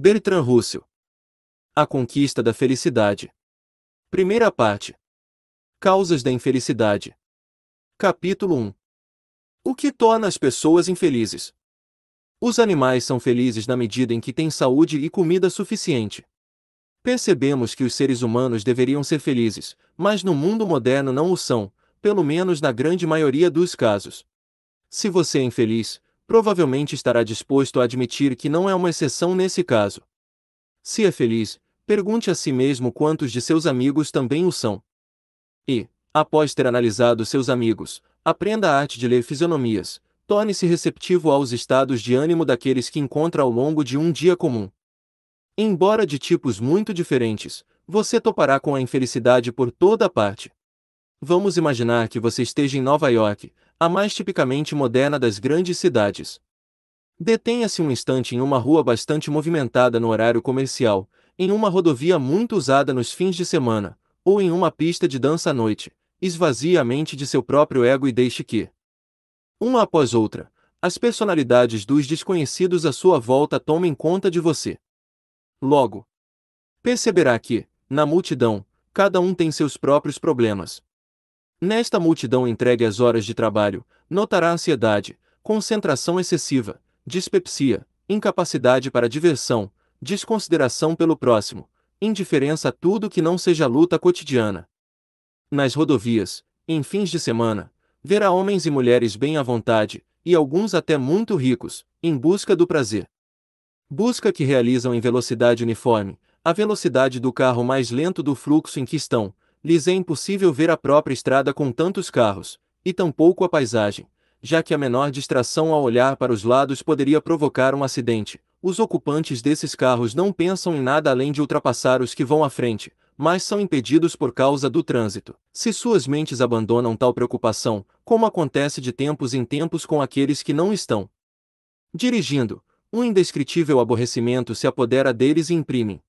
Bertrand Russell. A conquista da felicidade. Primeira parte. Causas da infelicidade. Capítulo 1. O que torna as pessoas infelizes? Os animais são felizes na medida em que têm saúde e comida suficiente. Percebemos que os seres humanos deveriam ser felizes, mas no mundo moderno não o são, pelo menos na grande maioria dos casos. Se você é infeliz, provavelmente estará disposto a admitir que não é uma exceção nesse caso. Se é feliz, pergunte a si mesmo quantos de seus amigos também o são. E, após ter analisado seus amigos, aprenda a arte de ler fisionomias, torne-se receptivo aos estados de ânimo daqueles que encontra ao longo de um dia comum. Embora de tipos muito diferentes, você topará com a infelicidade por toda parte. Vamos imaginar que você esteja em Nova York, a mais tipicamente moderna das grandes cidades. Detenha-se um instante em uma rua bastante movimentada no horário comercial, em uma rodovia muito usada nos fins de semana, ou em uma pista de dança à noite, esvazie a mente de seu próprio ego e deixe que, uma após outra, as personalidades dos desconhecidos à sua volta tomem conta de você. Logo, perceberá que, na multidão, cada um tem seus próprios problemas, Nesta multidão entregue às horas de trabalho, notará ansiedade, concentração excessiva, dispepsia, incapacidade para diversão, desconsideração pelo próximo, indiferença a tudo que não seja luta cotidiana. Nas rodovias, em fins de semana, verá homens e mulheres bem à vontade, e alguns até muito ricos, em busca do prazer. Busca que realizam em velocidade uniforme, a velocidade do carro mais lento do fluxo em que estão, lhes é impossível ver a própria estrada com tantos carros, e tampouco a paisagem, já que a menor distração ao olhar para os lados poderia provocar um acidente. Os ocupantes desses carros não pensam em nada além de ultrapassar os que vão à frente, mas são impedidos por causa do trânsito. Se suas mentes abandonam tal preocupação, como acontece de tempos em tempos com aqueles que não estão dirigindo, um indescritível aborrecimento se apodera deles e imprimem,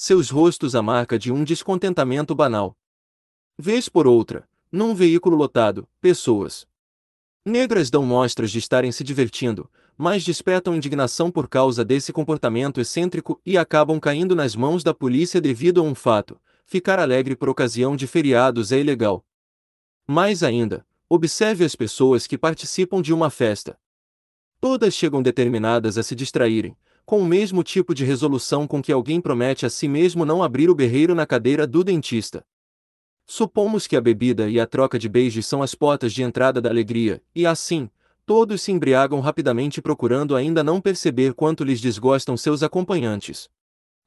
seus rostos a marca de um descontentamento banal. Vez por outra, num veículo lotado, pessoas negras dão mostras de estarem se divertindo, mas despertam indignação por causa desse comportamento excêntrico e acabam caindo nas mãos da polícia devido a um fato: ficar alegre por ocasião de feriados é ilegal. Mais ainda, observe as pessoas que participam de uma festa. Todas chegam determinadas a se distraírem, com o mesmo tipo de resolução com que alguém promete a si mesmo não abrir o berreiro na cadeira do dentista. Supomos que a bebida e a troca de beijos são as portas de entrada da alegria, e assim, todos se embriagam rapidamente procurando ainda não perceber quanto lhes desgostam seus acompanhantes.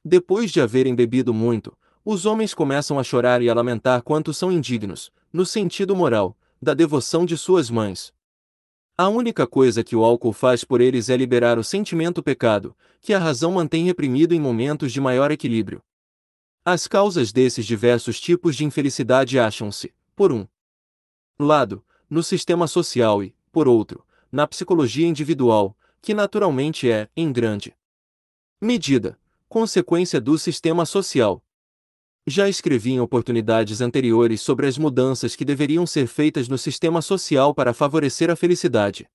Depois de haverem bebido muito, os homens começam a chorar e a lamentar quanto são indignos, no sentido moral, da devoção de suas mães. A única coisa que o álcool faz por eles é liberar o sentimento pecado, que a razão mantém reprimido em momentos de maior equilíbrio. As causas desses diversos tipos de infelicidade acham-se, por um lado, no sistema social e, por outro, na psicologia individual, que naturalmente é, em grande medida, consequência do sistema social. Já escrevi em oportunidades anteriores sobre as mudanças que deveriam ser feitas no sistema social para favorecer a felicidade.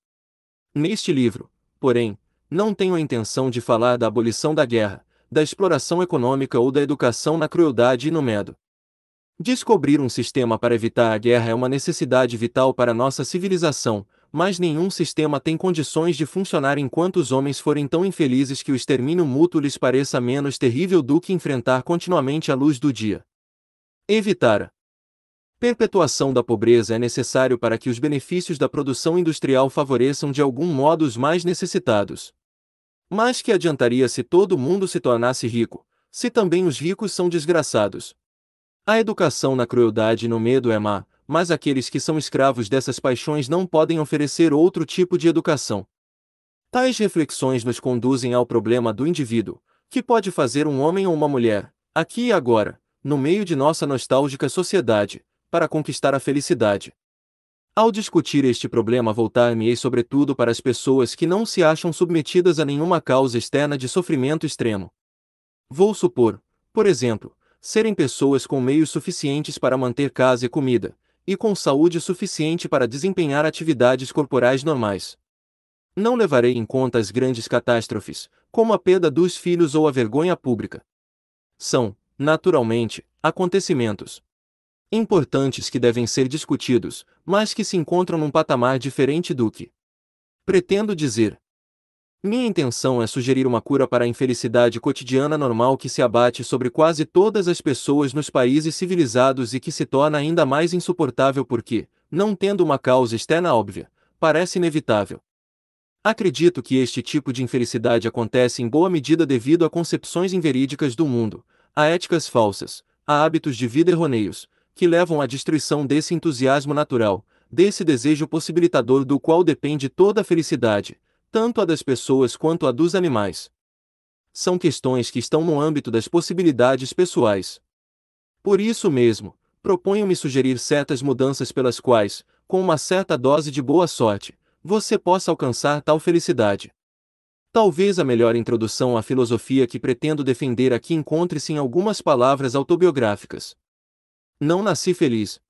Neste livro, porém, não tenho a intenção de falar da abolição da guerra, da exploração econômica ou da educação na crueldade e no medo. Descobrir um sistema para evitar a guerra é uma necessidade vital para nossa civilização, mas nenhum sistema tem condições de funcionar enquanto os homens forem tão infelizes que o extermínio mútuo lhes pareça menos terrível do que enfrentar continuamente a luz do dia. Evitar perpetuação da pobreza é necessário para que os benefícios da produção industrial favoreçam de algum modo os mais necessitados. Mas que adiantaria se todo mundo se tornasse rico, se também os ricos são desgraçados? A educação na crueldade e no medo é má, mas aqueles que são escravos dessas paixões não podem oferecer outro tipo de educação. Tais reflexões nos conduzem ao problema do indivíduo, que pode fazer um homem ou uma mulher, aqui e agora, no meio de nossa nostálgica sociedade, para conquistar a felicidade. Ao discutir este problema, voltar-me-ei sobretudo para as pessoas que não se acham submetidas a nenhuma causa externa de sofrimento extremo. Vou supor, por exemplo, serem pessoas com meios suficientes para manter casa e comida, e com saúde suficiente para desempenhar atividades corporais normais. Não levarei em conta as grandes catástrofes, como a perda dos filhos ou a vergonha pública. São, naturalmente, acontecimentos importantes que devem ser discutidos, mas que se encontram num patamar diferente do que pretendo dizer. Minha intenção é sugerir uma cura para a infelicidade cotidiana normal que se abate sobre quase todas as pessoas nos países civilizados e que se torna ainda mais insuportável porque, não tendo uma causa externa óbvia, parece inevitável. Acredito que este tipo de infelicidade acontece em boa medida devido a concepções inverídicas do mundo, a éticas falsas, a hábitos de vida erroneios, que levam à destruição desse entusiasmo natural, desse desejo possibilitador do qual depende toda a felicidade tanto a das pessoas quanto a dos animais. São questões que estão no âmbito das possibilidades pessoais. Por isso mesmo, proponho-me sugerir certas mudanças pelas quais, com uma certa dose de boa sorte, você possa alcançar tal felicidade. Talvez a melhor introdução à filosofia que pretendo defender aqui encontre-se em algumas palavras autobiográficas. Não nasci feliz.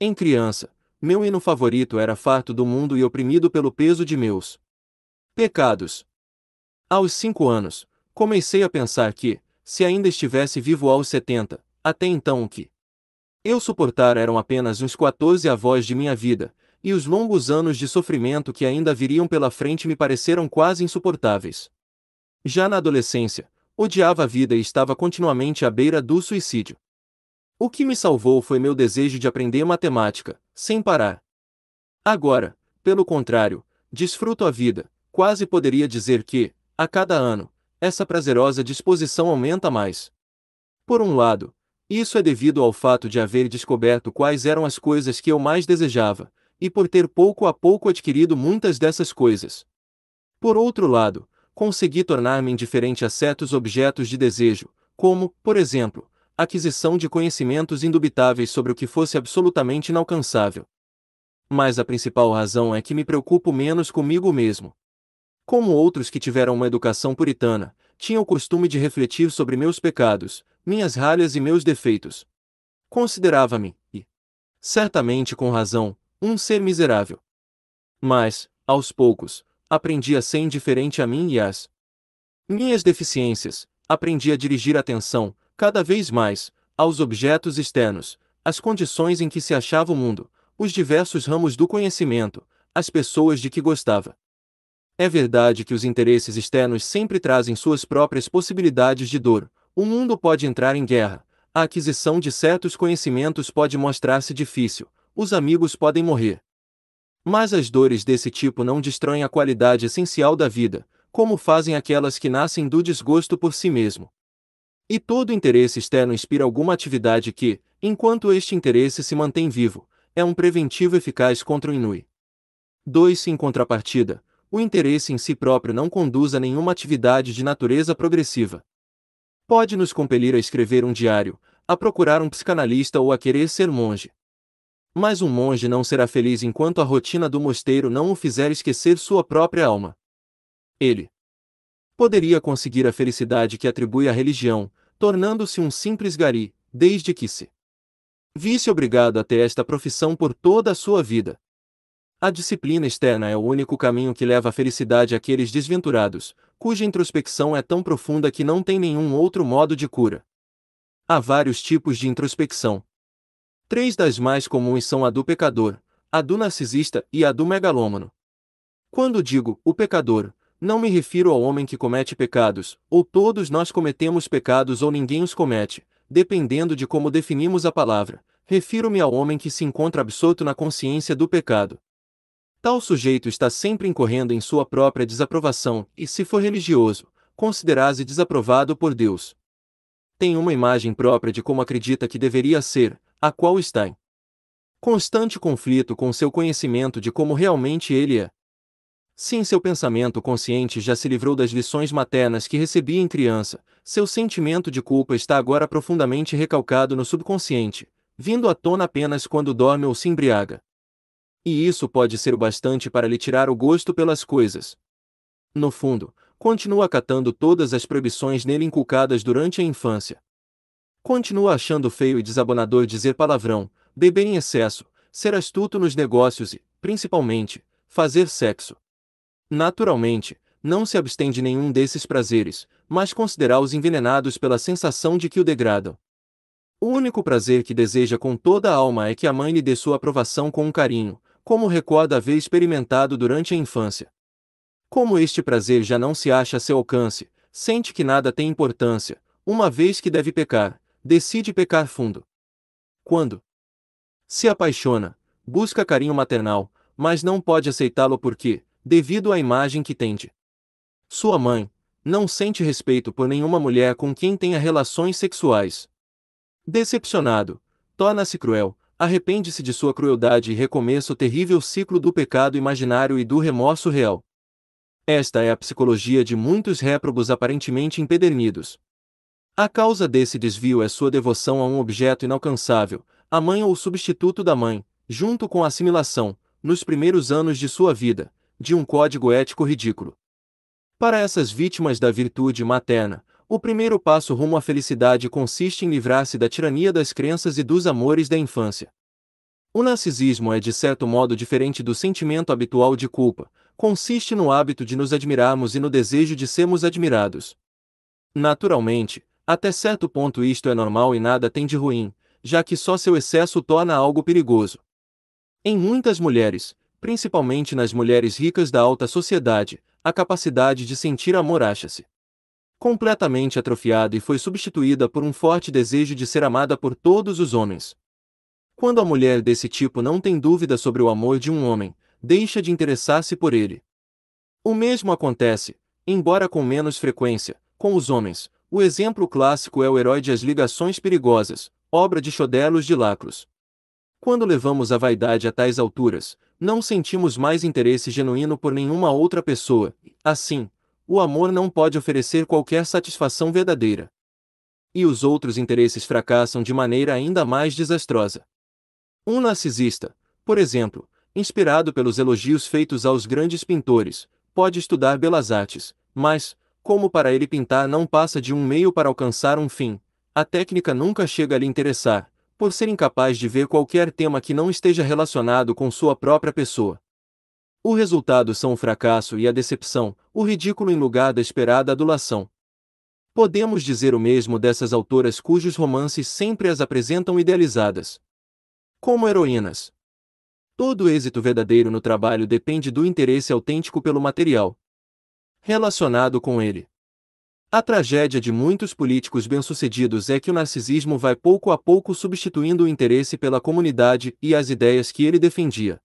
Em criança, meu hino favorito era farto do mundo e oprimido pelo peso de meus Pecados. Aos cinco anos, comecei a pensar que, se ainda estivesse vivo aos 70, até então o que eu suportar eram apenas uns 14 avós de minha vida, e os longos anos de sofrimento que ainda viriam pela frente me pareceram quase insuportáveis. Já na adolescência, odiava a vida e estava continuamente à beira do suicídio. O que me salvou foi meu desejo de aprender matemática, sem parar. Agora, pelo contrário, desfruto a vida, quase poderia dizer que, a cada ano, essa prazerosa disposição aumenta mais. Por um lado, isso é devido ao fato de haver descoberto quais eram as coisas que eu mais desejava, e por ter pouco a pouco adquirido muitas dessas coisas. Por outro lado, consegui tornar-me indiferente a certos objetos de desejo, como, por exemplo, aquisição de conhecimentos indubitáveis sobre o que fosse absolutamente inalcançável. Mas a principal razão é que me preocupo menos comigo mesmo. Como outros que tiveram uma educação puritana, tinha o costume de refletir sobre meus pecados, minhas ralhas e meus defeitos. Considerava-me, e certamente com razão, um ser miserável. Mas, aos poucos, aprendi a ser indiferente a mim e às minhas deficiências, aprendi a dirigir a atenção, cada vez mais, aos objetos externos, às condições em que se achava o mundo, os diversos ramos do conhecimento, as pessoas de que gostava. É verdade que os interesses externos sempre trazem suas próprias possibilidades de dor. O mundo pode entrar em guerra. A aquisição de certos conhecimentos pode mostrar-se difícil. Os amigos podem morrer. Mas as dores desse tipo não destroem a qualidade essencial da vida, como fazem aquelas que nascem do desgosto por si mesmo. E todo interesse externo inspira alguma atividade que, enquanto este interesse se mantém vivo, é um preventivo eficaz contra o Inui. 2. Em contrapartida, o interesse em si próprio não conduz a nenhuma atividade de natureza progressiva. Pode nos compelir a escrever um diário, a procurar um psicanalista ou a querer ser monge. Mas um monge não será feliz enquanto a rotina do mosteiro não o fizer esquecer sua própria alma. Ele poderia conseguir a felicidade que atribui à religião, tornando-se um simples gari, desde que se visse obrigado a ter esta profissão por toda a sua vida. A disciplina externa é o único caminho que leva à felicidade àqueles desventurados, cuja introspecção é tão profunda que não tem nenhum outro modo de cura. Há vários tipos de introspecção. Três das mais comuns são a do pecador, a do narcisista e a do megalômano. Quando digo o pecador, não me refiro ao homem que comete pecados, ou todos nós cometemos pecados ou ninguém os comete, dependendo de como definimos a palavra. Refiro-me ao homem que se encontra absorto na consciência do pecado. Tal sujeito está sempre incorrendo em sua própria desaprovação, e se for religioso, considerase desaprovado por Deus. Tem uma imagem própria de como acredita que deveria ser, a qual está em constante conflito com seu conhecimento de como realmente ele é. Se em seu pensamento consciente já se livrou das lições maternas que recebia em criança, seu sentimento de culpa está agora profundamente recalcado no subconsciente, vindo à tona apenas quando dorme ou se embriaga. E isso pode ser o bastante para lhe tirar o gosto pelas coisas. No fundo, continua acatando todas as proibições nele inculcadas durante a infância. Continua achando feio e desabonador dizer palavrão, beber em excesso, ser astuto nos negócios e, principalmente, fazer sexo. Naturalmente, não se abstém de nenhum desses prazeres, mas considera-os envenenados pela sensação de que o degradam. O único prazer que deseja com toda a alma é que a mãe lhe dê sua aprovação com um carinho, como recorda haver experimentado durante a infância. Como este prazer já não se acha a seu alcance, sente que nada tem importância, uma vez que deve pecar, decide pecar fundo. Quando se apaixona, busca carinho maternal, mas não pode aceitá-lo porque, devido à imagem que tem de sua mãe, não sente respeito por nenhuma mulher com quem tenha relações sexuais. Decepcionado, torna-se cruel, arrepende-se de sua crueldade e recomeça o terrível ciclo do pecado imaginário e do remorso real. Esta é a psicologia de muitos réprobos aparentemente empedernidos. A causa desse desvio é sua devoção a um objeto inalcançável, a mãe ou o substituto da mãe, junto com a assimilação, nos primeiros anos de sua vida, de um código ético ridículo. Para essas vítimas da virtude materna, o primeiro passo rumo à felicidade consiste em livrar-se da tirania das crenças e dos amores da infância. O narcisismo é de certo modo diferente do sentimento habitual de culpa, consiste no hábito de nos admirarmos e no desejo de sermos admirados. Naturalmente, até certo ponto isto é normal e nada tem de ruim, já que só seu excesso torna algo perigoso. Em muitas mulheres, principalmente nas mulheres ricas da alta sociedade, a capacidade de sentir amor acha-se completamente atrofiada e foi substituída por um forte desejo de ser amada por todos os homens. Quando a mulher desse tipo não tem dúvida sobre o amor de um homem, deixa de interessar-se por ele. O mesmo acontece, embora com menos frequência, com os homens. O exemplo clássico é o herói de As Ligações Perigosas, obra de Chodelos de Lacros. Quando levamos a vaidade a tais alturas, não sentimos mais interesse genuíno por nenhuma outra pessoa, assim, o amor não pode oferecer qualquer satisfação verdadeira. E os outros interesses fracassam de maneira ainda mais desastrosa. Um narcisista, por exemplo, inspirado pelos elogios feitos aos grandes pintores, pode estudar belas artes, mas, como para ele pintar não passa de um meio para alcançar um fim, a técnica nunca chega a lhe interessar, por ser incapaz de ver qualquer tema que não esteja relacionado com sua própria pessoa. O resultado são o fracasso e a decepção, o ridículo em lugar da esperada adulação. Podemos dizer o mesmo dessas autoras cujos romances sempre as apresentam idealizadas como heroínas. Todo êxito verdadeiro no trabalho depende do interesse autêntico pelo material relacionado com ele. A tragédia de muitos políticos bem-sucedidos é que o narcisismo vai pouco a pouco substituindo o interesse pela comunidade e as ideias que ele defendia.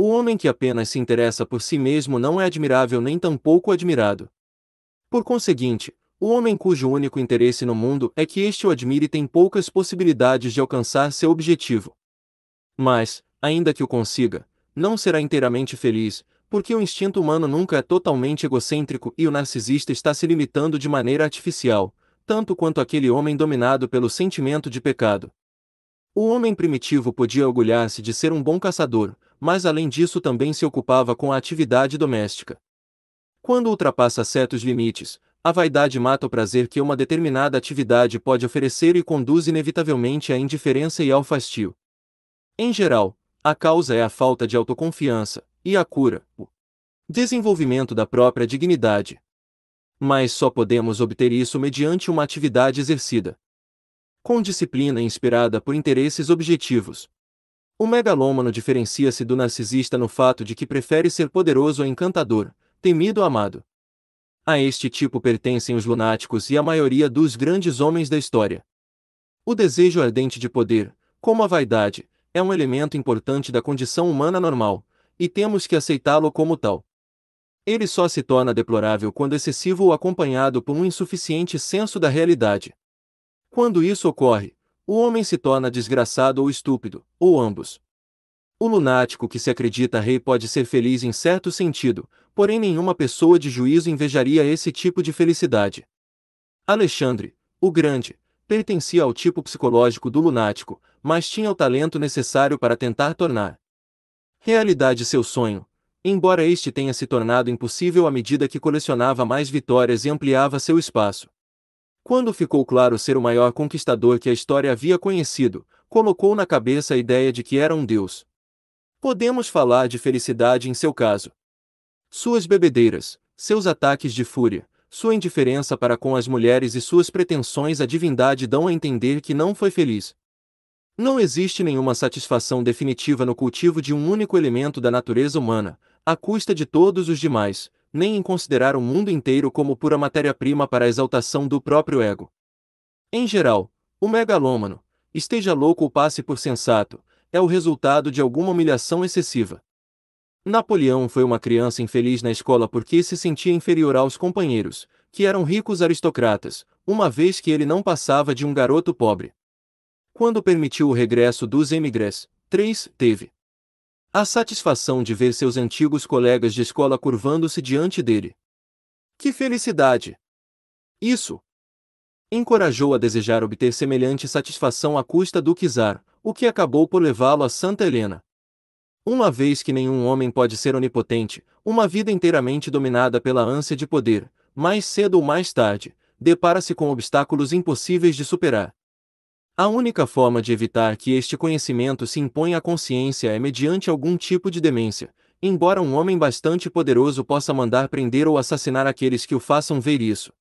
O homem que apenas se interessa por si mesmo não é admirável nem tampouco admirado. Por conseguinte, o homem cujo único interesse no mundo é que este o admire tem poucas possibilidades de alcançar seu objetivo. Mas, ainda que o consiga, não será inteiramente feliz, porque o instinto humano nunca é totalmente egocêntrico e o narcisista está se limitando de maneira artificial, tanto quanto aquele homem dominado pelo sentimento de pecado. O homem primitivo podia orgulhar-se de ser um bom caçador, mas além disso também se ocupava com a atividade doméstica. Quando ultrapassa certos limites, a vaidade mata o prazer que uma determinada atividade pode oferecer e conduz inevitavelmente à indiferença e ao fastio. Em geral, a causa é a falta de autoconfiança, e a cura, o desenvolvimento da própria dignidade. Mas só podemos obter isso mediante uma atividade exercida com disciplina inspirada por interesses objetivos, o megalômano diferencia-se do narcisista no fato de que prefere ser poderoso ou encantador, temido ou amado. A este tipo pertencem os lunáticos e a maioria dos grandes homens da história. O desejo ardente de poder, como a vaidade, é um elemento importante da condição humana normal, e temos que aceitá-lo como tal. Ele só se torna deplorável quando excessivo ou acompanhado por um insuficiente senso da realidade. Quando isso ocorre, o homem se torna desgraçado ou estúpido, ou ambos. O lunático que se acredita rei pode ser feliz em certo sentido, porém nenhuma pessoa de juízo invejaria esse tipo de felicidade. Alexandre, o Grande, pertencia ao tipo psicológico do lunático, mas tinha o talento necessário para tentar tornar realidade seu sonho, embora este tenha se tornado impossível à medida que colecionava mais vitórias e ampliava seu espaço. Quando ficou claro ser o maior conquistador que a história havia conhecido, colocou na cabeça a ideia de que era um deus. Podemos falar de felicidade em seu caso. Suas bebedeiras, seus ataques de fúria, sua indiferença para com as mulheres e suas pretensões à divindade dão a entender que não foi feliz. Não existe nenhuma satisfação definitiva no cultivo de um único elemento da natureza humana, à custa de todos os demais, nem em considerar o mundo inteiro como pura matéria-prima para a exaltação do próprio ego. Em geral, o megalômano, esteja louco ou passe por sensato, é o resultado de alguma humilhação excessiva. Napoleão foi uma criança infeliz na escola porque se sentia inferior aos companheiros, que eram ricos aristocratas, uma vez que ele não passava de um garoto pobre. Quando permitiu o regresso dos emigres, três teve a satisfação de ver seus antigos colegas de escola curvando-se diante dele. Que felicidade! Isso! Encorajou a desejar obter semelhante satisfação à custa do Kizar, o que acabou por levá-lo a Santa Helena. Uma vez que nenhum homem pode ser onipotente, uma vida inteiramente dominada pela ânsia de poder, mais cedo ou mais tarde, depara-se com obstáculos impossíveis de superar. A única forma de evitar que este conhecimento se imponha à consciência é mediante algum tipo de demência, embora um homem bastante poderoso possa mandar prender ou assassinar aqueles que o façam ver isso.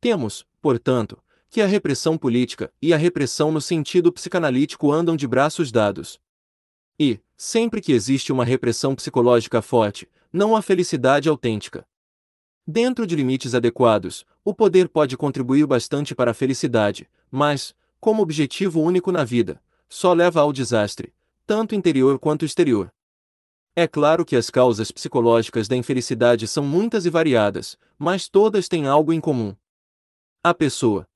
Temos, portanto, que a repressão política e a repressão no sentido psicanalítico andam de braços dados. E, sempre que existe uma repressão psicológica forte, não há felicidade autêntica. Dentro de limites adequados, o poder pode contribuir bastante para a felicidade, mas, como objetivo único na vida, só leva ao desastre, tanto interior quanto exterior. É claro que as causas psicológicas da infelicidade são muitas e variadas, mas todas têm algo em comum. A pessoa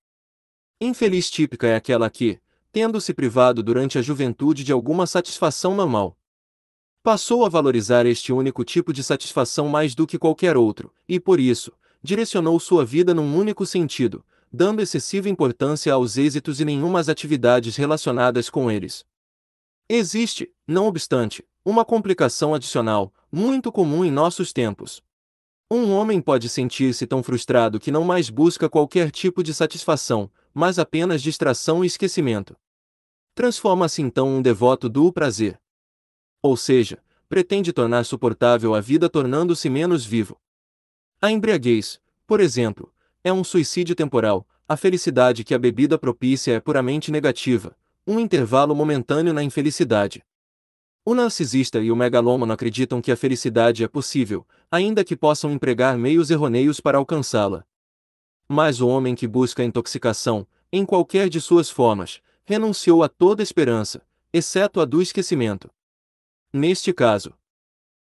infeliz típica é aquela que, tendo se privado durante a juventude de alguma satisfação normal, passou a valorizar este único tipo de satisfação mais do que qualquer outro, e por isso, direcionou sua vida num único sentido, dando excessiva importância aos êxitos e nenhumas atividades relacionadas com eles. Existe, não obstante, uma complicação adicional, muito comum em nossos tempos. Um homem pode sentir-se tão frustrado que não mais busca qualquer tipo de satisfação, mas apenas distração e esquecimento. Transforma-se então um devoto do prazer. Ou seja, pretende tornar suportável a vida tornando-se menos vivo. A embriaguez, por exemplo, é um suicídio temporal, a felicidade que a bebida propicia é puramente negativa, um intervalo momentâneo na infelicidade. O narcisista e o megalômano acreditam que a felicidade é possível, ainda que possam empregar meios errôneos para alcançá-la. Mas o homem que busca a intoxicação, em qualquer de suas formas, renunciou a toda esperança, exceto a do esquecimento. Neste caso,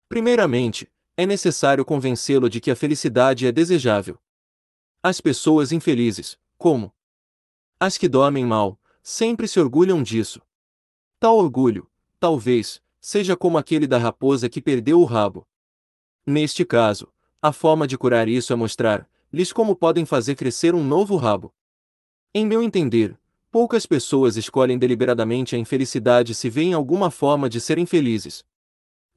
primeiramente, é necessário convencê-lo de que a felicidade é desejável. As pessoas infelizes, como as que dormem mal, sempre se orgulham disso. Tal orgulho, talvez, seja como aquele da raposa que perdeu o rabo. Neste caso, a forma de curar isso é mostrar lhes como podem fazer crescer um novo rabo. Em meu entender, poucas pessoas escolhem deliberadamente a infelicidade se veem alguma forma de serem felizes.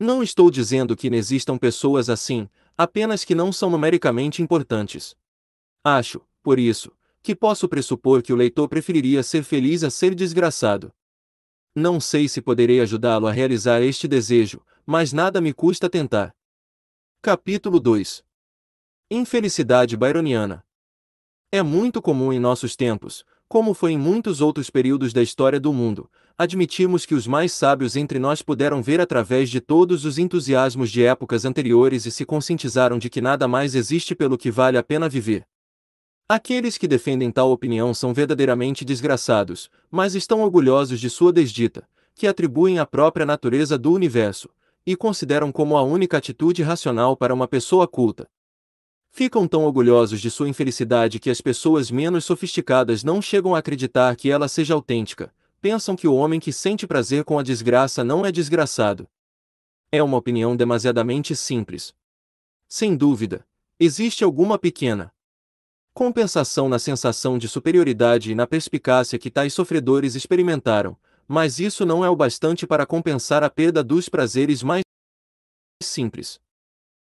Não estou dizendo que não existam pessoas assim, apenas que não são numericamente importantes. Acho, por isso, que posso pressupor que o leitor preferiria ser feliz a ser desgraçado. Não sei se poderei ajudá-lo a realizar este desejo, mas nada me custa tentar. Capítulo 2 Infelicidade Byroniana É muito comum em nossos tempos, como foi em muitos outros períodos da história do mundo, admitirmos que os mais sábios entre nós puderam ver através de todos os entusiasmos de épocas anteriores e se conscientizaram de que nada mais existe pelo que vale a pena viver. Aqueles que defendem tal opinião são verdadeiramente desgraçados, mas estão orgulhosos de sua desdita, que atribuem à própria natureza do universo, e consideram como a única atitude racional para uma pessoa culta. Ficam tão orgulhosos de sua infelicidade que as pessoas menos sofisticadas não chegam a acreditar que ela seja autêntica, pensam que o homem que sente prazer com a desgraça não é desgraçado. É uma opinião demasiadamente simples. Sem dúvida, existe alguma pequena, compensação na sensação de superioridade e na perspicácia que tais sofredores experimentaram, mas isso não é o bastante para compensar a perda dos prazeres mais simples.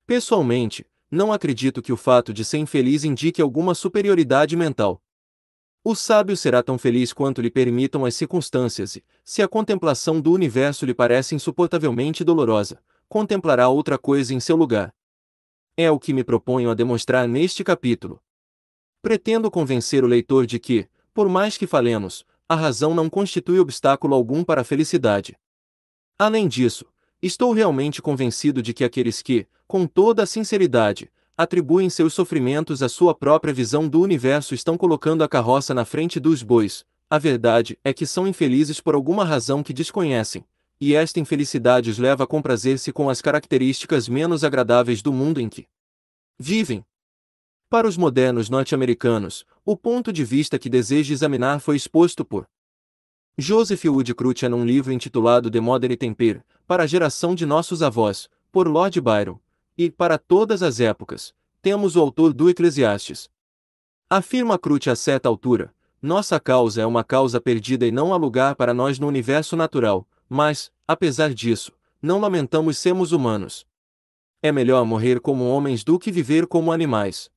Pessoalmente, não acredito que o fato de ser infeliz indique alguma superioridade mental. O sábio será tão feliz quanto lhe permitam as circunstâncias e, se a contemplação do universo lhe parece insuportavelmente dolorosa, contemplará outra coisa em seu lugar. É o que me proponho a demonstrar neste capítulo pretendo convencer o leitor de que, por mais que falemos, a razão não constitui obstáculo algum para a felicidade. Além disso, estou realmente convencido de que aqueles que, com toda a sinceridade, atribuem seus sofrimentos à sua própria visão do universo estão colocando a carroça na frente dos bois. A verdade é que são infelizes por alguma razão que desconhecem, e esta infelicidade os leva a comprazer-se com as características menos agradáveis do mundo em que vivem, para os modernos norte-americanos, o ponto de vista que desejo examinar foi exposto por Joseph Wood Crutzen num livro intitulado The Modern Temper, para a geração de nossos avós, por Lord Byron, e, para todas as épocas, temos o autor do Eclesiastes. Afirma Crute a certa altura, nossa causa é uma causa perdida e não há lugar para nós no universo natural, mas, apesar disso, não lamentamos sermos humanos. É melhor morrer como homens do que viver como animais.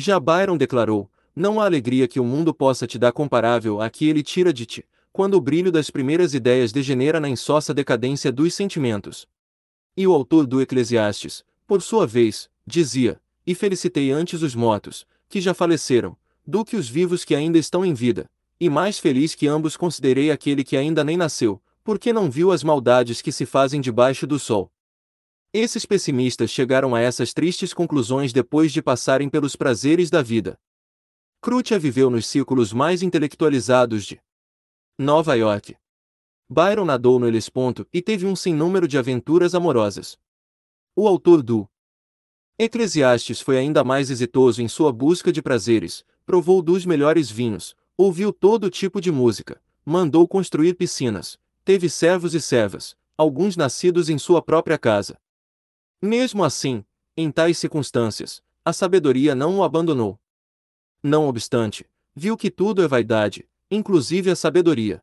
Já Byron declarou: Não há alegria que o mundo possa te dar comparável à que ele tira de ti, quando o brilho das primeiras ideias degenera na insossa decadência dos sentimentos. E o autor do Eclesiastes, por sua vez, dizia: E felicitei antes os mortos, que já faleceram, do que os vivos que ainda estão em vida, e mais feliz que ambos considerei aquele que ainda nem nasceu, porque não viu as maldades que se fazem debaixo do sol. Esses pessimistas chegaram a essas tristes conclusões depois de passarem pelos prazeres da vida. Crutia viveu nos círculos mais intelectualizados de Nova York. Byron nadou no Helesponto e teve um sem número de aventuras amorosas. O autor do Eclesiastes foi ainda mais exitoso em sua busca de prazeres, provou dos melhores vinhos, ouviu todo tipo de música, mandou construir piscinas, teve servos e servas, alguns nascidos em sua própria casa. Mesmo assim, em tais circunstâncias, a sabedoria não o abandonou. Não obstante, viu que tudo é vaidade, inclusive a sabedoria.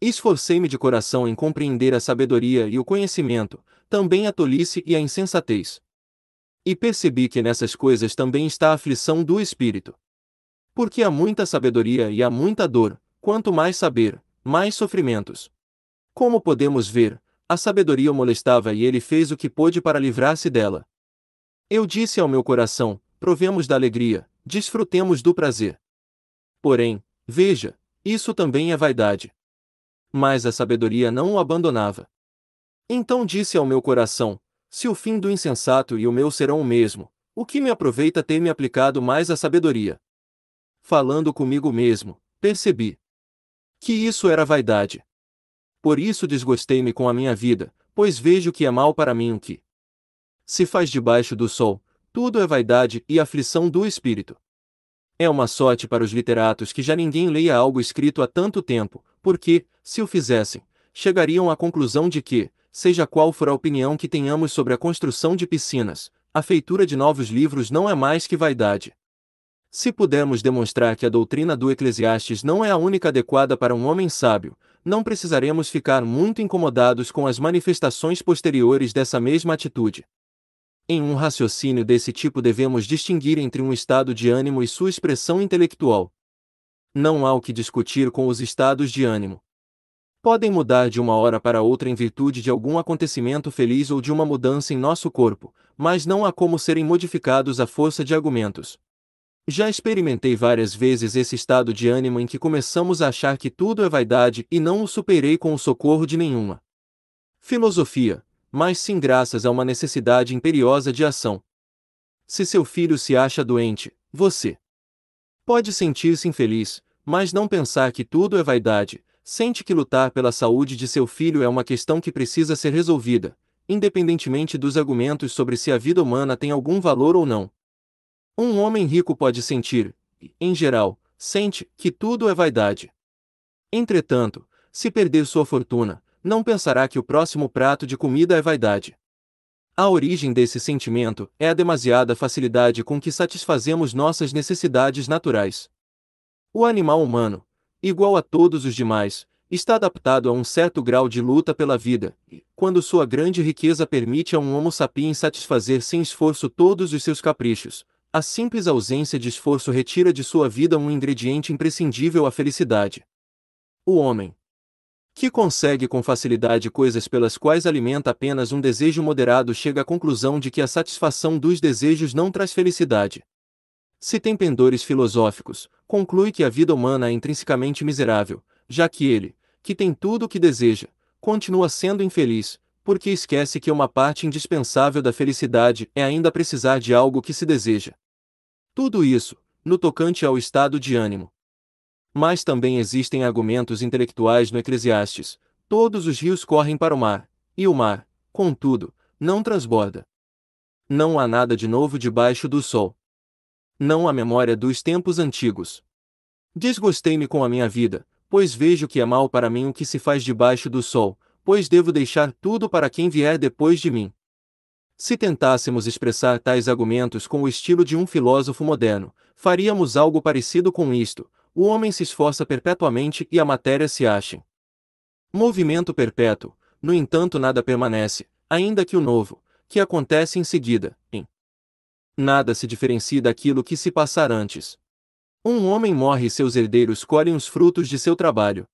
Esforcei-me de coração em compreender a sabedoria e o conhecimento, também a tolice e a insensatez. E percebi que nessas coisas também está a aflição do espírito. Porque há muita sabedoria e há muita dor, quanto mais saber, mais sofrimentos. Como podemos ver, a sabedoria o molestava e ele fez o que pôde para livrar-se dela. Eu disse ao meu coração: provemos da alegria, desfrutemos do prazer. Porém, veja, isso também é vaidade. Mas a sabedoria não o abandonava. Então disse ao meu coração: se o fim do insensato e o meu serão o mesmo, o que me aproveita ter me aplicado mais à sabedoria? Falando comigo mesmo, percebi que isso era vaidade. Por isso desgostei-me com a minha vida, pois vejo que é mal para mim o que se faz debaixo do sol, tudo é vaidade e aflição do espírito. É uma sorte para os literatos que já ninguém leia algo escrito há tanto tempo, porque, se o fizessem, chegariam à conclusão de que, seja qual for a opinião que tenhamos sobre a construção de piscinas, a feitura de novos livros não é mais que vaidade. Se pudermos demonstrar que a doutrina do Eclesiastes não é a única adequada para um homem sábio, não precisaremos ficar muito incomodados com as manifestações posteriores dessa mesma atitude. Em um raciocínio desse tipo devemos distinguir entre um estado de ânimo e sua expressão intelectual. Não há o que discutir com os estados de ânimo. Podem mudar de uma hora para outra em virtude de algum acontecimento feliz ou de uma mudança em nosso corpo, mas não há como serem modificados à força de argumentos. Já experimentei várias vezes esse estado de ânimo em que começamos a achar que tudo é vaidade e não o superei com o socorro de nenhuma filosofia, mas sim graças a uma necessidade imperiosa de ação. Se seu filho se acha doente, você pode sentir-se infeliz, mas não pensar que tudo é vaidade, sente que lutar pela saúde de seu filho é uma questão que precisa ser resolvida, independentemente dos argumentos sobre se a vida humana tem algum valor ou não. Um homem rico pode sentir, em geral, sente que tudo é vaidade. Entretanto, se perder sua fortuna, não pensará que o próximo prato de comida é vaidade. A origem desse sentimento é a demasiada facilidade com que satisfazemos nossas necessidades naturais. O animal humano, igual a todos os demais, está adaptado a um certo grau de luta pela vida, quando sua grande riqueza permite a um Homo sapiens satisfazer sem esforço todos os seus caprichos, a simples ausência de esforço retira de sua vida um ingrediente imprescindível à felicidade. O homem. Que consegue com facilidade coisas pelas quais alimenta apenas um desejo moderado chega à conclusão de que a satisfação dos desejos não traz felicidade. Se tem pendores filosóficos, conclui que a vida humana é intrinsecamente miserável, já que ele, que tem tudo o que deseja, continua sendo infeliz, porque esquece que uma parte indispensável da felicidade é ainda precisar de algo que se deseja. Tudo isso, no tocante ao estado de ânimo. Mas também existem argumentos intelectuais no Eclesiastes: todos os rios correm para o mar, e o mar, contudo, não transborda. Não há nada de novo debaixo do sol. Não há memória dos tempos antigos. Desgostei-me com a minha vida, pois vejo que é mal para mim o que se faz debaixo do sol, pois devo deixar tudo para quem vier depois de mim. Se tentássemos expressar tais argumentos com o estilo de um filósofo moderno, faríamos algo parecido com isto: o homem se esforça perpetuamente e a matéria se acha. Movimento perpétuo, no entanto, nada permanece, ainda que o novo, que acontece em seguida, em nada se diferencia daquilo que se passar antes. Um homem morre e seus herdeiros colhem os frutos de seu trabalho.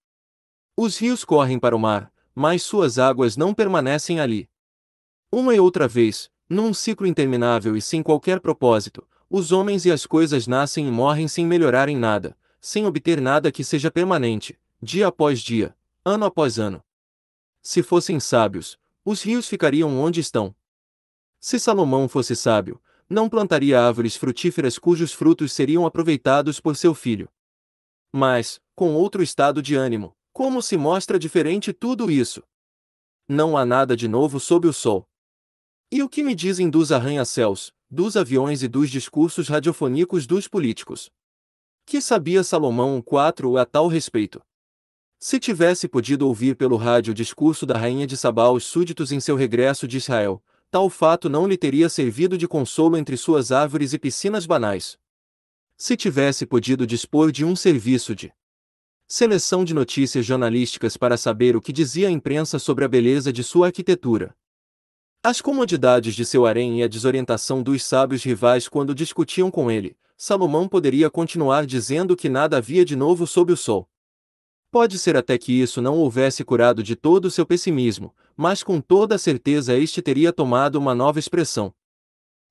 Os rios correm para o mar, mas suas águas não permanecem ali. Uma e outra vez, num ciclo interminável e sem qualquer propósito, os homens e as coisas nascem e morrem sem melhorar em nada, sem obter nada que seja permanente, dia após dia, ano após ano. Se fossem sábios, os rios ficariam onde estão. Se Salomão fosse sábio, não plantaria árvores frutíferas cujos frutos seriam aproveitados por seu filho. Mas, com outro estado de ânimo, como se mostra diferente tudo isso? Não há nada de novo sob o sol. E o que me dizem dos arranha-céus, dos aviões e dos discursos radiofônicos dos políticos? Que sabia Salomão IV a tal respeito? Se tivesse podido ouvir pelo rádio o discurso da rainha de Sabá aos súditos em seu regresso de Israel, tal fato não lhe teria servido de consolo entre suas árvores e piscinas banais. Se tivesse podido dispor de um serviço de seleção de notícias jornalísticas para saber o que dizia a imprensa sobre a beleza de sua arquitetura, as comodidades de seu harém e a desorientação dos sábios rivais quando discutiam com ele, Salomão poderia continuar dizendo que nada havia de novo sob o sol. Pode ser até que isso não houvesse curado de todo o seu pessimismo, mas com toda a certeza este teria tomado uma nova expressão.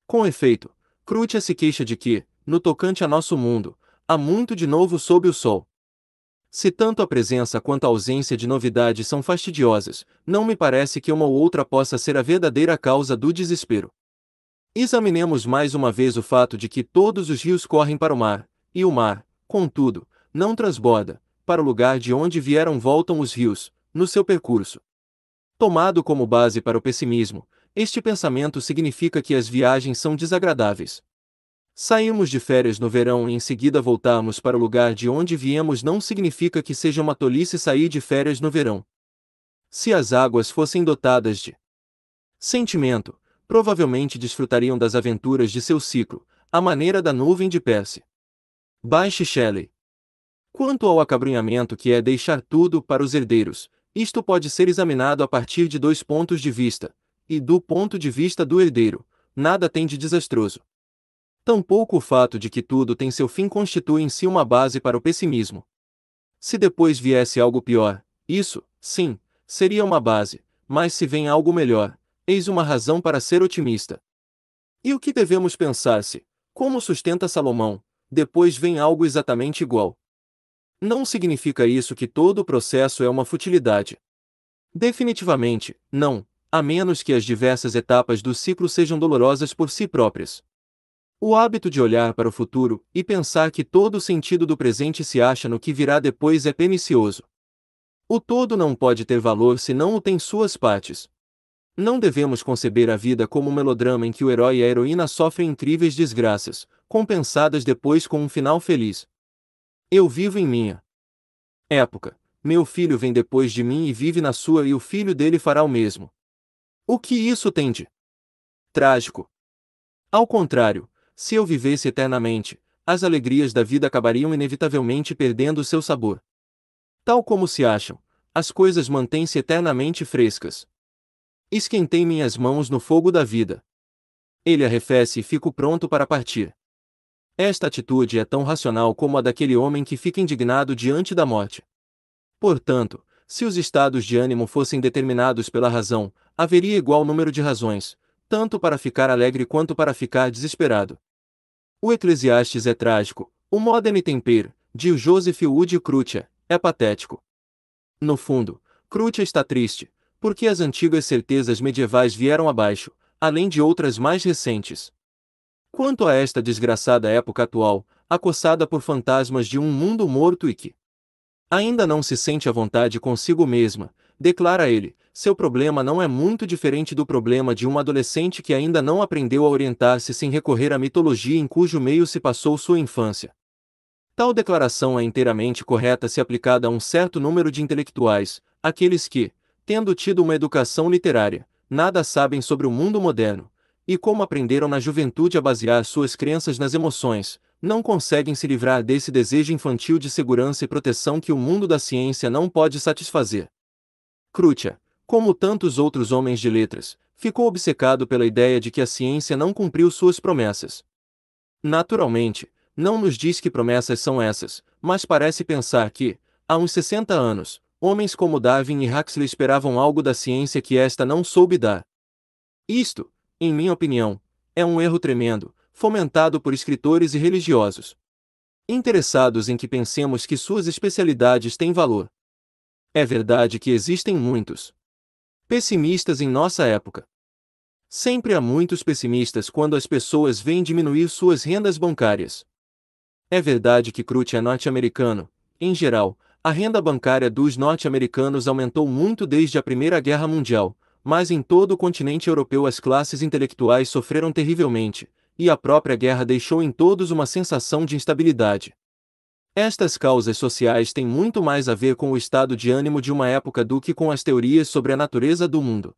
Com efeito, Crutia se queixa de que, no tocante a nosso mundo, há muito de novo sob o sol. Se tanto a presença quanto a ausência de novidade são fastidiosas, não me parece que uma ou outra possa ser a verdadeira causa do desespero. Examinemos mais uma vez o fato de que todos os rios correm para o mar, e o mar, contudo, não transborda, para o lugar de onde vieram voltam os rios, no seu percurso. Tomado como base para o pessimismo, este pensamento significa que as viagens são desagradáveis, Saímos de férias no verão e em seguida voltamos para o lugar de onde viemos não significa que seja uma tolice sair de férias no verão. Se as águas fossem dotadas de sentimento, provavelmente desfrutariam das aventuras de seu ciclo, à maneira da nuvem de Percy. Baixe Shelley. Quanto ao acabrunhamento que é deixar tudo para os herdeiros, isto pode ser examinado a partir de dois pontos de vista, e do ponto de vista do herdeiro, nada tem de desastroso. Tampouco o fato de que tudo tem seu fim constitui em si uma base para o pessimismo. Se depois viesse algo pior, isso, sim, seria uma base, mas se vem algo melhor, eis uma razão para ser otimista. E o que devemos pensar se, como sustenta Salomão, depois vem algo exatamente igual? Não significa isso que todo o processo é uma futilidade. Definitivamente, não, a menos que as diversas etapas do ciclo sejam dolorosas por si próprias. O hábito de olhar para o futuro e pensar que todo o sentido do presente se acha no que virá depois é pernicioso. O todo não pode ter valor se não o tem suas partes. Não devemos conceber a vida como um melodrama em que o herói e a heroína sofrem incríveis desgraças, compensadas depois com um final feliz. Eu vivo em minha época. Meu filho vem depois de mim e vive na sua, e o filho dele fará o mesmo. O que isso tem de trágico? Ao contrário, se eu vivesse eternamente, as alegrias da vida acabariam inevitavelmente perdendo seu sabor. Tal como se acham, as coisas mantêm-se eternamente frescas. Esquentei minhas mãos no fogo da vida. Ele arrefece e fico pronto para partir. Esta atitude é tão racional como a daquele homem que fica indignado diante da morte. Portanto, se os estados de ânimo fossem determinados pela razão, haveria igual número de razões, tanto para ficar alegre quanto para ficar desesperado. O Eclesiastes é trágico, o Modern temper, de Joseph Wood Crutia, é patético. No fundo, Crutia está triste, porque as antigas certezas medievais vieram abaixo, além de outras mais recentes. Quanto a esta desgraçada época atual, acossada por fantasmas de um mundo morto e que ainda não se sente à vontade consigo mesma, Declara ele, seu problema não é muito diferente do problema de um adolescente que ainda não aprendeu a orientar-se sem recorrer à mitologia em cujo meio se passou sua infância. Tal declaração é inteiramente correta se aplicada a um certo número de intelectuais, aqueles que, tendo tido uma educação literária, nada sabem sobre o mundo moderno, e como aprenderam na juventude a basear suas crenças nas emoções, não conseguem se livrar desse desejo infantil de segurança e proteção que o mundo da ciência não pode satisfazer. Crutia, como tantos outros homens de letras, ficou obcecado pela ideia de que a ciência não cumpriu suas promessas. Naturalmente, não nos diz que promessas são essas, mas parece pensar que, há uns 60 anos, homens como Darwin e Huxley esperavam algo da ciência que esta não soube dar. Isto, em minha opinião, é um erro tremendo, fomentado por escritores e religiosos. Interessados em que pensemos que suas especialidades têm valor. É verdade que existem muitos pessimistas em nossa época. Sempre há muitos pessimistas quando as pessoas vêm diminuir suas rendas bancárias. É verdade que Crute é norte-americano. Em geral, a renda bancária dos norte-americanos aumentou muito desde a Primeira Guerra Mundial, mas em todo o continente europeu as classes intelectuais sofreram terrivelmente, e a própria guerra deixou em todos uma sensação de instabilidade. Estas causas sociais têm muito mais a ver com o estado de ânimo de uma época do que com as teorias sobre a natureza do mundo.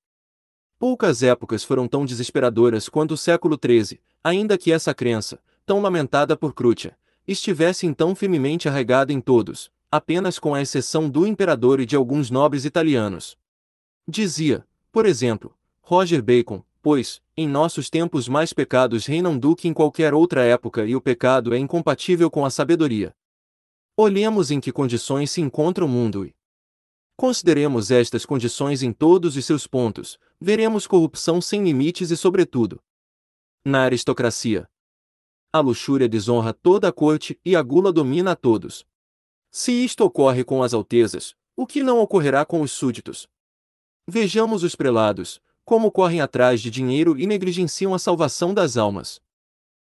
Poucas épocas foram tão desesperadoras quanto o século XIII, ainda que essa crença, tão lamentada por Crutia, estivesse então firmemente arraigada em todos, apenas com a exceção do imperador e de alguns nobres italianos. Dizia, por exemplo, Roger Bacon, pois, em nossos tempos mais pecados reinam do que em qualquer outra época e o pecado é incompatível com a sabedoria. Olhemos em que condições se encontra o mundo e consideremos estas condições em todos os seus pontos, veremos corrupção sem limites e, sobretudo, na aristocracia. A luxúria desonra toda a corte e a gula domina a todos. Se isto ocorre com as altezas, o que não ocorrerá com os súditos? Vejamos os prelados, como correm atrás de dinheiro e negligenciam a salvação das almas.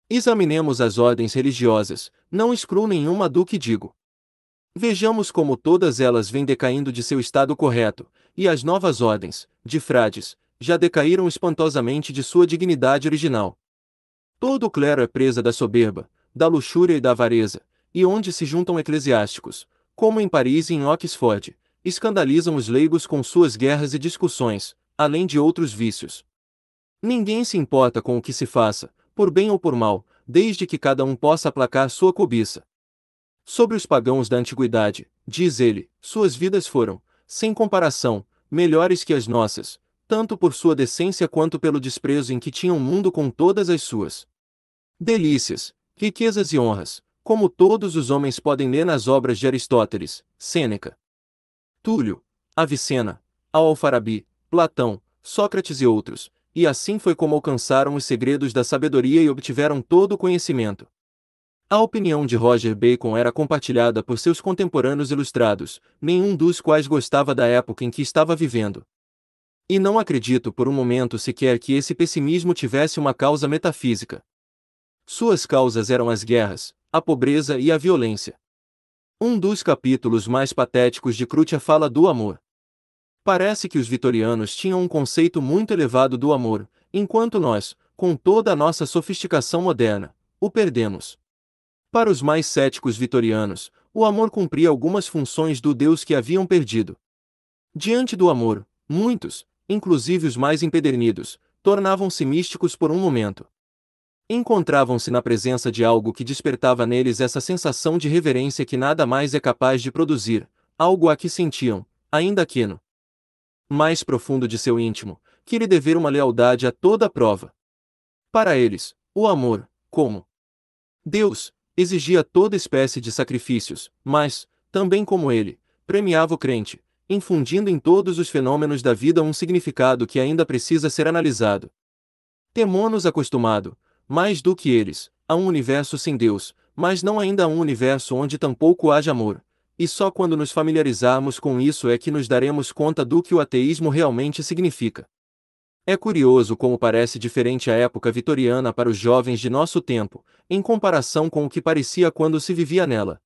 Examinemos as ordens religiosas, não excluo nenhuma do que digo. Vejamos como todas elas vêm decaindo de seu estado correto, e as novas ordens, de frades, já decaíram espantosamente de sua dignidade original. Todo clero é presa da soberba, da luxúria e da avareza, e onde se juntam eclesiásticos, como em Paris e em Oxford, escandalizam os leigos com suas guerras e discussões, além de outros vícios. Ninguém se importa com o que se faça, por bem ou por mal, desde que cada um possa aplacar sua cobiça. Sobre os pagãos da antiguidade, diz ele, suas vidas foram, sem comparação, melhores que as nossas, tanto por sua decência quanto pelo desprezo em que tinham o mundo com todas as suas delícias, riquezas e honras, como todos os homens podem ler nas obras de Aristóteles, Sêneca, Túlio, Avicena, Alfarabi, Platão, Sócrates e outros, e assim foi como alcançaram os segredos da sabedoria e obtiveram todo o conhecimento. A opinião de Roger Bacon era compartilhada por seus contemporâneos ilustrados, nenhum dos quais gostava da época em que estava vivendo. E não acredito por um momento sequer que esse pessimismo tivesse uma causa metafísica. Suas causas eram as guerras, a pobreza e a violência. Um dos capítulos mais patéticos de Crutia fala do amor. Parece que os vitorianos tinham um conceito muito elevado do amor, enquanto nós, com toda a nossa sofisticação moderna, o perdemos. Para os mais céticos vitorianos, o amor cumpria algumas funções do Deus que haviam perdido. Diante do amor, muitos, inclusive os mais empedernidos, tornavam-se místicos por um momento. Encontravam-se na presença de algo que despertava neles essa sensação de reverência que nada mais é capaz de produzir, algo a que sentiam, ainda que no mais profundo de seu íntimo, que lhe dever uma lealdade a toda prova. Para eles, o amor, como Deus, exigia toda espécie de sacrifícios, mas, também como ele, premiava o crente, infundindo em todos os fenômenos da vida um significado que ainda precisa ser analisado. Temo-nos acostumado, mais do que eles, a um universo sem Deus, mas não ainda a um universo onde tampouco haja amor, e só quando nos familiarizarmos com isso é que nos daremos conta do que o ateísmo realmente significa. É curioso como parece diferente a época vitoriana para os jovens de nosso tempo, em comparação com o que parecia quando se vivia nela.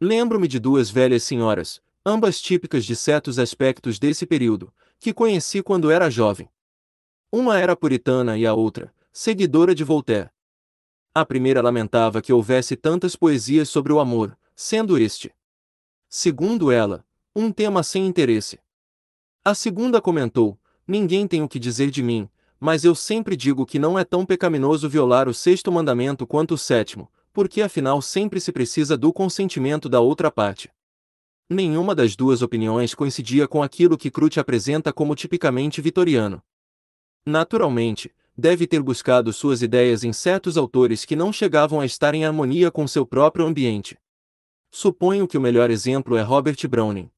Lembro-me de duas velhas senhoras, ambas típicas de certos aspectos desse período, que conheci quando era jovem. Uma era puritana e a outra, seguidora de Voltaire. A primeira lamentava que houvesse tantas poesias sobre o amor, sendo este segundo ela, um tema sem interesse. A segunda comentou: Ninguém tem o que dizer de mim, mas eu sempre digo que não é tão pecaminoso violar o sexto mandamento quanto o sétimo, porque afinal sempre se precisa do consentimento da outra parte. Nenhuma das duas opiniões coincidia com aquilo que Crute apresenta como tipicamente vitoriano. Naturalmente, deve ter buscado suas ideias em certos autores que não chegavam a estar em harmonia com seu próprio ambiente. Suponho que o melhor exemplo é Robert Browning.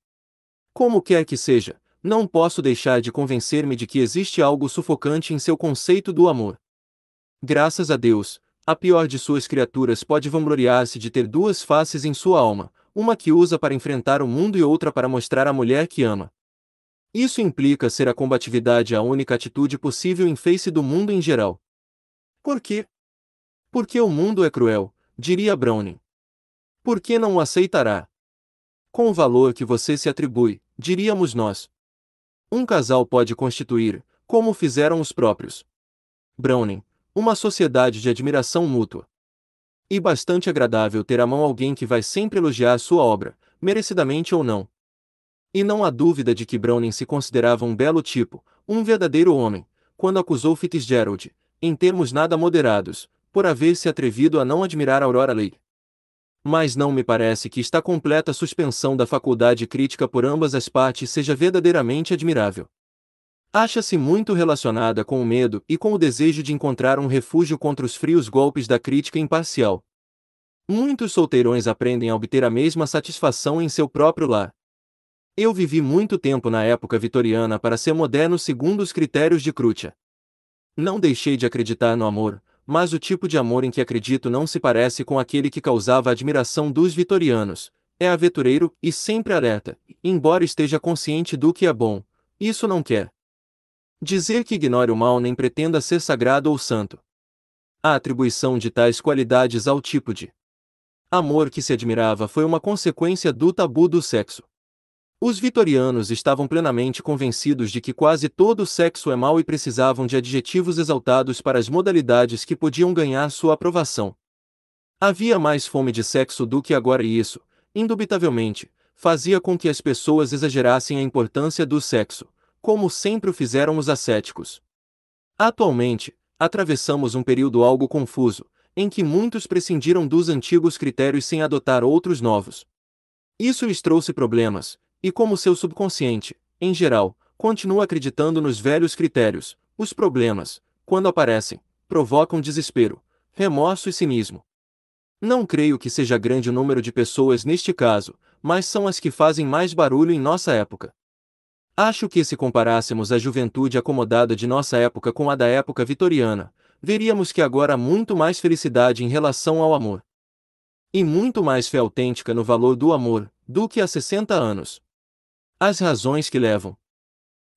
Como quer que seja, não posso deixar de convencer-me de que existe algo sufocante em seu conceito do amor. Graças a Deus, a pior de suas criaturas pode vangloriar-se de ter duas faces em sua alma, uma que usa para enfrentar o mundo e outra para mostrar à mulher que ama. Isso implica ser a combatividade a única atitude possível em face do mundo em geral. Por quê? Porque o mundo é cruel, diria Browning por que não o aceitará? Com o valor que você se atribui, diríamos nós. Um casal pode constituir, como fizeram os próprios Browning, uma sociedade de admiração mútua. E bastante agradável ter à mão alguém que vai sempre elogiar sua obra, merecidamente ou não. E não há dúvida de que Browning se considerava um belo tipo, um verdadeiro homem, quando acusou Fitzgerald, em termos nada moderados, por haver se atrevido a não admirar Aurora Leigh mas não me parece que esta completa suspensão da faculdade crítica por ambas as partes seja verdadeiramente admirável. Acha-se muito relacionada com o medo e com o desejo de encontrar um refúgio contra os frios golpes da crítica imparcial. Muitos solteirões aprendem a obter a mesma satisfação em seu próprio lar. Eu vivi muito tempo na época vitoriana para ser moderno segundo os critérios de Crucha. Não deixei de acreditar no amor, mas o tipo de amor em que acredito não se parece com aquele que causava admiração dos vitorianos. É aventureiro e sempre alerta, embora esteja consciente do que é bom. Isso não quer dizer que ignore o mal nem pretenda ser sagrado ou santo. A atribuição de tais qualidades ao tipo de amor que se admirava foi uma consequência do tabu do sexo. Os vitorianos estavam plenamente convencidos de que quase todo o sexo é mau e precisavam de adjetivos exaltados para as modalidades que podiam ganhar sua aprovação. Havia mais fome de sexo do que agora e isso, indubitavelmente, fazia com que as pessoas exagerassem a importância do sexo, como sempre o fizeram os ascéticos. Atualmente, atravessamos um período algo confuso, em que muitos prescindiram dos antigos critérios sem adotar outros novos. Isso lhes trouxe problemas, e como seu subconsciente, em geral, continua acreditando nos velhos critérios, os problemas, quando aparecem, provocam desespero, remorso e cinismo. Não creio que seja grande o número de pessoas neste caso, mas são as que fazem mais barulho em nossa época. Acho que se comparássemos a juventude acomodada de nossa época com a da época vitoriana, veríamos que agora há muito mais felicidade em relação ao amor. E muito mais fé autêntica no valor do amor, do que há 60 anos, as razões que levam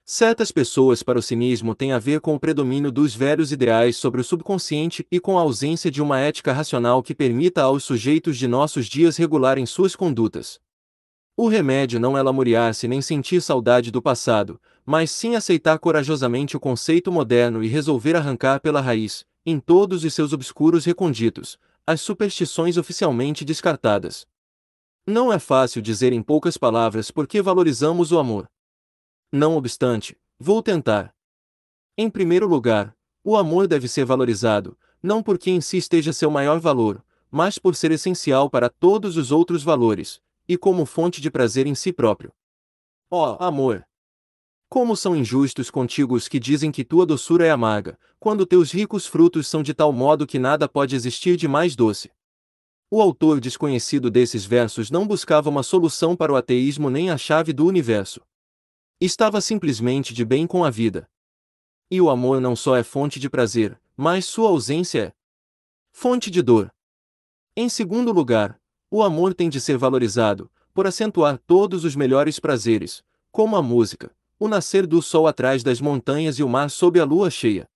certas pessoas para o cinismo têm a ver com o predomínio dos velhos ideais sobre o subconsciente e com a ausência de uma ética racional que permita aos sujeitos de nossos dias regularem suas condutas. O remédio não é lamuriar-se nem sentir saudade do passado, mas sim aceitar corajosamente o conceito moderno e resolver arrancar pela raiz, em todos os seus obscuros recônditos, as superstições oficialmente descartadas. Não é fácil dizer em poucas palavras por que valorizamos o amor. Não obstante, vou tentar. Em primeiro lugar, o amor deve ser valorizado, não porque em si esteja seu maior valor, mas por ser essencial para todos os outros valores, e como fonte de prazer em si próprio. Ó oh, amor! Como são injustos contigo os que dizem que tua doçura é amarga, quando teus ricos frutos são de tal modo que nada pode existir de mais doce. O autor desconhecido desses versos não buscava uma solução para o ateísmo nem a chave do universo. Estava simplesmente de bem com a vida. E o amor não só é fonte de prazer, mas sua ausência é fonte de dor. Em segundo lugar, o amor tem de ser valorizado, por acentuar todos os melhores prazeres, como a música, o nascer do sol atrás das montanhas e o mar sob a lua cheia.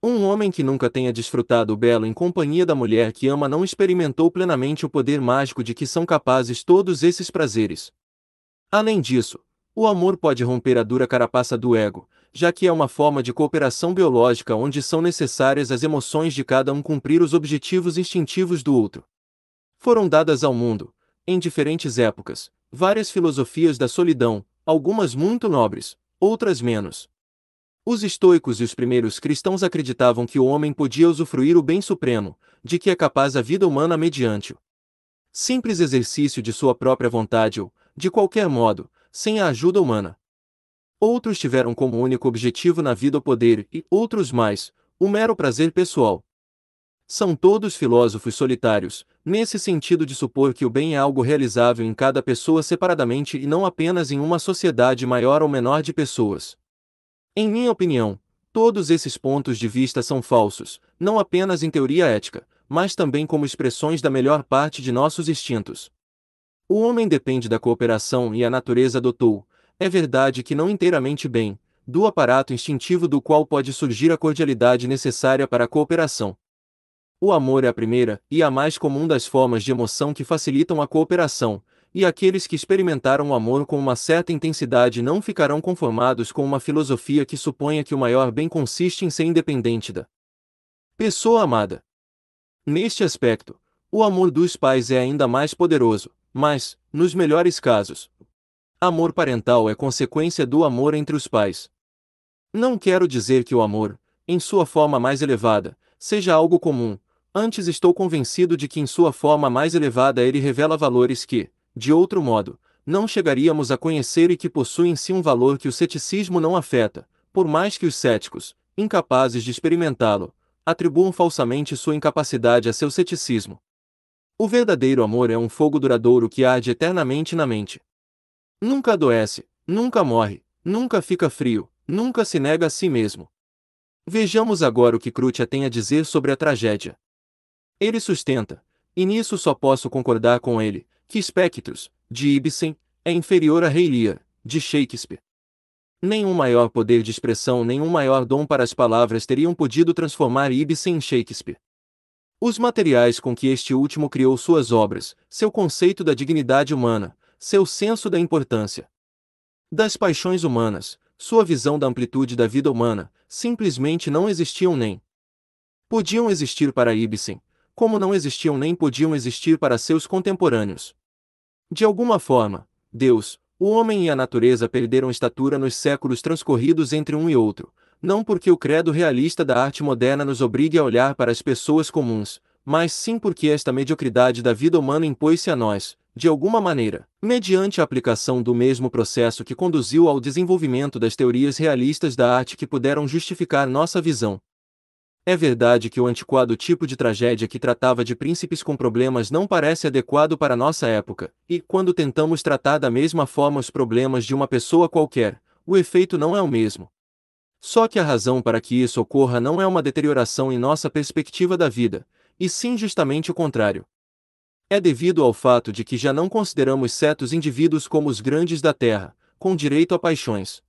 Um homem que nunca tenha desfrutado o belo em companhia da mulher que ama não experimentou plenamente o poder mágico de que são capazes todos esses prazeres. Além disso, o amor pode romper a dura carapaça do ego, já que é uma forma de cooperação biológica onde são necessárias as emoções de cada um cumprir os objetivos instintivos do outro. Foram dadas ao mundo, em diferentes épocas, várias filosofias da solidão, algumas muito nobres, outras menos. Os estoicos e os primeiros cristãos acreditavam que o homem podia usufruir o bem supremo, de que é capaz a vida humana mediante o simples exercício de sua própria vontade ou, de qualquer modo, sem a ajuda humana. Outros tiveram como único objetivo na vida o poder e, outros mais, o mero prazer pessoal. São todos filósofos solitários, nesse sentido de supor que o bem é algo realizável em cada pessoa separadamente e não apenas em uma sociedade maior ou menor de pessoas. Em minha opinião, todos esses pontos de vista são falsos, não apenas em teoria ética, mas também como expressões da melhor parte de nossos instintos. O homem depende da cooperação e a natureza dotou, é verdade que não inteiramente bem, do aparato instintivo do qual pode surgir a cordialidade necessária para a cooperação. O amor é a primeira e a mais comum das formas de emoção que facilitam a cooperação, e aqueles que experimentaram o amor com uma certa intensidade não ficarão conformados com uma filosofia que suponha que o maior bem consiste em ser independente da pessoa amada. Neste aspecto, o amor dos pais é ainda mais poderoso, mas, nos melhores casos, amor parental é consequência do amor entre os pais. Não quero dizer que o amor, em sua forma mais elevada, seja algo comum, antes estou convencido de que em sua forma mais elevada ele revela valores que, de outro modo, não chegaríamos a conhecer e que possuem em si um valor que o ceticismo não afeta, por mais que os céticos, incapazes de experimentá-lo, atribuam falsamente sua incapacidade a seu ceticismo. O verdadeiro amor é um fogo duradouro que arde eternamente na mente. Nunca adoece, nunca morre, nunca fica frio, nunca se nega a si mesmo. Vejamos agora o que Crutia tem a dizer sobre a tragédia. Ele sustenta, e nisso só posso concordar com ele, que espectros, de Ibsen, é inferior a Rei de Shakespeare. Nenhum maior poder de expressão, nenhum maior dom para as palavras teriam podido transformar Ibsen em Shakespeare. Os materiais com que este último criou suas obras, seu conceito da dignidade humana, seu senso da importância das paixões humanas, sua visão da amplitude da vida humana, simplesmente não existiam nem podiam existir para Ibsen, como não existiam nem podiam existir para seus contemporâneos. De alguma forma, Deus, o homem e a natureza perderam estatura nos séculos transcorridos entre um e outro, não porque o credo realista da arte moderna nos obrigue a olhar para as pessoas comuns, mas sim porque esta mediocridade da vida humana impôs-se a nós, de alguma maneira, mediante a aplicação do mesmo processo que conduziu ao desenvolvimento das teorias realistas da arte que puderam justificar nossa visão, é verdade que o antiquado tipo de tragédia que tratava de príncipes com problemas não parece adequado para nossa época, e quando tentamos tratar da mesma forma os problemas de uma pessoa qualquer, o efeito não é o mesmo. Só que a razão para que isso ocorra não é uma deterioração em nossa perspectiva da vida, e sim justamente o contrário. É devido ao fato de que já não consideramos certos indivíduos como os grandes da terra, com direito a paixões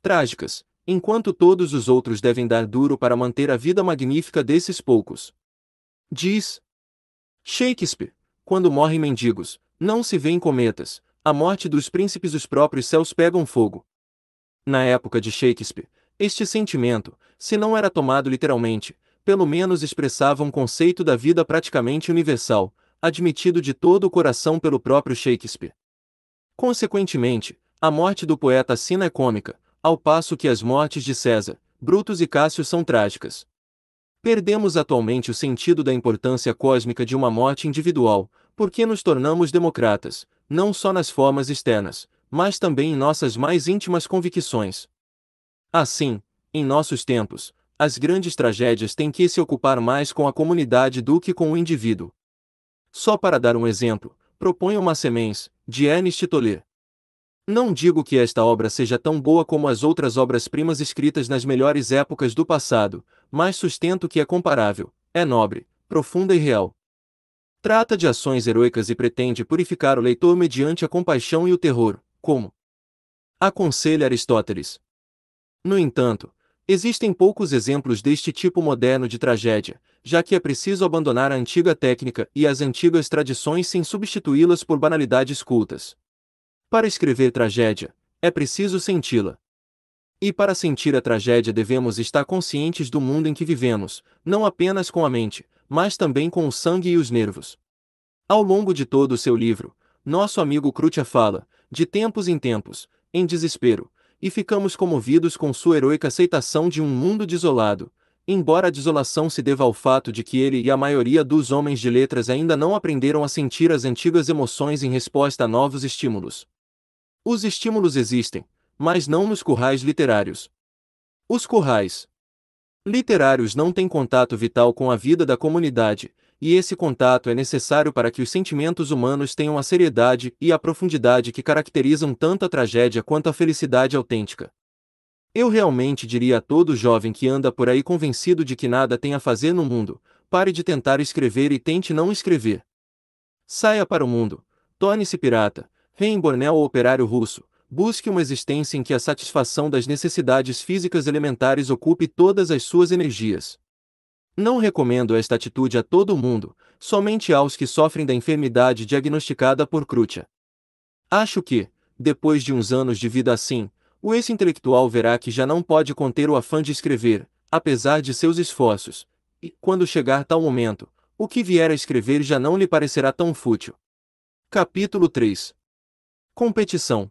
trágicas, enquanto todos os outros devem dar duro para manter a vida magnífica desses poucos. Diz Shakespeare: quando morrem mendigos, não se vêem cometas, a morte dos príncipes os próprios céus pegam fogo. Na época de Shakespeare, este sentimento, se não era tomado literalmente, pelo menos expressava um conceito da vida praticamente universal, admitido de todo o coração pelo próprio Shakespeare. Consequentemente, a morte do poeta Sina é cômica, ao passo que as mortes de César, Brutus e Cássio são trágicas. Perdemos atualmente o sentido da importância cósmica de uma morte individual, porque nos tornamos democratas, não só nas formas externas, mas também em nossas mais íntimas convicções. Assim, em nossos tempos, as grandes tragédias têm que se ocupar mais com a comunidade do que com o indivíduo. Só para dar um exemplo, proponho uma semente, de Ernest Toller. Não digo que esta obra seja tão boa como as outras obras-primas escritas nas melhores épocas do passado, mas sustento que é comparável, é nobre, profunda e real. Trata de ações heroicas e pretende purificar o leitor mediante a compaixão e o terror, como aconselha Aristóteles. No entanto, existem poucos exemplos deste tipo moderno de tragédia, já que é preciso abandonar a antiga técnica e as antigas tradições sem substituí-las por banalidades cultas. Para escrever tragédia, é preciso senti-la. E para sentir a tragédia devemos estar conscientes do mundo em que vivemos, não apenas com a mente, mas também com o sangue e os nervos. Ao longo de todo o seu livro, nosso amigo Crutia fala, de tempos em tempos, em desespero, e ficamos comovidos com sua heroica aceitação de um mundo desolado, embora a desolação se deva ao fato de que ele e a maioria dos homens de letras ainda não aprenderam a sentir as antigas emoções em resposta a novos estímulos. Os estímulos existem, mas não nos currais literários. Os currais literários não têm contato vital com a vida da comunidade, e esse contato é necessário para que os sentimentos humanos tenham a seriedade e a profundidade que caracterizam tanto a tragédia quanto a felicidade autêntica. Eu realmente diria a todo jovem que anda por aí convencido de que nada tem a fazer no mundo, pare de tentar escrever e tente não escrever. Saia para o mundo, torne-se pirata, Rei em Bornéu ou operário russo, busque uma existência em que a satisfação das necessidades físicas elementares ocupe todas as suas energias. Não recomendo esta atitude a todo mundo, somente aos que sofrem da enfermidade diagnosticada por Krutcher. Acho que, depois de uns anos de vida assim, o ex-intelectual verá que já não pode conter o afã de escrever, apesar de seus esforços, e, quando chegar tal momento, o que vier a escrever já não lhe parecerá tão fútil. Capítulo 3 Competição.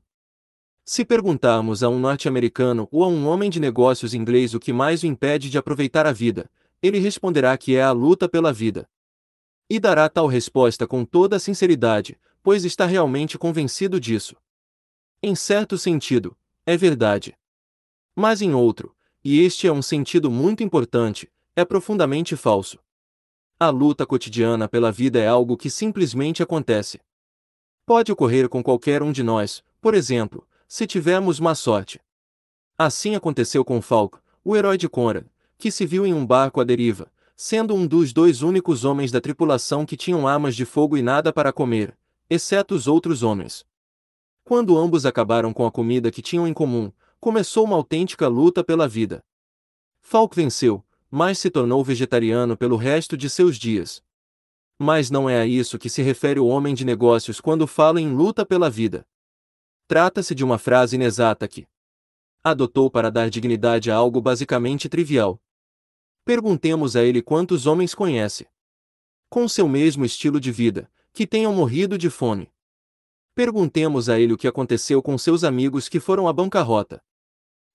Se perguntarmos a um norte-americano ou a um homem de negócios inglês o que mais o impede de aproveitar a vida, ele responderá que é a luta pela vida. E dará tal resposta com toda a sinceridade, pois está realmente convencido disso. Em certo sentido, é verdade. Mas em outro, e este é um sentido muito importante, é profundamente falso. A luta cotidiana pela vida é algo que simplesmente acontece. Pode ocorrer com qualquer um de nós, por exemplo, se tivermos má sorte. Assim aconteceu com Falco, o herói de Conrad, que se viu em um barco à deriva, sendo um dos dois únicos homens da tripulação que tinham armas de fogo e nada para comer, exceto os outros homens. Quando ambos acabaram com a comida que tinham em comum, começou uma autêntica luta pela vida. Falk venceu, mas se tornou vegetariano pelo resto de seus dias mas não é a isso que se refere o homem de negócios quando fala em luta pela vida. Trata-se de uma frase inexata que adotou para dar dignidade a algo basicamente trivial. Perguntemos a ele quantos homens conhece com seu mesmo estilo de vida, que tenham morrido de fome. Perguntemos a ele o que aconteceu com seus amigos que foram à bancarrota.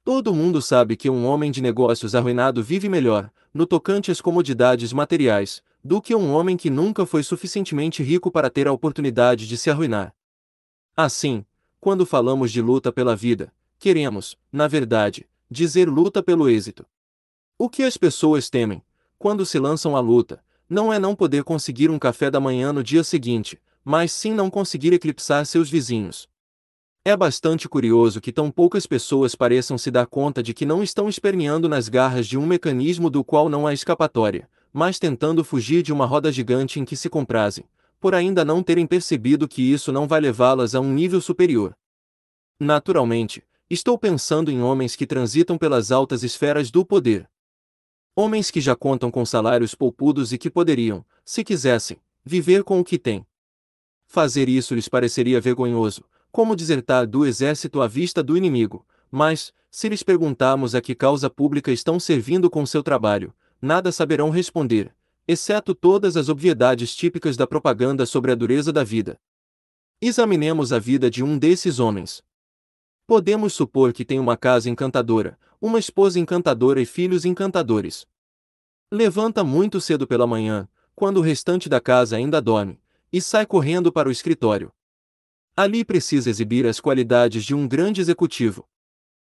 Todo mundo sabe que um homem de negócios arruinado vive melhor, no tocante às comodidades materiais, do que um homem que nunca foi suficientemente rico para ter a oportunidade de se arruinar. Assim, quando falamos de luta pela vida, queremos, na verdade, dizer luta pelo êxito. O que as pessoas temem, quando se lançam à luta, não é não poder conseguir um café da manhã no dia seguinte, mas sim não conseguir eclipsar seus vizinhos. É bastante curioso que tão poucas pessoas pareçam se dar conta de que não estão esperneando nas garras de um mecanismo do qual não há escapatória, mas tentando fugir de uma roda gigante em que se comprazem, por ainda não terem percebido que isso não vai levá-las a um nível superior. Naturalmente, estou pensando em homens que transitam pelas altas esferas do poder. Homens que já contam com salários poupudos e que poderiam, se quisessem, viver com o que têm. Fazer isso lhes pareceria vergonhoso, como desertar do exército à vista do inimigo, mas, se lhes perguntarmos a que causa pública estão servindo com seu trabalho, nada saberão responder, exceto todas as obviedades típicas da propaganda sobre a dureza da vida. Examinemos a vida de um desses homens. Podemos supor que tem uma casa encantadora, uma esposa encantadora e filhos encantadores. Levanta muito cedo pela manhã, quando o restante da casa ainda dorme, e sai correndo para o escritório. Ali precisa exibir as qualidades de um grande executivo.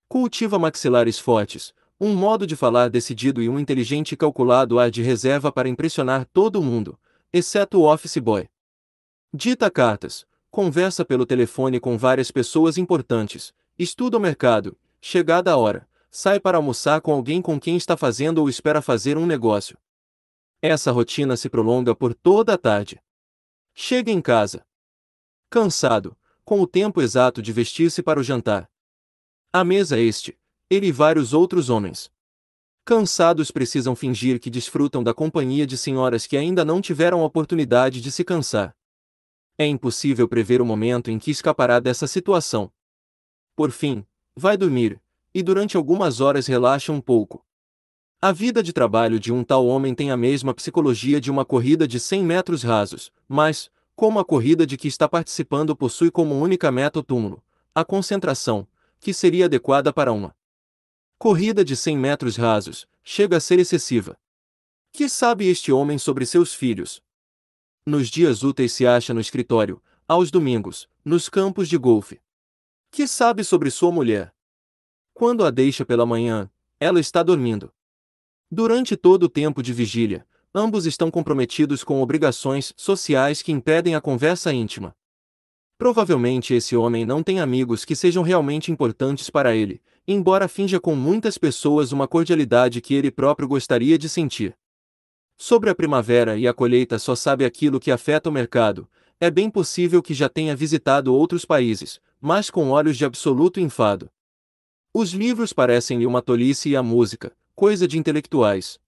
Cultiva maxilares fortes, um modo de falar decidido e um inteligente calculado há de reserva para impressionar todo mundo, exceto o office boy. Dita cartas, conversa pelo telefone com várias pessoas importantes, estuda o mercado, chegada a hora, sai para almoçar com alguém com quem está fazendo ou espera fazer um negócio. Essa rotina se prolonga por toda a tarde. Chega em casa. Cansado, com o tempo exato de vestir-se para o jantar. A mesa é este, ele e vários outros homens. Cansados precisam fingir que desfrutam da companhia de senhoras que ainda não tiveram a oportunidade de se cansar. É impossível prever o momento em que escapará dessa situação. Por fim, vai dormir, e durante algumas horas relaxa um pouco. A vida de trabalho de um tal homem tem a mesma psicologia de uma corrida de 100 metros rasos, mas, como a corrida de que está participando possui como única meta o túmulo, a concentração, que seria adequada para uma corrida de 100 metros rasos, chega a ser excessiva. Que sabe este homem sobre seus filhos? Nos dias úteis se acha no escritório, aos domingos, nos campos de golfe. Que sabe sobre sua mulher? Quando a deixa pela manhã, ela está dormindo. Durante todo o tempo de vigília, ambos estão comprometidos com obrigações sociais que impedem a conversa íntima. Provavelmente esse homem não tem amigos que sejam realmente importantes para ele, embora finja com muitas pessoas uma cordialidade que ele próprio gostaria de sentir. Sobre a primavera e a colheita só sabe aquilo que afeta o mercado, é bem possível que já tenha visitado outros países, mas com olhos de absoluto enfado. Os livros parecem-lhe uma tolice e a música, coisa de intelectuais.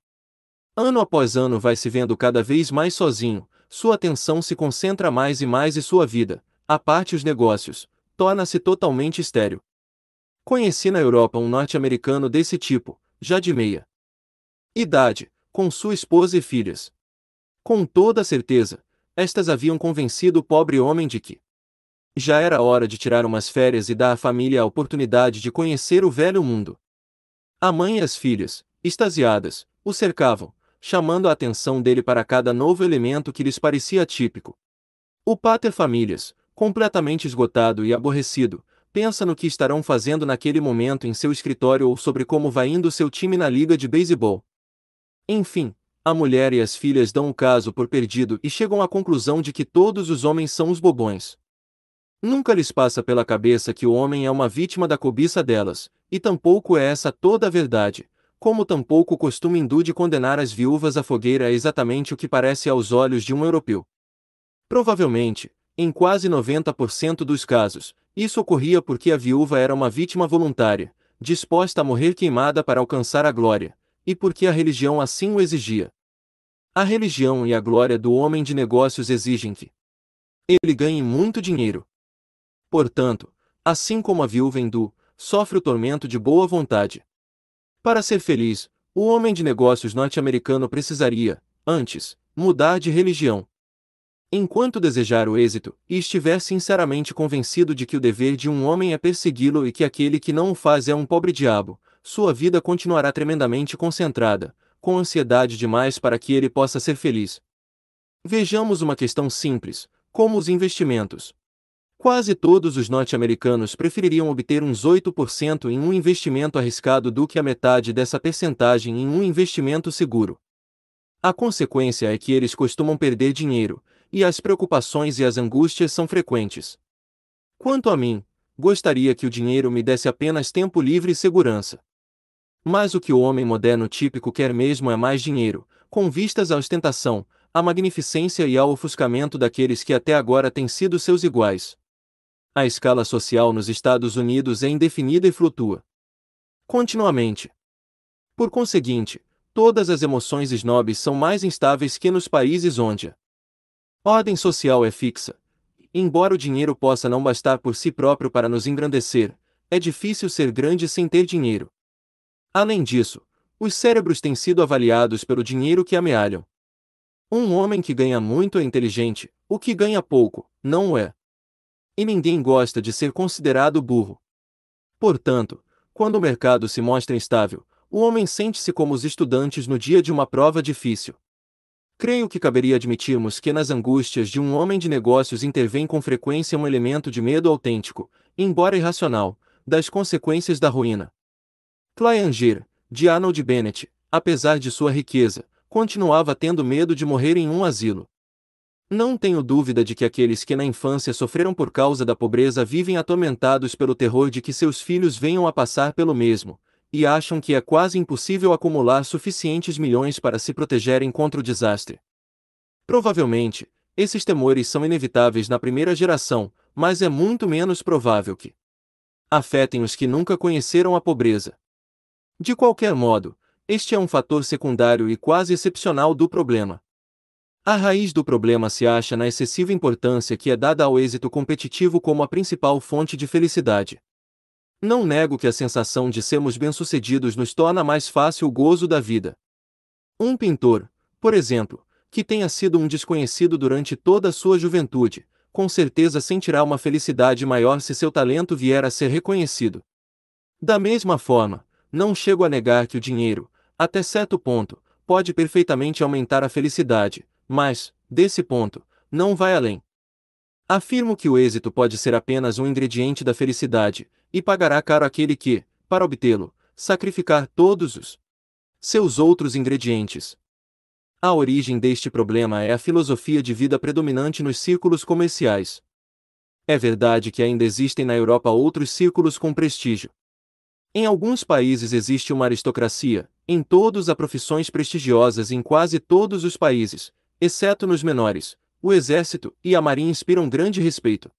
Ano após ano vai se vendo cada vez mais sozinho, sua atenção se concentra mais e mais e sua vida, à parte os negócios, torna-se totalmente estéril. Conheci na Europa um norte-americano desse tipo, já de meia idade, com sua esposa e filhas. Com toda certeza, estas haviam convencido o pobre homem de que já era hora de tirar umas férias e dar à família a oportunidade de conhecer o velho mundo. A mãe e as filhas, extasiadas, o cercavam, chamando a atenção dele para cada novo elemento que lhes parecia típico. O pater famílias, completamente esgotado e aborrecido, Pensa no que estarão fazendo naquele momento em seu escritório ou sobre como vai indo seu time na liga de beisebol. Enfim, a mulher e as filhas dão o caso por perdido e chegam à conclusão de que todos os homens são os bobões. Nunca lhes passa pela cabeça que o homem é uma vítima da cobiça delas, e tampouco é essa toda a verdade, como tampouco o costume hindu de condenar as viúvas à fogueira é exatamente o que parece aos olhos de um europeu. Provavelmente, em quase 90% dos casos, isso ocorria porque a viúva era uma vítima voluntária, disposta a morrer queimada para alcançar a glória, e porque a religião assim o exigia. A religião e a glória do homem de negócios exigem que ele ganhe muito dinheiro. Portanto, assim como a viúva hindu, sofre o tormento de boa vontade. Para ser feliz, o homem de negócios norte-americano precisaria, antes, mudar de religião. Enquanto desejar o êxito, e estiver sinceramente convencido de que o dever de um homem é persegui-lo e que aquele que não o faz é um pobre diabo, sua vida continuará tremendamente concentrada, com ansiedade demais para que ele possa ser feliz. Vejamos uma questão simples, como os investimentos. Quase todos os norte-americanos prefeririam obter uns 8% em um investimento arriscado do que a metade dessa percentagem em um investimento seguro. A consequência é que eles costumam perder dinheiro, e as preocupações e as angústias são frequentes. Quanto a mim, gostaria que o dinheiro me desse apenas tempo livre e segurança. Mas o que o homem moderno típico quer mesmo é mais dinheiro, com vistas à ostentação, à magnificência e ao ofuscamento daqueles que até agora têm sido seus iguais. A escala social nos Estados Unidos é indefinida e flutua. Continuamente. Por conseguinte, todas as emoções snobs são mais instáveis que nos países onde a Ordem social é fixa. Embora o dinheiro possa não bastar por si próprio para nos engrandecer, é difícil ser grande sem ter dinheiro. Além disso, os cérebros têm sido avaliados pelo dinheiro que amealham. Um homem que ganha muito é inteligente, o que ganha pouco, não é. E ninguém gosta de ser considerado burro. Portanto, quando o mercado se mostra instável, o homem sente-se como os estudantes no dia de uma prova difícil. Creio que caberia admitirmos que nas angústias de um homem de negócios intervém com frequência um elemento de medo autêntico, embora irracional, das consequências da ruína. Clayanger, de Arnold Bennett, apesar de sua riqueza, continuava tendo medo de morrer em um asilo. Não tenho dúvida de que aqueles que na infância sofreram por causa da pobreza vivem atormentados pelo terror de que seus filhos venham a passar pelo mesmo, e acham que é quase impossível acumular suficientes milhões para se protegerem contra o desastre. Provavelmente, esses temores são inevitáveis na primeira geração, mas é muito menos provável que afetem os que nunca conheceram a pobreza. De qualquer modo, este é um fator secundário e quase excepcional do problema. A raiz do problema se acha na excessiva importância que é dada ao êxito competitivo como a principal fonte de felicidade. Não nego que a sensação de sermos bem-sucedidos nos torna mais fácil o gozo da vida. Um pintor, por exemplo, que tenha sido um desconhecido durante toda a sua juventude, com certeza sentirá uma felicidade maior se seu talento vier a ser reconhecido. Da mesma forma, não chego a negar que o dinheiro, até certo ponto, pode perfeitamente aumentar a felicidade, mas, desse ponto, não vai além. Afirmo que o êxito pode ser apenas um ingrediente da felicidade, e pagará caro aquele que, para obtê-lo, sacrificar todos os seus outros ingredientes. A origem deste problema é a filosofia de vida predominante nos círculos comerciais. É verdade que ainda existem na Europa outros círculos com prestígio. Em alguns países existe uma aristocracia, em todos há profissões prestigiosas em quase todos os países, exceto nos menores. O exército e a marinha inspiram grande respeito.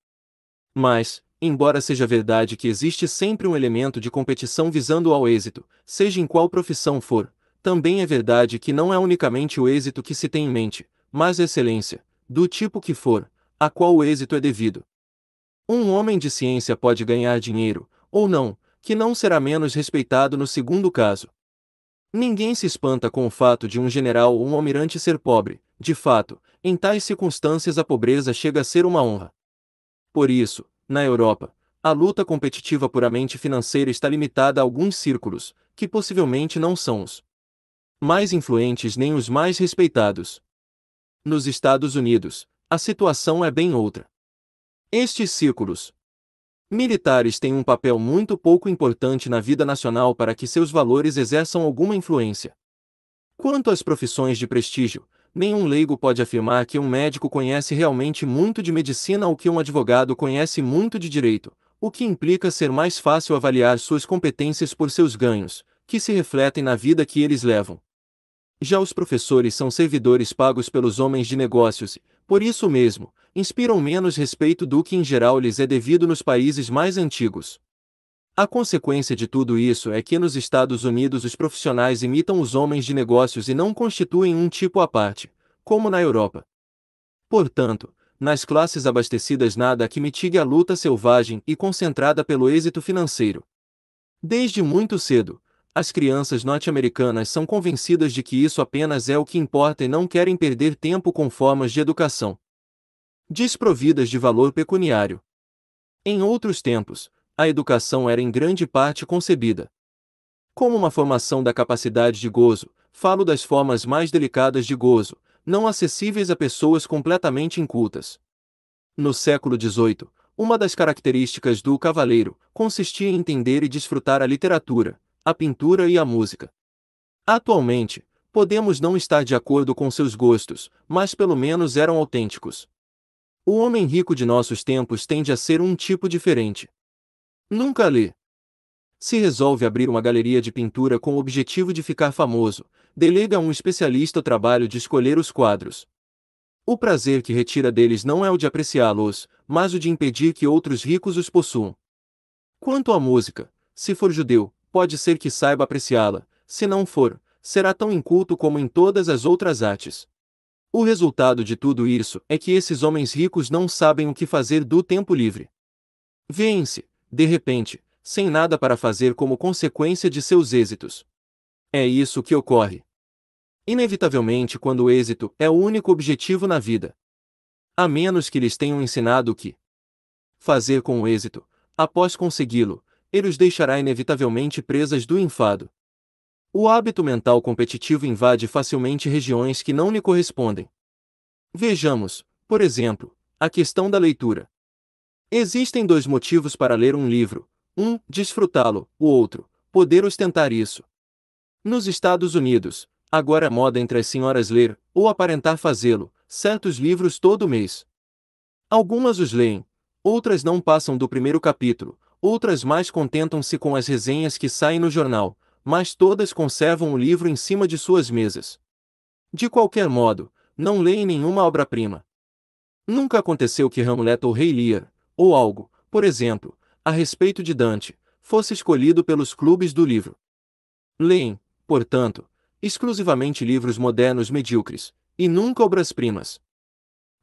Mas, Embora seja verdade que existe sempre um elemento de competição visando ao êxito, seja em qual profissão for, também é verdade que não é unicamente o êxito que se tem em mente, mas a excelência, do tipo que for, a qual o êxito é devido. Um homem de ciência pode ganhar dinheiro, ou não, que não será menos respeitado no segundo caso. Ninguém se espanta com o fato de um general ou um almirante ser pobre, de fato, em tais circunstâncias a pobreza chega a ser uma honra. Por isso, na Europa, a luta competitiva puramente financeira está limitada a alguns círculos, que possivelmente não são os mais influentes nem os mais respeitados. Nos Estados Unidos, a situação é bem outra. Estes círculos militares têm um papel muito pouco importante na vida nacional para que seus valores exerçam alguma influência. Quanto às profissões de prestígio, Nenhum leigo pode afirmar que um médico conhece realmente muito de medicina ou que um advogado conhece muito de direito, o que implica ser mais fácil avaliar suas competências por seus ganhos, que se refletem na vida que eles levam. Já os professores são servidores pagos pelos homens de negócios e, por isso mesmo, inspiram menos respeito do que em geral lhes é devido nos países mais antigos. A consequência de tudo isso é que nos Estados Unidos os profissionais imitam os homens de negócios e não constituem um tipo à parte, como na Europa. Portanto, nas classes abastecidas nada que mitigue a luta selvagem e concentrada pelo êxito financeiro. Desde muito cedo, as crianças norte-americanas são convencidas de que isso apenas é o que importa e não querem perder tempo com formas de educação desprovidas de valor pecuniário. Em outros tempos, a educação era em grande parte concebida como uma formação da capacidade de gozo, falo das formas mais delicadas de gozo, não acessíveis a pessoas completamente incultas. No século XVIII, uma das características do cavaleiro consistia em entender e desfrutar a literatura, a pintura e a música. Atualmente, podemos não estar de acordo com seus gostos, mas pelo menos eram autênticos. O homem rico de nossos tempos tende a ser um tipo diferente. Nunca lê. Se resolve abrir uma galeria de pintura com o objetivo de ficar famoso, delega a um especialista o trabalho de escolher os quadros. O prazer que retira deles não é o de apreciá-los, mas o de impedir que outros ricos os possuam. Quanto à música, se for judeu, pode ser que saiba apreciá-la, se não for, será tão inculto como em todas as outras artes. O resultado de tudo isso é que esses homens ricos não sabem o que fazer do tempo livre. Vêem-se, de repente, sem nada para fazer como consequência de seus êxitos. É isso que ocorre. Inevitavelmente, quando o êxito é o único objetivo na vida. A menos que lhes tenham ensinado que fazer com o êxito, após consegui-lo, ele os deixará inevitavelmente presas do enfado. O hábito mental competitivo invade facilmente regiões que não lhe correspondem. Vejamos, por exemplo, a questão da leitura. Existem dois motivos para ler um livro: um, desfrutá-lo, o outro, poder ostentar isso. Nos Estados Unidos, agora é moda entre as senhoras ler, ou aparentar fazê-lo, certos livros todo mês. Algumas os leem, outras não passam do primeiro capítulo, outras mais contentam-se com as resenhas que saem no jornal, mas todas conservam o livro em cima de suas mesas. De qualquer modo, não leem nenhuma obra-prima. Nunca aconteceu que Hamlet ou Rei Lear, ou algo, por exemplo, a respeito de Dante, fosse escolhido pelos clubes do livro. Leem, portanto, exclusivamente livros modernos medíocres, e nunca obras-primas.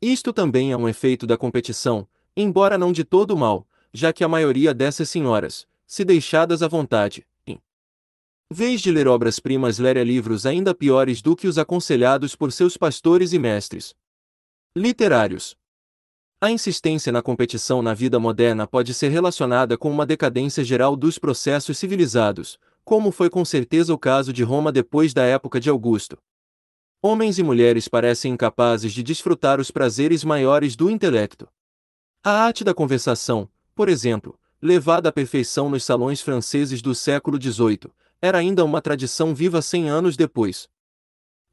Isto também é um efeito da competição, embora não de todo mal, já que a maioria dessas senhoras, se deixadas à vontade, em vez de ler obras-primas lerá livros ainda piores do que os aconselhados por seus pastores e mestres literários. A insistência na competição na vida moderna pode ser relacionada com uma decadência geral dos processos civilizados, como foi com certeza o caso de Roma depois da época de Augusto. Homens e mulheres parecem incapazes de desfrutar os prazeres maiores do intelecto. A arte da conversação, por exemplo, levada à perfeição nos salões franceses do século XVIII, era ainda uma tradição viva cem anos depois,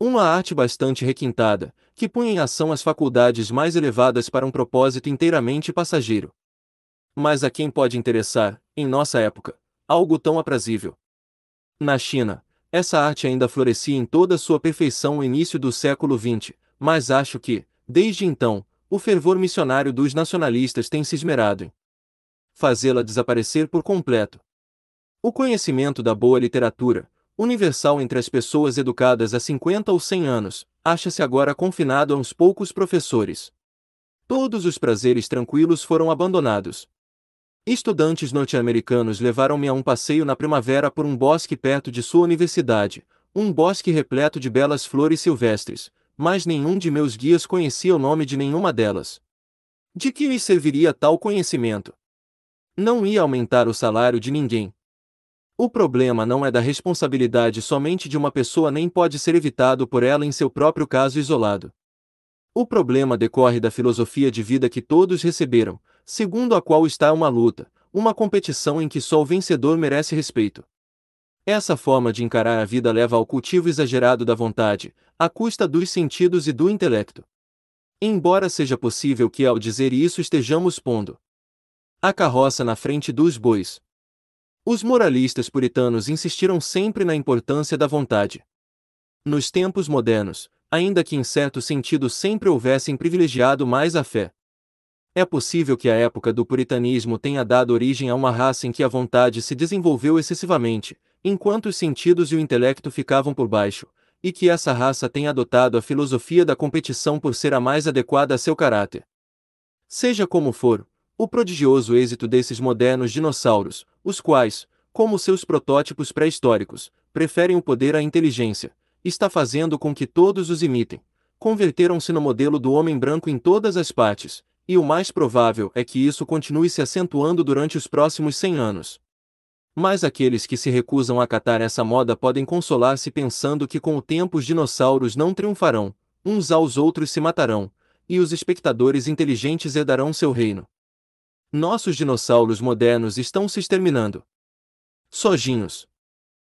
uma arte bastante requintada, que punha em ação as faculdades mais elevadas para um propósito inteiramente passageiro. Mas a quem pode interessar, em nossa época, algo tão aprazível? Na China, essa arte ainda florescia em toda sua perfeição no início do século XX, mas acho que, desde então, o fervor missionário dos nacionalistas tem se esmerado em fazê-la desaparecer por completo. O conhecimento da boa literatura, universal entre as pessoas educadas há 50 ou 100 anos, acha-se agora confinado a uns poucos professores. Todos os prazeres tranquilos foram abandonados. Estudantes norte-americanos levaram-me a um passeio na primavera por um bosque perto de sua universidade, um bosque repleto de belas flores silvestres, mas nenhum de meus guias conhecia o nome de nenhuma delas. De que me serviria tal conhecimento? Não ia aumentar o salário de ninguém, o problema não é da responsabilidade somente de uma pessoa nem pode ser evitado por ela em seu próprio caso isolado. O problema decorre da filosofia de vida que todos receberam, segundo a qual está uma luta, uma competição em que só o vencedor merece respeito. Essa forma de encarar a vida leva ao cultivo exagerado da vontade, à custa dos sentidos e do intelecto. Embora seja possível que ao dizer isso estejamos pondo a carroça na frente dos bois, os moralistas puritanos insistiram sempre na importância da vontade. Nos tempos modernos, ainda que em certo sentido sempre houvessem privilegiado mais a fé. É possível que a época do puritanismo tenha dado origem a uma raça em que a vontade se desenvolveu excessivamente, enquanto os sentidos e o intelecto ficavam por baixo, e que essa raça tenha adotado a filosofia da competição por ser a mais adequada a seu caráter. Seja como for, o prodigioso êxito desses modernos dinossauros, os quais, como seus protótipos pré-históricos, preferem o poder à inteligência, está fazendo com que todos os imitem. Converteram-se no modelo do homem branco em todas as partes, e o mais provável é que isso continue se acentuando durante os próximos 100 anos. Mas aqueles que se recusam a acatar essa moda podem consolar-se pensando que com o tempo os dinossauros não triunfarão, uns aos outros se matarão, e os espectadores inteligentes herdarão seu reino. Nossos dinossauros modernos estão se exterminando. Sozinhos.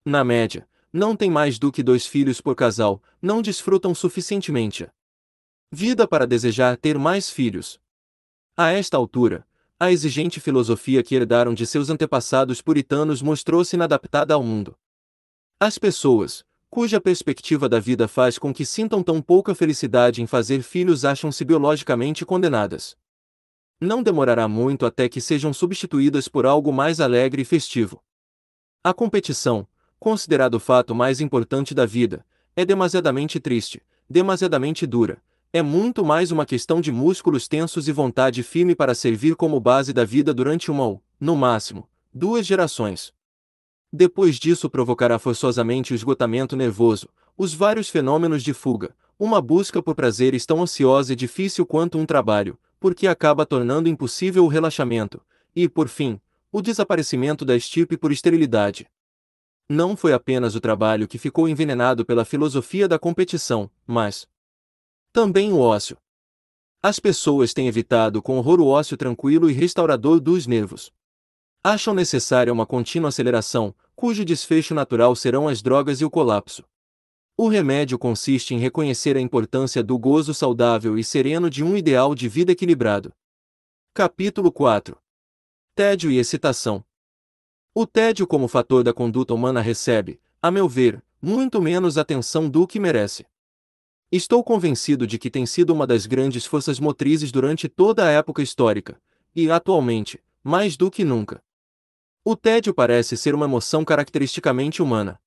Na média, não tem mais do que dois filhos por casal, não desfrutam suficientemente a vida para desejar ter mais filhos. A esta altura, a exigente filosofia que herdaram de seus antepassados puritanos mostrou-se inadaptada ao mundo. As pessoas, cuja perspectiva da vida faz com que sintam tão pouca felicidade em fazer filhos, acham-se biologicamente condenadas não demorará muito até que sejam substituídas por algo mais alegre e festivo. A competição, considerado o fato mais importante da vida, é demasiadamente triste, demasiadamente dura. É muito mais uma questão de músculos tensos e vontade firme para servir como base da vida durante uma ou, no máximo, duas gerações. Depois disso provocará forçosamente o esgotamento nervoso, os vários fenômenos de fuga, uma busca por prazer tão ansiosa e difícil quanto um trabalho, porque acaba tornando impossível o relaxamento, e, por fim, o desaparecimento da estirpe por esterilidade. Não foi apenas o trabalho que ficou envenenado pela filosofia da competição, mas também o ócio. As pessoas têm evitado com horror o ócio tranquilo e restaurador dos nervos. Acham necessária uma contínua aceleração, cujo desfecho natural serão as drogas e o colapso. O remédio consiste em reconhecer a importância do gozo saudável e sereno de um ideal de vida equilibrado. Capítulo 4 Tédio e excitação. O tédio, como fator da conduta humana, recebe, a meu ver, muito menos atenção do que merece. Estou convencido de que tem sido uma das grandes forças motrizes durante toda a época histórica, e atualmente, mais do que nunca. O tédio parece ser uma emoção caracteristicamente humana.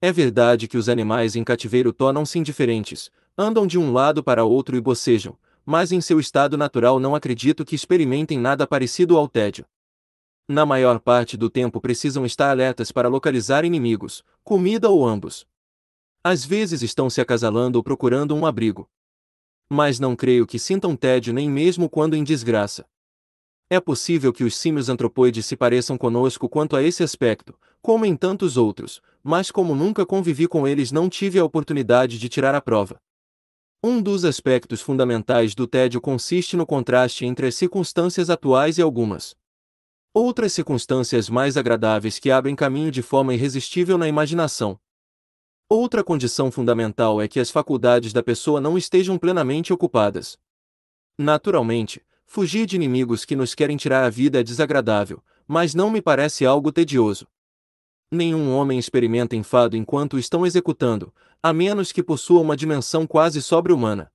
É verdade que os animais em cativeiro tornam-se indiferentes, andam de um lado para outro e bocejam, mas em seu estado natural não acredito que experimentem nada parecido ao tédio. Na maior parte do tempo precisam estar alertas para localizar inimigos, comida ou ambos. Às vezes estão se acasalando ou procurando um abrigo. Mas não creio que sintam tédio nem mesmo quando em desgraça. É possível que os símios antropoides se pareçam conosco quanto a esse aspecto, como em tantos outros, mas como nunca convivi com eles não tive a oportunidade de tirar a prova. Um dos aspectos fundamentais do tédio consiste no contraste entre as circunstâncias atuais e algumas outras circunstâncias mais agradáveis que abrem caminho de forma irresistível na imaginação. Outra condição fundamental é que as faculdades da pessoa não estejam plenamente ocupadas. Naturalmente, fugir de inimigos que nos querem tirar a vida é desagradável, mas não me parece algo tedioso. Nenhum homem experimenta enfado enquanto estão executando, a menos que possua uma dimensão quase sobre-humana.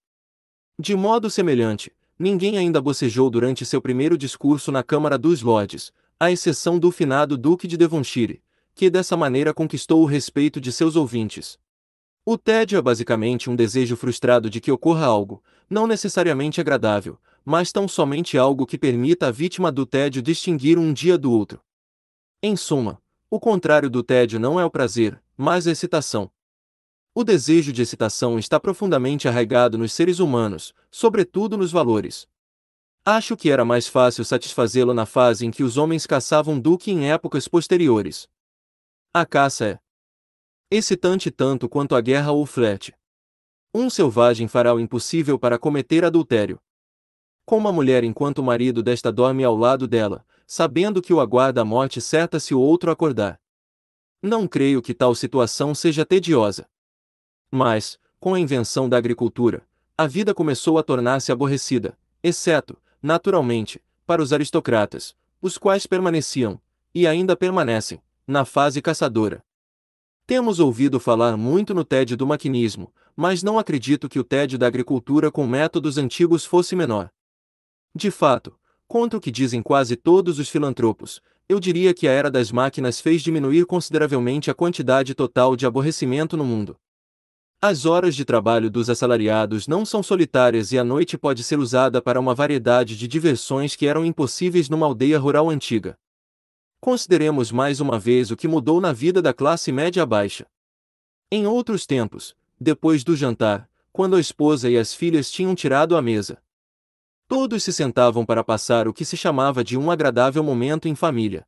De modo semelhante, ninguém ainda bocejou durante seu primeiro discurso na Câmara dos Lordes, à exceção do finado Duque de Devonshire, que dessa maneira conquistou o respeito de seus ouvintes. O tédio é basicamente um desejo frustrado de que ocorra algo, não necessariamente agradável, mas tão somente algo que permita à vítima do tédio distinguir um dia do outro. Em suma, o contrário do tédio não é o prazer, mas a excitação. O desejo de excitação está profundamente arraigado nos seres humanos, sobretudo nos valores. Acho que era mais fácil satisfazê-lo na fase em que os homens caçavam do que em épocas posteriores. A caça é excitante tanto quanto a guerra ou o flerte. Um selvagem fará o impossível para cometer adultério. Com uma mulher enquanto o marido desta dorme ao lado dela, sabendo que o aguarda a morte certa se o outro acordar. Não creio que tal situação seja tediosa. Mas, com a invenção da agricultura, a vida começou a tornar-se aborrecida, exceto, naturalmente, para os aristocratas, os quais permaneciam, e ainda permanecem, na fase caçadora. Temos ouvido falar muito no tédio do maquinismo, mas não acredito que o tédio da agricultura com métodos antigos fosse menor. De fato, Contra o que dizem quase todos os filantropos, eu diria que a era das máquinas fez diminuir consideravelmente a quantidade total de aborrecimento no mundo. As horas de trabalho dos assalariados não são solitárias e a noite pode ser usada para uma variedade de diversões que eram impossíveis numa aldeia rural antiga. Consideremos mais uma vez o que mudou na vida da classe média baixa. Em outros tempos, depois do jantar, quando a esposa e as filhas tinham tirado a mesa, Todos se sentavam para passar o que se chamava de um agradável momento em família.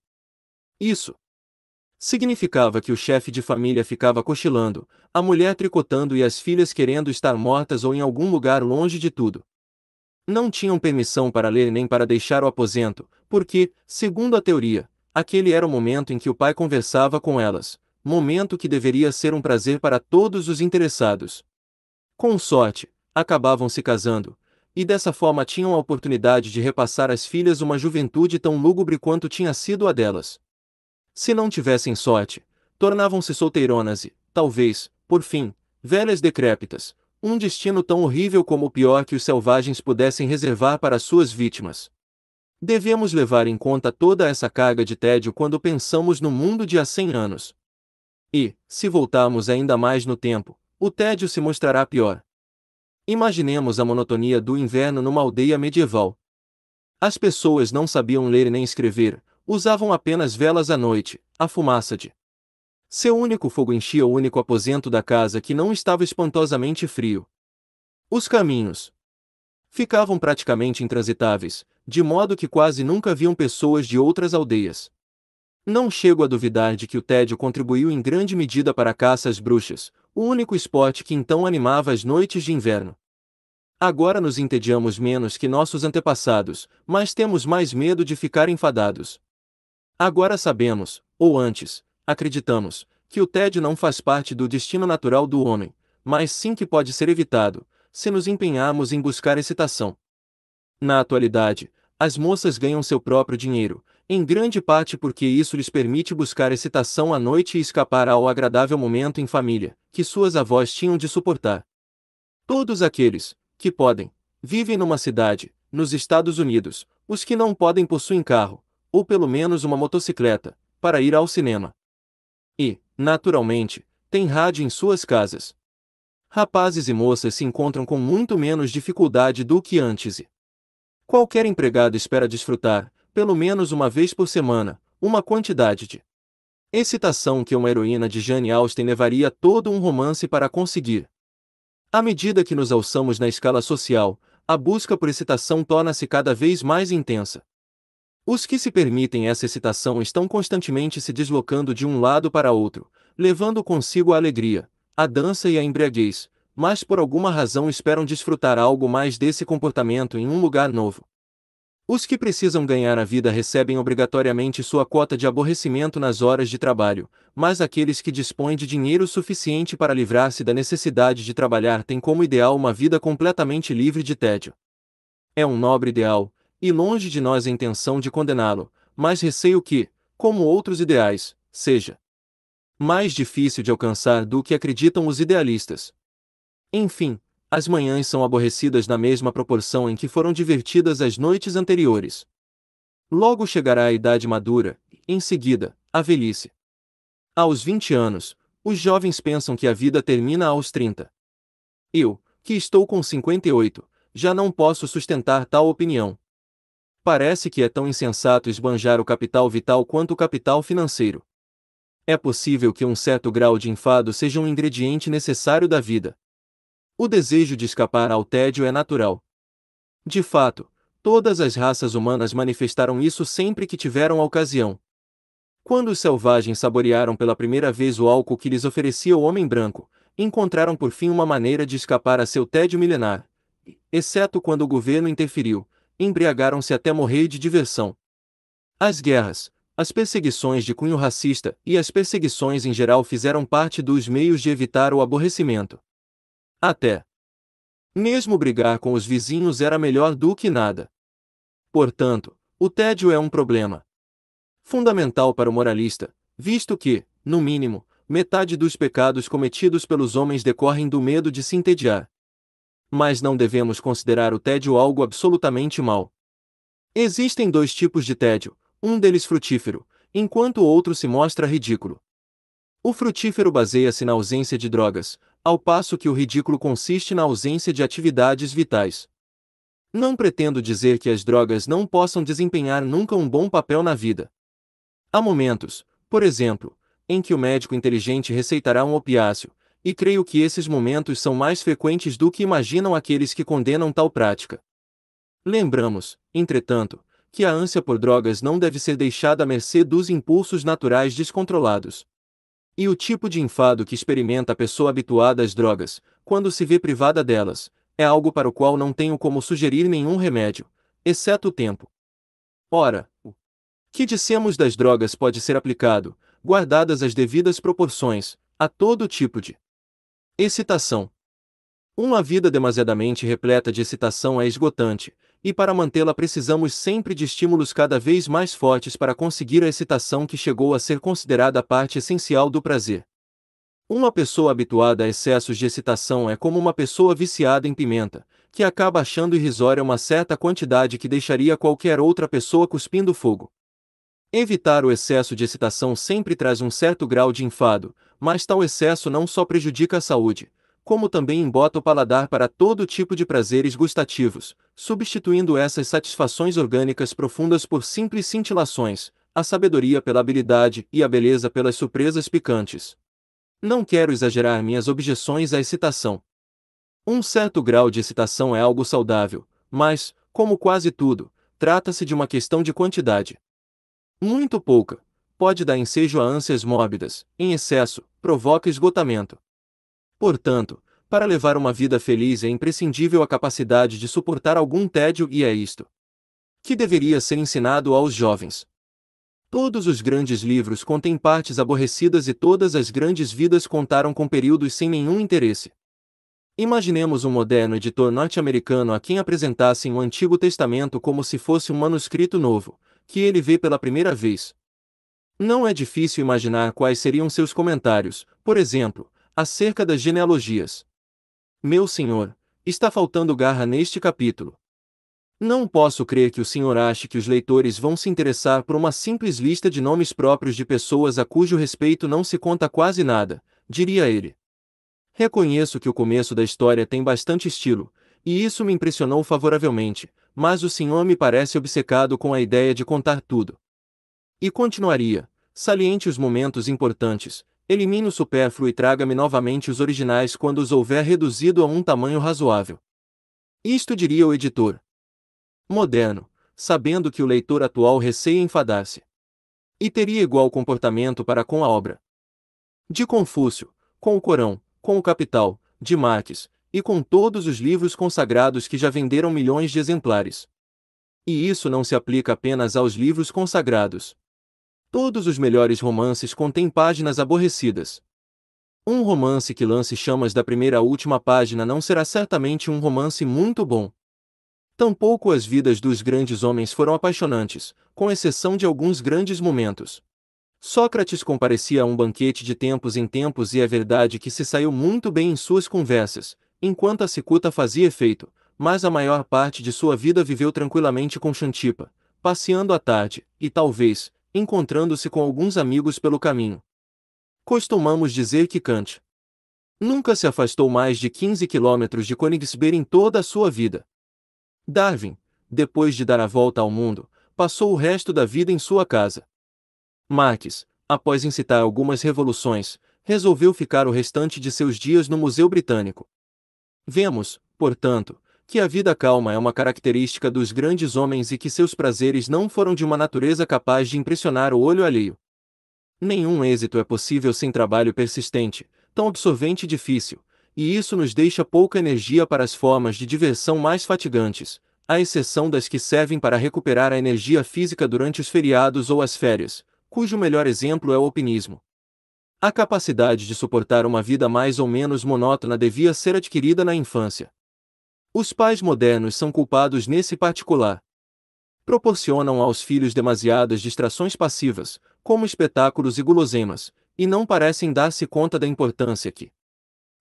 Isso significava que o chefe de família ficava cochilando, a mulher tricotando e as filhas querendo estar mortas ou em algum lugar longe de tudo. Não tinham permissão para ler nem para deixar o aposento, porque, segundo a teoria, aquele era o momento em que o pai conversava com elas, momento que deveria ser um prazer para todos os interessados. Com sorte, acabavam se casando, e dessa forma tinham a oportunidade de repassar às filhas uma juventude tão lúgubre quanto tinha sido a delas. Se não tivessem sorte, tornavam-se solteironas e, talvez, por fim, velhas decrépitas, um destino tão horrível como o pior que os selvagens pudessem reservar para suas vítimas. Devemos levar em conta toda essa carga de tédio quando pensamos no mundo de há 100 anos. E, se voltarmos ainda mais no tempo, o tédio se mostrará pior. Imaginemos a monotonia do inverno numa aldeia medieval. As pessoas não sabiam ler nem escrever, usavam apenas velas à noite, a fumaça de seu único fogo enchia o único aposento da casa que não estava espantosamente frio. Os caminhos ficavam praticamente intransitáveis, de modo que quase nunca viam pessoas de outras aldeias. Não chego a duvidar de que o tédio contribuiu em grande medida para a caça às bruxas, o único esporte que então animava as noites de inverno. Agora nos entediamos menos que nossos antepassados, mas temos mais medo de ficar enfadados. Agora sabemos, ou antes, acreditamos, que o tédio não faz parte do destino natural do homem, mas sim que pode ser evitado, se nos empenharmos em buscar excitação. Na atualidade, as moças ganham seu próprio dinheiro, em grande parte porque isso lhes permite buscar excitação à noite e escapar ao agradável momento em família, que suas avós tinham de suportar. Todos aqueles que podem vivem numa cidade, nos Estados Unidos, os que não podem possuem carro, ou pelo menos uma motocicleta, para ir ao cinema. E, naturalmente, têm rádio em suas casas. Rapazes e moças se encontram com muito menos dificuldade do que antes. E qualquer empregado espera desfrutar, pelo menos uma vez por semana, uma quantidade de excitação que uma heroína de Jane Austen levaria todo um romance para conseguir. À medida que nos alçamos na escala social, a busca por excitação torna-se cada vez mais intensa. Os que se permitem essa excitação estão constantemente se deslocando de um lado para outro, levando consigo a alegria, a dança e a embriaguez, mas por alguma razão esperam desfrutar algo mais desse comportamento em um lugar novo. Os que precisam ganhar a vida recebem obrigatoriamente sua cota de aborrecimento nas horas de trabalho, mas aqueles que dispõem de dinheiro suficiente para livrar-se da necessidade de trabalhar têm como ideal uma vida completamente livre de tédio. É um nobre ideal, e longe de nós a intenção de condená-lo, mas receio que, como outros ideais, seja mais difícil de alcançar do que acreditam os idealistas. Enfim, as manhãs são aborrecidas na mesma proporção em que foram divertidas as noites anteriores. Logo chegará a idade madura, em seguida, a velhice. Aos 20 anos, os jovens pensam que a vida termina aos 30. Eu, que estou com 58, já não posso sustentar tal opinião. Parece que é tão insensato esbanjar o capital vital quanto o capital financeiro. É possível que um certo grau de enfado seja um ingrediente necessário da vida. O desejo de escapar ao tédio é natural. De fato, todas as raças humanas manifestaram isso sempre que tiveram a ocasião. Quando os selvagens saborearam pela primeira vez o álcool que lhes oferecia o homem branco, encontraram por fim uma maneira de escapar a seu tédio milenar. Exceto quando o governo interferiu, embriagaram-se até morrer de diversão. As guerras, as perseguições de cunho racista e as perseguições em geral fizeram parte dos meios de evitar o aborrecimento. Até. Mesmo brigar com os vizinhos era melhor do que nada. Portanto, o tédio é um problema fundamental para o moralista, visto que, no mínimo, metade dos pecados cometidos pelos homens decorrem do medo de se entediar. Mas não devemos considerar o tédio algo absolutamente mau. Existem dois tipos de tédio, um deles frutífero, enquanto o outro se mostra ridículo. O frutífero baseia-se na ausência de drogas, ao passo que o ridículo consiste na ausência de atividades vitais. Não pretendo dizer que as drogas não possam desempenhar nunca um bom papel na vida. Há momentos, por exemplo, em que o médico inteligente receitará um opiáceo, e creio que esses momentos são mais frequentes do que imaginam aqueles que condenam tal prática. Lembramos, entretanto, que a ânsia por drogas não deve ser deixada à mercê dos impulsos naturais descontrolados. E o tipo de enfado que experimenta a pessoa habituada às drogas, quando se vê privada delas, é algo para o qual não tenho como sugerir nenhum remédio, exceto o tempo. Ora, o que dissemos das drogas pode ser aplicado, guardadas as devidas proporções, a todo tipo de excitação. Uma vida demasiadamente repleta de excitação é esgotante, e para mantê-la precisamos sempre de estímulos cada vez mais fortes para conseguir a excitação que chegou a ser considerada parte essencial do prazer. Uma pessoa habituada a excessos de excitação é como uma pessoa viciada em pimenta, que acaba achando irrisória uma certa quantidade que deixaria qualquer outra pessoa cuspindo fogo. Evitar o excesso de excitação sempre traz um certo grau de enfado, mas tal excesso não só prejudica a saúde, como também embota o paladar para todo tipo de prazeres gustativos, substituindo essas satisfações orgânicas profundas por simples cintilações, a sabedoria pela habilidade e a beleza pelas surpresas picantes. Não quero exagerar minhas objeções à excitação. Um certo grau de excitação é algo saudável, mas, como quase tudo, trata-se de uma questão de quantidade. Muito pouca, pode dar ensejo a ânsias mórbidas, em excesso, provoca esgotamento. Portanto, para levar uma vida feliz é imprescindível a capacidade de suportar algum tédio e é isto que deveria ser ensinado aos jovens. Todos os grandes livros contêm partes aborrecidas e todas as grandes vidas contaram com períodos sem nenhum interesse. Imaginemos um moderno editor norte-americano a quem apresentassem o Antigo Testamento como se fosse um manuscrito novo, que ele vê pela primeira vez. Não é difícil imaginar quais seriam seus comentários, por exemplo, acerca das genealogias. Meu senhor, está faltando garra neste capítulo. Não posso crer que o senhor ache que os leitores vão se interessar por uma simples lista de nomes próprios de pessoas a cujo respeito não se conta quase nada, diria ele. Reconheço que o começo da história tem bastante estilo, e isso me impressionou favoravelmente, mas o senhor me parece obcecado com a ideia de contar tudo. E continuaria, saliente os momentos importantes, Elimine o supérfluo e traga-me novamente os originais quando os houver reduzido a um tamanho razoável. Isto diria o editor. Moderno, sabendo que o leitor atual receia enfadar-se. E teria igual comportamento para com a obra. De Confúcio, com o Corão, com o Capital, de Marx, e com todos os livros consagrados que já venderam milhões de exemplares. E isso não se aplica apenas aos livros consagrados. Todos os melhores romances contêm páginas aborrecidas. Um romance que lance chamas da primeira à última página não será certamente um romance muito bom. Tampouco as vidas dos grandes homens foram apaixonantes, com exceção de alguns grandes momentos. Sócrates comparecia a um banquete de tempos em tempos e é verdade que se saiu muito bem em suas conversas, enquanto a cicuta fazia efeito, mas a maior parte de sua vida viveu tranquilamente com Xantipa, passeando à tarde, e talvez, encontrando-se com alguns amigos pelo caminho. Costumamos dizer que Kant nunca se afastou mais de 15 quilômetros de Königsberg em toda a sua vida. Darwin, depois de dar a volta ao mundo, passou o resto da vida em sua casa. Marx, após incitar algumas revoluções, resolveu ficar o restante de seus dias no Museu Britânico. Vemos, portanto, que a vida calma é uma característica dos grandes homens e que seus prazeres não foram de uma natureza capaz de impressionar o olho alheio. Nenhum êxito é possível sem trabalho persistente, tão absorvente e difícil, e isso nos deixa pouca energia para as formas de diversão mais fatigantes, à exceção das que servem para recuperar a energia física durante os feriados ou as férias, cujo melhor exemplo é o alpinismo. A capacidade de suportar uma vida mais ou menos monótona devia ser adquirida na infância. Os pais modernos são culpados nesse particular. Proporcionam aos filhos demasiadas distrações passivas, como espetáculos e guloseimas, e não parecem dar-se conta da importância que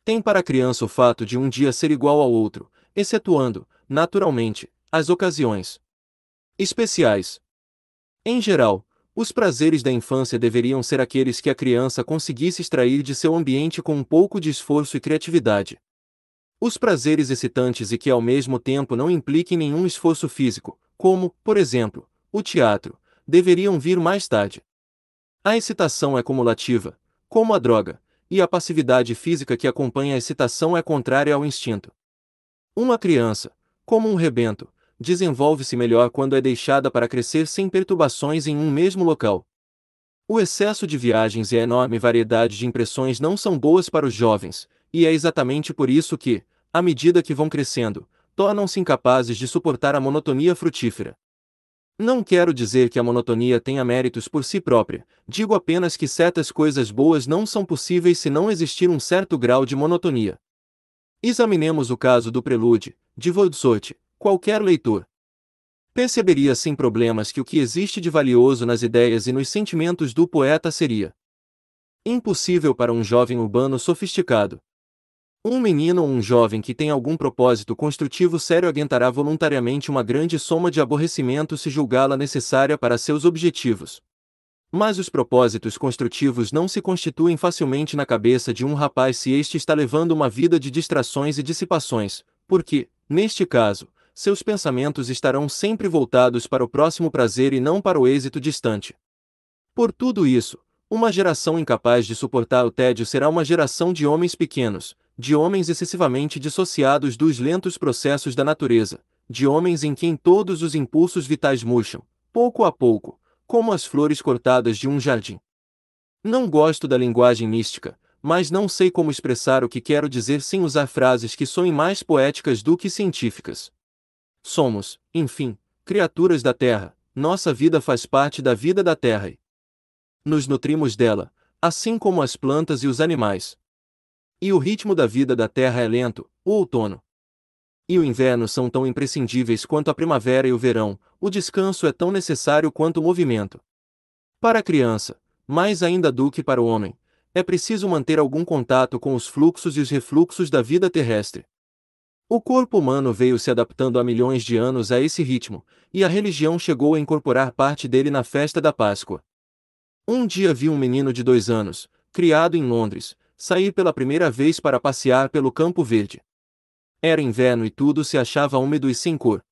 tem para a criança o fato de um dia ser igual ao outro, excetuando, naturalmente, as ocasiões especiais. Em geral, os prazeres da infância deveriam ser aqueles que a criança conseguisse extrair de seu ambiente com um pouco de esforço e criatividade. Os prazeres excitantes e que ao mesmo tempo não impliquem nenhum esforço físico, como, por exemplo, o teatro, deveriam vir mais tarde. A excitação é cumulativa, como a droga, e a passividade física que acompanha a excitação é contrária ao instinto. Uma criança, como um rebento, desenvolve-se melhor quando é deixada para crescer sem perturbações em um mesmo local. O excesso de viagens e a enorme variedade de impressões não são boas para os jovens, e é exatamente por isso que, à medida que vão crescendo, tornam-se incapazes de suportar a monotonia frutífera. Não quero dizer que a monotonia tenha méritos por si própria, digo apenas que certas coisas boas não são possíveis se não existir um certo grau de monotonia. Examinemos o caso do Prelude, de Wordsworth. qualquer leitor. Perceberia sem problemas que o que existe de valioso nas ideias e nos sentimentos do poeta seria impossível para um jovem urbano sofisticado, um menino ou um jovem que tem algum propósito construtivo sério aguentará voluntariamente uma grande soma de aborrecimento se julgá-la necessária para seus objetivos. Mas os propósitos construtivos não se constituem facilmente na cabeça de um rapaz se este está levando uma vida de distrações e dissipações, porque, neste caso, seus pensamentos estarão sempre voltados para o próximo prazer e não para o êxito distante. Por tudo isso, uma geração incapaz de suportar o tédio será uma geração de homens pequenos, de homens excessivamente dissociados dos lentos processos da natureza, de homens em quem todos os impulsos vitais murcham, pouco a pouco, como as flores cortadas de um jardim. Não gosto da linguagem mística, mas não sei como expressar o que quero dizer sem usar frases que soem mais poéticas do que científicas. Somos, enfim, criaturas da Terra, nossa vida faz parte da vida da Terra e nos nutrimos dela, assim como as plantas e os animais, e o ritmo da vida da terra é lento, o outono. E o inverno são tão imprescindíveis quanto a primavera e o verão, o descanso é tão necessário quanto o movimento. Para a criança, mais ainda do que para o homem, é preciso manter algum contato com os fluxos e os refluxos da vida terrestre. O corpo humano veio se adaptando há milhões de anos a esse ritmo, e a religião chegou a incorporar parte dele na festa da Páscoa. Um dia vi um menino de dois anos, criado em Londres, sair pela primeira vez para passear pelo campo verde. Era inverno e tudo se achava úmido e sem cor.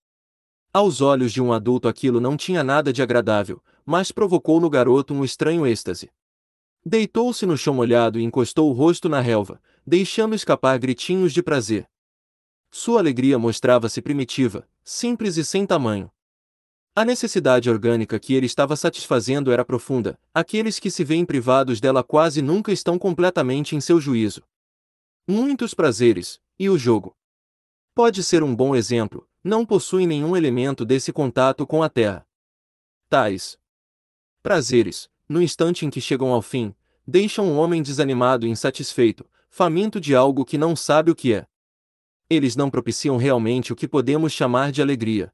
Aos olhos de um adulto aquilo não tinha nada de agradável, mas provocou no garoto um estranho êxtase. Deitou-se no chão molhado e encostou o rosto na relva, deixando escapar gritinhos de prazer. Sua alegria mostrava-se primitiva, simples e sem tamanho. A necessidade orgânica que ele estava satisfazendo era profunda, aqueles que se veem privados dela quase nunca estão completamente em seu juízo. Muitos prazeres, e o jogo. Pode ser um bom exemplo, não possui nenhum elemento desse contato com a Terra. Tais prazeres, no instante em que chegam ao fim, deixam um homem desanimado e insatisfeito, faminto de algo que não sabe o que é. Eles não propiciam realmente o que podemos chamar de alegria.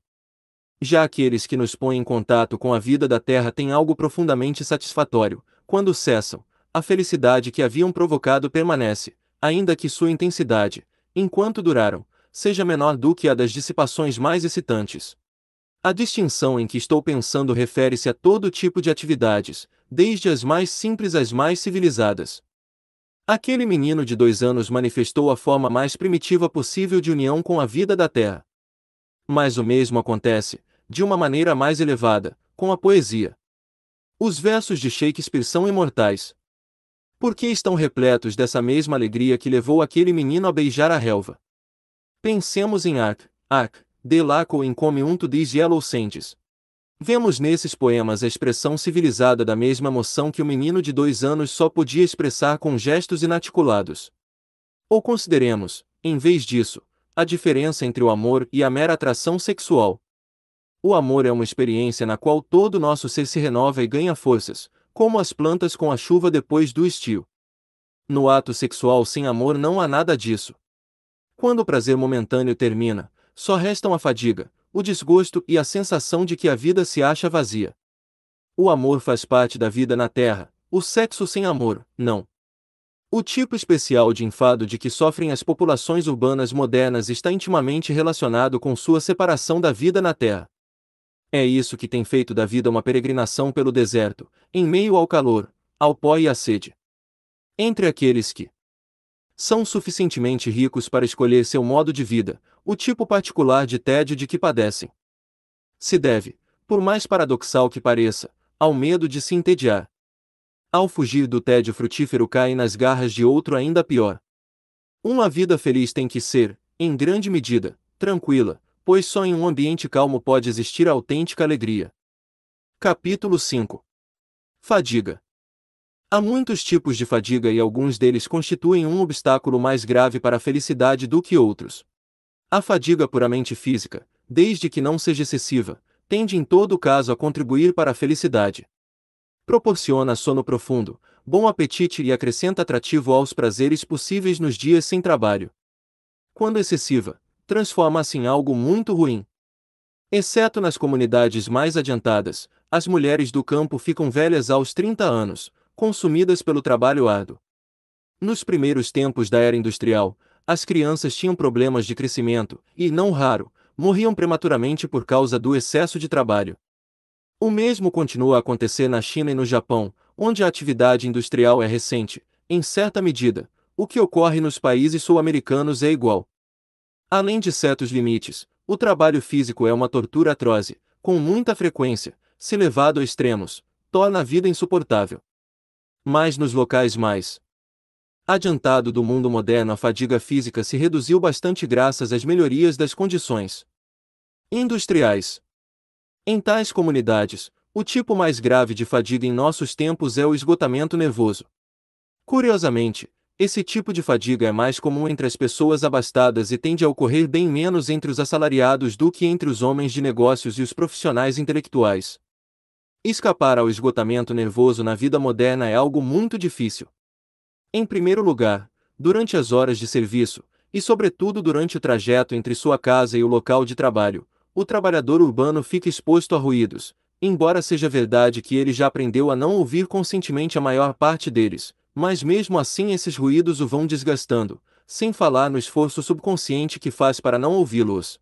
Já aqueles que nos põem em contato com a vida da Terra têm algo profundamente satisfatório, quando cessam, a felicidade que haviam provocado permanece, ainda que sua intensidade, enquanto duraram, seja menor do que a das dissipações mais excitantes. A distinção em que estou pensando refere-se a todo tipo de atividades, desde as mais simples às mais civilizadas. Aquele menino de dois anos manifestou a forma mais primitiva possível de união com a vida da Terra. Mas o mesmo acontece, de uma maneira mais elevada, com a poesia. Os versos de Shakespeare são imortais. Porque estão repletos dessa mesma alegria que levou aquele menino a beijar a relva. Pensemos em Ac, Ac, de Laco em Come Unto Diz Yellow Sands. Vemos nesses poemas a expressão civilizada da mesma emoção que o menino de dois anos só podia expressar com gestos inarticulados. Ou consideremos, em vez disso, a diferença entre o amor e a mera atração sexual. O amor é uma experiência na qual todo nosso ser se renova e ganha forças, como as plantas com a chuva depois do estio. No ato sexual sem amor não há nada disso. Quando o prazer momentâneo termina, só restam a fadiga, o desgosto e a sensação de que a vida se acha vazia. O amor faz parte da vida na Terra, o sexo sem amor, não. O tipo especial de enfado de que sofrem as populações urbanas modernas está intimamente relacionado com sua separação da vida na Terra. É isso que tem feito da vida uma peregrinação pelo deserto, em meio ao calor, ao pó e à sede. Entre aqueles que são suficientemente ricos para escolher seu modo de vida, o tipo particular de tédio de que padecem. Se deve, por mais paradoxal que pareça, ao medo de se entediar. Ao fugir do tédio frutífero cai nas garras de outro ainda pior. Uma vida feliz tem que ser, em grande medida, tranquila, pois só em um ambiente calmo pode existir autêntica alegria. Capítulo 5 Fadiga Há muitos tipos de fadiga e alguns deles constituem um obstáculo mais grave para a felicidade do que outros. A fadiga puramente física, desde que não seja excessiva, tende em todo caso a contribuir para a felicidade. Proporciona sono profundo, bom apetite e acrescenta atrativo aos prazeres possíveis nos dias sem trabalho. Quando excessiva, transforma-se em algo muito ruim. Exceto nas comunidades mais adiantadas, as mulheres do campo ficam velhas aos 30 anos, consumidas pelo trabalho árduo. Nos primeiros tempos da era industrial, as crianças tinham problemas de crescimento e, não raro, morriam prematuramente por causa do excesso de trabalho. O mesmo continua a acontecer na China e no Japão, onde a atividade industrial é recente, em certa medida, o que ocorre nos países sul-americanos é igual. Além de certos limites, o trabalho físico é uma tortura atroz, com muita frequência, se levado a extremos, torna a vida insuportável. Mas nos locais mais adiantado do mundo moderno, a fadiga física se reduziu bastante graças às melhorias das condições industriais. Em tais comunidades, o tipo mais grave de fadiga em nossos tempos é o esgotamento nervoso. Curiosamente, esse tipo de fadiga é mais comum entre as pessoas abastadas e tende a ocorrer bem menos entre os assalariados do que entre os homens de negócios e os profissionais intelectuais. Escapar ao esgotamento nervoso na vida moderna é algo muito difícil. Em primeiro lugar, durante as horas de serviço, e sobretudo durante o trajeto entre sua casa e o local de trabalho, o trabalhador urbano fica exposto a ruídos, embora seja verdade que ele já aprendeu a não ouvir conscientemente a maior parte deles, mas mesmo assim esses ruídos o vão desgastando, sem falar no esforço subconsciente que faz para não ouvi-los.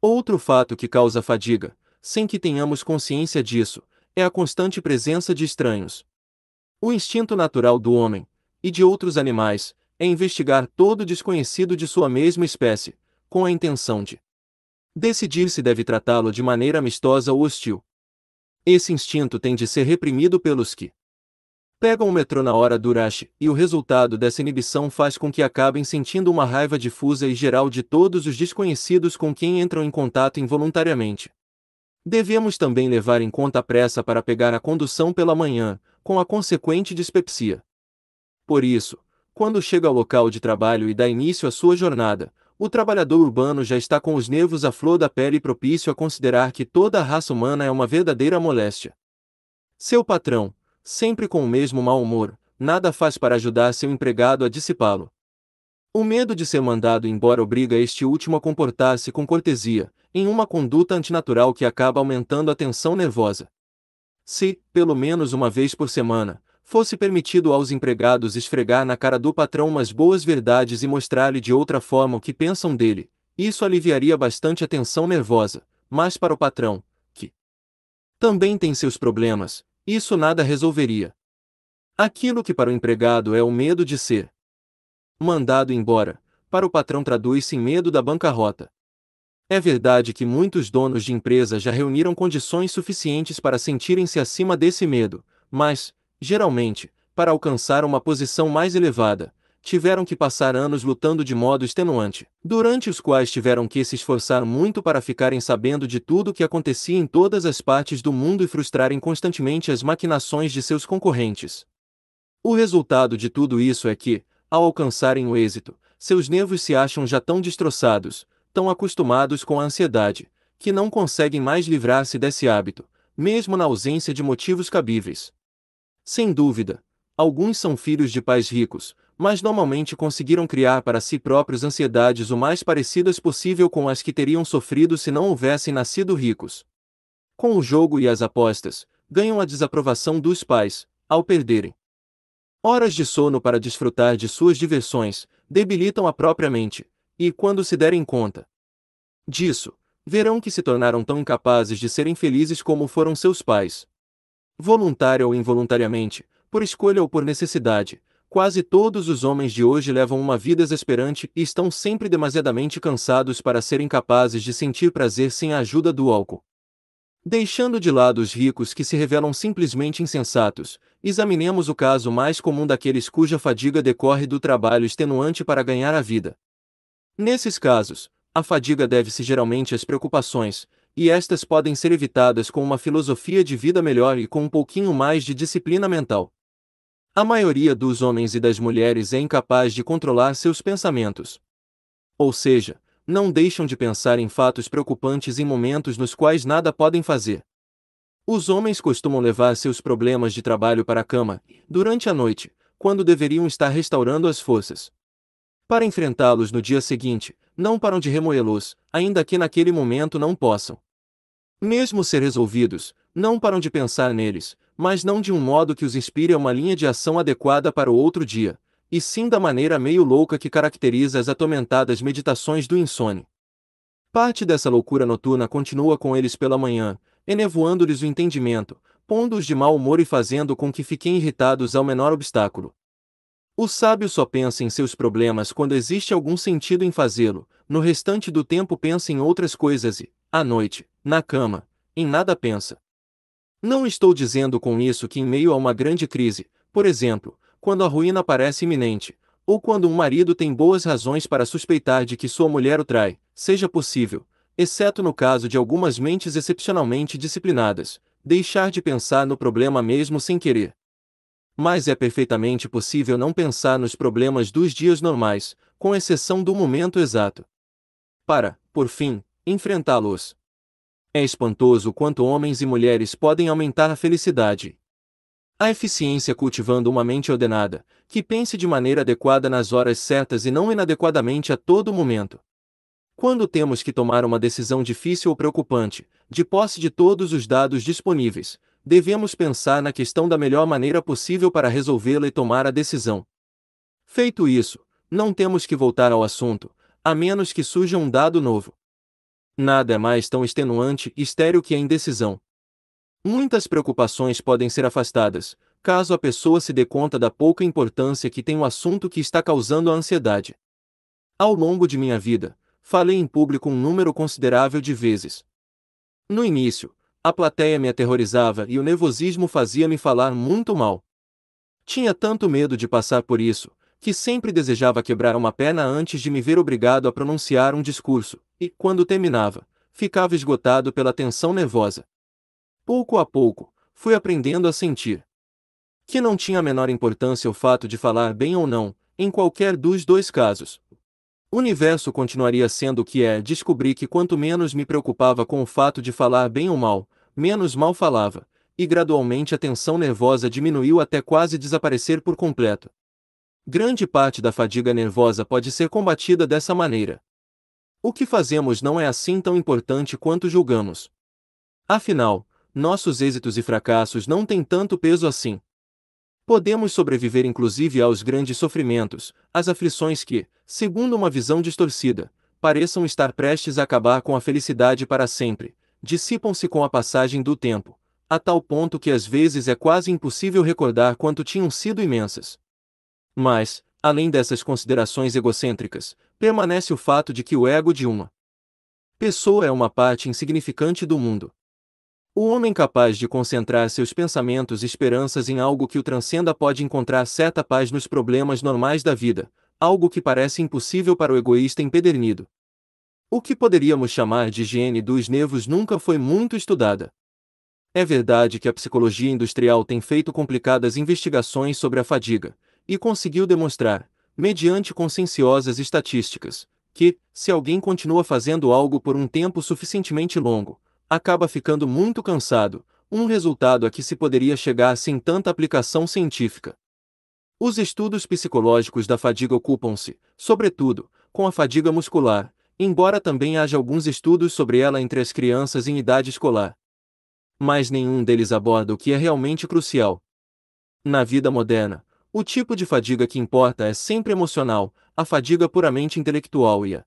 Outro fato que causa fadiga, sem que tenhamos consciência disso, é a constante presença de estranhos. O instinto natural do homem, e de outros animais, é investigar todo desconhecido de sua mesma espécie, com a intenção de decidir se deve tratá-lo de maneira amistosa ou hostil. Esse instinto tem de ser reprimido pelos que Pegam o metrô na hora do rush, e o resultado dessa inibição faz com que acabem sentindo uma raiva difusa e geral de todos os desconhecidos com quem entram em contato involuntariamente. Devemos também levar em conta a pressa para pegar a condução pela manhã, com a consequente dispepsia. Por isso, quando chega ao local de trabalho e dá início à sua jornada, o trabalhador urbano já está com os nervos à flor da pele propício a considerar que toda a raça humana é uma verdadeira moléstia. Seu patrão, sempre com o mesmo mau humor, nada faz para ajudar seu empregado a dissipá-lo. O medo de ser mandado embora obriga este último a comportar-se com cortesia, em uma conduta antinatural que acaba aumentando a tensão nervosa. Se, pelo menos uma vez por semana, fosse permitido aos empregados esfregar na cara do patrão umas boas verdades e mostrar-lhe de outra forma o que pensam dele, isso aliviaria bastante a tensão nervosa, mas para o patrão, que também tem seus problemas, isso nada resolveria. Aquilo que para o empregado é o medo de ser mandado embora, para o patrão traduz-se em medo da bancarrota. É verdade que muitos donos de empresas já reuniram condições suficientes para sentirem-se acima desse medo, mas, geralmente, para alcançar uma posição mais elevada, tiveram que passar anos lutando de modo extenuante, durante os quais tiveram que se esforçar muito para ficarem sabendo de tudo o que acontecia em todas as partes do mundo e frustrarem constantemente as maquinações de seus concorrentes. O resultado de tudo isso é que, ao alcançarem o êxito, seus nervos se acham já tão destroçados, tão acostumados com a ansiedade, que não conseguem mais livrar-se desse hábito, mesmo na ausência de motivos cabíveis. Sem dúvida, alguns são filhos de pais ricos, mas normalmente conseguiram criar para si próprios ansiedades o mais parecidas possível com as que teriam sofrido se não houvessem nascido ricos. Com o jogo e as apostas, ganham a desaprovação dos pais, ao perderem horas de sono para desfrutar de suas diversões, debilitam a própria mente, e quando se derem conta disso, verão que se tornaram tão incapazes de serem felizes como foram seus pais. Voluntária ou involuntariamente, por escolha ou por necessidade, Quase todos os homens de hoje levam uma vida exasperante e estão sempre demasiadamente cansados para serem capazes de sentir prazer sem a ajuda do álcool. Deixando de lado os ricos que se revelam simplesmente insensatos, examinemos o caso mais comum daqueles cuja fadiga decorre do trabalho extenuante para ganhar a vida. Nesses casos, a fadiga deve-se geralmente às preocupações, e estas podem ser evitadas com uma filosofia de vida melhor e com um pouquinho mais de disciplina mental. A maioria dos homens e das mulheres é incapaz de controlar seus pensamentos. Ou seja, não deixam de pensar em fatos preocupantes em momentos nos quais nada podem fazer. Os homens costumam levar seus problemas de trabalho para a cama, durante a noite, quando deveriam estar restaurando as forças. Para enfrentá-los no dia seguinte, não param de remoê-los, ainda que naquele momento não possam. Mesmo ser resolvidos, não param de pensar neles, mas não de um modo que os inspire a uma linha de ação adequada para o outro dia, e sim da maneira meio louca que caracteriza as atormentadas meditações do insônia. Parte dessa loucura noturna continua com eles pela manhã, enevoando-lhes o entendimento, pondo-os de mau humor e fazendo com que fiquem irritados ao menor obstáculo. O sábio só pensa em seus problemas quando existe algum sentido em fazê-lo, no restante do tempo pensa em outras coisas e, à noite, na cama, em nada pensa. Não estou dizendo com isso que, em meio a uma grande crise, por exemplo, quando a ruína parece iminente, ou quando um marido tem boas razões para suspeitar de que sua mulher o trai, seja possível, exceto no caso de algumas mentes excepcionalmente disciplinadas, deixar de pensar no problema mesmo sem querer. Mas é perfeitamente possível não pensar nos problemas dos dias normais, com exceção do momento exato. Para, por fim, enfrentá-los. É espantoso quanto homens e mulheres podem aumentar a felicidade. A eficiência cultivando uma mente ordenada, que pense de maneira adequada nas horas certas e não inadequadamente a todo momento. Quando temos que tomar uma decisão difícil ou preocupante, de posse de todos os dados disponíveis, devemos pensar na questão da melhor maneira possível para resolvê-la e tomar a decisão. Feito isso, não temos que voltar ao assunto, a menos que surja um dado novo. Nada é mais tão extenuante e estéreo que a indecisão. Muitas preocupações podem ser afastadas, caso a pessoa se dê conta da pouca importância que tem o assunto que está causando a ansiedade. Ao longo de minha vida, falei em público um número considerável de vezes. No início, a plateia me aterrorizava e o nervosismo fazia-me falar muito mal. Tinha tanto medo de passar por isso, que sempre desejava quebrar uma perna antes de me ver obrigado a pronunciar um discurso, e, quando terminava, ficava esgotado pela tensão nervosa. Pouco a pouco, fui aprendendo a sentir que não tinha a menor importância o fato de falar bem ou não, em qualquer dos dois casos. O universo continuaria sendo o que é, descobri que quanto menos me preocupava com o fato de falar bem ou mal, menos mal falava, e gradualmente a tensão nervosa diminuiu até quase desaparecer por completo. Grande parte da fadiga nervosa pode ser combatida dessa maneira. O que fazemos não é assim tão importante quanto julgamos. Afinal, nossos êxitos e fracassos não têm tanto peso assim. Podemos sobreviver inclusive aos grandes sofrimentos, às aflições que, segundo uma visão distorcida, pareçam estar prestes a acabar com a felicidade para sempre, dissipam-se com a passagem do tempo, a tal ponto que às vezes é quase impossível recordar quanto tinham sido imensas. Mas, além dessas considerações egocêntricas, permanece o fato de que o ego de uma pessoa é uma parte insignificante do mundo. O homem capaz de concentrar seus pensamentos e esperanças em algo que o transcenda pode encontrar certa paz nos problemas normais da vida, algo que parece impossível para o egoísta empedernido. O que poderíamos chamar de higiene dos nervos nunca foi muito estudada. É verdade que a psicologia industrial tem feito complicadas investigações sobre a fadiga, e conseguiu demonstrar, mediante conscienciosas estatísticas, que, se alguém continua fazendo algo por um tempo suficientemente longo, acaba ficando muito cansado, um resultado a que se poderia chegar sem tanta aplicação científica. Os estudos psicológicos da fadiga ocupam-se, sobretudo, com a fadiga muscular, embora também haja alguns estudos sobre ela entre as crianças em idade escolar. Mas nenhum deles aborda o que é realmente crucial. Na vida moderna, o tipo de fadiga que importa é sempre emocional, a fadiga puramente intelectual e a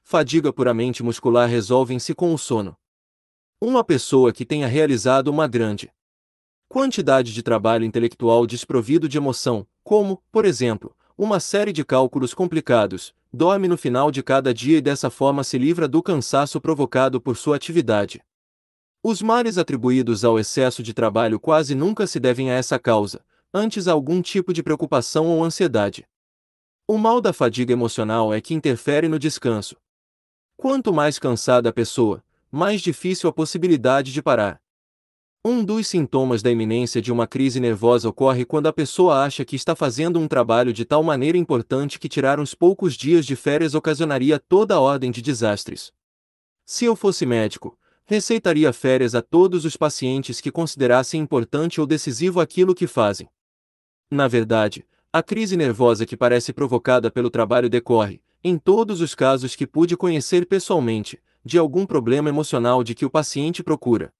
fadiga puramente muscular resolvem-se com o sono. Uma pessoa que tenha realizado uma grande quantidade de trabalho intelectual desprovido de emoção, como, por exemplo, uma série de cálculos complicados, dorme no final de cada dia e dessa forma se livra do cansaço provocado por sua atividade. Os males atribuídos ao excesso de trabalho quase nunca se devem a essa causa, antes algum tipo de preocupação ou ansiedade. O mal da fadiga emocional é que interfere no descanso. Quanto mais cansada a pessoa, mais difícil a possibilidade de parar. Um dos sintomas da iminência de uma crise nervosa ocorre quando a pessoa acha que está fazendo um trabalho de tal maneira importante que tirar uns poucos dias de férias ocasionaria toda a ordem de desastres. Se eu fosse médico, receitaria férias a todos os pacientes que considerassem importante ou decisivo aquilo que fazem. Na verdade, a crise nervosa que parece provocada pelo trabalho decorre, em todos os casos que pude conhecer pessoalmente, de algum problema emocional de que o paciente procura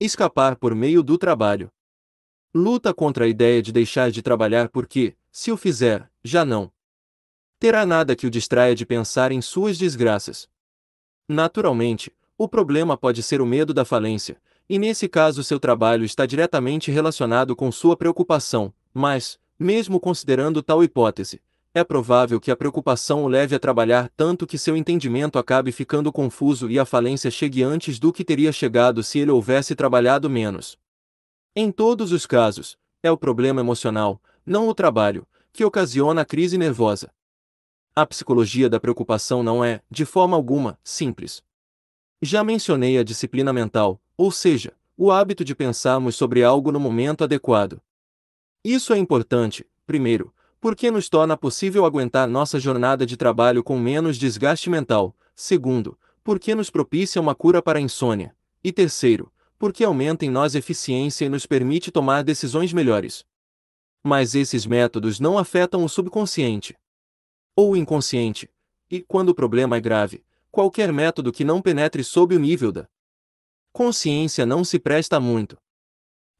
escapar por meio do trabalho. Luta contra a ideia de deixar de trabalhar porque, se o fizer, já não terá nada que o distraia de pensar em suas desgraças. Naturalmente, o problema pode ser o medo da falência, e nesse caso seu trabalho está diretamente relacionado com sua preocupação, mas, mesmo considerando tal hipótese, é provável que a preocupação o leve a trabalhar tanto que seu entendimento acabe ficando confuso e a falência chegue antes do que teria chegado se ele houvesse trabalhado menos. Em todos os casos, é o problema emocional, não o trabalho, que ocasiona a crise nervosa. A psicologia da preocupação não é, de forma alguma, simples. Já mencionei a disciplina mental, ou seja, o hábito de pensarmos sobre algo no momento adequado. Isso é importante, primeiro, porque nos torna possível aguentar nossa jornada de trabalho com menos desgaste mental, segundo, porque nos propicia uma cura para a insônia, e terceiro, porque aumenta em nós eficiência e nos permite tomar decisões melhores. Mas esses métodos não afetam o subconsciente ou o inconsciente, e, quando o problema é grave, qualquer método que não penetre sob o nível da consciência não se presta muito.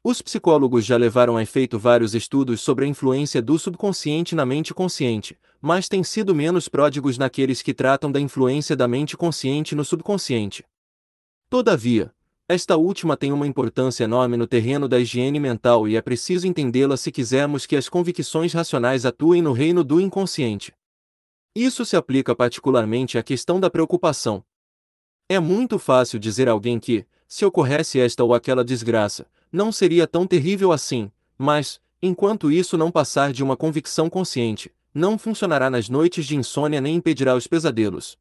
Os psicólogos já levaram a efeito vários estudos sobre a influência do subconsciente na mente consciente, mas têm sido menos pródigos naqueles que tratam da influência da mente consciente no subconsciente. Todavia, esta última tem uma importância enorme no terreno da higiene mental e é preciso entendê-la se quisermos que as convicções racionais atuem no reino do inconsciente. Isso se aplica particularmente à questão da preocupação. É muito fácil dizer a alguém que, se ocorresse esta ou aquela desgraça, não seria tão terrível assim, mas, enquanto isso não passar de uma convicção consciente, não funcionará nas noites de insônia nem impedirá os pesadelos.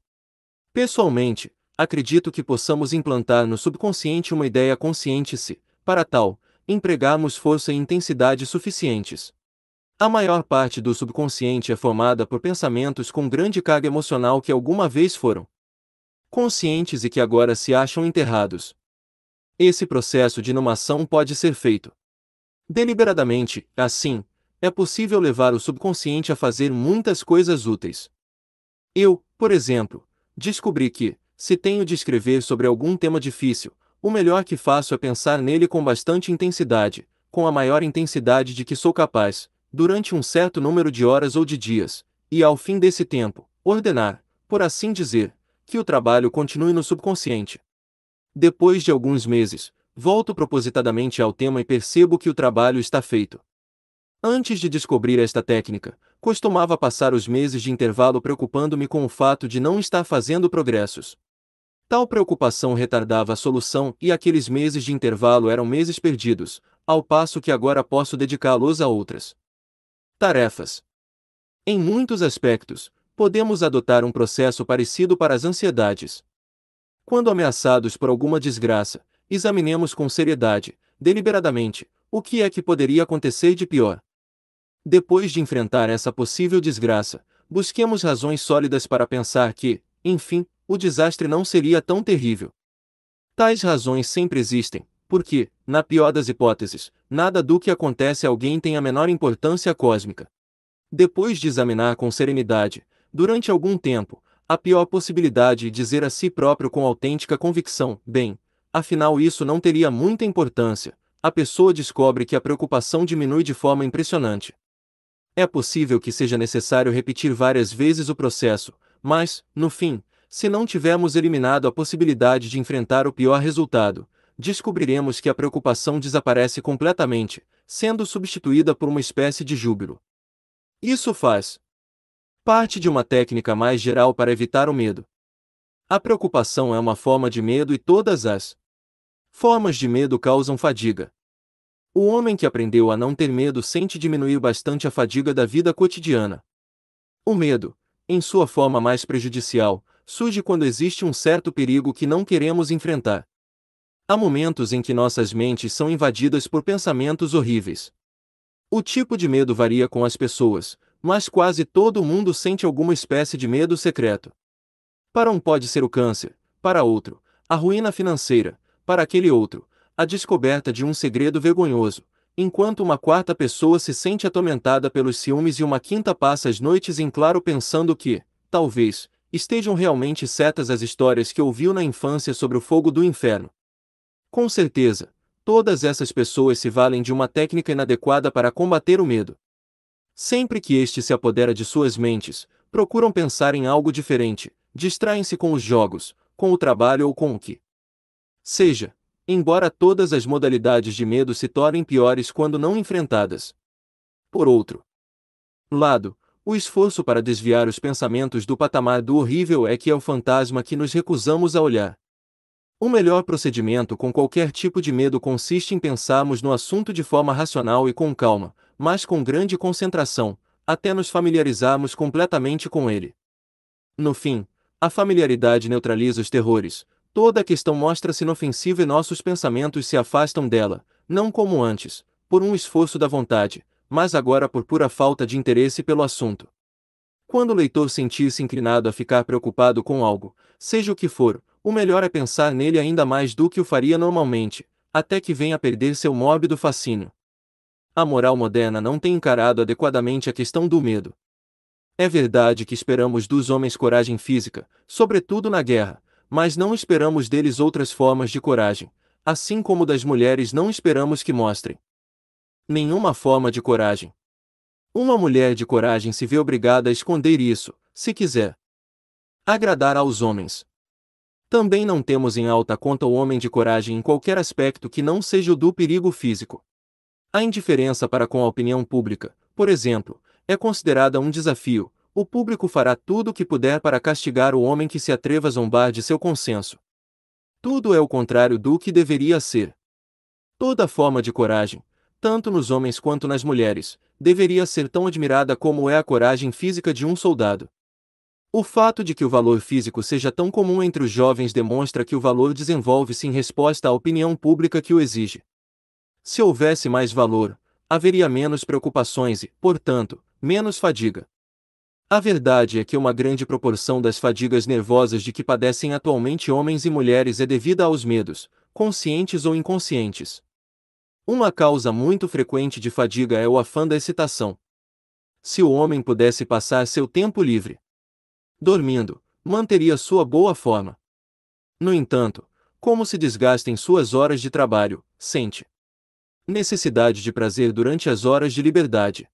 Pessoalmente, acredito que possamos implantar no subconsciente uma ideia consciente se, para tal, empregarmos força e intensidade suficientes. A maior parte do subconsciente é formada por pensamentos com grande carga emocional que alguma vez foram conscientes e que agora se acham enterrados. Esse processo de inumação pode ser feito deliberadamente, assim, é possível levar o subconsciente a fazer muitas coisas úteis. Eu, por exemplo, descobri que, se tenho de escrever sobre algum tema difícil, o melhor que faço é pensar nele com bastante intensidade, com a maior intensidade de que sou capaz, durante um certo número de horas ou de dias, e ao fim desse tempo, ordenar, por assim dizer, que o trabalho continue no subconsciente. Depois de alguns meses, volto propositadamente ao tema e percebo que o trabalho está feito. Antes de descobrir esta técnica, costumava passar os meses de intervalo preocupando-me com o fato de não estar fazendo progressos. Tal preocupação retardava a solução e aqueles meses de intervalo eram meses perdidos, ao passo que agora posso dedicá-los a outras tarefas. Em muitos aspectos, podemos adotar um processo parecido para as ansiedades. Quando ameaçados por alguma desgraça, examinemos com seriedade, deliberadamente, o que é que poderia acontecer de pior. Depois de enfrentar essa possível desgraça, busquemos razões sólidas para pensar que, enfim, o desastre não seria tão terrível. Tais razões sempre existem, porque, na pior das hipóteses, nada do que acontece a alguém tem a menor importância cósmica. Depois de examinar com serenidade, durante algum tempo, a pior possibilidade e dizer a si próprio com autêntica convicção: bem, afinal isso não teria muita importância, a pessoa descobre que a preocupação diminui de forma impressionante. É possível que seja necessário repetir várias vezes o processo, mas, no fim, se não tivermos eliminado a possibilidade de enfrentar o pior resultado, descobriremos que a preocupação desaparece completamente, sendo substituída por uma espécie de júbilo. Isso faz, parte de uma técnica mais geral para evitar o medo. A preocupação é uma forma de medo e todas as formas de medo causam fadiga. O homem que aprendeu a não ter medo sente diminuir bastante a fadiga da vida cotidiana. O medo, em sua forma mais prejudicial, surge quando existe um certo perigo que não queremos enfrentar. Há momentos em que nossas mentes são invadidas por pensamentos horríveis. O tipo de medo varia com as pessoas, mas quase todo mundo sente alguma espécie de medo secreto. Para um pode ser o câncer, para outro, a ruína financeira, para aquele outro, a descoberta de um segredo vergonhoso, enquanto uma quarta pessoa se sente atormentada pelos ciúmes e uma quinta passa as noites em claro pensando que, talvez, estejam realmente certas as histórias que ouviu na infância sobre o fogo do inferno. Com certeza, todas essas pessoas se valem de uma técnica inadequada para combater o medo. Sempre que este se apodera de suas mentes, procuram pensar em algo diferente, distraem-se com os jogos, com o trabalho ou com o que seja, embora todas as modalidades de medo se tornem piores quando não enfrentadas. Por outro lado, o esforço para desviar os pensamentos do patamar do horrível é que é o fantasma que nos recusamos a olhar. O melhor procedimento com qualquer tipo de medo consiste em pensarmos no assunto de forma racional e com calma, mas com grande concentração, até nos familiarizarmos completamente com ele. No fim, a familiaridade neutraliza os terrores, toda a questão mostra-se inofensiva e nossos pensamentos se afastam dela, não como antes, por um esforço da vontade, mas agora por pura falta de interesse pelo assunto. Quando o leitor sentir-se inclinado a ficar preocupado com algo, seja o que for, o melhor é pensar nele ainda mais do que o faria normalmente, até que venha a perder seu mórbido fascínio a moral moderna não tem encarado adequadamente a questão do medo. É verdade que esperamos dos homens coragem física, sobretudo na guerra, mas não esperamos deles outras formas de coragem, assim como das mulheres não esperamos que mostrem nenhuma forma de coragem. Uma mulher de coragem se vê obrigada a esconder isso, se quiser agradar aos homens. Também não temos em alta conta o homem de coragem em qualquer aspecto que não seja o do perigo físico. A indiferença para com a opinião pública, por exemplo, é considerada um desafio. O público fará tudo o que puder para castigar o homem que se atreva a zombar de seu consenso. Tudo é o contrário do que deveria ser. Toda forma de coragem, tanto nos homens quanto nas mulheres, deveria ser tão admirada como é a coragem física de um soldado. O fato de que o valor físico seja tão comum entre os jovens demonstra que o valor desenvolve-se em resposta à opinião pública que o exige. Se houvesse mais valor, haveria menos preocupações e, portanto, menos fadiga. A verdade é que uma grande proporção das fadigas nervosas de que padecem atualmente homens e mulheres é devida aos medos, conscientes ou inconscientes. Uma causa muito frequente de fadiga é o afã da excitação. Se o homem pudesse passar seu tempo livre dormindo, manteria sua boa forma. No entanto, como se desgastem suas horas de trabalho, sente necessidade de prazer durante as horas de liberdade.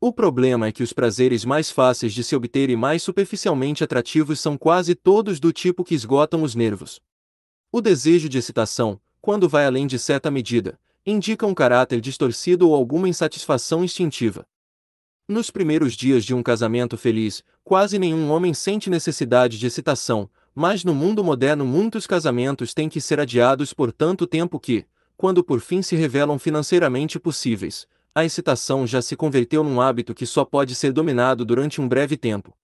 O problema é que os prazeres mais fáceis de se obter e mais superficialmente atrativos são quase todos do tipo que esgotam os nervos. O desejo de excitação, quando vai além de certa medida, indica um caráter distorcido ou alguma insatisfação instintiva. Nos primeiros dias de um casamento feliz, quase nenhum homem sente necessidade de excitação, mas no mundo moderno muitos casamentos têm que ser adiados por tanto tempo que, quando por fim se revelam financeiramente possíveis, a excitação já se converteu num hábito que só pode ser dominado durante um breve tempo.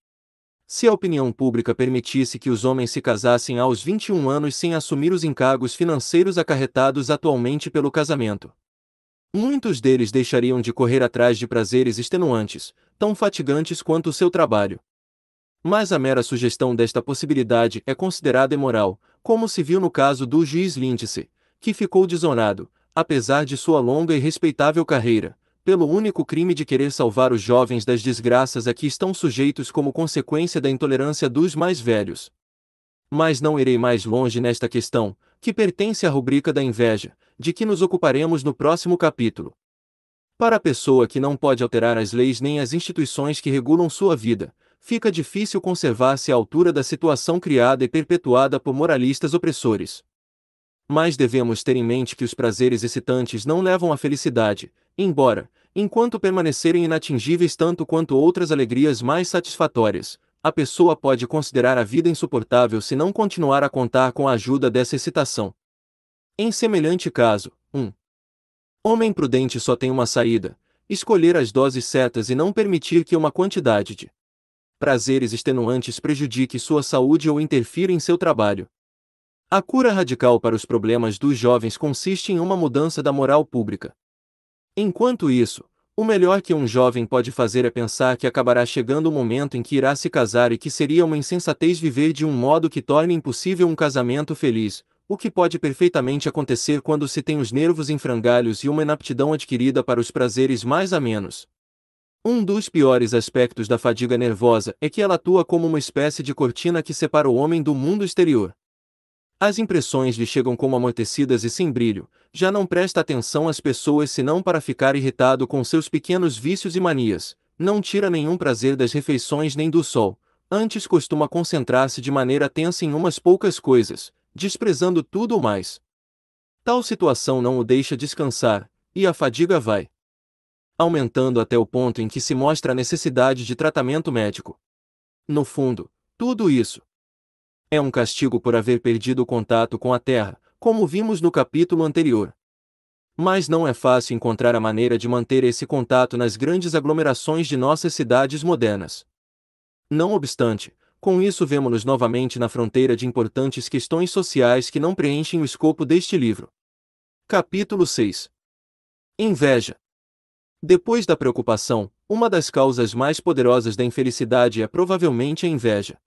Se a opinião pública permitisse que os homens se casassem aos 21 anos sem assumir os encargos financeiros acarretados atualmente pelo casamento, muitos deles deixariam de correr atrás de prazeres extenuantes, tão fatigantes quanto o seu trabalho. Mas a mera sugestão desta possibilidade é considerada imoral, como se viu no caso do juiz Lindsay, que ficou desonrado, apesar de sua longa e respeitável carreira, pelo único crime de querer salvar os jovens das desgraças a que estão sujeitos como consequência da intolerância dos mais velhos. Mas não irei mais longe nesta questão, que pertence à rubrica da inveja, de que nos ocuparemos no próximo capítulo. Para a pessoa que não pode alterar as leis nem as instituições que regulam sua vida, fica difícil conservar-se à altura da situação criada e perpetuada por moralistas opressores mas devemos ter em mente que os prazeres excitantes não levam à felicidade, embora, enquanto permanecerem inatingíveis tanto quanto outras alegrias mais satisfatórias, a pessoa pode considerar a vida insuportável se não continuar a contar com a ajuda dessa excitação. Em semelhante caso, um homem prudente só tem uma saída: escolher as doses certas e não permitir que uma quantidade de prazeres extenuantes prejudique sua saúde ou interfira em seu trabalho. A cura radical para os problemas dos jovens consiste em uma mudança da moral pública. Enquanto isso, o melhor que um jovem pode fazer é pensar que acabará chegando o momento em que irá se casar e que seria uma insensatez viver de um modo que torne impossível um casamento feliz, o que pode perfeitamente acontecer quando se tem os nervos em frangalhos e uma inaptidão adquirida para os prazeres mais amenos. Um dos piores aspectos da fadiga nervosa é que ela atua como uma espécie de cortina que separa o homem do mundo exterior. As impressões lhe chegam como amortecidas e sem brilho, já não presta atenção às pessoas senão para ficar irritado com seus pequenos vícios e manias, não tira nenhum prazer das refeições nem do sol, antes costuma concentrar-se de maneira tensa em umas poucas coisas, desprezando tudo o mais. Tal situação não o deixa descansar, e a fadiga vai aumentando até o ponto em que se mostra a necessidade de tratamento médico. No fundo, tudo isso, é um castigo por haver perdido o contato com a Terra, como vimos no capítulo anterior. Mas não é fácil encontrar a maneira de manter esse contato nas grandes aglomerações de nossas cidades modernas. Não obstante, com isso vemos-nos novamente na fronteira de importantes questões sociais que não preenchem o escopo deste livro. Capítulo 6 Inveja Depois da preocupação, uma das causas mais poderosas da infelicidade é provavelmente a inveja.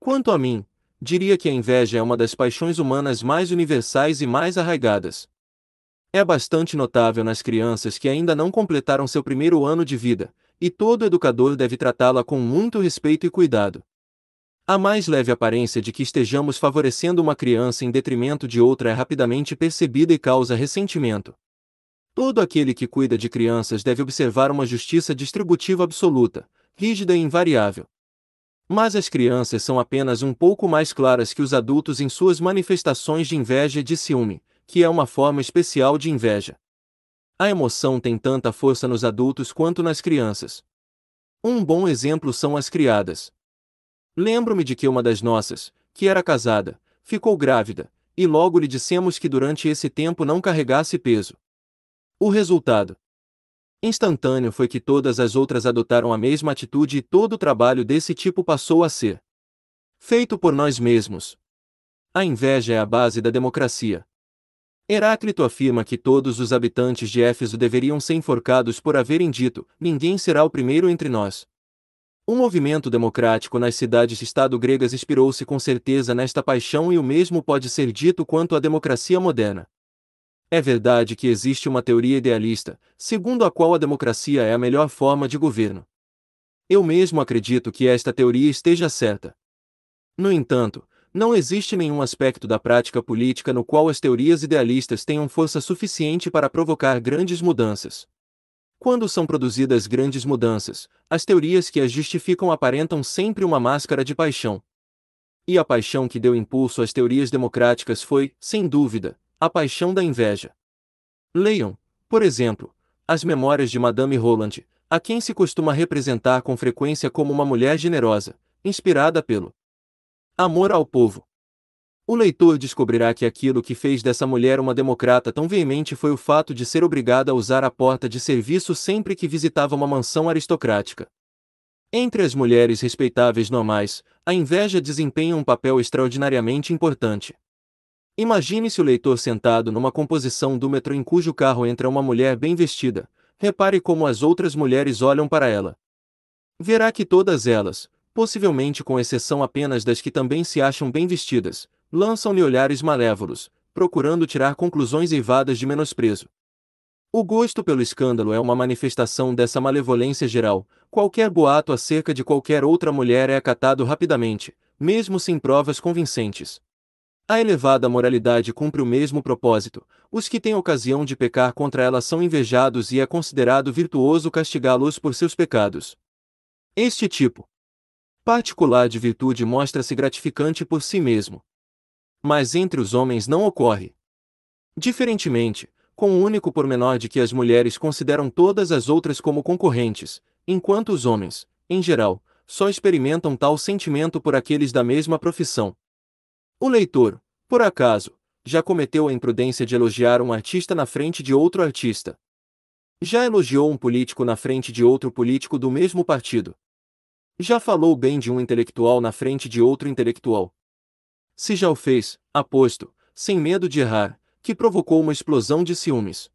Quanto a mim, diria que a inveja é uma das paixões humanas mais universais e mais arraigadas. É bastante notável nas crianças que ainda não completaram seu primeiro ano de vida, e todo educador deve tratá-la com muito respeito e cuidado. A mais leve aparência de que estejamos favorecendo uma criança em detrimento de outra é rapidamente percebida e causa ressentimento. Todo aquele que cuida de crianças deve observar uma justiça distributiva absoluta, rígida e invariável. Mas as crianças são apenas um pouco mais claras que os adultos em suas manifestações de inveja e de ciúme, que é uma forma especial de inveja. A emoção tem tanta força nos adultos quanto nas crianças. Um bom exemplo são as criadas. Lembro-me de que uma das nossas, que era casada, ficou grávida, e logo lhe dissemos que durante esse tempo não carregasse peso. O resultado? Instantâneo foi que todas as outras adotaram a mesma atitude e todo o trabalho desse tipo passou a ser feito por nós mesmos. A inveja é a base da democracia. Heráclito afirma que todos os habitantes de Éfeso deveriam ser enforcados por haverem dito: ninguém será o primeiro entre nós. O movimento democrático nas cidades-estado gregas inspirou-se com certeza nesta paixão e o mesmo pode ser dito quanto à democracia moderna. É verdade que existe uma teoria idealista, segundo a qual a democracia é a melhor forma de governo. Eu mesmo acredito que esta teoria esteja certa. No entanto, não existe nenhum aspecto da prática política no qual as teorias idealistas tenham força suficiente para provocar grandes mudanças. Quando são produzidas grandes mudanças, as teorias que as justificam aparentam sempre uma máscara de paixão. E a paixão que deu impulso às teorias democráticas foi, sem dúvida, a Paixão da Inveja. Leiam, por exemplo, as memórias de Madame Roland, a quem se costuma representar com frequência como uma mulher generosa, inspirada pelo amor ao povo. O leitor descobrirá que aquilo que fez dessa mulher uma democrata tão veemente foi o fato de ser obrigada a usar a porta de serviço sempre que visitava uma mansão aristocrática. Entre as mulheres respeitáveis normais, a inveja desempenha um papel extraordinariamente importante. Imagine-se o leitor sentado numa composição do metrô em cujo carro entra uma mulher bem vestida. Repare como as outras mulheres olham para ela. Verá que todas elas, possivelmente com exceção apenas das que também se acham bem vestidas, lançam-lhe olhares malévolos, procurando tirar conclusões eivadas de menosprezo. O gosto pelo escândalo é uma manifestação dessa malevolência geral. Qualquer boato acerca de qualquer outra mulher é acatado rapidamente, mesmo sem provas convincentes. A elevada moralidade cumpre o mesmo propósito. Os que têm ocasião de pecar contra ela são invejados e é considerado virtuoso castigá-los por seus pecados. Este tipo particular de virtude mostra-se gratificante por si mesmo. Mas entre os homens não ocorre. Diferentemente, com o único pormenor de que as mulheres consideram todas as outras como concorrentes, enquanto os homens, em geral, só experimentam tal sentimento por aqueles da mesma profissão. O leitor, por acaso, já cometeu a imprudência de elogiar um artista na frente de outro artista. Já elogiou um político na frente de outro político do mesmo partido. Já falou bem de um intelectual na frente de outro intelectual. Se já o fez, aposto, sem medo de errar, que provocou uma explosão de ciúmes.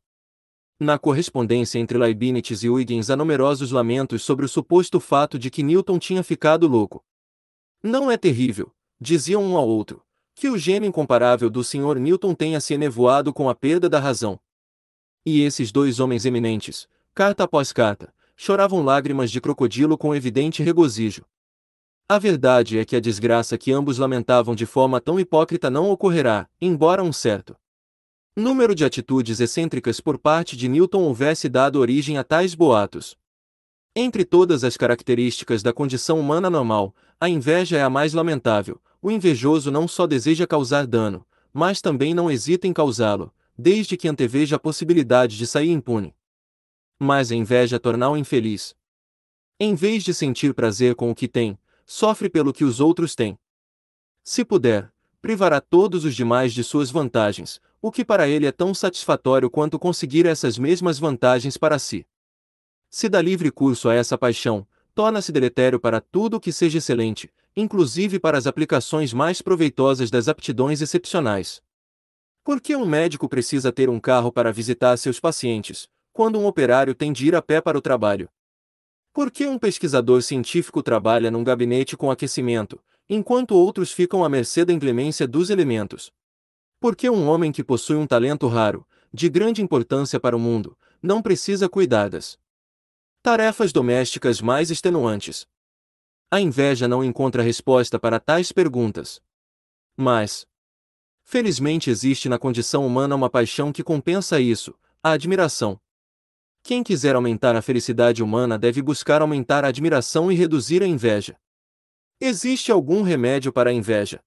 Na correspondência entre Leibniz e Huygens há numerosos lamentos sobre o suposto fato de que Newton tinha ficado louco. Não é terrível, diziam um ao outro, que o gênio incomparável do Sr. Newton tenha se enevoado com a perda da razão. E esses dois homens eminentes, carta após carta, choravam lágrimas de crocodilo com evidente regozijo. A verdade é que a desgraça que ambos lamentavam de forma tão hipócrita não ocorrerá, embora um certo número de atitudes excêntricas por parte de Newton houvesse dado origem a tais boatos. Entre todas as características da condição humana normal, a inveja é a mais lamentável, o invejoso não só deseja causar dano, mas também não hesita em causá-lo, desde que anteveja a possibilidade de sair impune. Mas a inveja torna-o infeliz. Em vez de sentir prazer com o que tem, sofre pelo que os outros têm. Se puder, privará todos os demais de suas vantagens, o que para ele é tão satisfatório quanto conseguir essas mesmas vantagens para si. Se dá livre curso a essa paixão, torna-se deletério para tudo o que seja excelente, inclusive para as aplicações mais proveitosas das aptidões excepcionais. Por que um médico precisa ter um carro para visitar seus pacientes, quando um operário tem de ir a pé para o trabalho? Por que um pesquisador científico trabalha num gabinete com aquecimento, enquanto outros ficam à mercê da inclemência dos elementos? Por que um homem que possui um talento raro, de grande importância para o mundo, não precisa cuidadas? Tarefas domésticas mais extenuantes a inveja não encontra resposta para tais perguntas. Mas, felizmente existe na condição humana uma paixão que compensa isso, a admiração. Quem quiser aumentar a felicidade humana deve buscar aumentar a admiração e reduzir a inveja. Existe algum remédio para a inveja?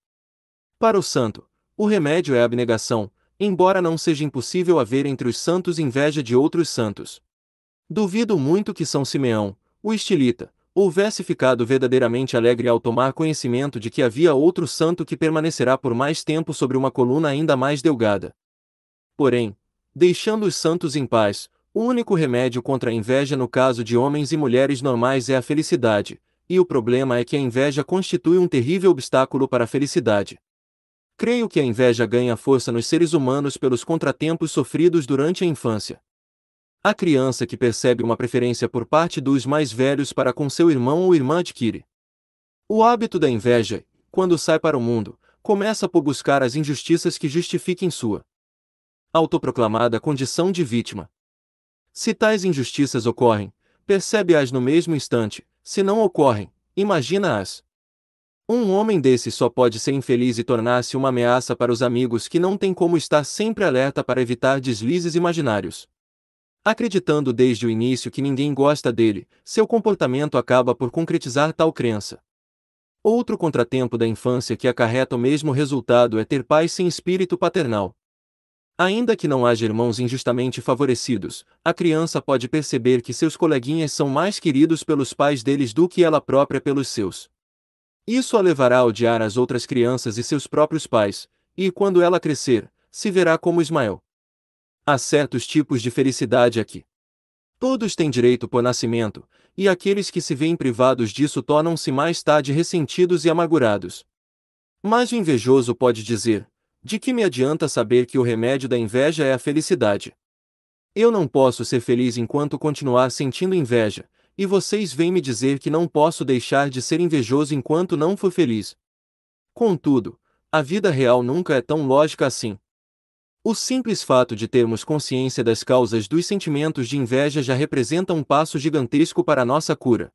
Para o santo, o remédio é a abnegação, embora não seja impossível haver entre os santos inveja de outros santos. Duvido muito que São Simeão, o estilita, houvesse ficado verdadeiramente alegre ao tomar conhecimento de que havia outro santo que permanecerá por mais tempo sobre uma coluna ainda mais delgada. Porém, deixando os santos em paz, o único remédio contra a inveja no caso de homens e mulheres normais é a felicidade, e o problema é que a inveja constitui um terrível obstáculo para a felicidade. Creio que a inveja ganha força nos seres humanos pelos contratempos sofridos durante a infância. A criança que percebe uma preferência por parte dos mais velhos para com seu irmão ou irmã adquire o hábito da inveja, quando sai para o mundo, começa por buscar as injustiças que justifiquem sua autoproclamada condição de vítima. Se tais injustiças ocorrem, percebe-as no mesmo instante, se não ocorrem, imagina-as. Um homem desse só pode ser infeliz e tornar-se uma ameaça para os amigos que não têm como estar sempre alerta para evitar deslizes imaginários. Acreditando desde o início que ninguém gosta dele, seu comportamento acaba por concretizar tal crença. Outro contratempo da infância que acarreta o mesmo resultado é ter pais sem espírito paternal. Ainda que não haja irmãos injustamente favorecidos, a criança pode perceber que seus coleguinhas são mais queridos pelos pais deles do que ela própria pelos seus. Isso a levará a odiar as outras crianças e seus próprios pais, e quando ela crescer, se verá como Ismael. Há certos tipos de felicidade aqui. Todos têm direito por nascimento, e aqueles que se veem privados disso tornam-se mais tarde ressentidos e amargurados. Mas o invejoso pode dizer: de que me adianta saber que o remédio da inveja é a felicidade? Eu não posso ser feliz enquanto continuar sentindo inveja, e vocês vêm me dizer que não posso deixar de ser invejoso enquanto não for feliz. Contudo, a vida real nunca é tão lógica assim. O simples fato de termos consciência das causas dos sentimentos de inveja já representa um passo gigantesco para a nossa cura.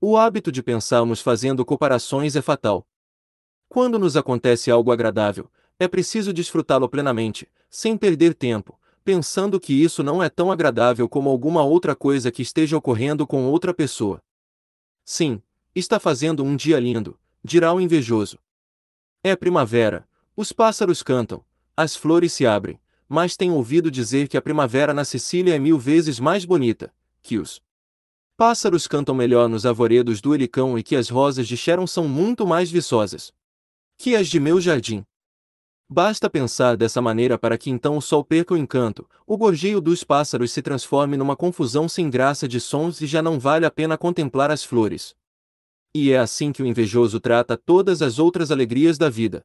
O hábito de pensarmos fazendo comparações é fatal. Quando nos acontece algo agradável, é preciso desfrutá-lo plenamente, sem perder tempo, pensando que isso não é tão agradável como alguma outra coisa que esteja ocorrendo com outra pessoa. Sim, está fazendo um dia lindo, dirá o invejoso. É primavera, os pássaros cantam, as flores se abrem, mas tenho ouvido dizer que a primavera na Sicília é mil vezes mais bonita, que os pássaros cantam melhor nos arvoredos do Helicão e que as rosas de Sharon são muito mais viçosas que as de meu jardim. Basta pensar dessa maneira para que então o sol perca o encanto, o gorjeio dos pássaros se transforme numa confusão sem graça de sons e já não vale a pena contemplar as flores. E é assim que o invejoso trata todas as outras alegrias da vida.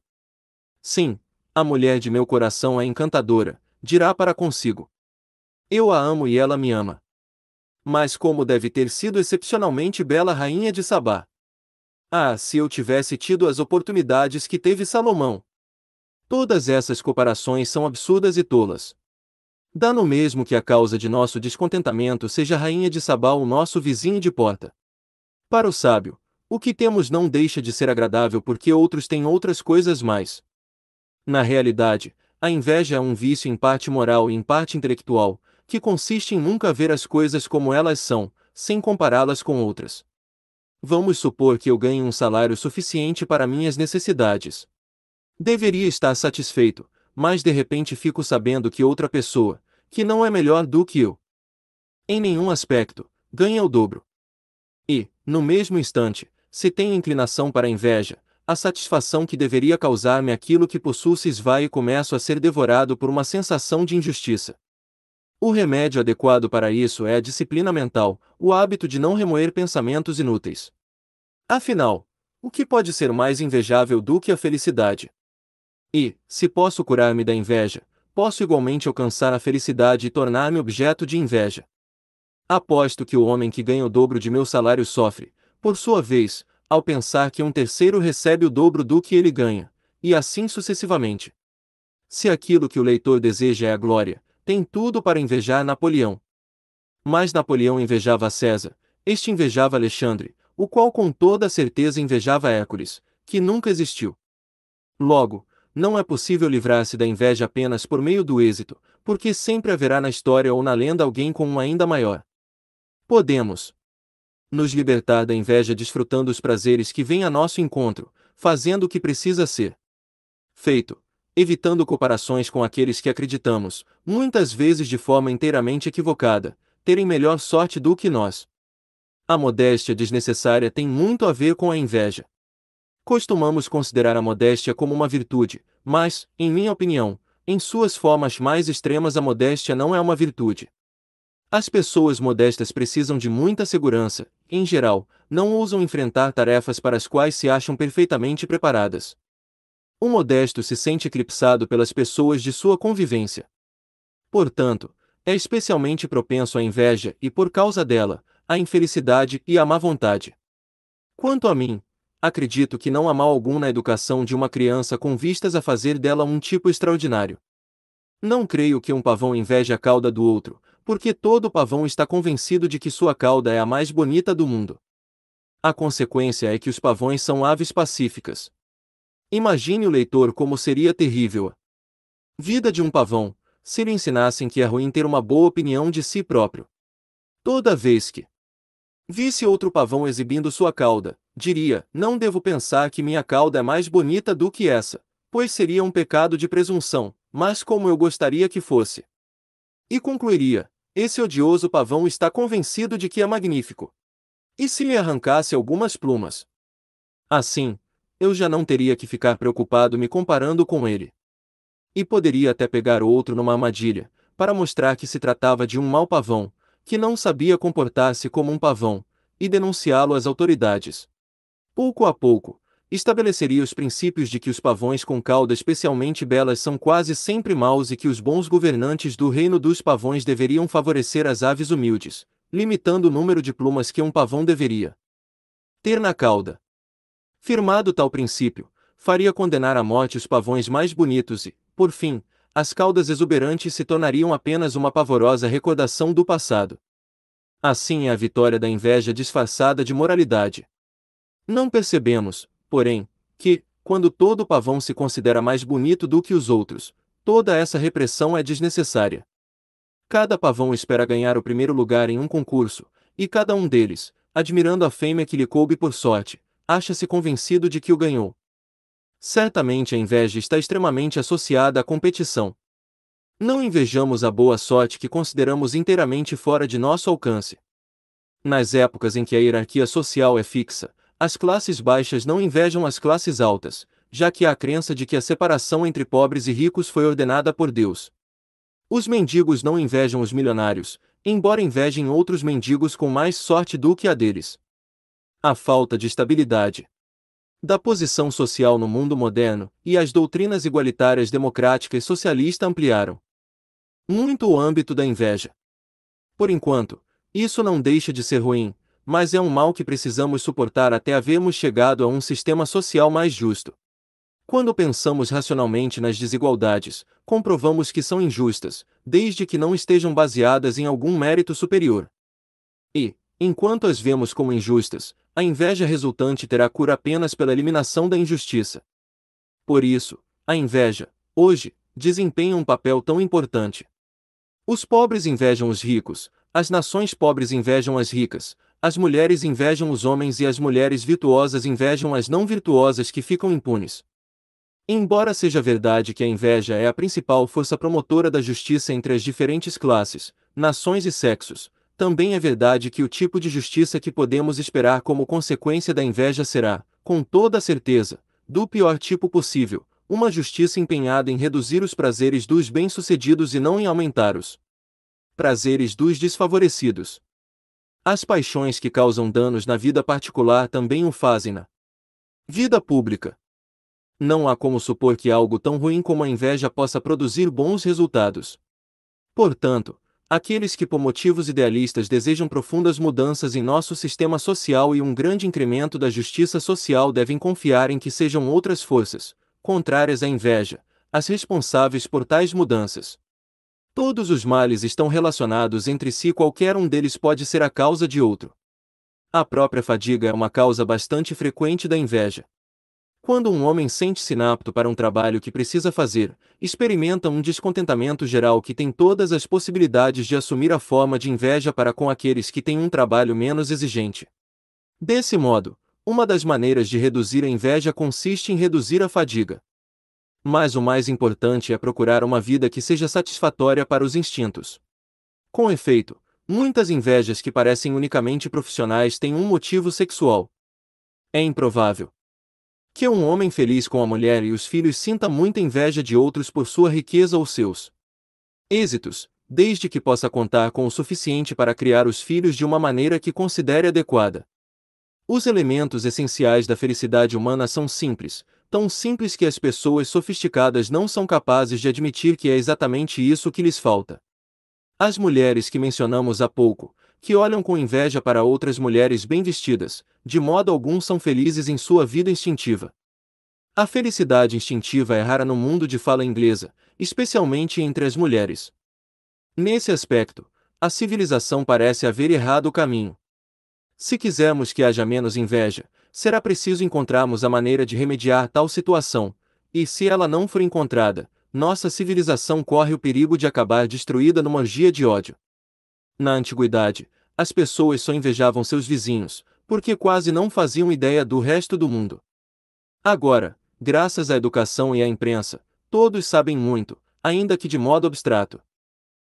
Sim, a mulher de meu coração é encantadora, dirá para consigo. Eu a amo e ela me ama. Mas como deve ter sido excepcionalmente bela rainha de Sabá. Ah, se eu tivesse tido as oportunidades que teve Salomão! Todas essas comparações são absurdas e tolas. Dá no mesmo que a causa de nosso descontentamento seja a rainha de Sabá o nosso vizinho de porta. Para o sábio, o que temos não deixa de ser agradável porque outros têm outras coisas mais. Na realidade, a inveja é um vício em parte moral e em parte intelectual, que consiste em nunca ver as coisas como elas são, sem compará-las com outras. Vamos supor que eu ganhe um salário suficiente para minhas necessidades. Deveria estar satisfeito, mas de repente fico sabendo que outra pessoa, que não é melhor do que eu, em nenhum aspecto, ganha o dobro. E, no mesmo instante, se tenho inclinação para a inveja, a satisfação que deveria causar-me aquilo que possuo se esvai e começo a ser devorado por uma sensação de injustiça. O remédio adequado para isso é a disciplina mental, o hábito de não remoer pensamentos inúteis. Afinal, o que pode ser mais invejável do que a felicidade? E, se posso curar-me da inveja, posso igualmente alcançar a felicidade e tornar-me objeto de inveja. Aposto que o homem que ganha o dobro de meu salário sofre, por sua vez, ao pensar que um terceiro recebe o dobro do que ele ganha, e assim sucessivamente. Se aquilo que o leitor deseja é a glória, tem tudo para invejar Napoleão. Mas Napoleão invejava César, este invejava Alexandre, o qual com toda certeza invejava Hércules, que nunca existiu. Logo, não é possível livrar-se da inveja apenas por meio do êxito, porque sempre haverá na história ou na lenda alguém com um ainda maior. Podemos, nos libertar da inveja desfrutando os prazeres que vêm a nosso encontro, fazendo o que precisa ser feito, evitando comparações com aqueles que acreditamos, muitas vezes de forma inteiramente equivocada, terem melhor sorte do que nós. A modéstia desnecessária tem muito a ver com a inveja. Costumamos considerar a modéstia como uma virtude, mas, em minha opinião, em suas formas mais extremas a modéstia não é uma virtude. As pessoas modestas precisam de muita segurança, em geral, não ousam enfrentar tarefas para as quais se acham perfeitamente preparadas. O modesto se sente eclipsado pelas pessoas de sua convivência. Portanto, é especialmente propenso à inveja e, por causa dela, à infelicidade e à má vontade. Quanto a mim, acredito que não há mal algum na educação de uma criança com vistas a fazer dela um tipo extraordinário. Não creio que um pavão inveje a cauda do outro, porque todo pavão está convencido de que sua cauda é a mais bonita do mundo. A consequência é que os pavões são aves pacíficas. Imagine o leitor como seria terrível a vida de um pavão se lhe ensinassem que é ruim ter uma boa opinião de si próprio. Toda vez que visse outro pavão exibindo sua cauda, diria: Não devo pensar que minha cauda é mais bonita do que essa, pois seria um pecado de presunção, mas como eu gostaria que fosse. E concluiria: esse odioso pavão está convencido de que é magnífico. E se lhe arrancasse algumas plumas? Assim, eu já não teria que ficar preocupado me comparando com ele. E poderia até pegar outro numa armadilha, para mostrar que se tratava de um mau pavão, que não sabia comportar-se como um pavão, e denunciá-lo às autoridades. Pouco a pouco, estabeleceria os princípios de que os pavões com cauda especialmente belas são quase sempre maus e que os bons governantes do reino dos pavões deveriam favorecer as aves humildes, limitando o número de plumas que um pavão deveria ter na cauda. Firmado tal princípio, faria condenar à morte os pavões mais bonitos e, por fim, as caudas exuberantes se tornariam apenas uma pavorosa recordação do passado. Assim é a vitória da inveja disfarçada de moralidade. Não percebemos, porém, que, quando todo pavão se considera mais bonito do que os outros, toda essa repressão é desnecessária. Cada pavão espera ganhar o primeiro lugar em um concurso, e cada um deles, admirando a fêmea que lhe coube por sorte, acha-se convencido de que o ganhou. Certamente a inveja está extremamente associada à competição. Não invejamos a boa sorte que consideramos inteiramente fora de nosso alcance. Nas épocas em que a hierarquia social é fixa, as classes baixas não invejam as classes altas, já que há a crença de que a separação entre pobres e ricos foi ordenada por Deus. Os mendigos não invejam os milionários, embora invejem outros mendigos com mais sorte do que a deles. A falta de estabilidade da posição social no mundo moderno e as doutrinas igualitárias democrática e socialista ampliaram muito o âmbito da inveja. Por enquanto, isso não deixa de ser ruim, mas é um mal que precisamos suportar até havermos chegado a um sistema social mais justo. Quando pensamos racionalmente nas desigualdades, comprovamos que são injustas, desde que não estejam baseadas em algum mérito superior. E, enquanto as vemos como injustas, a inveja resultante terá cura apenas pela eliminação da injustiça. Por isso, a inveja, hoje, desempenha um papel tão importante. Os pobres invejam os ricos, as nações pobres invejam as ricas, as mulheres invejam os homens e as mulheres virtuosas invejam as não virtuosas que ficam impunes. Embora seja verdade que a inveja é a principal força promotora da justiça entre as diferentes classes, nações e sexos, também é verdade que o tipo de justiça que podemos esperar como consequência da inveja será, com toda certeza, do pior tipo possível, uma justiça empenhada em reduzir os prazeres dos bem-sucedidos e não em aumentar os prazeres dos desfavorecidos. As paixões que causam danos na vida particular também o fazem na vida pública. Não há como supor que algo tão ruim como a inveja possa produzir bons resultados. Portanto, aqueles que por motivos idealistas desejam profundas mudanças em nosso sistema social e um grande incremento da justiça social devem confiar em que sejam outras forças, contrárias à inveja, as responsáveis por tais mudanças. Todos os males estão relacionados entre si, qualquer um deles pode ser a causa de outro. A própria fadiga é uma causa bastante frequente da inveja. Quando um homem sente-se apto para um trabalho que precisa fazer, experimenta um descontentamento geral que tem todas as possibilidades de assumir a forma de inveja para com aqueles que têm um trabalho menos exigente. Desse modo, uma das maneiras de reduzir a inveja consiste em reduzir a fadiga mas o mais importante é procurar uma vida que seja satisfatória para os instintos. Com efeito, muitas invejas que parecem unicamente profissionais têm um motivo sexual. É improvável que um homem feliz com a mulher e os filhos sinta muita inveja de outros por sua riqueza ou seus êxitos, desde que possa contar com o suficiente para criar os filhos de uma maneira que considere adequada. Os elementos essenciais da felicidade humana são simples, tão simples que as pessoas sofisticadas não são capazes de admitir que é exatamente isso que lhes falta. As mulheres que mencionamos há pouco, que olham com inveja para outras mulheres bem vestidas, de modo algum são felizes em sua vida instintiva. A felicidade instintiva é rara no mundo de fala inglesa, especialmente entre as mulheres. Nesse aspecto, a civilização parece haver errado o caminho. Se quisermos que haja menos inveja, será preciso encontrarmos a maneira de remediar tal situação, e se ela não for encontrada, nossa civilização corre o perigo de acabar destruída numa orgia de ódio. Na antiguidade, as pessoas só invejavam seus vizinhos, porque quase não faziam ideia do resto do mundo. Agora, graças à educação e à imprensa, todos sabem muito, ainda que de modo abstrato.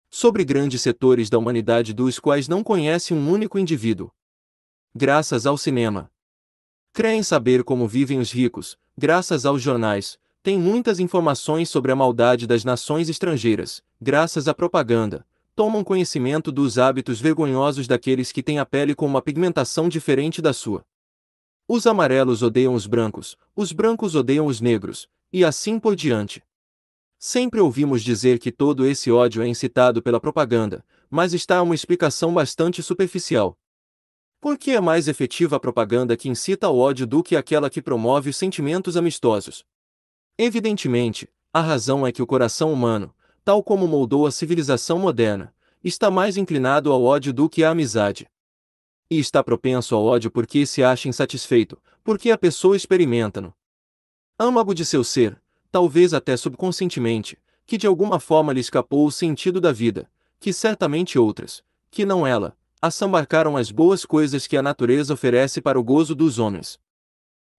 Sobre grandes setores da humanidade dos quais não conhece um único indivíduo. Graças ao cinema, Creem saber como vivem os ricos, graças aos jornais, têm muitas informações sobre a maldade das nações estrangeiras, graças à propaganda, tomam conhecimento dos hábitos vergonhosos daqueles que têm a pele com uma pigmentação diferente da sua. Os amarelos odeiam os brancos, os brancos odeiam os negros, e assim por diante. Sempre ouvimos dizer que todo esse ódio é incitado pela propaganda, mas está uma explicação bastante superficial. Porque é mais efetiva a propaganda que incita ao ódio do que aquela que promove os sentimentos amistosos. Evidentemente, a razão é que o coração humano, tal como moldou a civilização moderna, está mais inclinado ao ódio do que à amizade. E está propenso ao ódio porque se acha insatisfeito, porque a pessoa experimenta-no. Âmago de seu ser, talvez até subconscientemente, que de alguma forma lhe escapou o sentido da vida, que certamente outras, que não ela, ação marcaram as boas coisas que a natureza oferece para o gozo dos homens.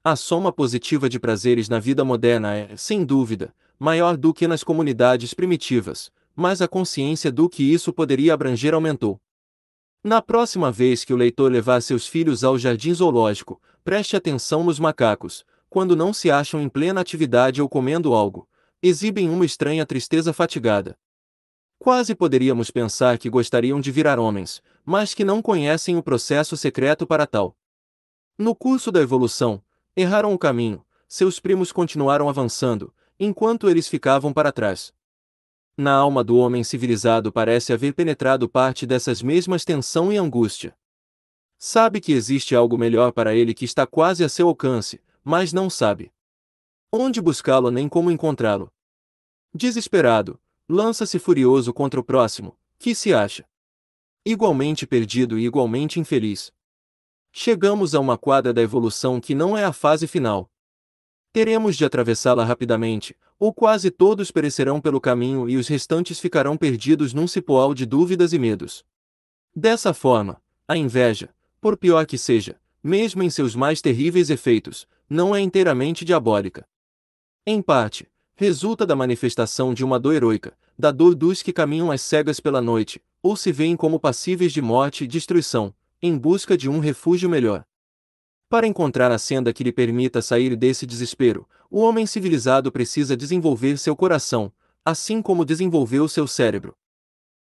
A soma positiva de prazeres na vida moderna é, sem dúvida, maior do que nas comunidades primitivas, mas a consciência do que isso poderia abranger aumentou. Na próxima vez que o leitor levar seus filhos ao jardim zoológico, preste atenção nos macacos, quando não se acham em plena atividade ou comendo algo, exibem uma estranha tristeza fatigada. Quase poderíamos pensar que gostariam de virar homens, mas que não conhecem o processo secreto para tal. No curso da evolução, erraram o caminho, seus primos continuaram avançando, enquanto eles ficavam para trás. Na alma do homem civilizado parece haver penetrado parte dessas mesmas tensão e angústia. Sabe que existe algo melhor para ele que está quase a seu alcance, mas não sabe onde buscá-lo nem como encontrá-lo. Desesperado, lança-se furioso contra o próximo, que se acha igualmente perdido e igualmente infeliz. Chegamos a uma quadra da evolução que não é a fase final. Teremos de atravessá-la rapidamente, ou quase todos perecerão pelo caminho e os restantes ficarão perdidos num cipoal de dúvidas e medos. Dessa forma, a inveja, por pior que seja, mesmo em seus mais terríveis efeitos, não é inteiramente diabólica. Em parte, resulta da manifestação de uma dor heroica, da dor dos que caminham às cegas pela noite, ou se veem como passíveis de morte e destruição, em busca de um refúgio melhor. Para encontrar a senda que lhe permita sair desse desespero, o homem civilizado precisa desenvolver seu coração, assim como desenvolveu seu cérebro.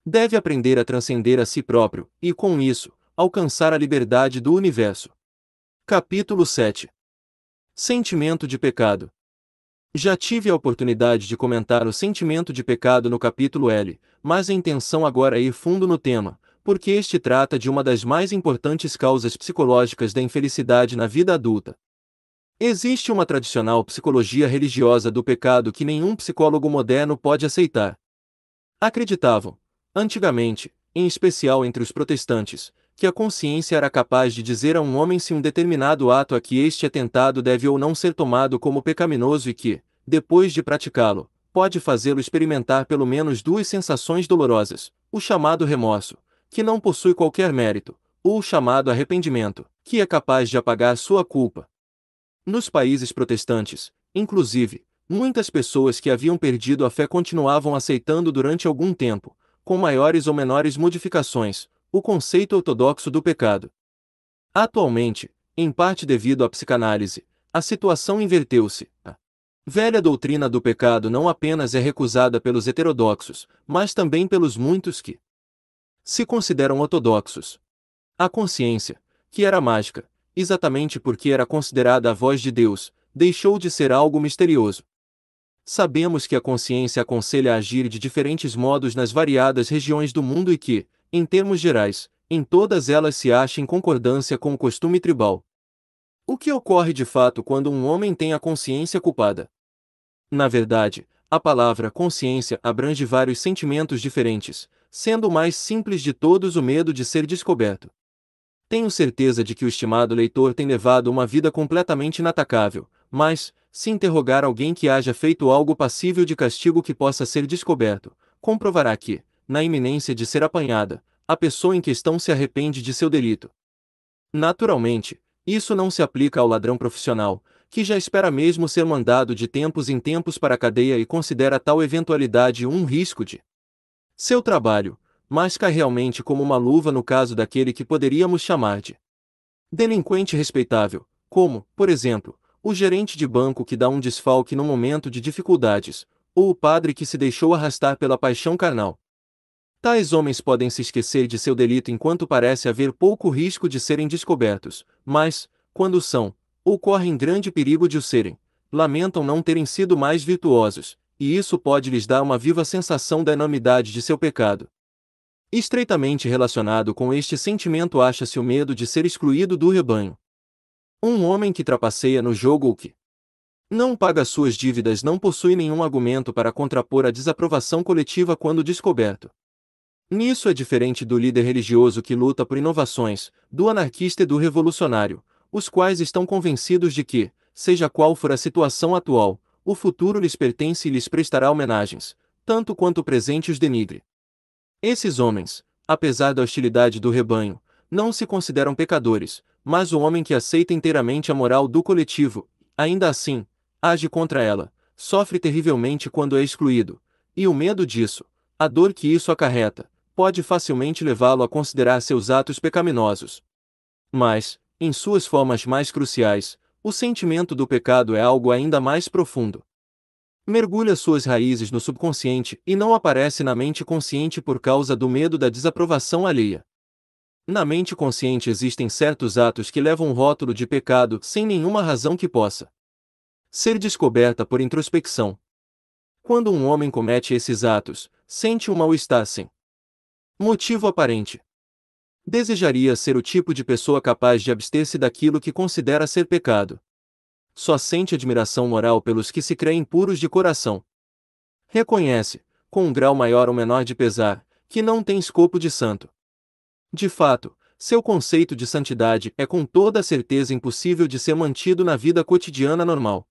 Deve aprender a transcender a si próprio, e com isso, alcançar a liberdade do universo. Capítulo 7 Sentimento de pecado já tive a oportunidade de comentar o sentimento de pecado no capítulo L, mas a intenção agora é ir fundo no tema, porque este trata de uma das mais importantes causas psicológicas da infelicidade na vida adulta. Existe uma tradicional psicologia religiosa do pecado que nenhum psicólogo moderno pode aceitar. Acreditavam, antigamente, em especial entre os protestantes, que a consciência era capaz de dizer a um homem se um determinado ato a que este atentado é deve ou não ser tomado como pecaminoso e que, depois de praticá-lo, pode fazê-lo experimentar pelo menos duas sensações dolorosas: o chamado remorso, que não possui qualquer mérito, ou o chamado arrependimento, que é capaz de apagar sua culpa. Nos países protestantes, inclusive, muitas pessoas que haviam perdido a fé continuavam aceitando durante algum tempo, com maiores ou menores modificações, o conceito ortodoxo do pecado. Atualmente, em parte devido à psicanálise, a situação inverteu-se. A velha doutrina do pecado não apenas é recusada pelos heterodoxos, mas também pelos muitos que se consideram ortodoxos. A consciência, que era mágica, exatamente porque era considerada a voz de Deus, deixou de ser algo misterioso. Sabemos que a consciência aconselha a agir de diferentes modos nas variadas regiões do mundo e que, em termos gerais, em todas elas se acha em concordância com o costume tribal. O que ocorre de fato quando um homem tem a consciência culpada? Na verdade, a palavra consciência abrange vários sentimentos diferentes, sendo o mais simples de todos o medo de ser descoberto. Tenho certeza de que o estimado leitor tem levado uma vida completamente inatacável, mas, se interrogar alguém que haja feito algo passível de castigo que possa ser descoberto, comprovará que, na iminência de ser apanhada, a pessoa em questão se arrepende de seu delito. Naturalmente, isso não se aplica ao ladrão profissional, que já espera mesmo ser mandado de tempos em tempos para a cadeia e considera tal eventualidade um risco de seu trabalho, mas cai realmente como uma luva no caso daquele que poderíamos chamar de delinquente respeitável, como, por exemplo, o gerente de banco que dá um desfalque no momento de dificuldades, ou o padre que se deixou arrastar pela paixão carnal. Tais homens podem se esquecer de seu delito enquanto parece haver pouco risco de serem descobertos, mas, quando são, ou correm grande perigo de o serem, lamentam não terem sido mais virtuosos, e isso pode lhes dar uma viva sensação da enormidade de seu pecado. Estreitamente relacionado com este sentimento acha-se o medo de ser excluído do rebanho. Um homem que trapaceia no jogo ou que não paga suas dívidas não possui nenhum argumento para contrapor a desaprovação coletiva quando descoberto. Nisso é diferente do líder religioso que luta por inovações, do anarquista e do revolucionário, os quais estão convencidos de que, seja qual for a situação atual, o futuro lhes pertence e lhes prestará homenagens, tanto quanto o presente os denigre. Esses homens, apesar da hostilidade do rebanho, não se consideram pecadores, mas o homem que aceita inteiramente a moral do coletivo, ainda assim, age contra ela, sofre terrivelmente quando é excluído, e o medo disso, a dor que isso acarreta, pode facilmente levá-lo a considerar seus atos pecaminosos. Mas, em suas formas mais cruciais, o sentimento do pecado é algo ainda mais profundo. Mergulha suas raízes no subconsciente e não aparece na mente consciente por causa do medo da desaprovação alheia. Na mente consciente existem certos atos que levam o rótulo de pecado sem nenhuma razão que possa ser descoberta por introspecção. Quando um homem comete esses atos, sente um mal-estar sem Motivo aparente. Desejaria ser o tipo de pessoa capaz de abster-se daquilo que considera ser pecado. Só sente admiração moral pelos que se creem puros de coração. Reconhece, com um grau maior ou menor de pesar, que não tem escopo de santo. De fato, seu conceito de santidade é com toda certeza impossível de ser mantido na vida cotidiana normal.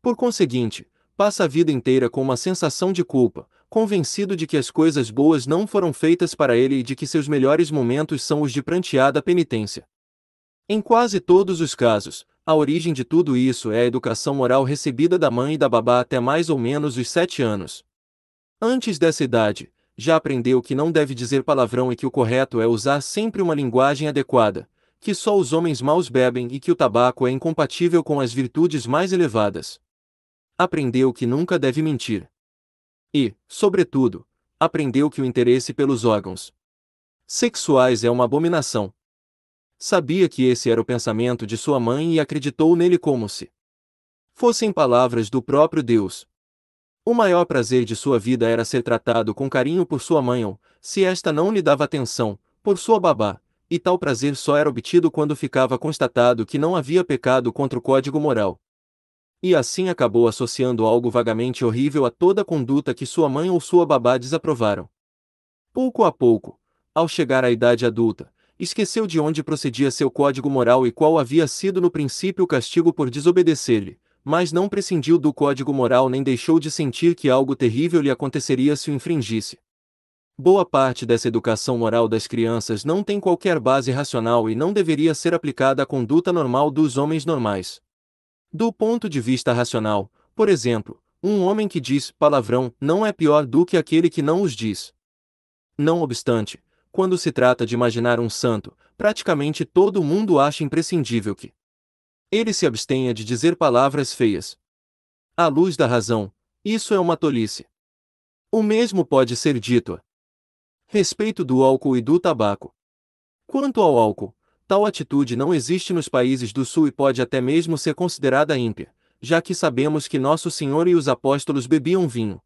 Por conseguinte, passa a vida inteira com uma sensação de culpa, convencido de que as coisas boas não foram feitas para ele e de que seus melhores momentos são os de pranteada penitência. Em quase todos os casos, a origem de tudo isso é a educação moral recebida da mãe e da babá até mais ou menos os sete anos. Antes dessa idade, já aprendeu que não deve dizer palavrão e que o correto é usar sempre uma linguagem adequada, que só os homens maus bebem e que o tabaco é incompatível com as virtudes mais elevadas. Aprendeu que nunca deve mentir e, sobretudo, aprendeu que o interesse pelos órgãos sexuais é uma abominação. Sabia que esse era o pensamento de sua mãe e acreditou nele como se fossem palavras do próprio Deus. O maior prazer de sua vida era ser tratado com carinho por sua mãe ou, se esta não lhe dava atenção, por sua babá, e tal prazer só era obtido quando ficava constatado que não havia pecado contra o código moral e assim acabou associando algo vagamente horrível a toda a conduta que sua mãe ou sua babá desaprovaram. Pouco a pouco, ao chegar à idade adulta, esqueceu de onde procedia seu código moral e qual havia sido no princípio o castigo por desobedecer-lhe, mas não prescindiu do código moral nem deixou de sentir que algo terrível lhe aconteceria se o infringisse. Boa parte dessa educação moral das crianças não tem qualquer base racional e não deveria ser aplicada à conduta normal dos homens normais. Do ponto de vista racional, por exemplo, um homem que diz palavrão não é pior do que aquele que não os diz. Não obstante, quando se trata de imaginar um santo, praticamente todo mundo acha imprescindível que ele se abstenha de dizer palavras feias. À luz da razão, isso é uma tolice. O mesmo pode ser dito a respeito do álcool e do tabaco. Quanto ao álcool, Tal atitude não existe nos países do Sul e pode até mesmo ser considerada ímpia, já que sabemos que Nosso Senhor e os apóstolos bebiam vinho.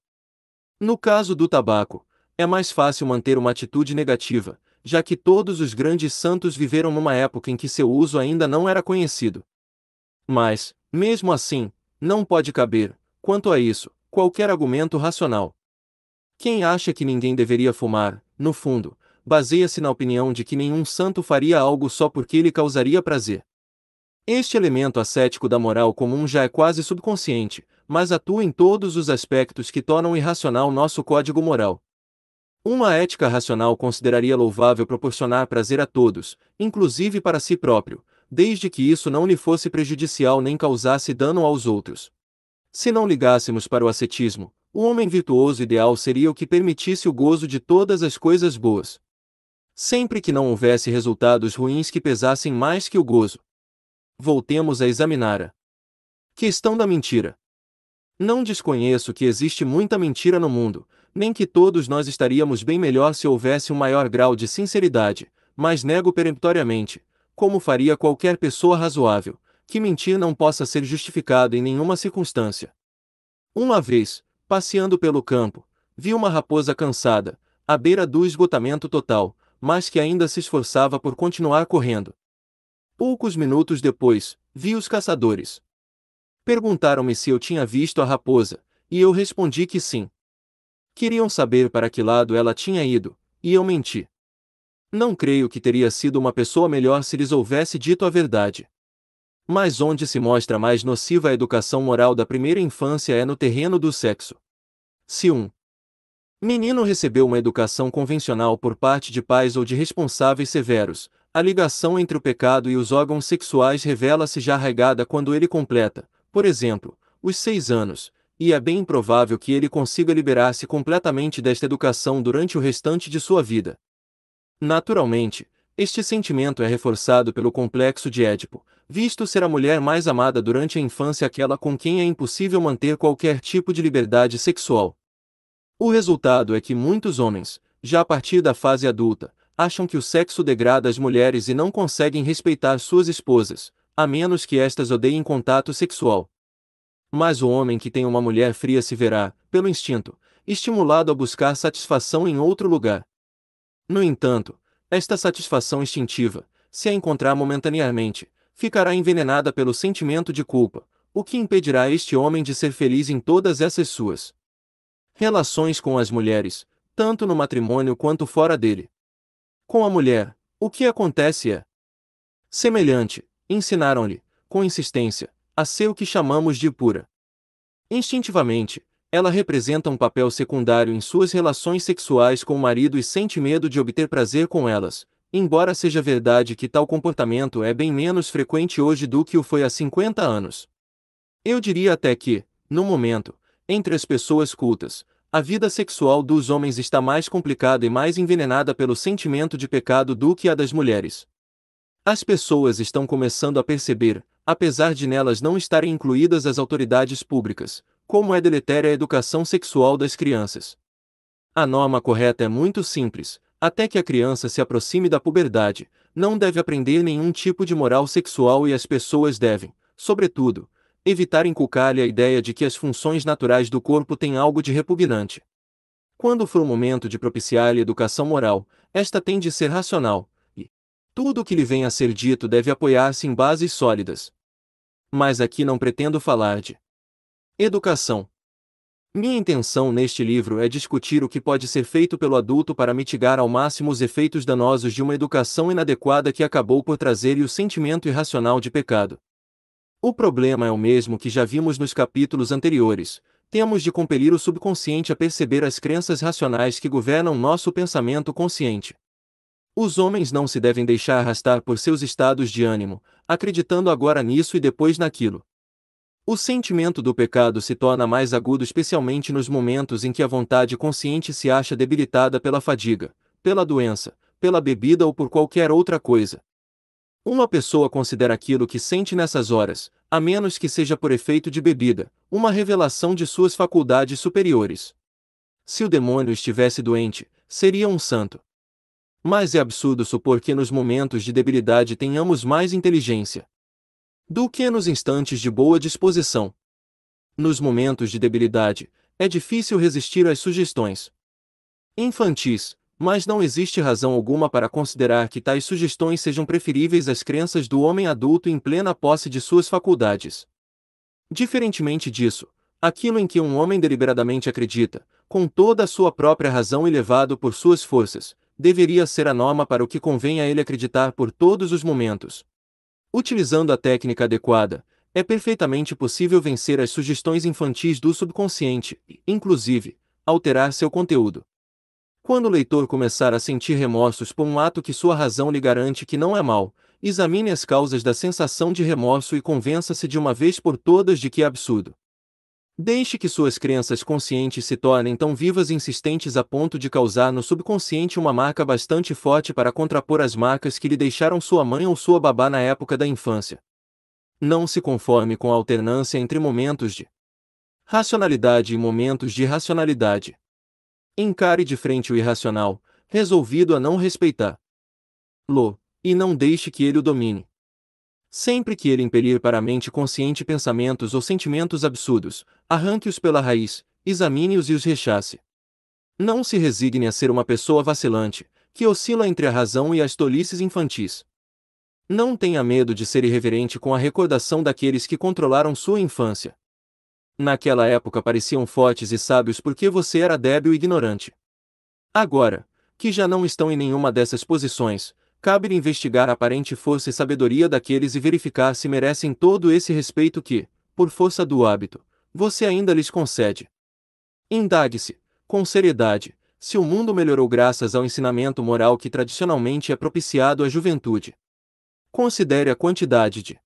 No caso do tabaco, é mais fácil manter uma atitude negativa, já que todos os grandes santos viveram numa época em que seu uso ainda não era conhecido. Mas, mesmo assim, não pode caber, quanto a isso, qualquer argumento racional. Quem acha que ninguém deveria fumar, no fundo, baseia-se na opinião de que nenhum santo faria algo só porque lhe causaria prazer. Este elemento ascético da moral comum já é quase subconsciente, mas atua em todos os aspectos que tornam irracional nosso código moral. Uma ética racional consideraria louvável proporcionar prazer a todos, inclusive para si próprio, desde que isso não lhe fosse prejudicial nem causasse dano aos outros. Se não ligássemos para o ascetismo, o homem virtuoso ideal seria o que permitisse o gozo de todas as coisas boas sempre que não houvesse resultados ruins que pesassem mais que o gozo. Voltemos a examinar a questão da mentira. Não desconheço que existe muita mentira no mundo, nem que todos nós estaríamos bem melhor se houvesse um maior grau de sinceridade, mas nego peremptoriamente, como faria qualquer pessoa razoável, que mentir não possa ser justificado em nenhuma circunstância. Uma vez, passeando pelo campo, vi uma raposa cansada, à beira do esgotamento total, mas que ainda se esforçava por continuar correndo. Poucos minutos depois, vi os caçadores. Perguntaram-me se eu tinha visto a raposa, e eu respondi que sim. Queriam saber para que lado ela tinha ido, e eu menti. Não creio que teria sido uma pessoa melhor se lhes houvesse dito a verdade. Mas onde se mostra mais nociva a educação moral da primeira infância é no terreno do sexo. Se um Menino recebeu uma educação convencional por parte de pais ou de responsáveis severos. A ligação entre o pecado e os órgãos sexuais revela-se já arraigada quando ele completa, por exemplo, os seis anos, e é bem improvável que ele consiga liberar-se completamente desta educação durante o restante de sua vida. Naturalmente, este sentimento é reforçado pelo complexo de Édipo, visto ser a mulher mais amada durante a infância aquela com quem é impossível manter qualquer tipo de liberdade sexual. O resultado é que muitos homens, já a partir da fase adulta, acham que o sexo degrada as mulheres e não conseguem respeitar suas esposas, a menos que estas odeiem contato sexual. Mas o homem que tem uma mulher fria se verá, pelo instinto, estimulado a buscar satisfação em outro lugar. No entanto, esta satisfação instintiva, se a encontrar momentaneamente, ficará envenenada pelo sentimento de culpa, o que impedirá este homem de ser feliz em todas essas suas relações com as mulheres, tanto no matrimônio quanto fora dele. Com a mulher, o que acontece é semelhante, ensinaram-lhe, com insistência, a ser o que chamamos de pura. Instintivamente, ela representa um papel secundário em suas relações sexuais com o marido e sente medo de obter prazer com elas, embora seja verdade que tal comportamento é bem menos frequente hoje do que o foi há 50 anos. Eu diria até que, no momento, entre as pessoas cultas, a vida sexual dos homens está mais complicada e mais envenenada pelo sentimento de pecado do que a das mulheres. As pessoas estão começando a perceber, apesar de nelas não estarem incluídas as autoridades públicas, como é deletéria a educação sexual das crianças. A norma correta é muito simples: até que a criança se aproxime da puberdade, não deve aprender nenhum tipo de moral sexual e as pessoas devem, sobretudo, evitar inculcar-lhe a ideia de que as funções naturais do corpo têm algo de repugnante. Quando for o momento de propiciar-lhe educação moral, esta tem de ser racional, e tudo o que lhe vem a ser dito deve apoiar-se em bases sólidas. Mas aqui não pretendo falar de educação. Minha intenção neste livro é discutir o que pode ser feito pelo adulto para mitigar ao máximo os efeitos danosos de uma educação inadequada que acabou por trazer-lhe o sentimento irracional de pecado. O problema é o mesmo que já vimos nos capítulos anteriores. Temos de compelir o subconsciente a perceber as crenças racionais que governam nosso pensamento consciente. Os homens não se devem deixar arrastar por seus estados de ânimo, acreditando agora nisso e depois naquilo. O sentimento do pecado se torna mais agudo especialmente nos momentos em que a vontade consciente se acha debilitada pela fadiga, pela doença, pela bebida ou por qualquer outra coisa. Uma pessoa considera aquilo que sente nessas horas, a menos que seja por efeito de bebida, uma revelação de suas faculdades superiores. Se o demônio estivesse doente, seria um santo. Mas é absurdo supor que nos momentos de debilidade tenhamos mais inteligência do que nos instantes de boa disposição. Nos momentos de debilidade, é difícil resistir às sugestões infantis, mas não existe razão alguma para considerar que tais sugestões sejam preferíveis às crenças do homem adulto em plena posse de suas faculdades. Diferentemente disso, aquilo em que um homem deliberadamente acredita, com toda a sua própria razão e levado por suas forças, deveria ser a norma para o que convém a ele acreditar por todos os momentos. Utilizando a técnica adequada, é perfeitamente possível vencer as sugestões infantis do subconsciente e, inclusive, alterar seu conteúdo. Quando o leitor começar a sentir remorsos por um ato que sua razão lhe garante que não é mal, examine as causas da sensação de remorso e convença-se de uma vez por todas de que é absurdo. Deixe que suas crenças conscientes se tornem tão vivas e insistentes a ponto de causar no subconsciente uma marca bastante forte para contrapor as marcas que lhe deixaram sua mãe ou sua babá na época da infância. Não se conforme com a alternância entre momentos de racionalidade e momentos de irracionalidade. Encare de frente o irracional, resolvido a não respeitar. Lo, e não deixe que ele o domine. Sempre que ele impelir para a mente consciente pensamentos ou sentimentos absurdos, arranque-os pela raiz, examine-os e os rechace. Não se resigne a ser uma pessoa vacilante, que oscila entre a razão e as tolices infantis. Não tenha medo de ser irreverente com a recordação daqueles que controlaram sua infância. Naquela época pareciam fortes e sábios porque você era débil e ignorante. Agora, que já não estão em nenhuma dessas posições, cabe investigar a aparente força e sabedoria daqueles e verificar se merecem todo esse respeito que, por força do hábito, você ainda lhes concede. Indague-se, com seriedade, se o mundo melhorou graças ao ensinamento moral que tradicionalmente é propiciado à juventude. Considere a quantidade de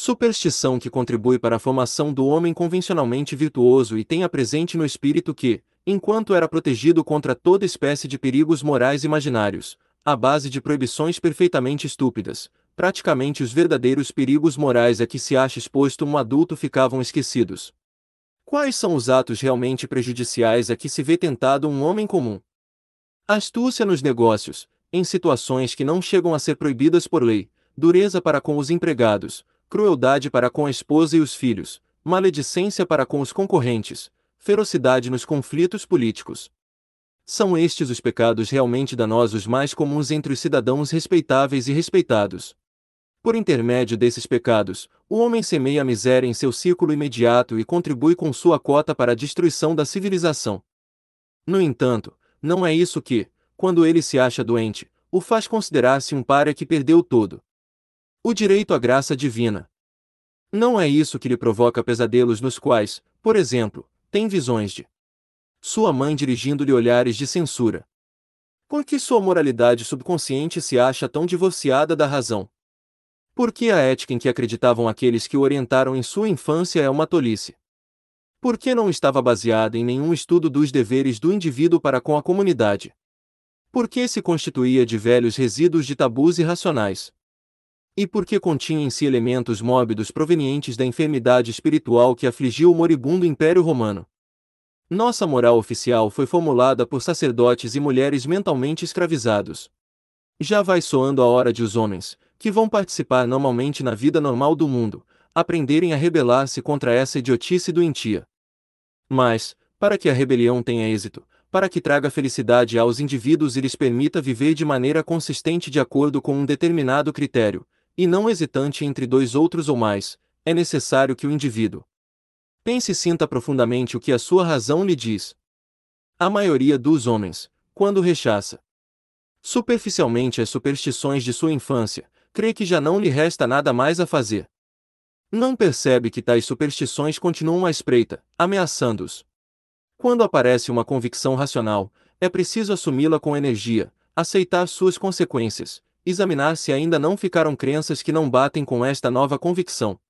Superstição que contribui para a formação do homem convencionalmente virtuoso e tenha presente no espírito que, enquanto era protegido contra toda espécie de perigos morais imaginários, à base de proibições perfeitamente estúpidas, praticamente os verdadeiros perigos morais a que se acha exposto um adulto ficavam esquecidos. Quais são os atos realmente prejudiciais a que se vê tentado um homem comum? Astúcia nos negócios, em situações que não chegam a ser proibidas por lei, dureza para com os empregados, crueldade para com a esposa e os filhos, maledicência para com os concorrentes, ferocidade nos conflitos políticos. São estes os pecados realmente danosos mais comuns entre os cidadãos respeitáveis e respeitados. Por intermédio desses pecados, o homem semeia a miséria em seu círculo imediato e contribui com sua cota para a destruição da civilização. No entanto, não é isso que, quando ele se acha doente, o faz considerar-se um páreo que perdeu todo o direito à graça divina. Não é isso que lhe provoca pesadelos nos quais, por exemplo, tem visões de sua mãe dirigindo-lhe olhares de censura. Por que sua moralidade subconsciente se acha tão divorciada da razão? Por que a ética em que acreditavam aqueles que o orientaram em sua infância é uma tolice? Por que não estava baseada em nenhum estudo dos deveres do indivíduo para com a comunidade? Por que se constituía de velhos resíduos de tabus irracionais? e porque continha em si elementos mórbidos provenientes da enfermidade espiritual que afligiu o moribundo Império Romano. Nossa moral oficial foi formulada por sacerdotes e mulheres mentalmente escravizados. Já vai soando a hora de os homens, que vão participar normalmente na vida normal do mundo, aprenderem a rebelar-se contra essa idiotice doentia. Mas, para que a rebelião tenha êxito, para que traga felicidade aos indivíduos e lhes permita viver de maneira consistente de acordo com um determinado critério, e não hesitante entre dois outros ou mais, é necessário que o indivíduo pense e sinta profundamente o que a sua razão lhe diz. A maioria dos homens, quando rechaça superficialmente as superstições de sua infância, crê que já não lhe resta nada mais a fazer. Não percebe que tais superstições continuam à espreita, ameaçando-os. Quando aparece uma convicção racional, é preciso assumi-la com energia, aceitar suas consequências, examinar se ainda não ficaram crenças que não batem com esta nova convicção.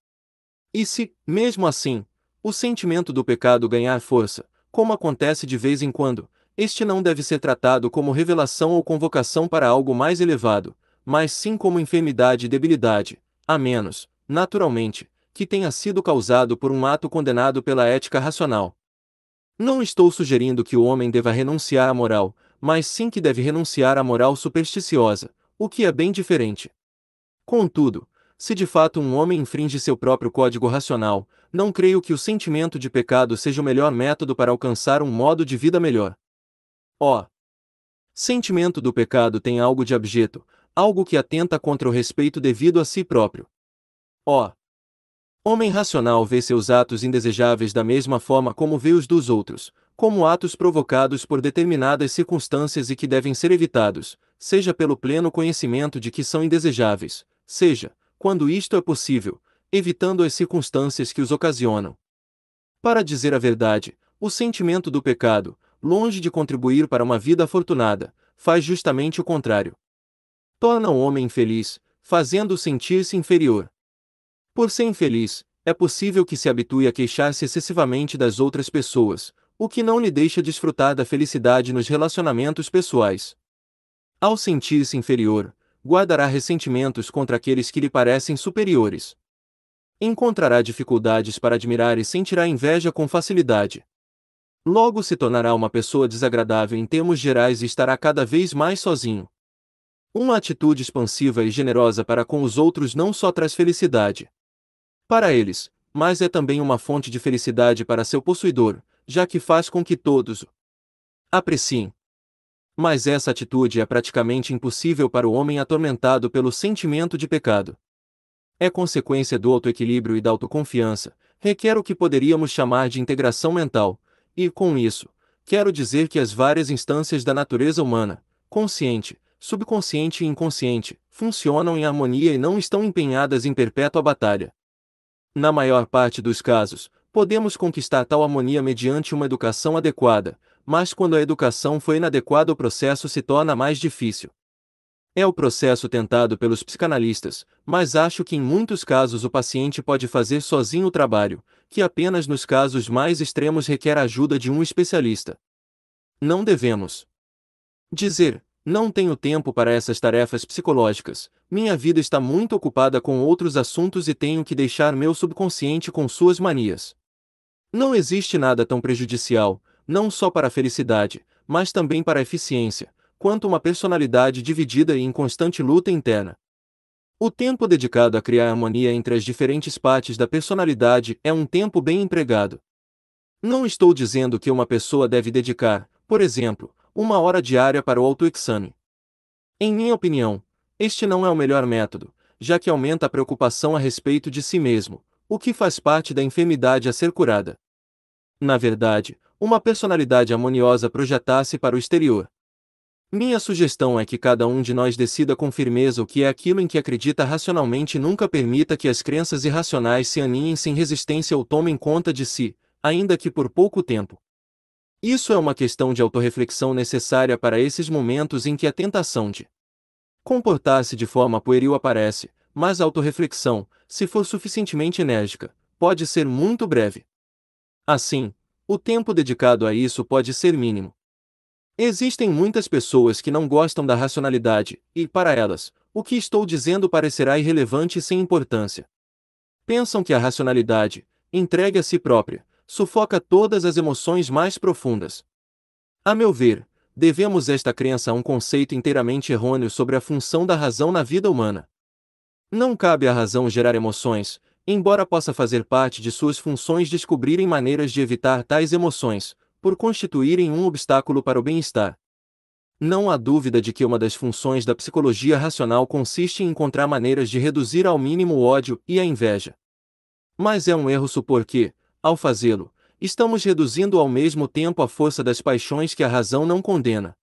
E se, mesmo assim, o sentimento do pecado ganhar força, como acontece de vez em quando, este não deve ser tratado como revelação ou convocação para algo mais elevado, mas sim como enfermidade e debilidade, a menos, naturalmente, que tenha sido causado por um ato condenado pela ética racional. Não estou sugerindo que o homem deva renunciar à moral, mas sim que deve renunciar à moral supersticiosa, o que é bem diferente. Contudo, se de fato um homem infringe seu próprio código racional, não creio que o sentimento de pecado seja o melhor método para alcançar um modo de vida melhor. Ó! Oh. Sentimento do pecado tem algo de abjeto, algo que atenta contra o respeito devido a si próprio. Ó! Oh. Homem racional vê seus atos indesejáveis da mesma forma como vê os dos outros, como atos provocados por determinadas circunstâncias e que devem ser evitados, seja pelo pleno conhecimento de que são indesejáveis, seja, quando isto é possível, evitando as circunstâncias que os ocasionam. Para dizer a verdade, o sentimento do pecado, longe de contribuir para uma vida afortunada, faz justamente o contrário. Torna o homem infeliz, fazendo-o sentir-se inferior. Por ser infeliz, é possível que se habitue a queixar-se excessivamente das outras pessoas, o que não lhe deixa desfrutar da felicidade nos relacionamentos pessoais. Ao sentir-se inferior, guardará ressentimentos contra aqueles que lhe parecem superiores. Encontrará dificuldades para admirar e sentirá inveja com facilidade. Logo se tornará uma pessoa desagradável em termos gerais e estará cada vez mais sozinho. Uma atitude expansiva e generosa para com os outros não só traz felicidade para eles, mas é também uma fonte de felicidade para seu possuidor, já que faz com que todos o apreciem. Mas essa atitude é praticamente impossível para o homem atormentado pelo sentimento de pecado. É consequência do autoequilíbrio e da autoconfiança, requer o que poderíamos chamar de integração mental, e, com isso, quero dizer que as várias instâncias da natureza humana, consciente, subconsciente e inconsciente, funcionam em harmonia e não estão empenhadas em perpétua batalha. Na maior parte dos casos, podemos conquistar tal harmonia mediante uma educação adequada, mas quando a educação foi inadequada, o processo se torna mais difícil. É o processo tentado pelos psicanalistas, mas acho que em muitos casos o paciente pode fazer sozinho o trabalho, que apenas nos casos mais extremos requer a ajuda de um especialista. Não devemos dizer, não tenho tempo para essas tarefas psicológicas, minha vida está muito ocupada com outros assuntos e tenho que deixar meu subconsciente com suas manias. Não existe nada tão prejudicial, não só para a felicidade, mas também para a eficiência, quanto uma personalidade dividida e em constante luta interna. O tempo dedicado a criar harmonia entre as diferentes partes da personalidade é um tempo bem empregado. Não estou dizendo que uma pessoa deve dedicar, por exemplo, uma hora diária para o autoexame. Em minha opinião, este não é o melhor método, já que aumenta a preocupação a respeito de si mesmo, o que faz parte da enfermidade a ser curada. Na verdade, uma personalidade harmoniosa projetasse para o exterior. Minha sugestão é que cada um de nós decida com firmeza o que é aquilo em que acredita racionalmente e nunca permita que as crenças irracionais se aninhem sem resistência ou tomem conta de si, ainda que por pouco tempo. Isso é uma questão de autorreflexão necessária para esses momentos em que a tentação de comportar-se de forma pueril aparece, mas a autorreflexão, se for suficientemente enérgica, pode ser muito breve. Assim, o tempo dedicado a isso pode ser mínimo. Existem muitas pessoas que não gostam da racionalidade, e, para elas, o que estou dizendo parecerá irrelevante e sem importância. Pensam que a racionalidade, entregue a si própria, sufoca todas as emoções mais profundas. A meu ver, devemos esta crença a um conceito inteiramente errôneo sobre a função da razão na vida humana. Não cabe à razão gerar emoções, Embora possa fazer parte de suas funções descobrirem maneiras de evitar tais emoções, por constituírem um obstáculo para o bem-estar. Não há dúvida de que uma das funções da psicologia racional consiste em encontrar maneiras de reduzir ao mínimo o ódio e a inveja. Mas é um erro supor que, ao fazê-lo, estamos reduzindo ao mesmo tempo a força das paixões que a razão não condena.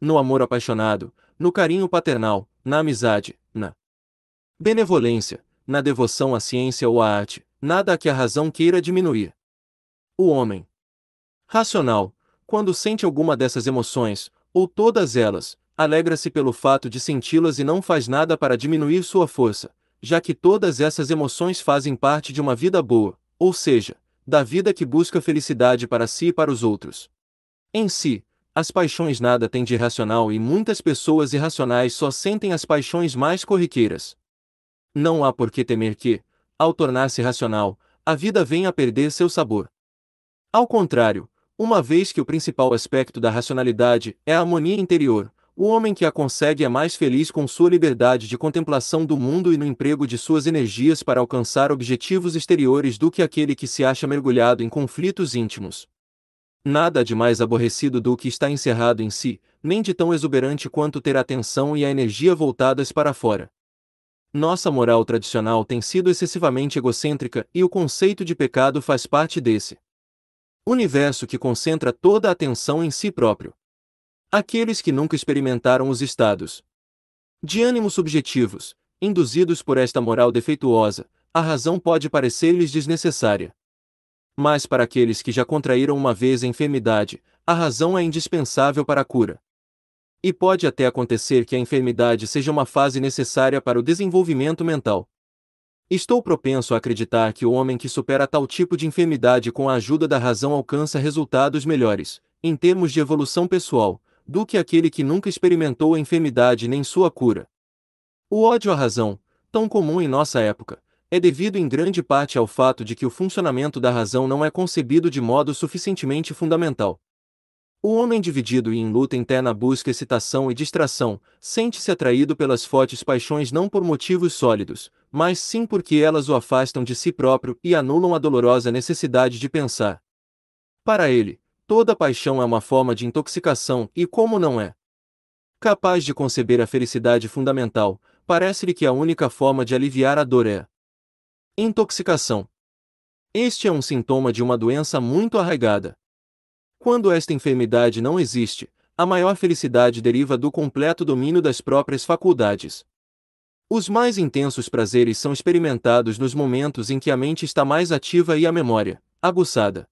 No amor apaixonado, no carinho paternal, na amizade, na benevolência, na devoção à ciência ou à arte, nada a que a razão queira diminuir. O homem racional, quando sente alguma dessas emoções, ou todas elas, alegra-se pelo fato de senti-las e não faz nada para diminuir sua força, já que todas essas emoções fazem parte de uma vida boa, ou seja, da vida que busca felicidade para si e para os outros. Em si, as paixões nada têm de irracional e muitas pessoas irracionais só sentem as paixões mais corriqueiras não há por que temer que, ao tornar-se racional, a vida venha a perder seu sabor. Ao contrário, uma vez que o principal aspecto da racionalidade é a harmonia interior, o homem que a consegue é mais feliz com sua liberdade de contemplação do mundo e no emprego de suas energias para alcançar objetivos exteriores do que aquele que se acha mergulhado em conflitos íntimos. Nada de mais aborrecido do que está encerrado em si, nem de tão exuberante quanto ter a atenção e a energia voltadas para fora. Nossa moral tradicional tem sido excessivamente egocêntrica e o conceito de pecado faz parte desse universo que concentra toda a atenção em si próprio. Aqueles que nunca experimentaram os estados de ânimo subjetivos, induzidos por esta moral defeituosa, a razão pode parecer-lhes desnecessária. Mas para aqueles que já contraíram uma vez a enfermidade, a razão é indispensável para a cura. E pode até acontecer que a enfermidade seja uma fase necessária para o desenvolvimento mental. Estou propenso a acreditar que o homem que supera tal tipo de enfermidade com a ajuda da razão alcança resultados melhores, em termos de evolução pessoal, do que aquele que nunca experimentou a enfermidade nem sua cura. O ódio à razão, tão comum em nossa época, é devido em grande parte ao fato de que o funcionamento da razão não é concebido de modo suficientemente fundamental. O homem dividido e em luta interna busca excitação e distração, sente-se atraído pelas fortes paixões não por motivos sólidos, mas sim porque elas o afastam de si próprio e anulam a dolorosa necessidade de pensar. Para ele, toda paixão é uma forma de intoxicação e, como não é capaz de conceber a felicidade fundamental, parece-lhe que a única forma de aliviar a dor é intoxicação. Este é um sintoma de uma doença muito arraigada. Quando esta enfermidade não existe, a maior felicidade deriva do completo domínio das próprias faculdades. Os mais intensos prazeres são experimentados nos momentos em que a mente está mais ativa e a memória, aguçada.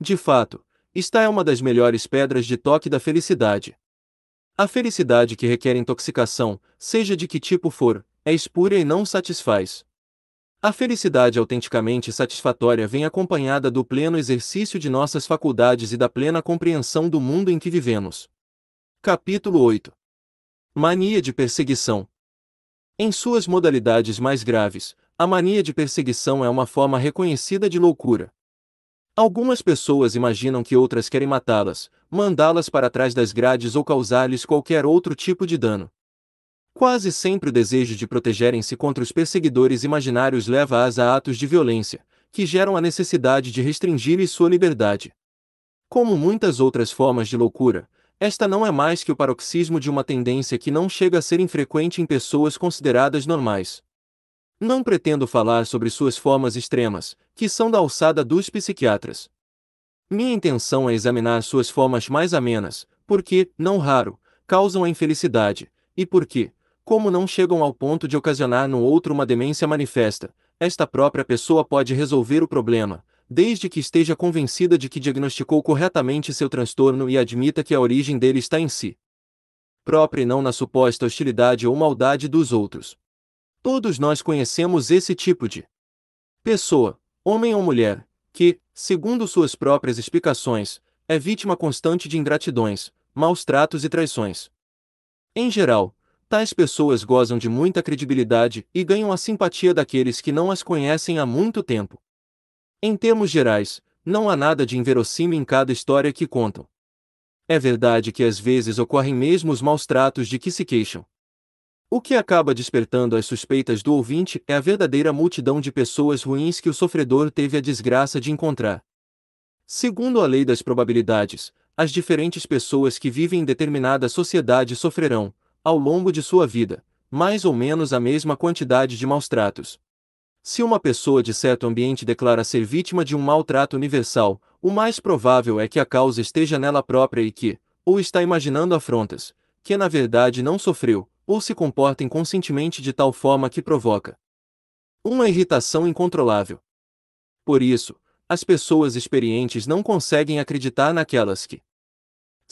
De fato, esta é uma das melhores pedras de toque da felicidade. A felicidade que requer intoxicação, seja de que tipo for, é espúria e não satisfaz. A felicidade autenticamente satisfatória vem acompanhada do pleno exercício de nossas faculdades e da plena compreensão do mundo em que vivemos. Capítulo 8 Mania de perseguição. Em suas modalidades mais graves, a mania de perseguição é uma forma reconhecida de loucura. Algumas pessoas imaginam que outras querem matá-las, mandá-las para trás das grades ou causar-lhes qualquer outro tipo de dano. Quase sempre o desejo de protegerem-se contra os perseguidores imaginários leva-as a atos de violência, que geram a necessidade de restringir lhes sua liberdade. Como muitas outras formas de loucura, esta não é mais que o paroxismo de uma tendência que não chega a ser infrequente em pessoas consideradas normais. Não pretendo falar sobre suas formas extremas, que são da alçada dos psiquiatras. Minha intenção é examinar suas formas mais amenas, porque, não raro, causam a infelicidade, e porque, como não chegam ao ponto de ocasionar no outro uma demência manifesta, esta própria pessoa pode resolver o problema, desde que esteja convencida de que diagnosticou corretamente seu transtorno e admita que a origem dele está em si própria e não na suposta hostilidade ou maldade dos outros. Todos nós conhecemos esse tipo de pessoa, homem ou mulher, que, segundo suas próprias explicações, é vítima constante de ingratidões, maus tratos e traições. Em geral, Tais pessoas gozam de muita credibilidade e ganham a simpatia daqueles que não as conhecem há muito tempo. Em termos gerais, não há nada de inverossímil em cada história que contam. É verdade que às vezes ocorrem mesmo os maus tratos de que se queixam. O que acaba despertando as suspeitas do ouvinte é a verdadeira multidão de pessoas ruins que o sofredor teve a desgraça de encontrar. Segundo a lei das probabilidades, as diferentes pessoas que vivem em determinada sociedade sofrerão, ao longo de sua vida, mais ou menos a mesma quantidade de maus tratos. Se uma pessoa de certo ambiente declara ser vítima de um maltrato universal, o mais provável é que a causa esteja nela própria e que, ou está imaginando afrontas, que na verdade não sofreu, ou se comporta inconscientemente de tal forma que provoca uma irritação incontrolável. Por isso, as pessoas experientes não conseguem acreditar naquelas que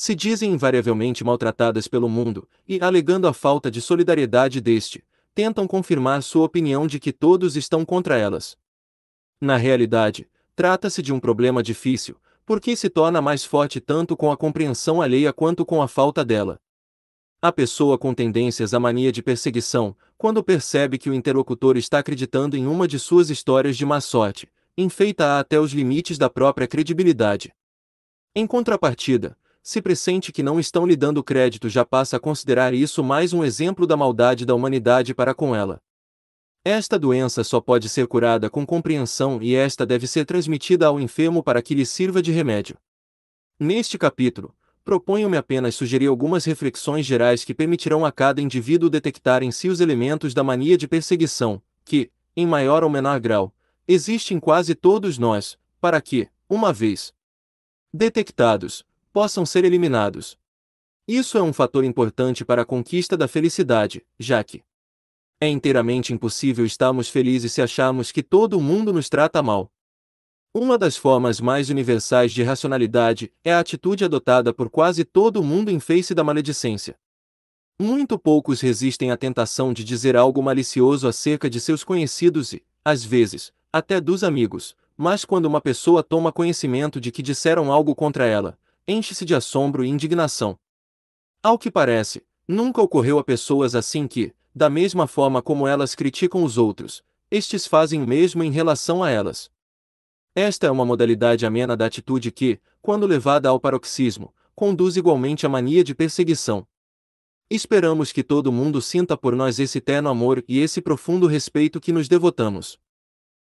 se dizem invariavelmente maltratadas pelo mundo, e, alegando a falta de solidariedade deste, tentam confirmar sua opinião de que todos estão contra elas. Na realidade, trata-se de um problema difícil, porque se torna mais forte tanto com a compreensão alheia quanto com a falta dela. A pessoa com tendências à mania de perseguição, quando percebe que o interlocutor está acreditando em uma de suas histórias de má sorte, enfeita-a até os limites da própria credibilidade. Em contrapartida, se pressente que não estão lhe dando crédito já passa a considerar isso mais um exemplo da maldade da humanidade para com ela. Esta doença só pode ser curada com compreensão e esta deve ser transmitida ao enfermo para que lhe sirva de remédio. Neste capítulo, proponho-me apenas sugerir algumas reflexões gerais que permitirão a cada indivíduo detectar em si os elementos da mania de perseguição, que, em maior ou menor grau, existem quase todos nós, para que, uma vez detectados, possam ser eliminados. Isso é um fator importante para a conquista da felicidade, já que é inteiramente impossível estarmos felizes se acharmos que todo mundo nos trata mal. Uma das formas mais universais de racionalidade é a atitude adotada por quase todo mundo em face da maledicência. Muito poucos resistem à tentação de dizer algo malicioso acerca de seus conhecidos e, às vezes, até dos amigos, mas quando uma pessoa toma conhecimento de que disseram algo contra ela, enche-se de assombro e indignação. Ao que parece, nunca ocorreu a pessoas assim que, da mesma forma como elas criticam os outros, estes fazem o mesmo em relação a elas. Esta é uma modalidade amena da atitude que, quando levada ao paroxismo, conduz igualmente à mania de perseguição. Esperamos que todo mundo sinta por nós esse terno amor e esse profundo respeito que nos devotamos.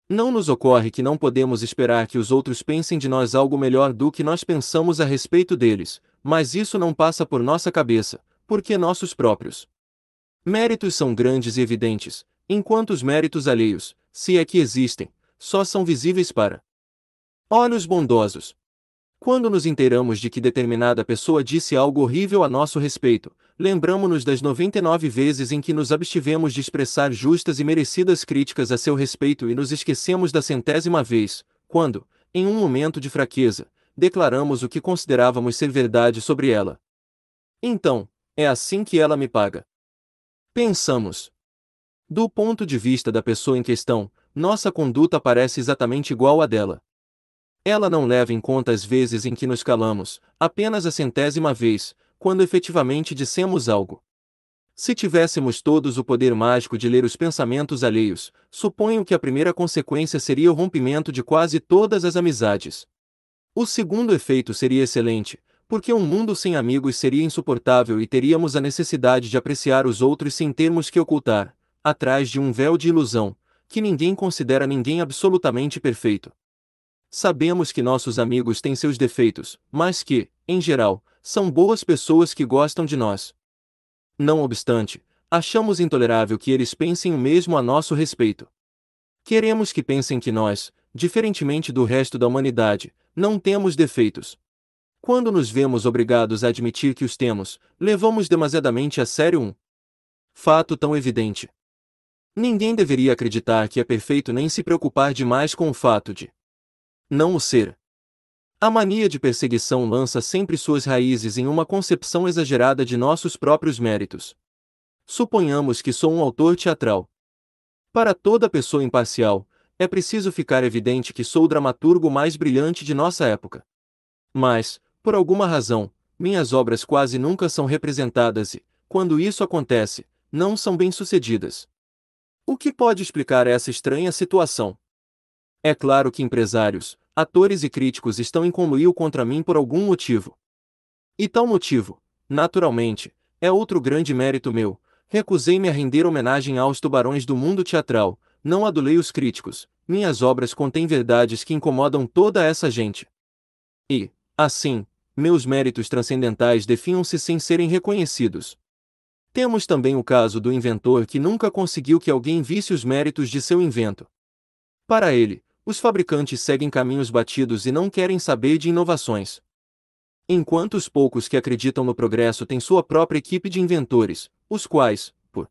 Não nos ocorre que não podemos esperar que os outros pensem de nós algo melhor do que nós pensamos a respeito deles, mas isso não passa por nossa cabeça, porque nossos próprios méritos são grandes e evidentes, enquanto os méritos alheios, se é que existem, só são visíveis para olhos bondosos, quando nos inteiramos de que determinada pessoa disse algo horrível a nosso respeito, lembramo-nos das 99 vezes em que nos abstivemos de expressar justas e merecidas críticas a seu respeito e nos esquecemos da centésima vez, quando, em um momento de fraqueza, declaramos o que considerávamos ser verdade sobre ela. Então, é assim que ela me paga. Pensamos. Do ponto de vista da pessoa em questão, nossa conduta parece exatamente igual à dela. Ela não leva em conta as vezes em que nos calamos, apenas a centésima vez, quando efetivamente dissemos algo. Se tivéssemos todos o poder mágico de ler os pensamentos alheios, suponho que a primeira consequência seria o rompimento de quase todas as amizades. O segundo efeito seria excelente, porque um mundo sem amigos seria insuportável e teríamos a necessidade de apreciar os outros sem termos que ocultar, atrás de um véu de ilusão, que ninguém considera ninguém absolutamente perfeito. Sabemos que nossos amigos têm seus defeitos, mas que, em geral, são boas pessoas que gostam de nós. Não obstante, achamos intolerável que eles pensem o mesmo a nosso respeito. Queremos que pensem que nós, diferentemente do resto da humanidade, não temos defeitos. Quando nos vemos obrigados a admitir que os temos, levamos demasiadamente a sério um fato tão evidente. Ninguém deveria acreditar que é perfeito nem se preocupar demais com o fato de não o ser. A mania de perseguição lança sempre suas raízes em uma concepção exagerada de nossos próprios méritos. Suponhamos que sou um autor teatral. Para toda pessoa imparcial, é preciso ficar evidente que sou o dramaturgo mais brilhante de nossa época. Mas, por alguma razão, minhas obras quase nunca são representadas e, quando isso acontece, não são bem-sucedidas. O que pode explicar essa estranha situação? É claro que empresários, atores e críticos estão em conluio contra mim por algum motivo. E tal motivo, naturalmente, é outro grande mérito meu. Recusei-me a render homenagem aos tubarões do mundo teatral, não adulei os críticos, minhas obras contêm verdades que incomodam toda essa gente. E, assim, meus méritos transcendentais definham-se sem serem reconhecidos. Temos também o caso do inventor que nunca conseguiu que alguém visse os méritos de seu invento. Para ele, os fabricantes seguem caminhos batidos e não querem saber de inovações. Enquanto os poucos que acreditam no progresso têm sua própria equipe de inventores, os quais, por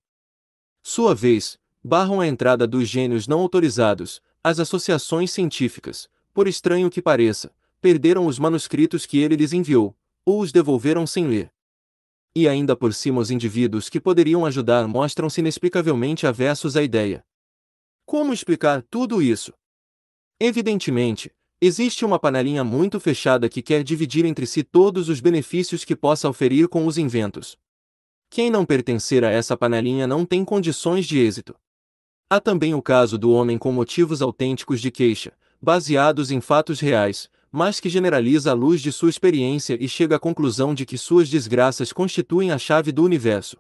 sua vez, barram a entrada dos gênios não autorizados, as associações científicas, por estranho que pareça, perderam os manuscritos que ele lhes enviou, ou os devolveram sem ler. E ainda por cima os indivíduos que poderiam ajudar mostram-se inexplicavelmente aversos à ideia. Como explicar tudo isso? Evidentemente, existe uma panelinha muito fechada que quer dividir entre si todos os benefícios que possa oferir com os inventos. Quem não pertencer a essa panelinha não tem condições de êxito. Há também o caso do homem com motivos autênticos de queixa, baseados em fatos reais, mas que generaliza à luz de sua experiência e chega à conclusão de que suas desgraças constituem a chave do universo.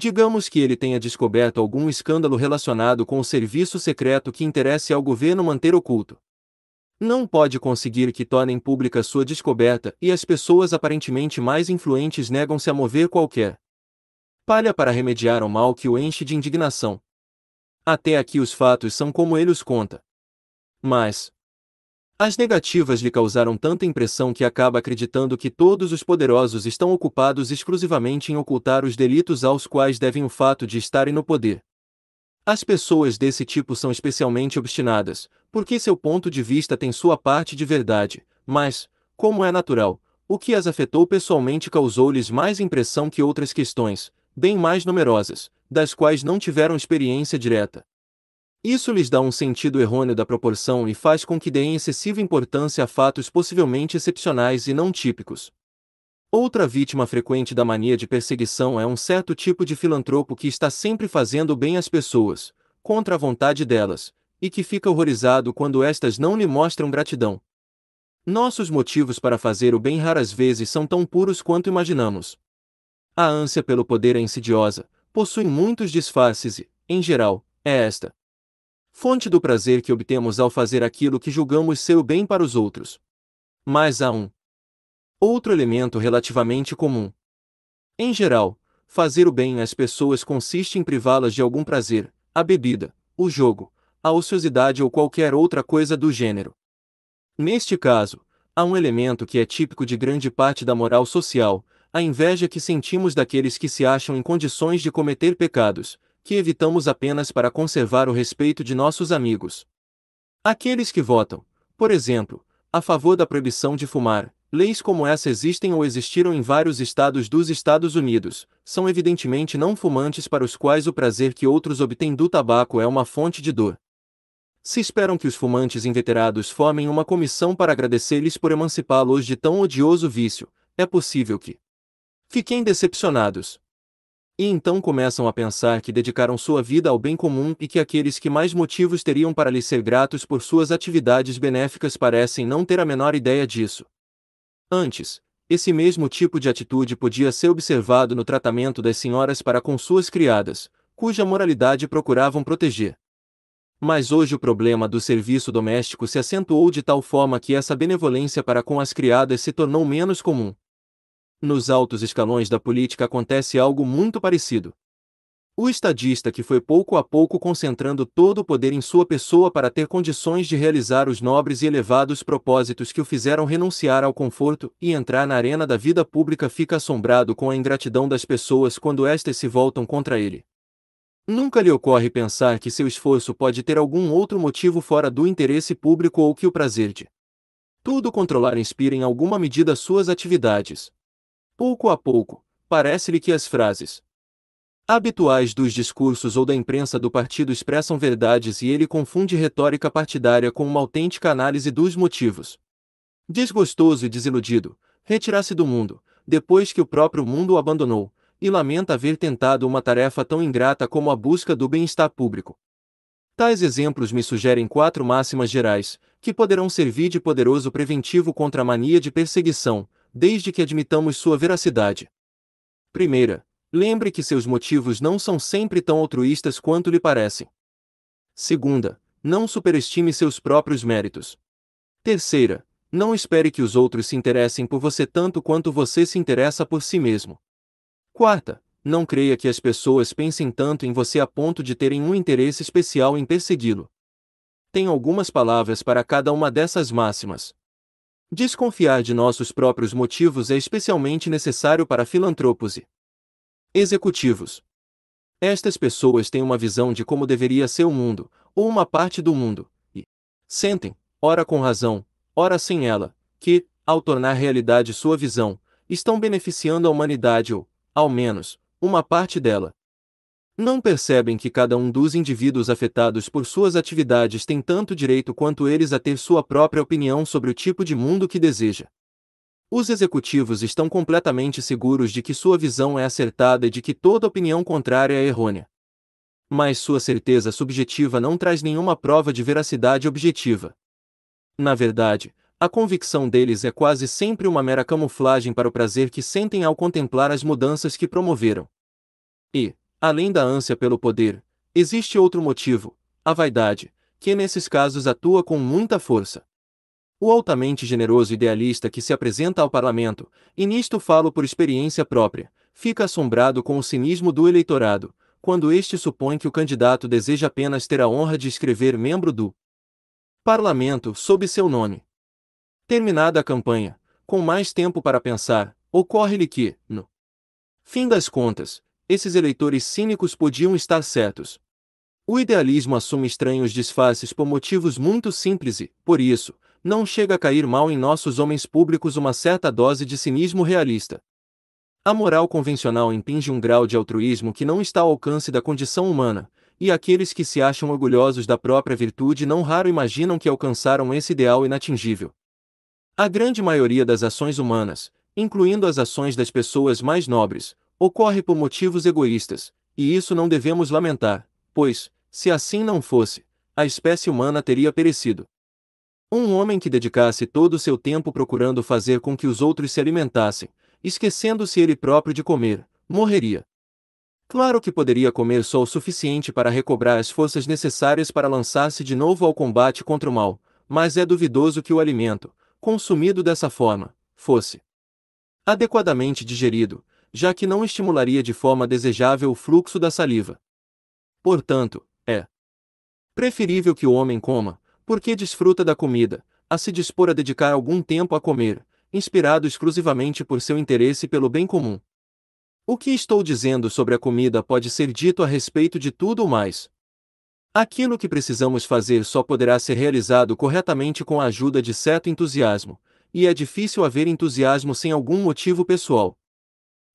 Digamos que ele tenha descoberto algum escândalo relacionado com o serviço secreto que interesse ao governo manter oculto. Não pode conseguir que tornem pública sua descoberta e as pessoas aparentemente mais influentes negam-se a mover qualquer palha para remediar o mal que o enche de indignação. Até aqui os fatos são como ele os conta. Mas, as negativas lhe causaram tanta impressão que acaba acreditando que todos os poderosos estão ocupados exclusivamente em ocultar os delitos aos quais devem o fato de estarem no poder. As pessoas desse tipo são especialmente obstinadas, porque seu ponto de vista tem sua parte de verdade, mas, como é natural, o que as afetou pessoalmente causou-lhes mais impressão que outras questões, bem mais numerosas, das quais não tiveram experiência direta. Isso lhes dá um sentido errôneo da proporção e faz com que deem excessiva importância a fatos possivelmente excepcionais e não típicos. Outra vítima frequente da mania de perseguição é um certo tipo de filantropo que está sempre fazendo bem às pessoas, contra a vontade delas, e que fica horrorizado quando estas não lhe mostram gratidão. Nossos motivos para fazer o bem raras vezes são tão puros quanto imaginamos. A ânsia pelo poder é insidiosa, possui muitos disfarces e, em geral, é esta fonte do prazer que obtemos ao fazer aquilo que julgamos ser o bem para os outros. Mas há um outro elemento relativamente comum. Em geral, fazer o bem às pessoas consiste em privá-las de algum prazer, a bebida, o jogo, a ociosidade ou qualquer outra coisa do gênero. Neste caso, há um elemento que é típico de grande parte da moral social, a inveja que sentimos daqueles que se acham em condições de cometer pecados, que evitamos apenas para conservar o respeito de nossos amigos. Aqueles que votam, por exemplo, a favor da proibição de fumar, leis como essa existem ou existiram em vários estados dos Estados Unidos, são evidentemente não fumantes para os quais o prazer que outros obtêm do tabaco é uma fonte de dor. Se esperam que os fumantes inveterados formem uma comissão para agradecer-lhes por emancipá-los de tão odioso vício, é possível que fiquem decepcionados. E então começam a pensar que dedicaram sua vida ao bem comum e que aqueles que mais motivos teriam para lhe ser gratos por suas atividades benéficas parecem não ter a menor ideia disso. Antes, esse mesmo tipo de atitude podia ser observado no tratamento das senhoras para com suas criadas, cuja moralidade procuravam proteger. Mas hoje o problema do serviço doméstico se acentuou de tal forma que essa benevolência para com as criadas se tornou menos comum, nos altos escalões da política acontece algo muito parecido. O estadista que foi pouco a pouco concentrando todo o poder em sua pessoa para ter condições de realizar os nobres e elevados propósitos que o fizeram renunciar ao conforto e entrar na arena da vida pública fica assombrado com a ingratidão das pessoas quando estas se voltam contra ele. Nunca lhe ocorre pensar que seu esforço pode ter algum outro motivo fora do interesse público ou que o prazer de tudo controlar inspira em alguma medida suas atividades, Pouco a pouco, parece-lhe que as frases habituais dos discursos ou da imprensa do partido expressam verdades e ele confunde retórica partidária com uma autêntica análise dos motivos. Desgostoso e desiludido, retirar-se do mundo, depois que o próprio mundo o abandonou, e lamenta haver tentado uma tarefa tão ingrata como a busca do bem-estar público. Tais exemplos me sugerem quatro máximas gerais, que poderão servir de poderoso preventivo contra a mania de perseguição, desde que admitamos sua veracidade. Primeira, lembre que seus motivos não são sempre tão altruístas quanto lhe parecem. Segunda, não superestime seus próprios méritos. Terceira, não espere que os outros se interessem por você tanto quanto você se interessa por si mesmo. Quarta, não creia que as pessoas pensem tanto em você a ponto de terem um interesse especial em persegui-lo. Tem algumas palavras para cada uma dessas máximas. Desconfiar de nossos próprios motivos é especialmente necessário para filantropos e executivos. Estas pessoas têm uma visão de como deveria ser o mundo, ou uma parte do mundo, e sentem, ora com razão, ora sem ela, que, ao tornar realidade sua visão, estão beneficiando a humanidade ou, ao menos, uma parte dela. Não percebem que cada um dos indivíduos afetados por suas atividades tem tanto direito quanto eles a ter sua própria opinião sobre o tipo de mundo que deseja. Os executivos estão completamente seguros de que sua visão é acertada e de que toda opinião contrária é errônea. Mas sua certeza subjetiva não traz nenhuma prova de veracidade objetiva. Na verdade, a convicção deles é quase sempre uma mera camuflagem para o prazer que sentem ao contemplar as mudanças que promoveram. E, Além da ânsia pelo poder, existe outro motivo, a vaidade, que nesses casos atua com muita força. O altamente generoso idealista que se apresenta ao parlamento, e nisto falo por experiência própria, fica assombrado com o cinismo do eleitorado, quando este supõe que o candidato deseja apenas ter a honra de escrever membro do parlamento sob seu nome. Terminada a campanha, com mais tempo para pensar, ocorre-lhe que, no fim das contas, esses eleitores cínicos podiam estar certos. O idealismo assume estranhos disfarces por motivos muito simples e, por isso, não chega a cair mal em nossos homens públicos uma certa dose de cinismo realista. A moral convencional impinge um grau de altruísmo que não está ao alcance da condição humana, e aqueles que se acham orgulhosos da própria virtude não raro imaginam que alcançaram esse ideal inatingível. A grande maioria das ações humanas, incluindo as ações das pessoas mais nobres, ocorre por motivos egoístas, e isso não devemos lamentar, pois, se assim não fosse, a espécie humana teria perecido. Um homem que dedicasse todo o seu tempo procurando fazer com que os outros se alimentassem, esquecendo-se ele próprio de comer, morreria. Claro que poderia comer só o suficiente para recobrar as forças necessárias para lançar-se de novo ao combate contra o mal, mas é duvidoso que o alimento, consumido dessa forma, fosse adequadamente digerido, já que não estimularia de forma desejável o fluxo da saliva. Portanto, é preferível que o homem coma, porque desfruta da comida, a se dispor a dedicar algum tempo a comer, inspirado exclusivamente por seu interesse pelo bem comum. O que estou dizendo sobre a comida pode ser dito a respeito de tudo o mais. Aquilo que precisamos fazer só poderá ser realizado corretamente com a ajuda de certo entusiasmo, e é difícil haver entusiasmo sem algum motivo pessoal.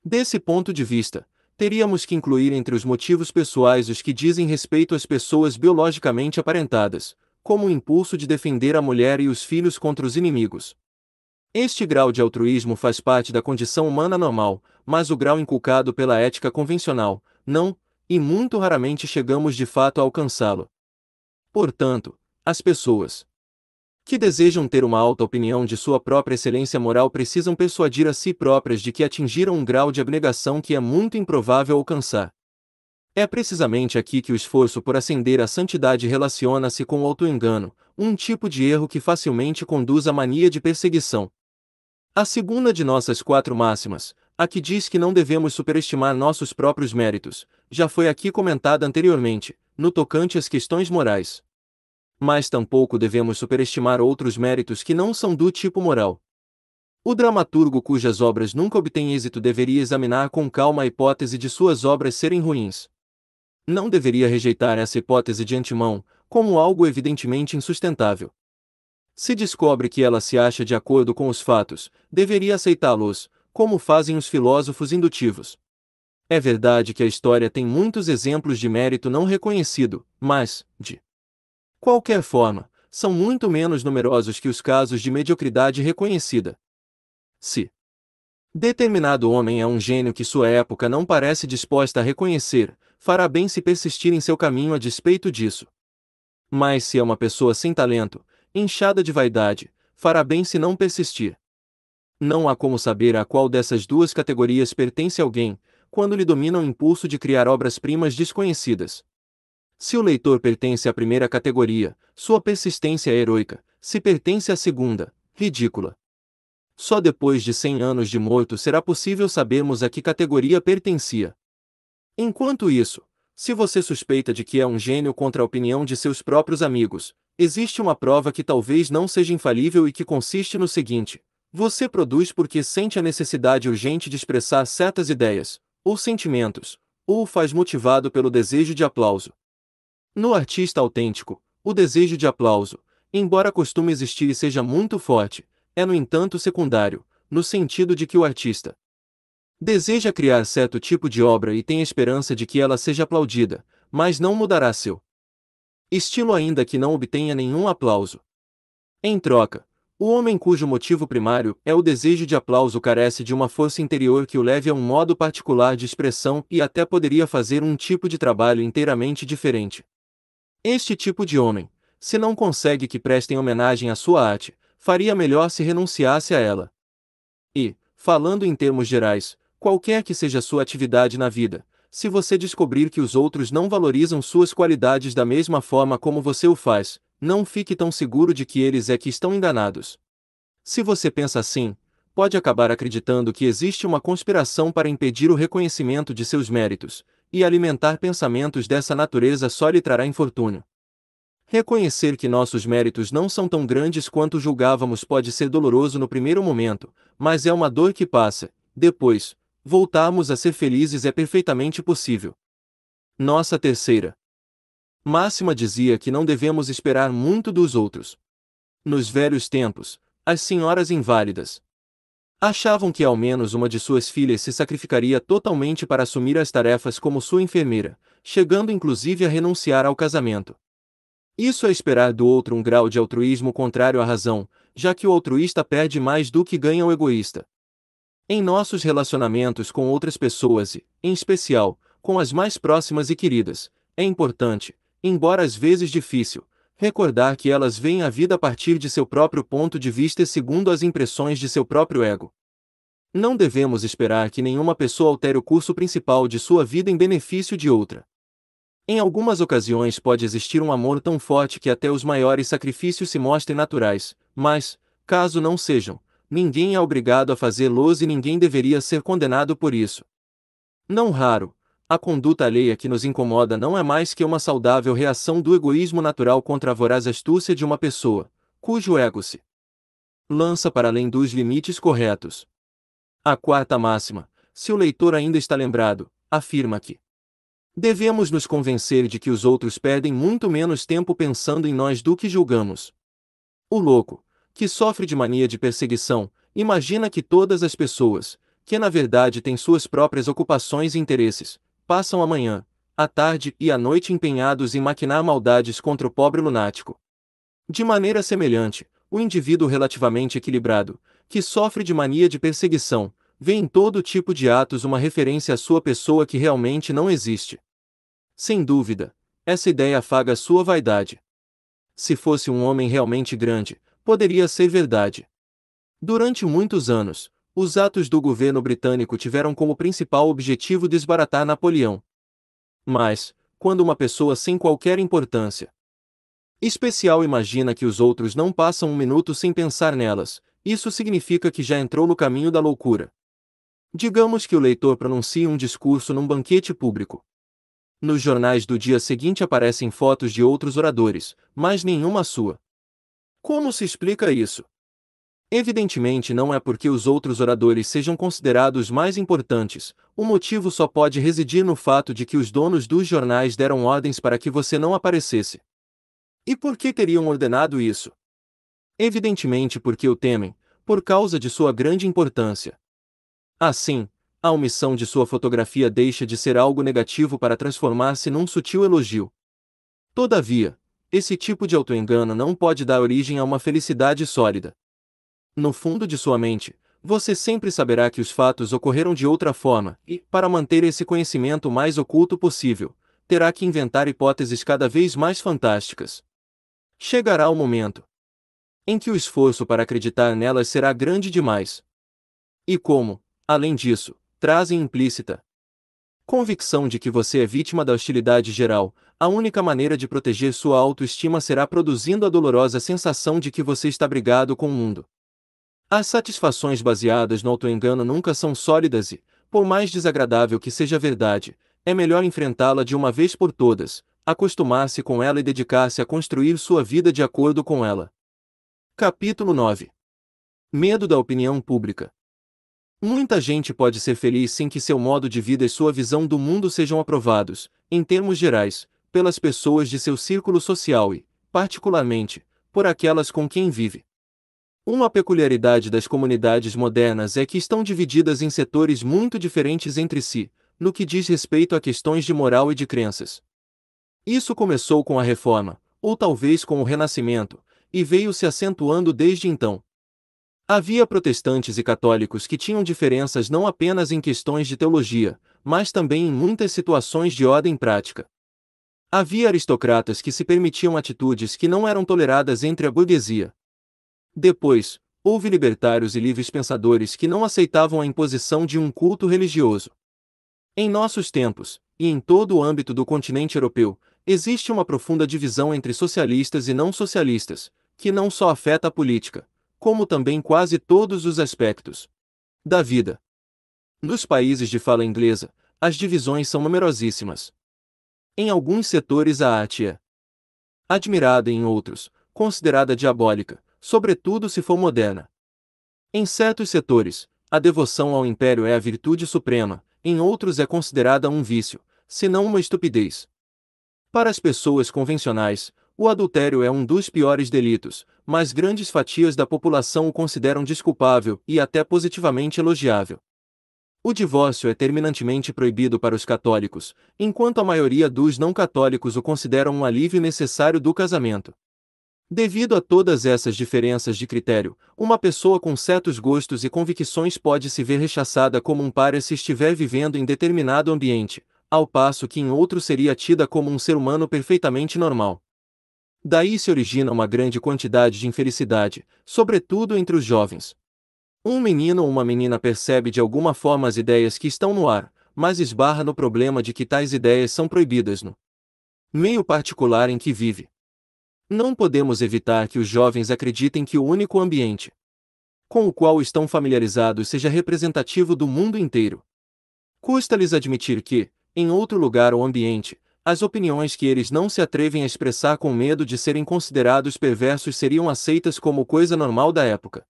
Desse ponto de vista, teríamos que incluir entre os motivos pessoais os que dizem respeito às pessoas biologicamente aparentadas, como o impulso de defender a mulher e os filhos contra os inimigos. Este grau de altruísmo faz parte da condição humana normal, mas o grau inculcado pela ética convencional, não, e muito raramente chegamos de fato a alcançá-lo. Portanto, as pessoas, que desejam ter uma alta opinião de sua própria excelência moral precisam persuadir a si próprias de que atingiram um grau de abnegação que é muito improvável alcançar. É precisamente aqui que o esforço por ascender à santidade relaciona-se com o autoengano, um tipo de erro que facilmente conduz à mania de perseguição. A segunda de nossas quatro máximas, a que diz que não devemos superestimar nossos próprios méritos, já foi aqui comentada anteriormente, no tocante às questões morais mas tampouco devemos superestimar outros méritos que não são do tipo moral. O dramaturgo cujas obras nunca obtêm êxito deveria examinar com calma a hipótese de suas obras serem ruins. Não deveria rejeitar essa hipótese de antemão, como algo evidentemente insustentável. Se descobre que ela se acha de acordo com os fatos, deveria aceitá-los, como fazem os filósofos indutivos. É verdade que a história tem muitos exemplos de mérito não reconhecido, mas, de qualquer forma, são muito menos numerosos que os casos de mediocridade reconhecida. Se determinado homem é um gênio que sua época não parece disposta a reconhecer, fará bem se persistir em seu caminho a despeito disso. Mas se é uma pessoa sem talento, inchada de vaidade, fará bem se não persistir. Não há como saber a qual dessas duas categorias pertence alguém, quando lhe domina o impulso de criar obras-primas desconhecidas. Se o leitor pertence à primeira categoria, sua persistência é heroica, se pertence à segunda, ridícula. Só depois de 100 anos de morto será possível sabermos a que categoria pertencia. Enquanto isso, se você suspeita de que é um gênio contra a opinião de seus próprios amigos, existe uma prova que talvez não seja infalível e que consiste no seguinte: você produz porque sente a necessidade urgente de expressar certas ideias, ou sentimentos, ou o faz motivado pelo desejo de aplauso. No artista autêntico, o desejo de aplauso, embora costume existir e seja muito forte, é no entanto secundário, no sentido de que o artista deseja criar certo tipo de obra e tem a esperança de que ela seja aplaudida, mas não mudará seu estilo ainda que não obtenha nenhum aplauso. Em troca, o homem cujo motivo primário é o desejo de aplauso carece de uma força interior que o leve a um modo particular de expressão e até poderia fazer um tipo de trabalho inteiramente diferente. Este tipo de homem, se não consegue que prestem homenagem à sua arte, faria melhor se renunciasse a ela. E, falando em termos gerais, qualquer que seja sua atividade na vida, se você descobrir que os outros não valorizam suas qualidades da mesma forma como você o faz, não fique tão seguro de que eles é que estão enganados. Se você pensa assim, pode acabar acreditando que existe uma conspiração para impedir o reconhecimento de seus méritos, e alimentar pensamentos dessa natureza só lhe trará infortúnio. Reconhecer que nossos méritos não são tão grandes quanto julgávamos pode ser doloroso no primeiro momento, mas é uma dor que passa. Depois, voltarmos a ser felizes é perfeitamente possível. Nossa terceira máxima dizia que não devemos esperar muito dos outros. Nos velhos tempos, as senhoras inválidas, Achavam que ao menos uma de suas filhas se sacrificaria totalmente para assumir as tarefas como sua enfermeira, chegando inclusive a renunciar ao casamento. Isso é esperar do outro um grau de altruísmo contrário à razão, já que o altruísta perde mais do que ganha o egoísta. Em nossos relacionamentos com outras pessoas e, em especial, com as mais próximas e queridas, é importante, embora às vezes difícil, recordar que elas veem a vida a partir de seu próprio ponto de vista e segundo as impressões de seu próprio ego. Não devemos esperar que nenhuma pessoa altere o curso principal de sua vida em benefício de outra. Em algumas ocasiões pode existir um amor tão forte que até os maiores sacrifícios se mostrem naturais, mas, caso não sejam, ninguém é obrigado a fazê-los e ninguém deveria ser condenado por isso. Não raro, a conduta alheia que nos incomoda não é mais que uma saudável reação do egoísmo natural contra a voraz astúcia de uma pessoa, cujo ego se lança para além dos limites corretos. A quarta máxima, se o leitor ainda está lembrado, afirma que devemos nos convencer de que os outros perdem muito menos tempo pensando em nós do que julgamos. O louco, que sofre de mania de perseguição, imagina que todas as pessoas, que na verdade têm suas próprias ocupações e interesses, passam a manhã, a tarde e a noite empenhados em maquinar maldades contra o pobre lunático. De maneira semelhante, o indivíduo relativamente equilibrado, que sofre de mania de perseguição, vê em todo tipo de atos uma referência à sua pessoa que realmente não existe. Sem dúvida, essa ideia afaga sua vaidade. Se fosse um homem realmente grande, poderia ser verdade. Durante muitos anos, os atos do governo britânico tiveram como principal objetivo desbaratar Napoleão. Mas, quando uma pessoa sem qualquer importância especial imagina que os outros não passam um minuto sem pensar nelas, isso significa que já entrou no caminho da loucura. Digamos que o leitor pronuncie um discurso num banquete público. Nos jornais do dia seguinte aparecem fotos de outros oradores, mas nenhuma sua. Como se explica isso? Evidentemente não é porque os outros oradores sejam considerados mais importantes, o motivo só pode residir no fato de que os donos dos jornais deram ordens para que você não aparecesse. E por que teriam ordenado isso? Evidentemente porque o temem, por causa de sua grande importância. Assim, a omissão de sua fotografia deixa de ser algo negativo para transformar-se num sutil elogio. Todavia, esse tipo de autoengano não pode dar origem a uma felicidade sólida. No fundo de sua mente, você sempre saberá que os fatos ocorreram de outra forma, e, para manter esse conhecimento o mais oculto possível, terá que inventar hipóteses cada vez mais fantásticas. Chegará o momento em que o esforço para acreditar nelas será grande demais. E como, além disso, trazem implícita convicção de que você é vítima da hostilidade geral, a única maneira de proteger sua autoestima será produzindo a dolorosa sensação de que você está brigado com o mundo. As satisfações baseadas no autoengano nunca são sólidas e, por mais desagradável que seja a verdade, é melhor enfrentá-la de uma vez por todas, acostumar-se com ela e dedicar-se a construir sua vida de acordo com ela. Capítulo 9 Medo da opinião pública. Muita gente pode ser feliz sem que seu modo de vida e sua visão do mundo sejam aprovados, em termos gerais, pelas pessoas de seu círculo social e, particularmente, por aquelas com quem vive. Uma peculiaridade das comunidades modernas é que estão divididas em setores muito diferentes entre si, no que diz respeito a questões de moral e de crenças. Isso começou com a Reforma, ou talvez com o Renascimento, e veio se acentuando desde então. Havia protestantes e católicos que tinham diferenças não apenas em questões de teologia, mas também em muitas situações de ordem prática. Havia aristocratas que se permitiam atitudes que não eram toleradas entre a burguesia, depois, houve libertários e livres pensadores que não aceitavam a imposição de um culto religioso. Em nossos tempos, e em todo o âmbito do continente europeu, existe uma profunda divisão entre socialistas e não socialistas, que não só afeta a política, como também quase todos os aspectos da vida. Nos países de fala inglesa, as divisões são numerosíssimas. Em alguns setores a arte é admirada e em outros, considerada diabólica, sobretudo se for moderna. Em certos setores, a devoção ao império é a virtude suprema, em outros é considerada um vício, se não uma estupidez. Para as pessoas convencionais, o adultério é um dos piores delitos, mas grandes fatias da população o consideram desculpável e até positivamente elogiável. O divórcio é terminantemente proibido para os católicos, enquanto a maioria dos não católicos o consideram um alívio necessário do casamento. Devido a todas essas diferenças de critério, uma pessoa com certos gostos e convicções pode se ver rechaçada como um páreo se estiver vivendo em determinado ambiente, ao passo que em outro seria tida como um ser humano perfeitamente normal. Daí se origina uma grande quantidade de infelicidade, sobretudo entre os jovens. Um menino ou uma menina percebe de alguma forma as ideias que estão no ar, mas esbarra no problema de que tais ideias são proibidas no meio particular em que vive, não podemos evitar que os jovens acreditem que o único ambiente com o qual estão familiarizados seja representativo do mundo inteiro. Custa-lhes admitir que, em outro lugar ou ambiente, as opiniões que eles não se atrevem a expressar com medo de serem considerados perversos seriam aceitas como coisa normal da época.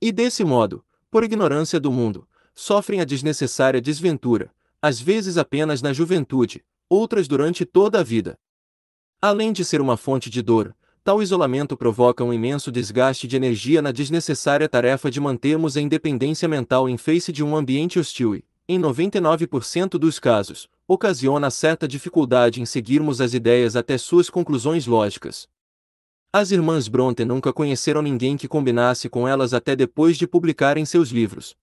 E desse modo, por ignorância do mundo, sofrem a desnecessária desventura, às vezes apenas na juventude, outras durante toda a vida. Além de ser uma fonte de dor, tal isolamento provoca um imenso desgaste de energia na desnecessária tarefa de mantermos a independência mental em face de um ambiente hostil e, em 99% dos casos, ocasiona certa dificuldade em seguirmos as ideias até suas conclusões lógicas. As irmãs Bronte nunca conheceram ninguém que combinasse com elas até depois de publicarem seus livros.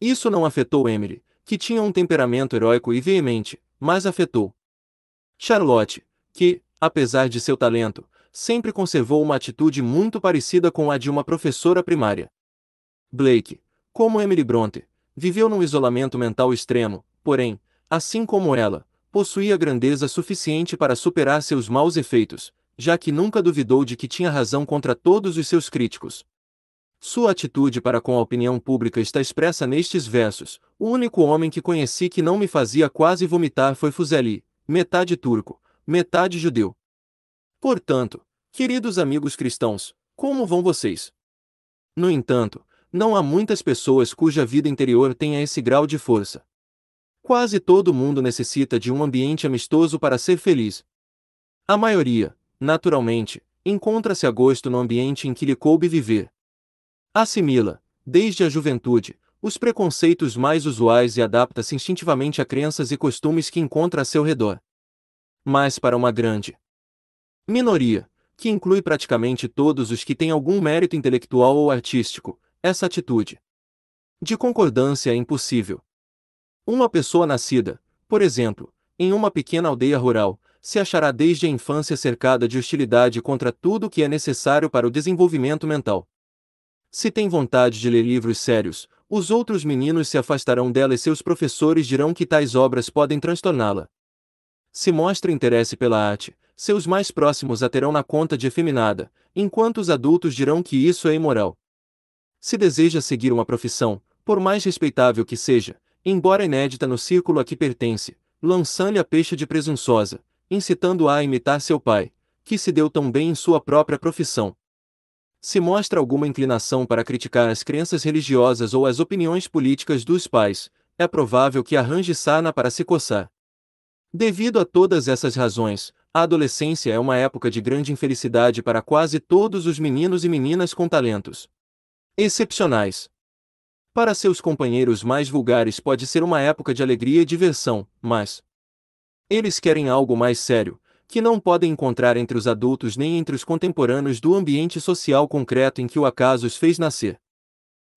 Isso não afetou Emily, que tinha um temperamento heróico e veemente, mas afetou Charlotte, que, apesar de seu talento, sempre conservou uma atitude muito parecida com a de uma professora primária. Blake, como Emily Bronte, viveu num isolamento mental extremo, porém, assim como ela, possuía grandeza suficiente para superar seus maus efeitos, já que nunca duvidou de que tinha razão contra todos os seus críticos. Sua atitude para com a opinião pública está expressa nestes versos. O único homem que conheci que não me fazia quase vomitar foi Fuzeli, metade turco, metade judeu. Portanto, queridos amigos cristãos, como vão vocês? No entanto, não há muitas pessoas cuja vida interior tenha esse grau de força. Quase todo mundo necessita de um ambiente amistoso para ser feliz. A maioria, naturalmente, encontra-se a gosto no ambiente em que lhe coube viver. Assimila, desde a juventude, os preconceitos mais usuais e adapta-se instintivamente a crenças e costumes que encontra a seu redor mas para uma grande minoria, que inclui praticamente todos os que têm algum mérito intelectual ou artístico, essa atitude de concordância é impossível. Uma pessoa nascida, por exemplo, em uma pequena aldeia rural, se achará desde a infância cercada de hostilidade contra tudo o que é necessário para o desenvolvimento mental. Se tem vontade de ler livros sérios, os outros meninos se afastarão dela e seus professores dirão que tais obras podem transtorná-la se mostra interesse pela arte, seus mais próximos a terão na conta de efeminada, enquanto os adultos dirão que isso é imoral. Se deseja seguir uma profissão, por mais respeitável que seja, embora inédita no círculo a que pertence, lançando-lhe a peixe de presunçosa, incitando-a a imitar seu pai, que se deu tão bem em sua própria profissão. Se mostra alguma inclinação para criticar as crenças religiosas ou as opiniões políticas dos pais, é provável que arranje sarna para se coçar. Devido a todas essas razões, a adolescência é uma época de grande infelicidade para quase todos os meninos e meninas com talentos excepcionais. Para seus companheiros mais vulgares pode ser uma época de alegria e diversão, mas eles querem algo mais sério, que não podem encontrar entre os adultos nem entre os contemporâneos do ambiente social concreto em que o acaso os fez nascer.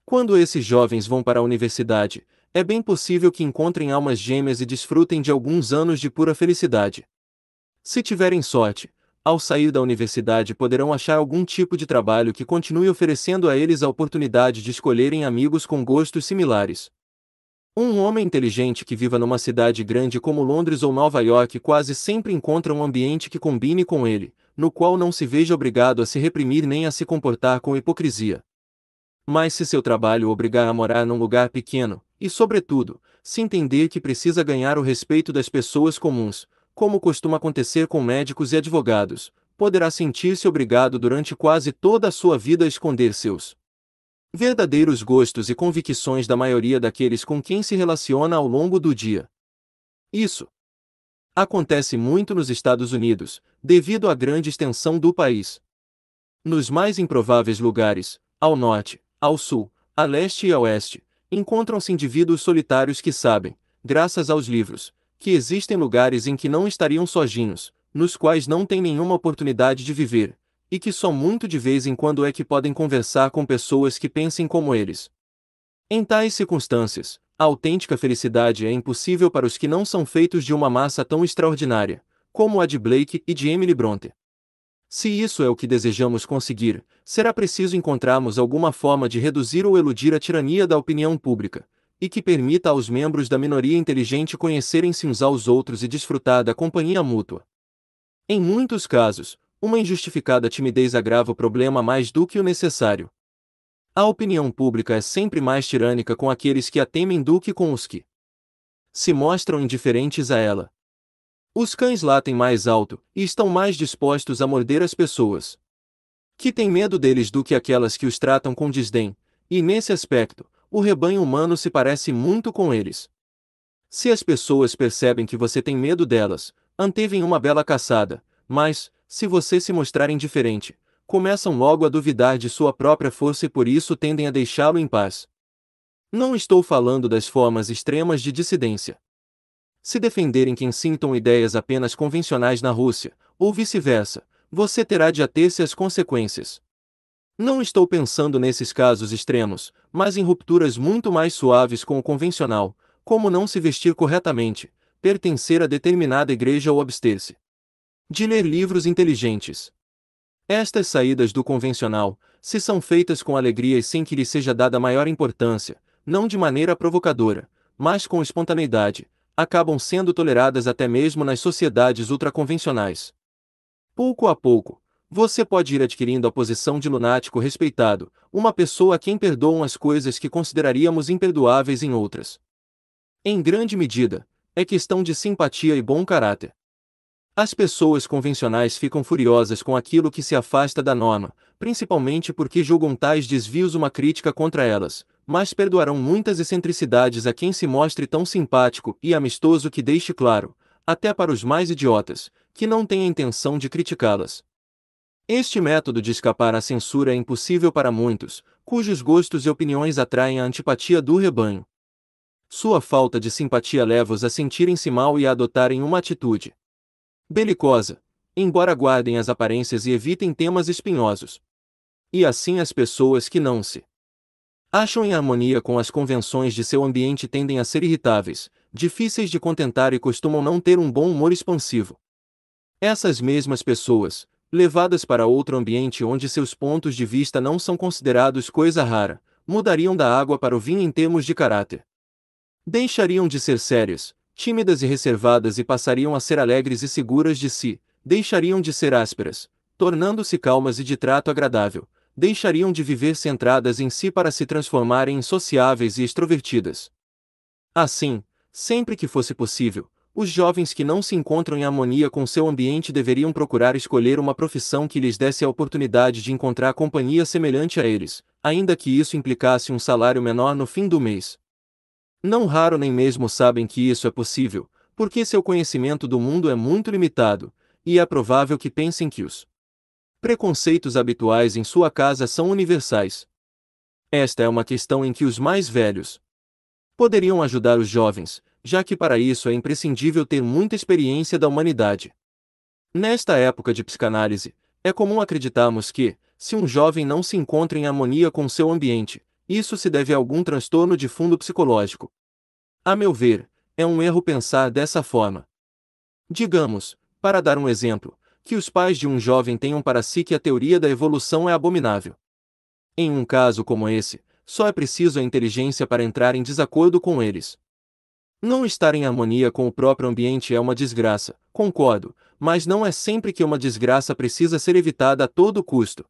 Quando esses jovens vão para a universidade, é bem possível que encontrem almas gêmeas e desfrutem de alguns anos de pura felicidade. Se tiverem sorte, ao sair da universidade poderão achar algum tipo de trabalho que continue oferecendo a eles a oportunidade de escolherem amigos com gostos similares. Um homem inteligente que viva numa cidade grande como Londres ou Nova York quase sempre encontra um ambiente que combine com ele, no qual não se veja obrigado a se reprimir nem a se comportar com hipocrisia. Mas se seu trabalho obrigar a morar num lugar pequeno, e sobretudo, se entender que precisa ganhar o respeito das pessoas comuns, como costuma acontecer com médicos e advogados, poderá sentir-se obrigado durante quase toda a sua vida a esconder seus verdadeiros gostos e convicções da maioria daqueles com quem se relaciona ao longo do dia. Isso acontece muito nos Estados Unidos, devido à grande extensão do país. Nos mais improváveis lugares, ao norte, ao sul, a leste e a oeste, encontram-se indivíduos solitários que sabem, graças aos livros, que existem lugares em que não estariam sozinhos, nos quais não têm nenhuma oportunidade de viver, e que só muito de vez em quando é que podem conversar com pessoas que pensem como eles. Em tais circunstâncias, a autêntica felicidade é impossível para os que não são feitos de uma massa tão extraordinária, como a de Blake e de Emily Bronte. Se isso é o que desejamos conseguir, será preciso encontrarmos alguma forma de reduzir ou eludir a tirania da opinião pública, e que permita aos membros da minoria inteligente conhecerem-se uns aos outros e desfrutar da companhia mútua. Em muitos casos, uma injustificada timidez agrava o problema mais do que o necessário. A opinião pública é sempre mais tirânica com aqueles que a temem do que com os que se mostram indiferentes a ela. Os cães latem mais alto e estão mais dispostos a morder as pessoas. Que têm medo deles do que aquelas que os tratam com desdém, e nesse aspecto, o rebanho humano se parece muito com eles. Se as pessoas percebem que você tem medo delas, antevem uma bela caçada, mas, se você se mostrar indiferente, começam logo a duvidar de sua própria força e por isso tendem a deixá-lo em paz. Não estou falando das formas extremas de dissidência se defenderem quem sintam ideias apenas convencionais na Rússia, ou vice-versa, você terá de ater-se às consequências. Não estou pensando nesses casos extremos, mas em rupturas muito mais suaves com o convencional, como não se vestir corretamente, pertencer a determinada igreja ou abster-se de ler livros inteligentes. Estas saídas do convencional, se são feitas com alegria e sem que lhe seja dada maior importância, não de maneira provocadora, mas com espontaneidade, acabam sendo toleradas até mesmo nas sociedades ultraconvencionais. Pouco a pouco, você pode ir adquirindo a posição de lunático respeitado, uma pessoa a quem perdoam as coisas que consideraríamos imperdoáveis em outras. Em grande medida, é questão de simpatia e bom caráter. As pessoas convencionais ficam furiosas com aquilo que se afasta da norma, principalmente porque julgam tais desvios uma crítica contra elas, mas perdoarão muitas excentricidades a quem se mostre tão simpático e amistoso que deixe claro, até para os mais idiotas, que não tem a intenção de criticá-las. Este método de escapar à censura é impossível para muitos, cujos gostos e opiniões atraem a antipatia do rebanho. Sua falta de simpatia leva-os a sentirem-se mal e a adotarem uma atitude belicosa, embora guardem as aparências e evitem temas espinhosos. E assim as pessoas que não se acham em harmonia com as convenções de seu ambiente tendem a ser irritáveis, difíceis de contentar e costumam não ter um bom humor expansivo. Essas mesmas pessoas, levadas para outro ambiente onde seus pontos de vista não são considerados coisa rara, mudariam da água para o vinho em termos de caráter. Deixariam de ser sérias, tímidas e reservadas e passariam a ser alegres e seguras de si, deixariam de ser ásperas, tornando-se calmas e de trato agradável, deixariam de viver centradas em si para se transformarem em sociáveis e extrovertidas. Assim, sempre que fosse possível, os jovens que não se encontram em harmonia com seu ambiente deveriam procurar escolher uma profissão que lhes desse a oportunidade de encontrar companhia semelhante a eles, ainda que isso implicasse um salário menor no fim do mês. Não raro nem mesmo sabem que isso é possível, porque seu conhecimento do mundo é muito limitado, e é provável que pensem que os Preconceitos habituais em sua casa são universais. Esta é uma questão em que os mais velhos poderiam ajudar os jovens, já que para isso é imprescindível ter muita experiência da humanidade. Nesta época de psicanálise, é comum acreditarmos que, se um jovem não se encontra em harmonia com seu ambiente, isso se deve a algum transtorno de fundo psicológico. A meu ver, é um erro pensar dessa forma. Digamos, para dar um exemplo, que os pais de um jovem tenham para si que a teoria da evolução é abominável. Em um caso como esse, só é preciso a inteligência para entrar em desacordo com eles. Não estar em harmonia com o próprio ambiente é uma desgraça, concordo, mas não é sempre que uma desgraça precisa ser evitada a todo custo.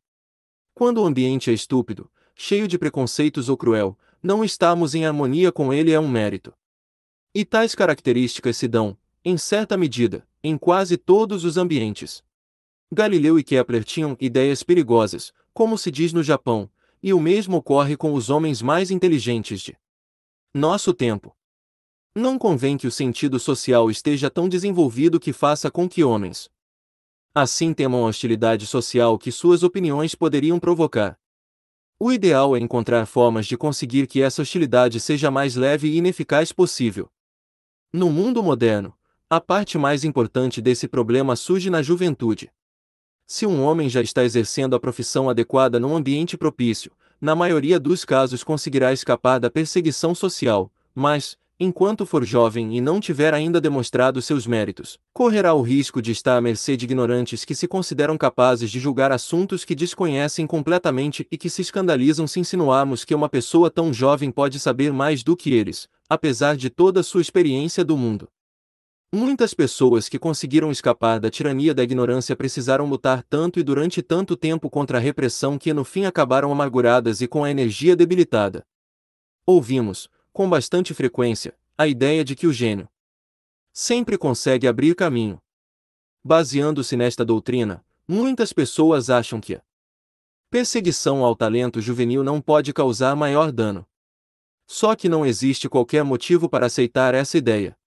Quando o ambiente é estúpido, cheio de preconceitos ou cruel, não estarmos em harmonia com ele é um mérito. E tais características se dão, em certa medida, em quase todos os ambientes. Galileu e Kepler tinham ideias perigosas, como se diz no Japão, e o mesmo ocorre com os homens mais inteligentes de nosso tempo. Não convém que o sentido social esteja tão desenvolvido que faça com que homens assim temam a hostilidade social que suas opiniões poderiam provocar. O ideal é encontrar formas de conseguir que essa hostilidade seja mais leve e ineficaz possível. No mundo moderno, a parte mais importante desse problema surge na juventude. Se um homem já está exercendo a profissão adequada num ambiente propício, na maioria dos casos conseguirá escapar da perseguição social, mas, enquanto for jovem e não tiver ainda demonstrado seus méritos, correrá o risco de estar à mercê de ignorantes que se consideram capazes de julgar assuntos que desconhecem completamente e que se escandalizam se insinuarmos que uma pessoa tão jovem pode saber mais do que eles, apesar de toda sua experiência do mundo. Muitas pessoas que conseguiram escapar da tirania da ignorância precisaram lutar tanto e durante tanto tempo contra a repressão que no fim acabaram amarguradas e com a energia debilitada. Ouvimos, com bastante frequência, a ideia de que o gênio sempre consegue abrir caminho. Baseando-se nesta doutrina, muitas pessoas acham que a perseguição ao talento juvenil não pode causar maior dano. Só que não existe qualquer motivo para aceitar essa ideia.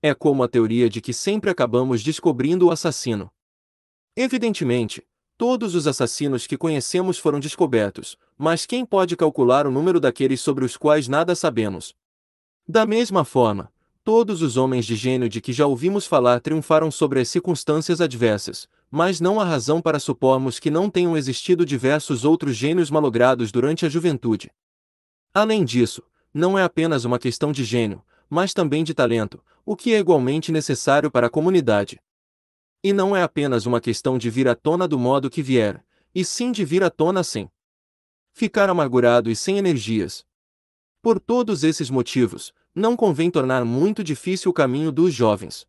É como a teoria de que sempre acabamos descobrindo o assassino. Evidentemente, todos os assassinos que conhecemos foram descobertos, mas quem pode calcular o número daqueles sobre os quais nada sabemos? Da mesma forma, todos os homens de gênio de que já ouvimos falar triunfaram sobre as circunstâncias adversas, mas não há razão para supormos que não tenham existido diversos outros gênios malogrados durante a juventude. Além disso, não é apenas uma questão de gênio, mas também de talento, o que é igualmente necessário para a comunidade. E não é apenas uma questão de vir à tona do modo que vier, e sim de vir à tona sem ficar amargurado e sem energias. Por todos esses motivos, não convém tornar muito difícil o caminho dos jovens.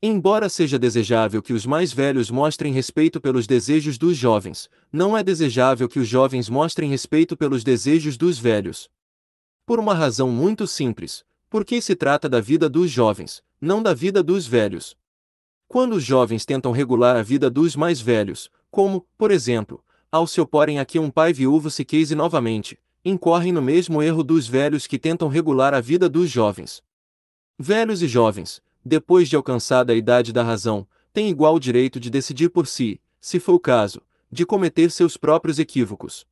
Embora seja desejável que os mais velhos mostrem respeito pelos desejos dos jovens, não é desejável que os jovens mostrem respeito pelos desejos dos velhos. Por uma razão muito simples, porque se trata da vida dos jovens, não da vida dos velhos. Quando os jovens tentam regular a vida dos mais velhos, como, por exemplo, ao se oporem a que um pai viúvo se case novamente, incorrem no mesmo erro dos velhos que tentam regular a vida dos jovens. Velhos e jovens, depois de alcançada a idade da razão, têm igual direito de decidir por si, se for o caso, de cometer seus próprios equívocos.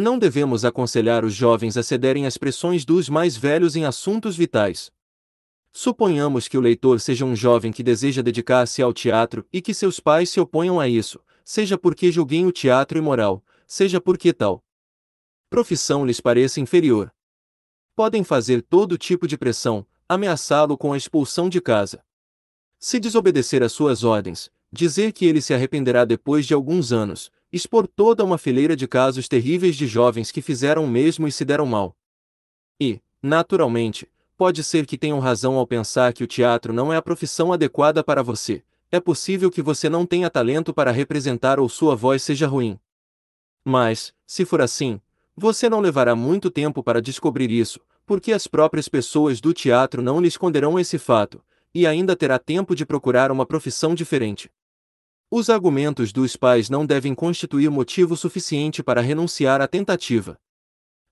Não devemos aconselhar os jovens a cederem às pressões dos mais velhos em assuntos vitais. Suponhamos que o leitor seja um jovem que deseja dedicar-se ao teatro e que seus pais se oponham a isso, seja porque julguem o teatro imoral, seja porque tal profissão lhes pareça inferior. Podem fazer todo tipo de pressão, ameaçá-lo com a expulsão de casa. Se desobedecer às suas ordens, Dizer que ele se arrependerá depois de alguns anos, expor toda uma fileira de casos terríveis de jovens que fizeram o mesmo e se deram mal. E, naturalmente, pode ser que tenham razão ao pensar que o teatro não é a profissão adequada para você. É possível que você não tenha talento para representar ou sua voz seja ruim. Mas, se for assim, você não levará muito tempo para descobrir isso, porque as próprias pessoas do teatro não lhe esconderão esse fato, e ainda terá tempo de procurar uma profissão diferente. Os argumentos dos pais não devem constituir motivo suficiente para renunciar à tentativa.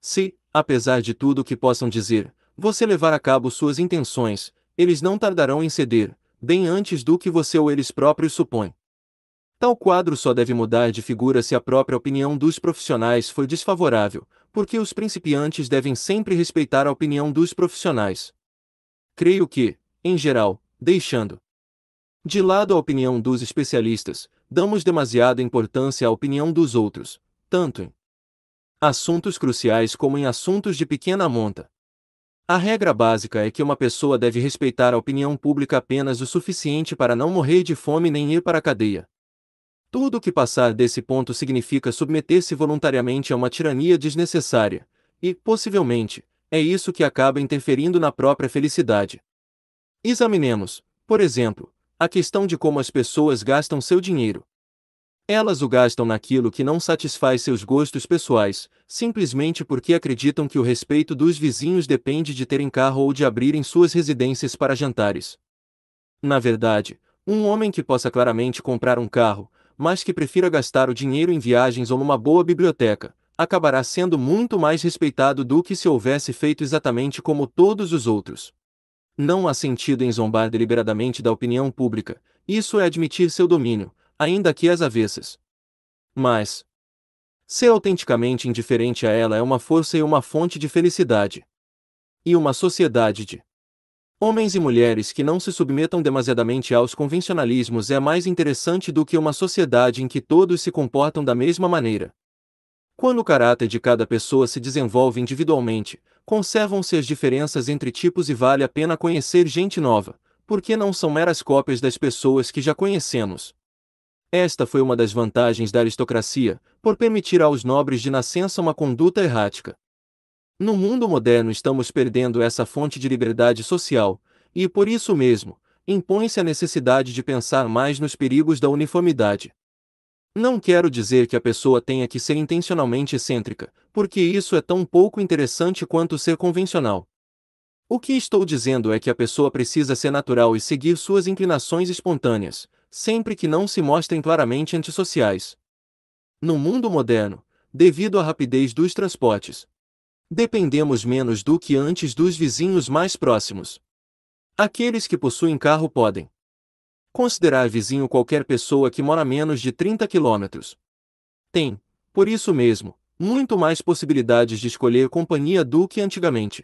Se, apesar de tudo o que possam dizer, você levar a cabo suas intenções, eles não tardarão em ceder, bem antes do que você ou eles próprios supõem. Tal quadro só deve mudar de figura se a própria opinião dos profissionais foi desfavorável, porque os principiantes devem sempre respeitar a opinião dos profissionais. Creio que, em geral, deixando de lado a opinião dos especialistas, damos demasiada importância à opinião dos outros, tanto em assuntos cruciais como em assuntos de pequena monta. A regra básica é que uma pessoa deve respeitar a opinião pública apenas o suficiente para não morrer de fome nem ir para a cadeia. Tudo o que passar desse ponto significa submeter-se voluntariamente a uma tirania desnecessária, e, possivelmente, é isso que acaba interferindo na própria felicidade. Examinemos, por exemplo, a questão de como as pessoas gastam seu dinheiro. Elas o gastam naquilo que não satisfaz seus gostos pessoais, simplesmente porque acreditam que o respeito dos vizinhos depende de terem carro ou de abrirem suas residências para jantares. Na verdade, um homem que possa claramente comprar um carro, mas que prefira gastar o dinheiro em viagens ou numa boa biblioteca, acabará sendo muito mais respeitado do que se houvesse feito exatamente como todos os outros. Não há sentido em zombar deliberadamente da opinião pública, isso é admitir seu domínio, ainda que às avessas. Mas. Ser autenticamente indiferente a ela é uma força e uma fonte de felicidade. E uma sociedade de homens e mulheres que não se submetam demasiadamente aos convencionalismos é mais interessante do que uma sociedade em que todos se comportam da mesma maneira. Quando o caráter de cada pessoa se desenvolve individualmente, Conservam-se as diferenças entre tipos e vale a pena conhecer gente nova, porque não são meras cópias das pessoas que já conhecemos. Esta foi uma das vantagens da aristocracia, por permitir aos nobres de nascença uma conduta errática. No mundo moderno estamos perdendo essa fonte de liberdade social, e por isso mesmo, impõe-se a necessidade de pensar mais nos perigos da uniformidade. Não quero dizer que a pessoa tenha que ser intencionalmente excêntrica, porque isso é tão pouco interessante quanto ser convencional. O que estou dizendo é que a pessoa precisa ser natural e seguir suas inclinações espontâneas, sempre que não se mostrem claramente antissociais. No mundo moderno, devido à rapidez dos transportes, dependemos menos do que antes dos vizinhos mais próximos. Aqueles que possuem carro podem considerar vizinho qualquer pessoa que mora a menos de 30 quilômetros. Tem, por isso mesmo, muito mais possibilidades de escolher companhia do que antigamente.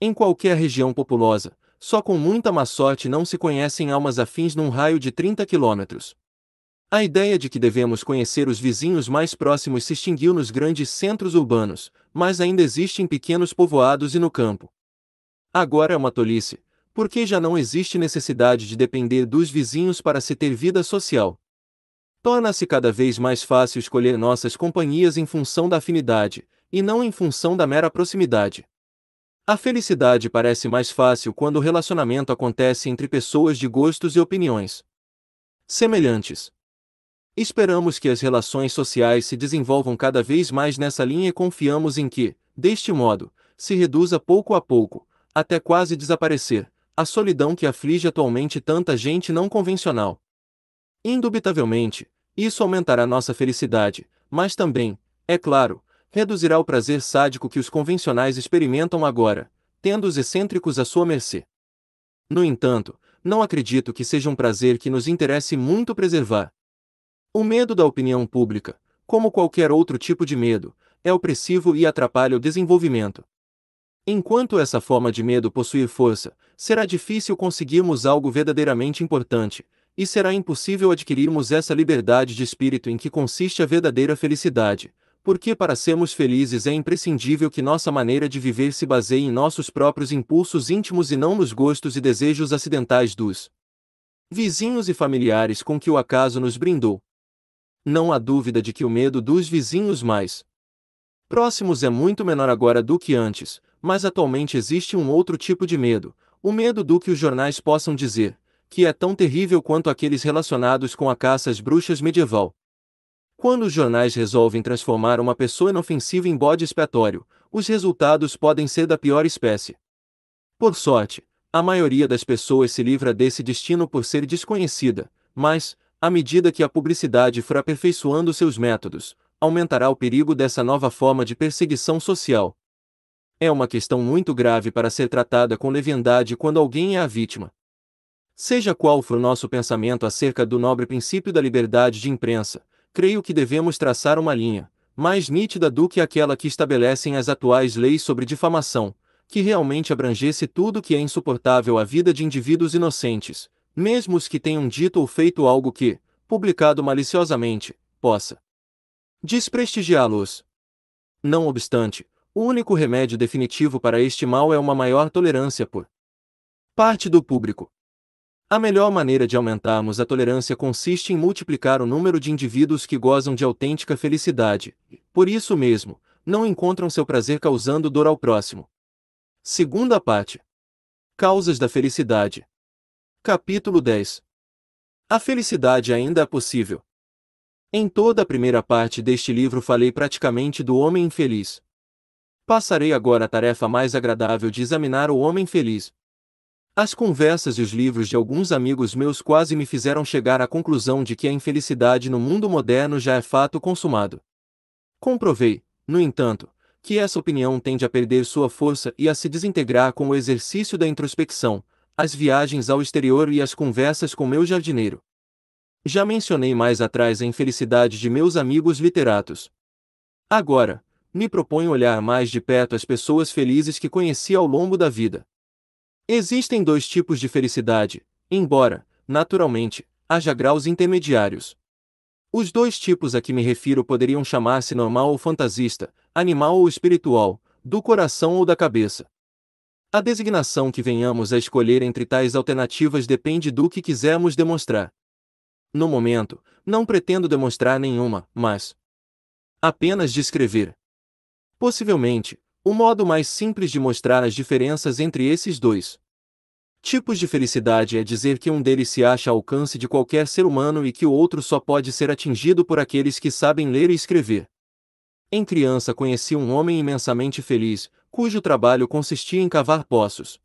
Em qualquer região populosa, só com muita má sorte não se conhecem almas afins num raio de 30 quilômetros. A ideia de que devemos conhecer os vizinhos mais próximos se extinguiu nos grandes centros urbanos, mas ainda existe em pequenos povoados e no campo. Agora é uma tolice, porque já não existe necessidade de depender dos vizinhos para se ter vida social. Torna-se cada vez mais fácil escolher nossas companhias em função da afinidade, e não em função da mera proximidade. A felicidade parece mais fácil quando o relacionamento acontece entre pessoas de gostos e opiniões semelhantes. Esperamos que as relações sociais se desenvolvam cada vez mais nessa linha e confiamos em que, deste modo, se reduza pouco a pouco, até quase desaparecer, a solidão que aflige atualmente tanta gente não convencional. Indubitavelmente, isso aumentará nossa felicidade, mas também, é claro, reduzirá o prazer sádico que os convencionais experimentam agora, tendo os excêntricos à sua mercê. No entanto, não acredito que seja um prazer que nos interesse muito preservar. O medo da opinião pública, como qualquer outro tipo de medo, é opressivo e atrapalha o desenvolvimento. Enquanto essa forma de medo possuir força, será difícil conseguirmos algo verdadeiramente importante, e será impossível adquirirmos essa liberdade de espírito em que consiste a verdadeira felicidade, porque para sermos felizes é imprescindível que nossa maneira de viver se baseie em nossos próprios impulsos íntimos e não nos gostos e desejos acidentais dos vizinhos e familiares com que o acaso nos brindou. Não há dúvida de que o medo dos vizinhos mais próximos é muito menor agora do que antes, mas atualmente existe um outro tipo de medo, o medo do que os jornais possam dizer, que é tão terrível quanto aqueles relacionados com a caça às bruxas medieval. Quando os jornais resolvem transformar uma pessoa inofensiva em bode expiatório, os resultados podem ser da pior espécie. Por sorte, a maioria das pessoas se livra desse destino por ser desconhecida, mas, à medida que a publicidade for aperfeiçoando seus métodos, aumentará o perigo dessa nova forma de perseguição social. É uma questão muito grave para ser tratada com leviandade quando alguém é a vítima. Seja qual for o nosso pensamento acerca do nobre princípio da liberdade de imprensa, creio que devemos traçar uma linha, mais nítida do que aquela que estabelecem as atuais leis sobre difamação, que realmente abrangesse tudo que é insuportável à vida de indivíduos inocentes, mesmo os que tenham dito ou feito algo que, publicado maliciosamente, possa desprestigiá-los. Não obstante, o único remédio definitivo para este mal é uma maior tolerância por parte do público. A melhor maneira de aumentarmos a tolerância consiste em multiplicar o número de indivíduos que gozam de autêntica felicidade, por isso mesmo, não encontram seu prazer causando dor ao próximo. Segunda parte: Causas da felicidade. Capítulo 10 A felicidade ainda é possível. Em toda a primeira parte deste livro falei praticamente do homem infeliz, Passarei agora a tarefa mais agradável de examinar o homem feliz. As conversas e os livros de alguns amigos meus quase me fizeram chegar à conclusão de que a infelicidade no mundo moderno já é fato consumado. Comprovei, no entanto, que essa opinião tende a perder sua força e a se desintegrar com o exercício da introspecção, as viagens ao exterior e as conversas com meu jardineiro. Já mencionei mais atrás a infelicidade de meus amigos literatos. Agora, me proponho olhar mais de perto as pessoas felizes que conheci ao longo da vida. Existem dois tipos de felicidade, embora, naturalmente, haja graus intermediários. Os dois tipos a que me refiro poderiam chamar-se normal ou fantasista, animal ou espiritual, do coração ou da cabeça. A designação que venhamos a escolher entre tais alternativas depende do que quisermos demonstrar. No momento, não pretendo demonstrar nenhuma, mas apenas descrever. Possivelmente, o modo mais simples de mostrar as diferenças entre esses dois tipos de felicidade é dizer que um deles se acha ao alcance de qualquer ser humano e que o outro só pode ser atingido por aqueles que sabem ler e escrever. Em criança conheci um homem imensamente feliz, cujo trabalho consistia em cavar poços.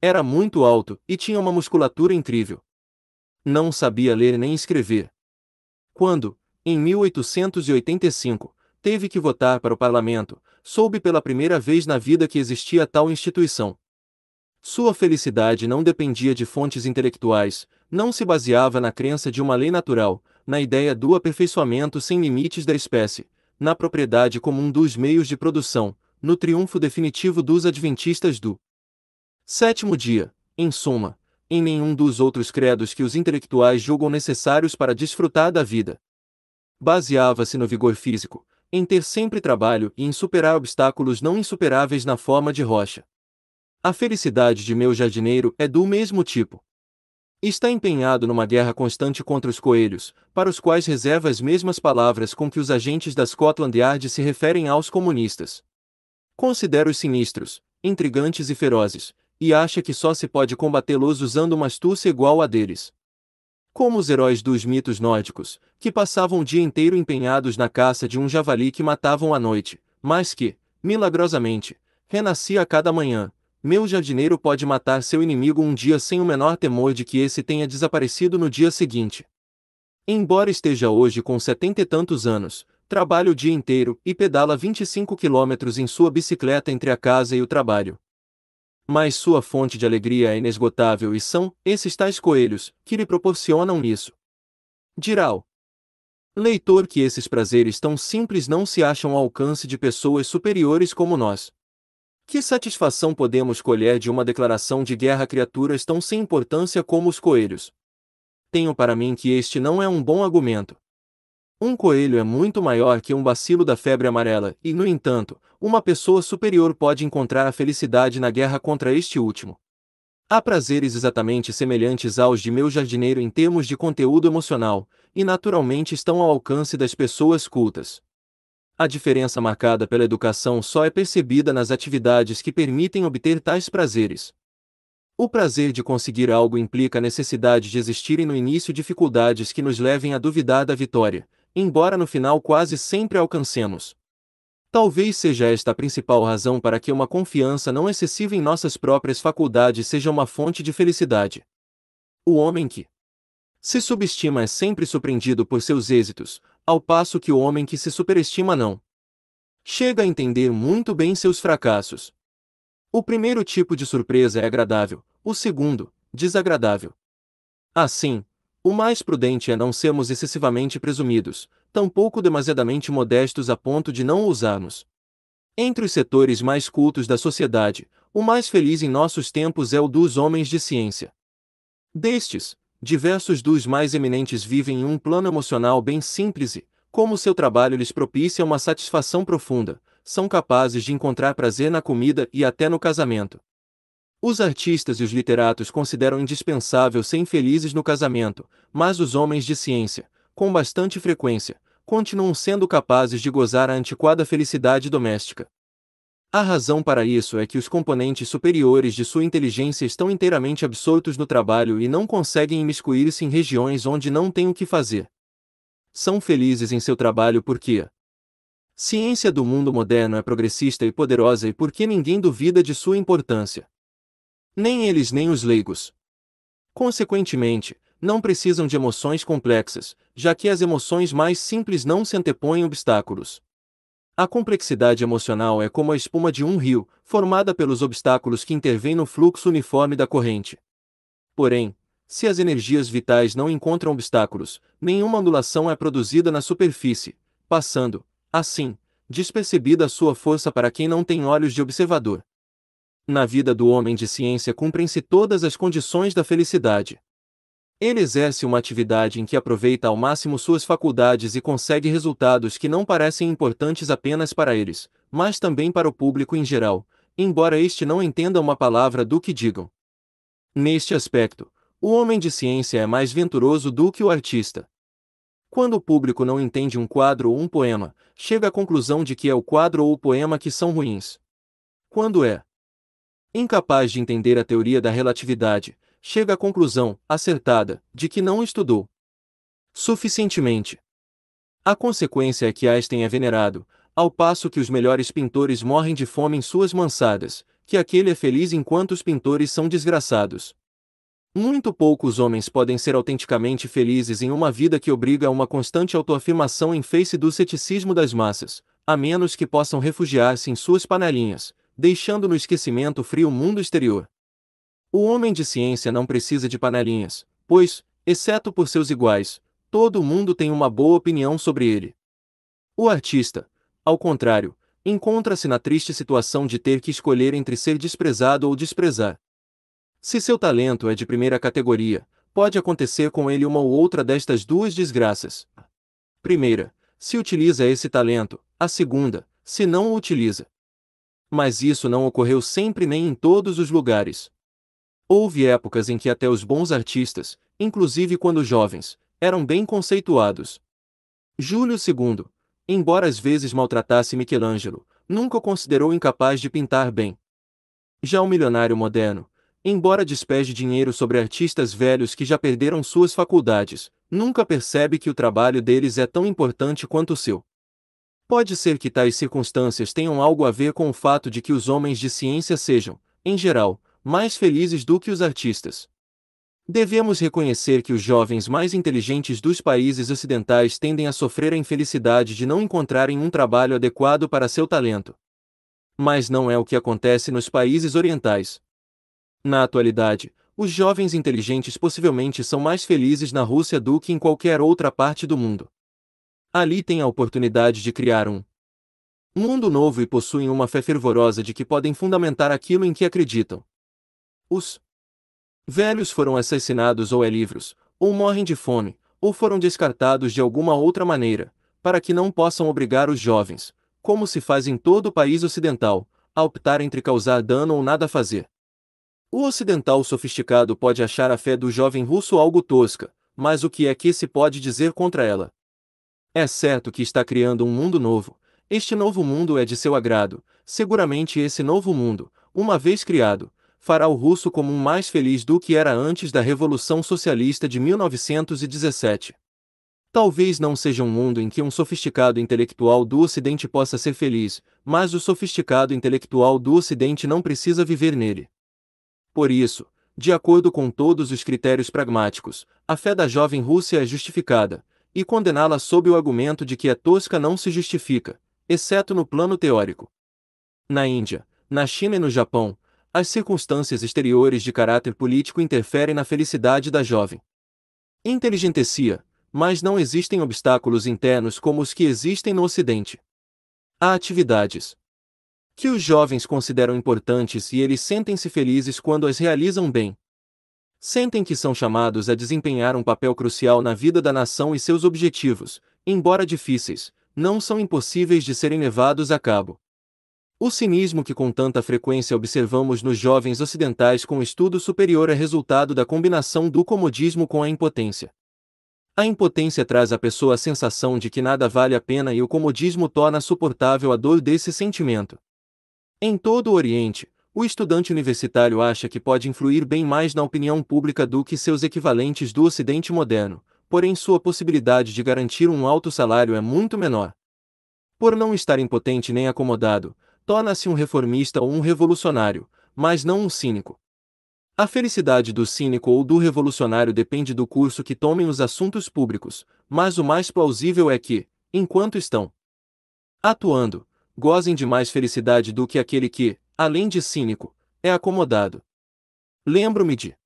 Era muito alto e tinha uma musculatura incrível. Não sabia ler nem escrever. Quando, em 1885, teve que votar para o parlamento, soube pela primeira vez na vida que existia tal instituição. Sua felicidade não dependia de fontes intelectuais, não se baseava na crença de uma lei natural, na ideia do aperfeiçoamento sem limites da espécie, na propriedade comum dos meios de produção, no triunfo definitivo dos adventistas do sétimo dia, em suma, em nenhum dos outros credos que os intelectuais julgam necessários para desfrutar da vida. Baseava-se no vigor físico, em ter sempre trabalho e em superar obstáculos não insuperáveis na forma de rocha. A felicidade de meu jardineiro é do mesmo tipo. Está empenhado numa guerra constante contra os coelhos, para os quais reserva as mesmas palavras com que os agentes da Scotland Yard se referem aos comunistas. Considera-os sinistros, intrigantes e ferozes, e acha que só se pode combatê-los usando uma astúcia igual à deles como os heróis dos mitos nórdicos, que passavam o dia inteiro empenhados na caça de um javali que matavam à noite, mas que, milagrosamente, renascia a cada manhã. Meu jardineiro pode matar seu inimigo um dia sem o menor temor de que esse tenha desaparecido no dia seguinte. Embora esteja hoje com setenta e tantos anos, trabalha o dia inteiro e pedala 25 quilômetros em sua bicicleta entre a casa e o trabalho mas sua fonte de alegria é inesgotável e são esses tais coelhos que lhe proporcionam isso. Diral. Leitor que esses prazeres tão simples não se acham ao alcance de pessoas superiores como nós. Que satisfação podemos colher de uma declaração de guerra a criaturas tão sem importância como os coelhos? Tenho para mim que este não é um bom argumento. Um coelho é muito maior que um bacilo da febre amarela, e, no entanto, uma pessoa superior pode encontrar a felicidade na guerra contra este último. Há prazeres exatamente semelhantes aos de meu jardineiro em termos de conteúdo emocional, e naturalmente estão ao alcance das pessoas cultas. A diferença marcada pela educação só é percebida nas atividades que permitem obter tais prazeres. O prazer de conseguir algo implica a necessidade de existirem no início dificuldades que nos levem a duvidar da vitória, embora no final quase sempre alcancemos. Talvez seja esta a principal razão para que uma confiança não excessiva em nossas próprias faculdades seja uma fonte de felicidade. O homem que se subestima é sempre surpreendido por seus êxitos, ao passo que o homem que se superestima não. Chega a entender muito bem seus fracassos. O primeiro tipo de surpresa é agradável, o segundo, desagradável. Assim, o mais prudente é não sermos excessivamente presumidos, tampouco demasiadamente modestos a ponto de não ousarmos. Entre os setores mais cultos da sociedade, o mais feliz em nossos tempos é o dos homens de ciência. Destes, diversos dos mais eminentes vivem em um plano emocional bem simples e, como seu trabalho lhes propicia uma satisfação profunda, são capazes de encontrar prazer na comida e até no casamento. Os artistas e os literatos consideram indispensável ser infelizes no casamento, mas os homens de ciência, com bastante frequência, continuam sendo capazes de gozar a antiquada felicidade doméstica. A razão para isso é que os componentes superiores de sua inteligência estão inteiramente absortos no trabalho e não conseguem imiscuir-se em regiões onde não têm o que fazer. São felizes em seu trabalho porque a ciência do mundo moderno é progressista e poderosa e porque ninguém duvida de sua importância nem eles nem os leigos. Consequentemente, não precisam de emoções complexas, já que as emoções mais simples não se antepõem obstáculos. A complexidade emocional é como a espuma de um rio, formada pelos obstáculos que intervêm no fluxo uniforme da corrente. Porém, se as energias vitais não encontram obstáculos, nenhuma ondulação é produzida na superfície, passando, assim, despercebida a sua força para quem não tem olhos de observador na vida do homem de ciência cumprem-se todas as condições da felicidade. Ele exerce uma atividade em que aproveita ao máximo suas faculdades e consegue resultados que não parecem importantes apenas para eles, mas também para o público em geral, embora este não entenda uma palavra do que digam. Neste aspecto, o homem de ciência é mais venturoso do que o artista. Quando o público não entende um quadro ou um poema, chega à conclusão de que é o quadro ou o poema que são ruins. Quando é, incapaz de entender a teoria da relatividade, chega à conclusão, acertada, de que não estudou suficientemente. A consequência é que Einstein é venerado, ao passo que os melhores pintores morrem de fome em suas mansadas, que aquele é feliz enquanto os pintores são desgraçados. Muito poucos homens podem ser autenticamente felizes em uma vida que obriga a uma constante autoafirmação em face do ceticismo das massas, a menos que possam refugiar-se em suas panelinhas, deixando no esquecimento frio o mundo exterior. O homem de ciência não precisa de panelinhas, pois, exceto por seus iguais, todo mundo tem uma boa opinião sobre ele. O artista, ao contrário, encontra-se na triste situação de ter que escolher entre ser desprezado ou desprezar. Se seu talento é de primeira categoria, pode acontecer com ele uma ou outra destas duas desgraças. Primeira, se utiliza esse talento, a segunda, se não o utiliza mas isso não ocorreu sempre nem em todos os lugares. Houve épocas em que até os bons artistas, inclusive quando jovens, eram bem conceituados. Júlio II, embora às vezes maltratasse Michelangelo, nunca o considerou incapaz de pintar bem. Já o milionário moderno, embora despeje dinheiro sobre artistas velhos que já perderam suas faculdades, nunca percebe que o trabalho deles é tão importante quanto o seu. Pode ser que tais circunstâncias tenham algo a ver com o fato de que os homens de ciência sejam, em geral, mais felizes do que os artistas. Devemos reconhecer que os jovens mais inteligentes dos países ocidentais tendem a sofrer a infelicidade de não encontrarem um trabalho adequado para seu talento. Mas não é o que acontece nos países orientais. Na atualidade, os jovens inteligentes possivelmente são mais felizes na Rússia do que em qualquer outra parte do mundo. Ali têm a oportunidade de criar um mundo novo e possuem uma fé fervorosa de que podem fundamentar aquilo em que acreditam. Os velhos foram assassinados ou é livros, ou morrem de fome, ou foram descartados de alguma outra maneira, para que não possam obrigar os jovens, como se faz em todo o país ocidental, a optar entre causar dano ou nada fazer. O ocidental sofisticado pode achar a fé do jovem russo algo tosca, mas o que é que se pode dizer contra ela? É certo que está criando um mundo novo. Este novo mundo é de seu agrado. Seguramente esse novo mundo, uma vez criado, fará o russo comum mais feliz do que era antes da Revolução Socialista de 1917. Talvez não seja um mundo em que um sofisticado intelectual do Ocidente possa ser feliz, mas o sofisticado intelectual do Ocidente não precisa viver nele. Por isso, de acordo com todos os critérios pragmáticos, a fé da jovem Rússia é justificada, e condená-la sob o argumento de que a tosca não se justifica, exceto no plano teórico. Na Índia, na China e no Japão, as circunstâncias exteriores de caráter político interferem na felicidade da jovem. Inteligentecia, mas não existem obstáculos internos como os que existem no Ocidente. Há atividades que os jovens consideram importantes e eles sentem-se felizes quando as realizam bem, sentem que são chamados a desempenhar um papel crucial na vida da nação e seus objetivos, embora difíceis, não são impossíveis de serem levados a cabo. O cinismo que com tanta frequência observamos nos jovens ocidentais com estudo superior é resultado da combinação do comodismo com a impotência. A impotência traz à pessoa a sensação de que nada vale a pena e o comodismo torna suportável a dor desse sentimento. Em todo o Oriente, o estudante universitário acha que pode influir bem mais na opinião pública do que seus equivalentes do Ocidente moderno, porém sua possibilidade de garantir um alto salário é muito menor. Por não estar impotente nem acomodado, torna-se um reformista ou um revolucionário, mas não um cínico. A felicidade do cínico ou do revolucionário depende do curso que tomem os assuntos públicos, mas o mais plausível é que, enquanto estão atuando, gozem de mais felicidade do que aquele que, além de cínico, é acomodado. Lembro-me de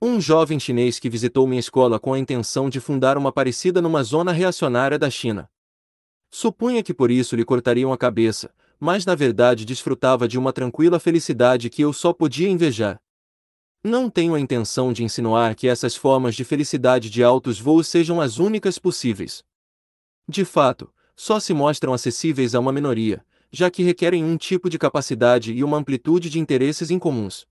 um jovem chinês que visitou minha escola com a intenção de fundar uma parecida numa zona reacionária da China. Supunha que por isso lhe cortariam a cabeça, mas na verdade desfrutava de uma tranquila felicidade que eu só podia invejar. Não tenho a intenção de insinuar que essas formas de felicidade de altos voos sejam as únicas possíveis. De fato, só se mostram acessíveis a uma minoria, já que requerem um tipo de capacidade e uma amplitude de interesses incomuns.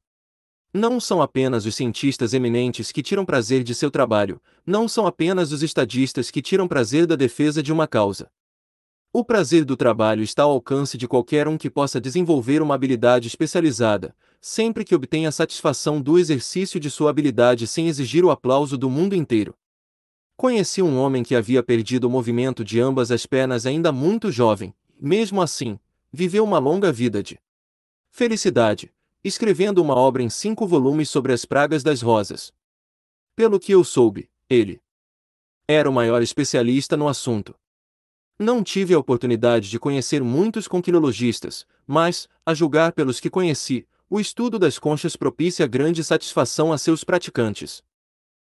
Não são apenas os cientistas eminentes que tiram prazer de seu trabalho, não são apenas os estadistas que tiram prazer da defesa de uma causa. O prazer do trabalho está ao alcance de qualquer um que possa desenvolver uma habilidade especializada, sempre que obtenha satisfação do exercício de sua habilidade sem exigir o aplauso do mundo inteiro. Conheci um homem que havia perdido o movimento de ambas as pernas ainda muito jovem, mesmo assim, viveu uma longa vida de felicidade, escrevendo uma obra em cinco volumes sobre as pragas das rosas. Pelo que eu soube, ele era o maior especialista no assunto. Não tive a oportunidade de conhecer muitos conquinologistas, mas, a julgar pelos que conheci, o estudo das conchas propicia grande satisfação a seus praticantes.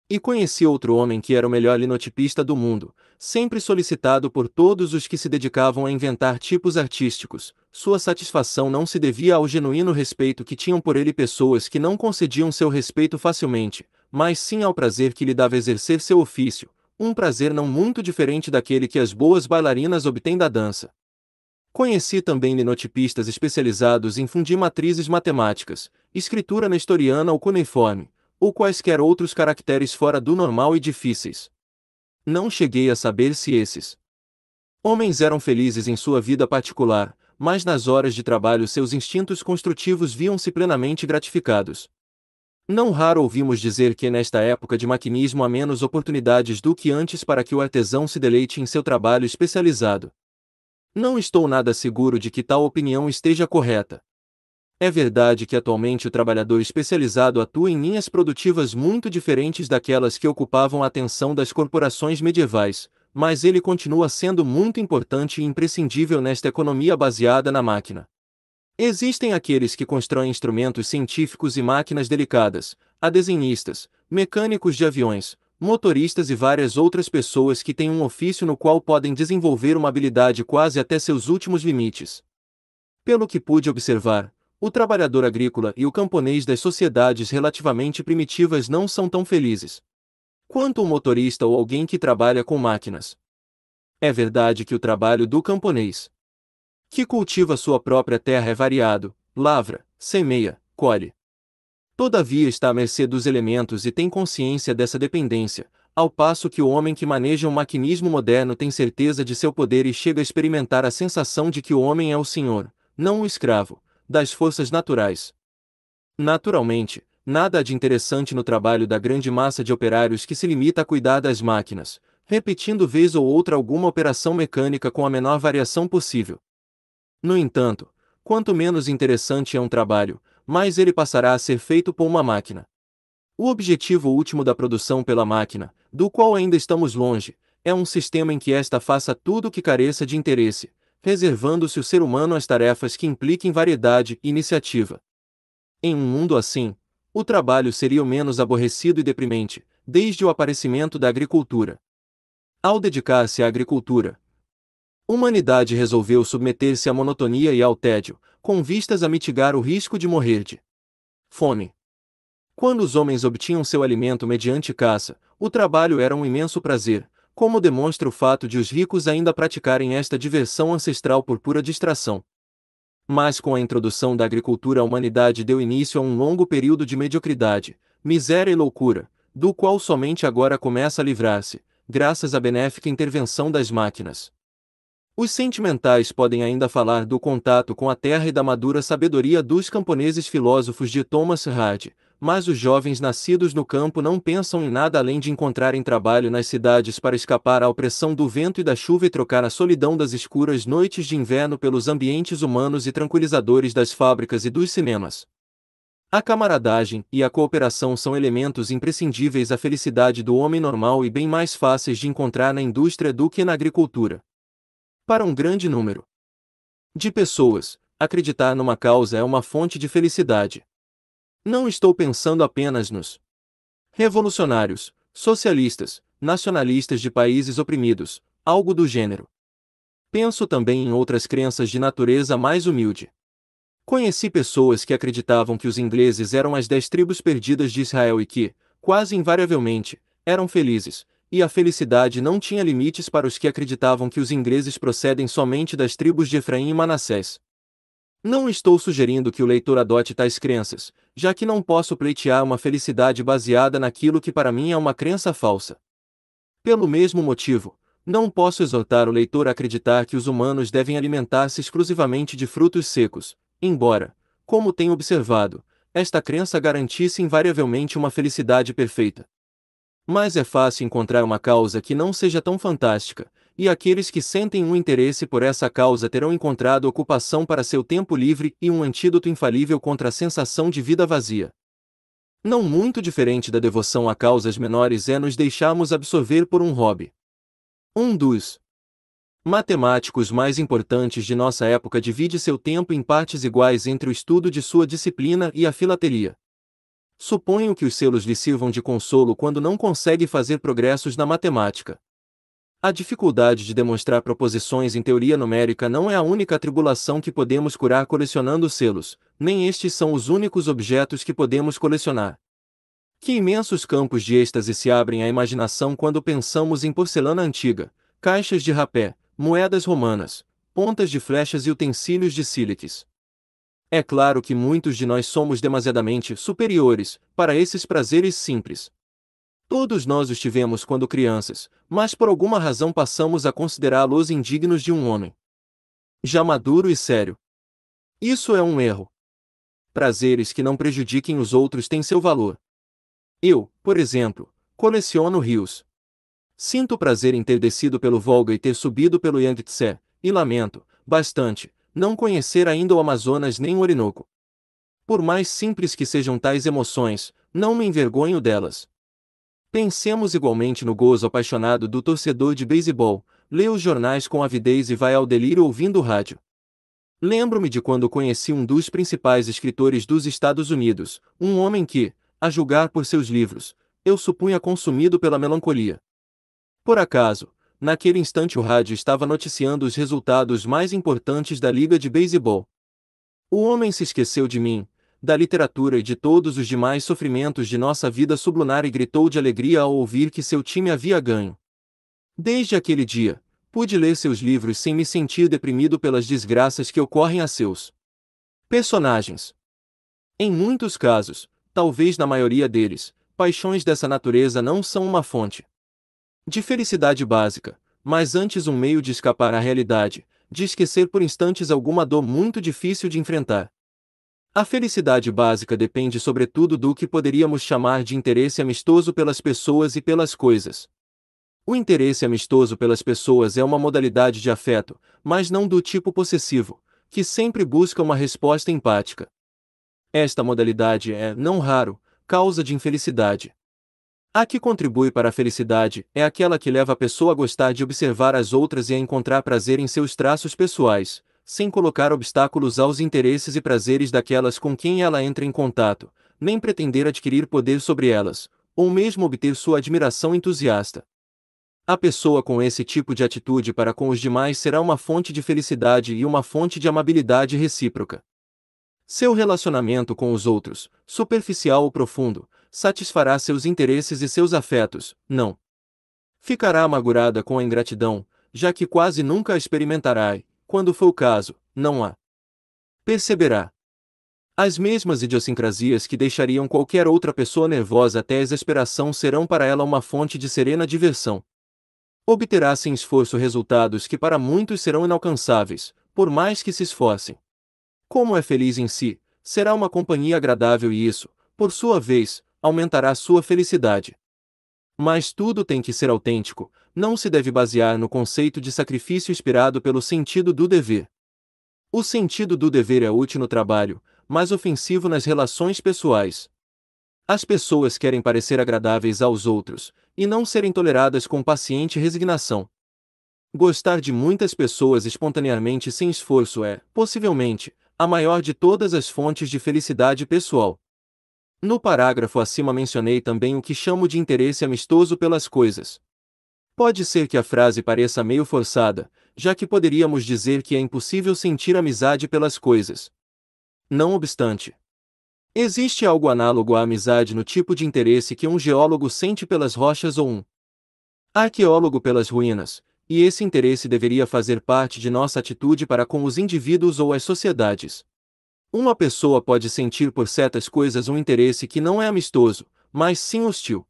E conheci outro homem que era o melhor linotipista do mundo, sempre solicitado por todos os que se dedicavam a inventar tipos artísticos, sua satisfação não se devia ao genuíno respeito que tinham por ele pessoas que não concediam seu respeito facilmente, mas sim ao prazer que lhe dava exercer seu ofício, um prazer não muito diferente daquele que as boas bailarinas obtêm da dança. Conheci também linotipistas especializados em fundir matrizes matemáticas, escritura nestoriana ou cuneiforme, ou quaisquer outros caracteres fora do normal e difíceis. Não cheguei a saber se esses homens eram felizes em sua vida particular, mas nas horas de trabalho seus instintos construtivos viam-se plenamente gratificados. Não raro ouvimos dizer que nesta época de maquinismo há menos oportunidades do que antes para que o artesão se deleite em seu trabalho especializado. Não estou nada seguro de que tal opinião esteja correta. É verdade que atualmente o trabalhador especializado atua em linhas produtivas muito diferentes daquelas que ocupavam a atenção das corporações medievais, mas ele continua sendo muito importante e imprescindível nesta economia baseada na máquina. Existem aqueles que constroem instrumentos científicos e máquinas delicadas, há desenhistas, mecânicos de aviões, motoristas e várias outras pessoas que têm um ofício no qual podem desenvolver uma habilidade quase até seus últimos limites. Pelo que pude observar, o trabalhador agrícola e o camponês das sociedades relativamente primitivas não são tão felizes quanto o motorista ou alguém que trabalha com máquinas. É verdade que o trabalho do camponês que cultiva sua própria terra é variado, lavra, semeia, colhe. Todavia está à mercê dos elementos e tem consciência dessa dependência, ao passo que o homem que maneja um maquinismo moderno tem certeza de seu poder e chega a experimentar a sensação de que o homem é o senhor, não o escravo, das forças naturais. Naturalmente, nada há de interessante no trabalho da grande massa de operários que se limita a cuidar das máquinas, repetindo vez ou outra alguma operação mecânica com a menor variação possível. No entanto, quanto menos interessante é um trabalho, mais ele passará a ser feito por uma máquina. O objetivo último da produção pela máquina, do qual ainda estamos longe, é um sistema em que esta faça tudo o que careça de interesse, reservando-se o ser humano às tarefas que impliquem variedade e iniciativa. Em um mundo assim, o trabalho seria o menos aborrecido e deprimente, desde o aparecimento da agricultura. Ao dedicar-se à agricultura, a humanidade resolveu submeter-se à monotonia e ao tédio, com vistas a mitigar o risco de morrer de fome. Quando os homens obtinham seu alimento mediante caça, o trabalho era um imenso prazer, como demonstra o fato de os ricos ainda praticarem esta diversão ancestral por pura distração. Mas com a introdução da agricultura, a humanidade deu início a um longo período de mediocridade, miséria e loucura, do qual somente agora começa a livrar-se, graças à benéfica intervenção das máquinas. Os sentimentais podem ainda falar do contato com a terra e da madura sabedoria dos camponeses filósofos de Thomas Hardy, mas os jovens nascidos no campo não pensam em nada além de encontrarem trabalho nas cidades para escapar à opressão do vento e da chuva e trocar a solidão das escuras noites de inverno pelos ambientes humanos e tranquilizadores das fábricas e dos cinemas. A camaradagem e a cooperação são elementos imprescindíveis à felicidade do homem normal e bem mais fáceis de encontrar na indústria do que na agricultura. Para um grande número de pessoas, acreditar numa causa é uma fonte de felicidade. Não estou pensando apenas nos revolucionários, socialistas, nacionalistas de países oprimidos, algo do gênero. Penso também em outras crenças de natureza mais humilde. Conheci pessoas que acreditavam que os ingleses eram as dez tribos perdidas de Israel e que, quase invariavelmente, eram felizes, e a felicidade não tinha limites para os que acreditavam que os ingleses procedem somente das tribos de Efraim e Manassés. Não estou sugerindo que o leitor adote tais crenças, já que não posso pleitear uma felicidade baseada naquilo que para mim é uma crença falsa. Pelo mesmo motivo, não posso exortar o leitor a acreditar que os humanos devem alimentar-se exclusivamente de frutos secos, embora, como tenho observado, esta crença garantisse invariavelmente uma felicidade perfeita. Mas é fácil encontrar uma causa que não seja tão fantástica, e aqueles que sentem um interesse por essa causa terão encontrado ocupação para seu tempo livre e um antídoto infalível contra a sensação de vida vazia. Não muito diferente da devoção a causas menores é nos deixarmos absorver por um hobby. Um dos matemáticos mais importantes de nossa época divide seu tempo em partes iguais entre o estudo de sua disciplina e a filatelia. Suponho que os selos lhe sirvam de consolo quando não consegue fazer progressos na matemática. A dificuldade de demonstrar proposições em teoria numérica não é a única tribulação que podemos curar colecionando selos, nem estes são os únicos objetos que podemos colecionar. Que imensos campos de êxtase se abrem à imaginação quando pensamos em porcelana antiga, caixas de rapé, moedas romanas, pontas de flechas e utensílios de sílites. É claro que muitos de nós somos demasiadamente superiores para esses prazeres simples. Todos nós os tivemos quando crianças, mas por alguma razão passamos a considerá-los indignos de um homem. Já maduro e sério. Isso é um erro. Prazeres que não prejudiquem os outros têm seu valor. Eu, por exemplo, coleciono rios. Sinto prazer em ter descido pelo Volga e ter subido pelo Yangtze, e lamento, bastante, não conhecer ainda o Amazonas nem o Orinoco. Por mais simples que sejam tais emoções, não me envergonho delas. Pensemos igualmente no gozo apaixonado do torcedor de beisebol, lê os jornais com avidez e vai ao delírio ouvindo o rádio. Lembro-me de quando conheci um dos principais escritores dos Estados Unidos, um homem que, a julgar por seus livros, eu supunha consumido pela melancolia. Por acaso, naquele instante o rádio estava noticiando os resultados mais importantes da liga de beisebol. O homem se esqueceu de mim, da literatura e de todos os demais sofrimentos de nossa vida sublunar e gritou de alegria ao ouvir que seu time havia ganho. Desde aquele dia, pude ler seus livros sem me sentir deprimido pelas desgraças que ocorrem a seus personagens. Em muitos casos, talvez na maioria deles, paixões dessa natureza não são uma fonte de felicidade básica, mas antes um meio de escapar à realidade, de esquecer por instantes alguma dor muito difícil de enfrentar. A felicidade básica depende sobretudo do que poderíamos chamar de interesse amistoso pelas pessoas e pelas coisas. O interesse amistoso pelas pessoas é uma modalidade de afeto, mas não do tipo possessivo, que sempre busca uma resposta empática. Esta modalidade é, não raro, causa de infelicidade. A que contribui para a felicidade é aquela que leva a pessoa a gostar de observar as outras e a encontrar prazer em seus traços pessoais, sem colocar obstáculos aos interesses e prazeres daquelas com quem ela entra em contato, nem pretender adquirir poder sobre elas, ou mesmo obter sua admiração entusiasta. A pessoa com esse tipo de atitude para com os demais será uma fonte de felicidade e uma fonte de amabilidade recíproca. Seu relacionamento com os outros, superficial ou profundo, satisfará seus interesses e seus afetos, não. Ficará amargurada com a ingratidão, já que quase nunca a experimentará quando for o caso, não há. Perceberá. As mesmas idiosincrasias que deixariam qualquer outra pessoa nervosa até a exasperação serão para ela uma fonte de serena diversão. Obterá sem esforço resultados que para muitos serão inalcançáveis, por mais que se esforcem. Como é feliz em si, será uma companhia agradável e isso, por sua vez, aumentará sua felicidade. Mas tudo tem que ser autêntico, não se deve basear no conceito de sacrifício inspirado pelo sentido do dever. O sentido do dever é útil no trabalho, mas ofensivo nas relações pessoais. As pessoas querem parecer agradáveis aos outros e não serem toleradas com paciente resignação. Gostar de muitas pessoas espontaneamente sem esforço é, possivelmente, a maior de todas as fontes de felicidade pessoal. No parágrafo acima mencionei também o que chamo de interesse amistoso pelas coisas. Pode ser que a frase pareça meio forçada, já que poderíamos dizer que é impossível sentir amizade pelas coisas. Não obstante, existe algo análogo à amizade no tipo de interesse que um geólogo sente pelas rochas ou um arqueólogo pelas ruínas, e esse interesse deveria fazer parte de nossa atitude para com os indivíduos ou as sociedades. Uma pessoa pode sentir por certas coisas um interesse que não é amistoso, mas sim hostil.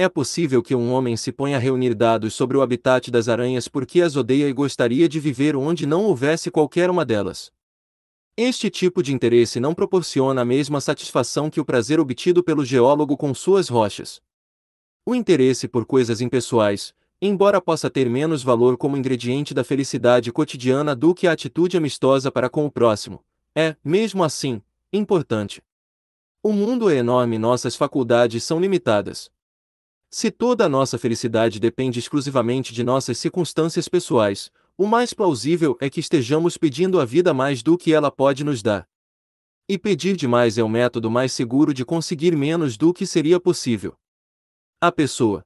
É possível que um homem se ponha a reunir dados sobre o habitat das aranhas porque as odeia e gostaria de viver onde não houvesse qualquer uma delas. Este tipo de interesse não proporciona a mesma satisfação que o prazer obtido pelo geólogo com suas rochas. O interesse por coisas impessoais, embora possa ter menos valor como ingrediente da felicidade cotidiana do que a atitude amistosa para com o próximo, é, mesmo assim, importante. O mundo é enorme e nossas faculdades são limitadas. Se toda a nossa felicidade depende exclusivamente de nossas circunstâncias pessoais, o mais plausível é que estejamos pedindo à vida mais do que ela pode nos dar. E pedir demais é o método mais seguro de conseguir menos do que seria possível. A pessoa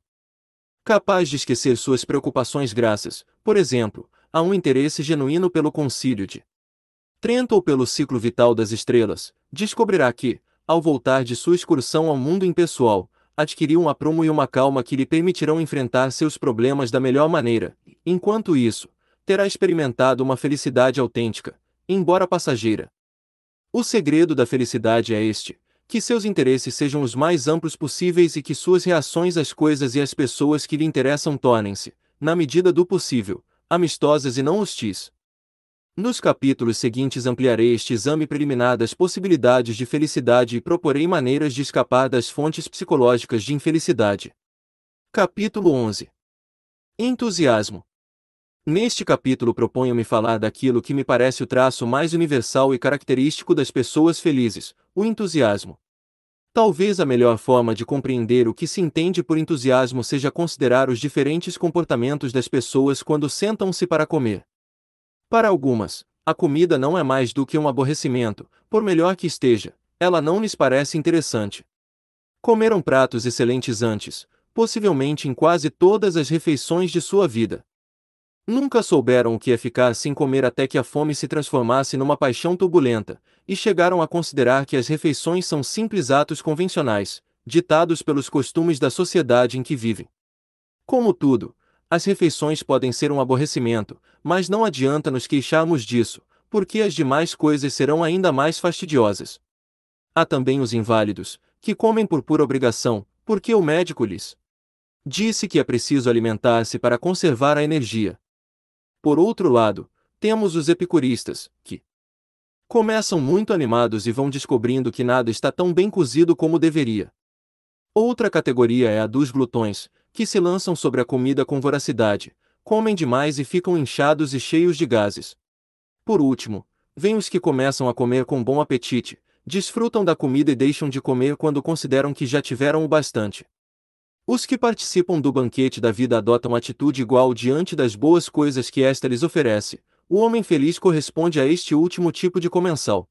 capaz de esquecer suas preocupações graças, por exemplo, a um interesse genuíno pelo concílio de Trento ou pelo ciclo vital das estrelas, descobrirá que, ao voltar de sua excursão ao mundo impessoal, adquiriu um aprumo e uma calma que lhe permitirão enfrentar seus problemas da melhor maneira. Enquanto isso, terá experimentado uma felicidade autêntica, embora passageira. O segredo da felicidade é este: que seus interesses sejam os mais amplos possíveis e que suas reações às coisas e às pessoas que lhe interessam tornem-se, na medida do possível, amistosas e não hostis. Nos capítulos seguintes ampliarei este exame preliminar das possibilidades de felicidade e proporei maneiras de escapar das fontes psicológicas de infelicidade. Capítulo 11 Entusiasmo Neste capítulo proponho-me falar daquilo que me parece o traço mais universal e característico das pessoas felizes, o entusiasmo. Talvez a melhor forma de compreender o que se entende por entusiasmo seja considerar os diferentes comportamentos das pessoas quando sentam-se para comer. Para algumas, a comida não é mais do que um aborrecimento, por melhor que esteja, ela não lhes parece interessante. Comeram pratos excelentes antes, possivelmente em quase todas as refeições de sua vida. Nunca souberam o que é ficar sem comer até que a fome se transformasse numa paixão turbulenta, e chegaram a considerar que as refeições são simples atos convencionais, ditados pelos costumes da sociedade em que vivem. Como tudo, as refeições podem ser um aborrecimento, mas não adianta nos queixarmos disso, porque as demais coisas serão ainda mais fastidiosas. Há também os inválidos, que comem por pura obrigação, porque o médico lhes disse que é preciso alimentar-se para conservar a energia. Por outro lado, temos os epicuristas, que começam muito animados e vão descobrindo que nada está tão bem cozido como deveria. Outra categoria é a dos glutões, que se lançam sobre a comida com voracidade, comem demais e ficam inchados e cheios de gases. Por último, vêm os que começam a comer com bom apetite, desfrutam da comida e deixam de comer quando consideram que já tiveram o bastante. Os que participam do banquete da vida adotam atitude igual diante das boas coisas que esta lhes oferece. O homem feliz corresponde a este último tipo de comensal.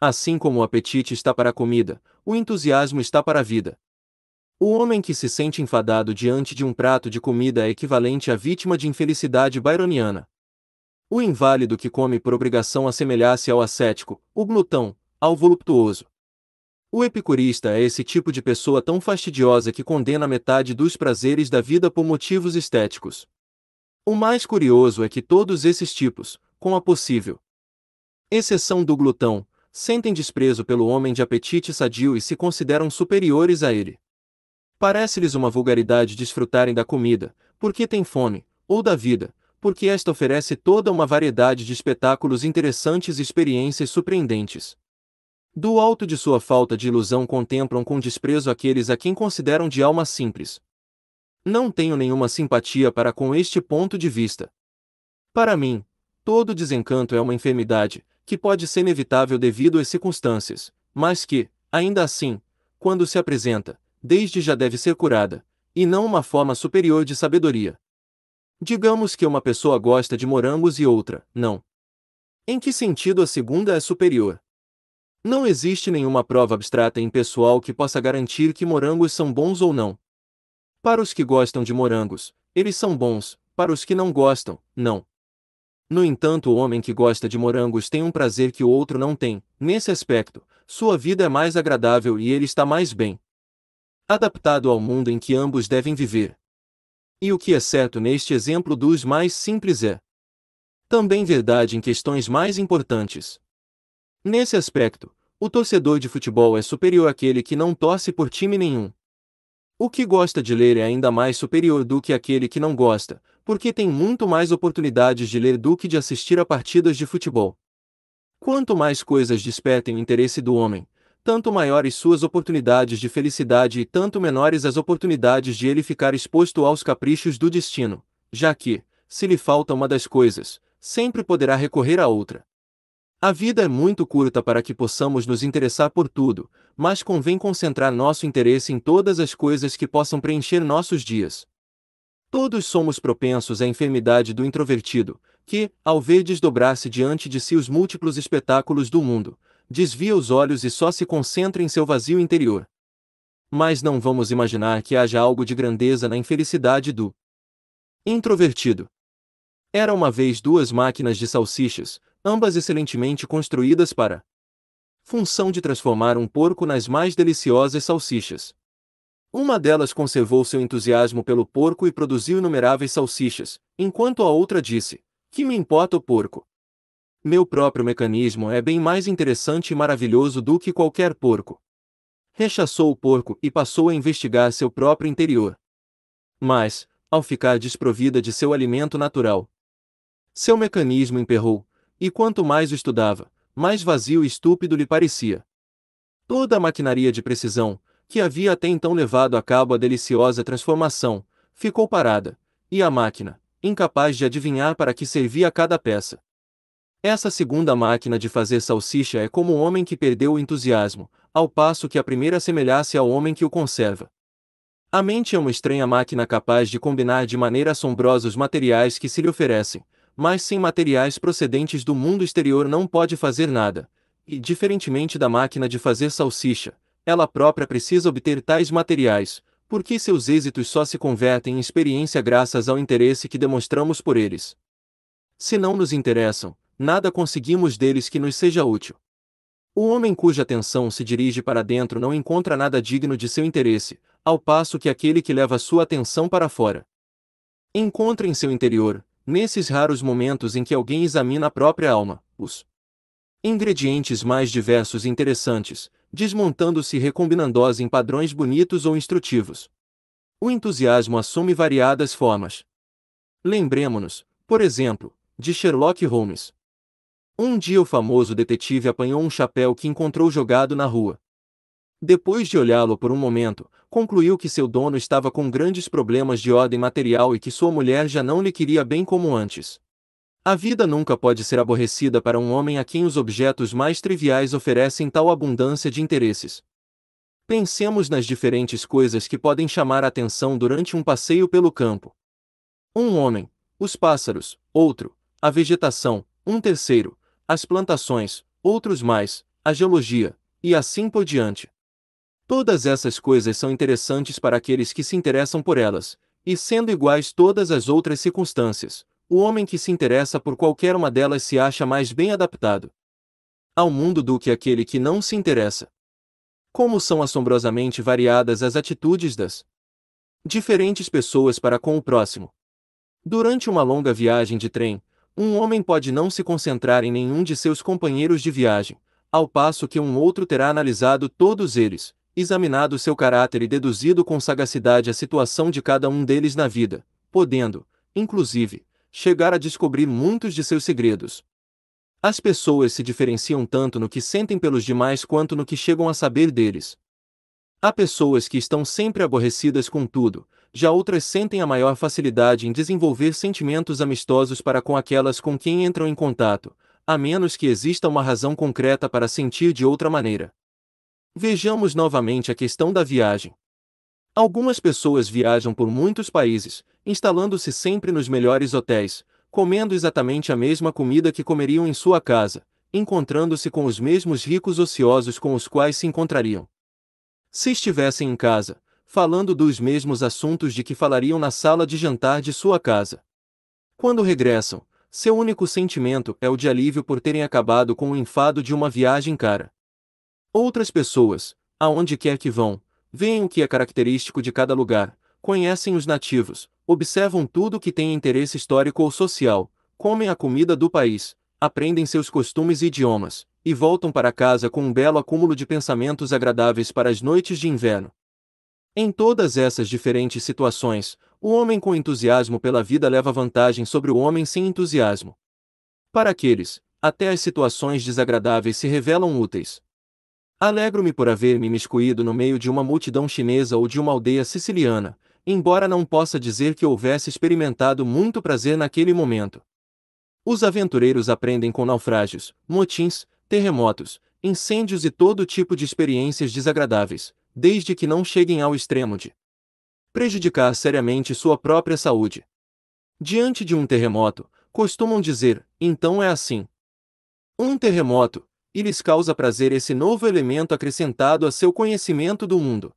Assim como o apetite está para a comida, o entusiasmo está para a vida. O homem que se sente enfadado diante de um prato de comida é equivalente à vítima de infelicidade byroniana. O inválido que come por obrigação assemelha-se ao ascético, o glutão, ao voluptuoso. O epicurista é esse tipo de pessoa tão fastidiosa que condena metade dos prazeres da vida por motivos estéticos. O mais curioso é que todos esses tipos, com a possível exceção do glutão, sentem desprezo pelo homem de apetite sadio e se consideram superiores a ele. Parece-lhes uma vulgaridade desfrutarem da comida, porque têm fome, ou da vida, porque esta oferece toda uma variedade de espetáculos interessantes e experiências surpreendentes. Do alto de sua falta de ilusão contemplam com desprezo aqueles a quem consideram de alma simples. Não tenho nenhuma simpatia para com este ponto de vista. Para mim, todo desencanto é uma enfermidade, que pode ser inevitável devido às circunstâncias, mas que, ainda assim, quando se apresenta, desde já deve ser curada, e não uma forma superior de sabedoria. Digamos que uma pessoa gosta de morangos e outra, não. Em que sentido a segunda é superior? Não existe nenhuma prova abstrata e impessoal que possa garantir que morangos são bons ou não. Para os que gostam de morangos, eles são bons, para os que não gostam, não. No entanto, o homem que gosta de morangos tem um prazer que o outro não tem, nesse aspecto, sua vida é mais agradável e ele está mais bem adaptado ao mundo em que ambos devem viver. E o que é certo neste exemplo dos mais simples é também verdade em questões mais importantes. Nesse aspecto, o torcedor de futebol é superior àquele que não torce por time nenhum. O que gosta de ler é ainda mais superior do que aquele que não gosta, porque tem muito mais oportunidades de ler do que de assistir a partidas de futebol. Quanto mais coisas despertem o interesse do homem, tanto maiores suas oportunidades de felicidade e tanto menores as oportunidades de ele ficar exposto aos caprichos do destino, já que, se lhe falta uma das coisas, sempre poderá recorrer à outra. A vida é muito curta para que possamos nos interessar por tudo, mas convém concentrar nosso interesse em todas as coisas que possam preencher nossos dias. Todos somos propensos à enfermidade do introvertido, que, ao ver desdobrar-se diante de si os múltiplos espetáculos do mundo, desvia os olhos e só se concentra em seu vazio interior. Mas não vamos imaginar que haja algo de grandeza na infelicidade do introvertido. Era uma vez duas máquinas de salsichas, ambas excelentemente construídas para função de transformar um porco nas mais deliciosas salsichas. Uma delas conservou seu entusiasmo pelo porco e produziu inumeráveis salsichas, enquanto a outra disse: Que me importa o porco? Meu próprio mecanismo é bem mais interessante e maravilhoso do que qualquer porco. Rechaçou o porco e passou a investigar seu próprio interior. Mas, ao ficar desprovida de seu alimento natural, seu mecanismo emperrou, e quanto mais o estudava, mais vazio e estúpido lhe parecia. Toda a maquinaria de precisão, que havia até então levado a cabo a deliciosa transformação, ficou parada, e a máquina, incapaz de adivinhar para que servia cada peça, essa segunda máquina de fazer salsicha é como o homem que perdeu o entusiasmo, ao passo que a primeira semelhasse ao homem que o conserva. A mente é uma estranha máquina capaz de combinar de maneira assombrosa os materiais que se lhe oferecem, mas sem materiais procedentes do mundo exterior não pode fazer nada, e, diferentemente da máquina de fazer salsicha, ela própria precisa obter tais materiais, porque seus êxitos só se convertem em experiência graças ao interesse que demonstramos por eles. Se não nos interessam, nada conseguimos deles que nos seja útil. O homem cuja atenção se dirige para dentro não encontra nada digno de seu interesse, ao passo que aquele que leva sua atenção para fora encontra em seu interior, nesses raros momentos em que alguém examina a própria alma, os ingredientes mais diversos e interessantes, desmontando-se e recombinando-os em padrões bonitos ou instrutivos. O entusiasmo assume variadas formas. Lembremos-nos, por exemplo, de Sherlock Holmes. Um dia o famoso detetive apanhou um chapéu que encontrou jogado na rua. Depois de olhá-lo por um momento, concluiu que seu dono estava com grandes problemas de ordem material e que sua mulher já não lhe queria bem como antes. A vida nunca pode ser aborrecida para um homem a quem os objetos mais triviais oferecem tal abundância de interesses. Pensemos nas diferentes coisas que podem chamar a atenção durante um passeio pelo campo. Um homem, os pássaros, outro, a vegetação, um terceiro, as plantações, outros mais, a geologia, e assim por diante. Todas essas coisas são interessantes para aqueles que se interessam por elas, e sendo iguais todas as outras circunstâncias, o homem que se interessa por qualquer uma delas se acha mais bem adaptado ao mundo do que aquele que não se interessa. Como são assombrosamente variadas as atitudes das diferentes pessoas para com o próximo. Durante uma longa viagem de trem, um homem pode não se concentrar em nenhum de seus companheiros de viagem, ao passo que um outro terá analisado todos eles, examinado seu caráter e deduzido com sagacidade a situação de cada um deles na vida, podendo, inclusive, chegar a descobrir muitos de seus segredos. As pessoas se diferenciam tanto no que sentem pelos demais quanto no que chegam a saber deles. Há pessoas que estão sempre aborrecidas com tudo, já outras sentem a maior facilidade em desenvolver sentimentos amistosos para com aquelas com quem entram em contato, a menos que exista uma razão concreta para sentir de outra maneira. Vejamos novamente a questão da viagem. Algumas pessoas viajam por muitos países, instalando-se sempre nos melhores hotéis, comendo exatamente a mesma comida que comeriam em sua casa, encontrando-se com os mesmos ricos ociosos com os quais se encontrariam. Se estivessem em casa, falando dos mesmos assuntos de que falariam na sala de jantar de sua casa. Quando regressam, seu único sentimento é o de alívio por terem acabado com o enfado de uma viagem cara. Outras pessoas, aonde quer que vão, veem o que é característico de cada lugar, conhecem os nativos, observam tudo que tem interesse histórico ou social, comem a comida do país, aprendem seus costumes e idiomas, e voltam para casa com um belo acúmulo de pensamentos agradáveis para as noites de inverno. Em todas essas diferentes situações, o homem com entusiasmo pela vida leva vantagem sobre o homem sem entusiasmo. Para aqueles, até as situações desagradáveis se revelam úteis. Alegro-me por haver-me imiscuído no meio de uma multidão chinesa ou de uma aldeia siciliana, embora não possa dizer que houvesse experimentado muito prazer naquele momento. Os aventureiros aprendem com naufrágios, motins, terremotos, incêndios e todo tipo de experiências desagradáveis, desde que não cheguem ao extremo de prejudicar seriamente sua própria saúde. Diante de um terremoto, costumam dizer, então é assim. Um terremoto, e lhes causa prazer esse novo elemento acrescentado a seu conhecimento do mundo.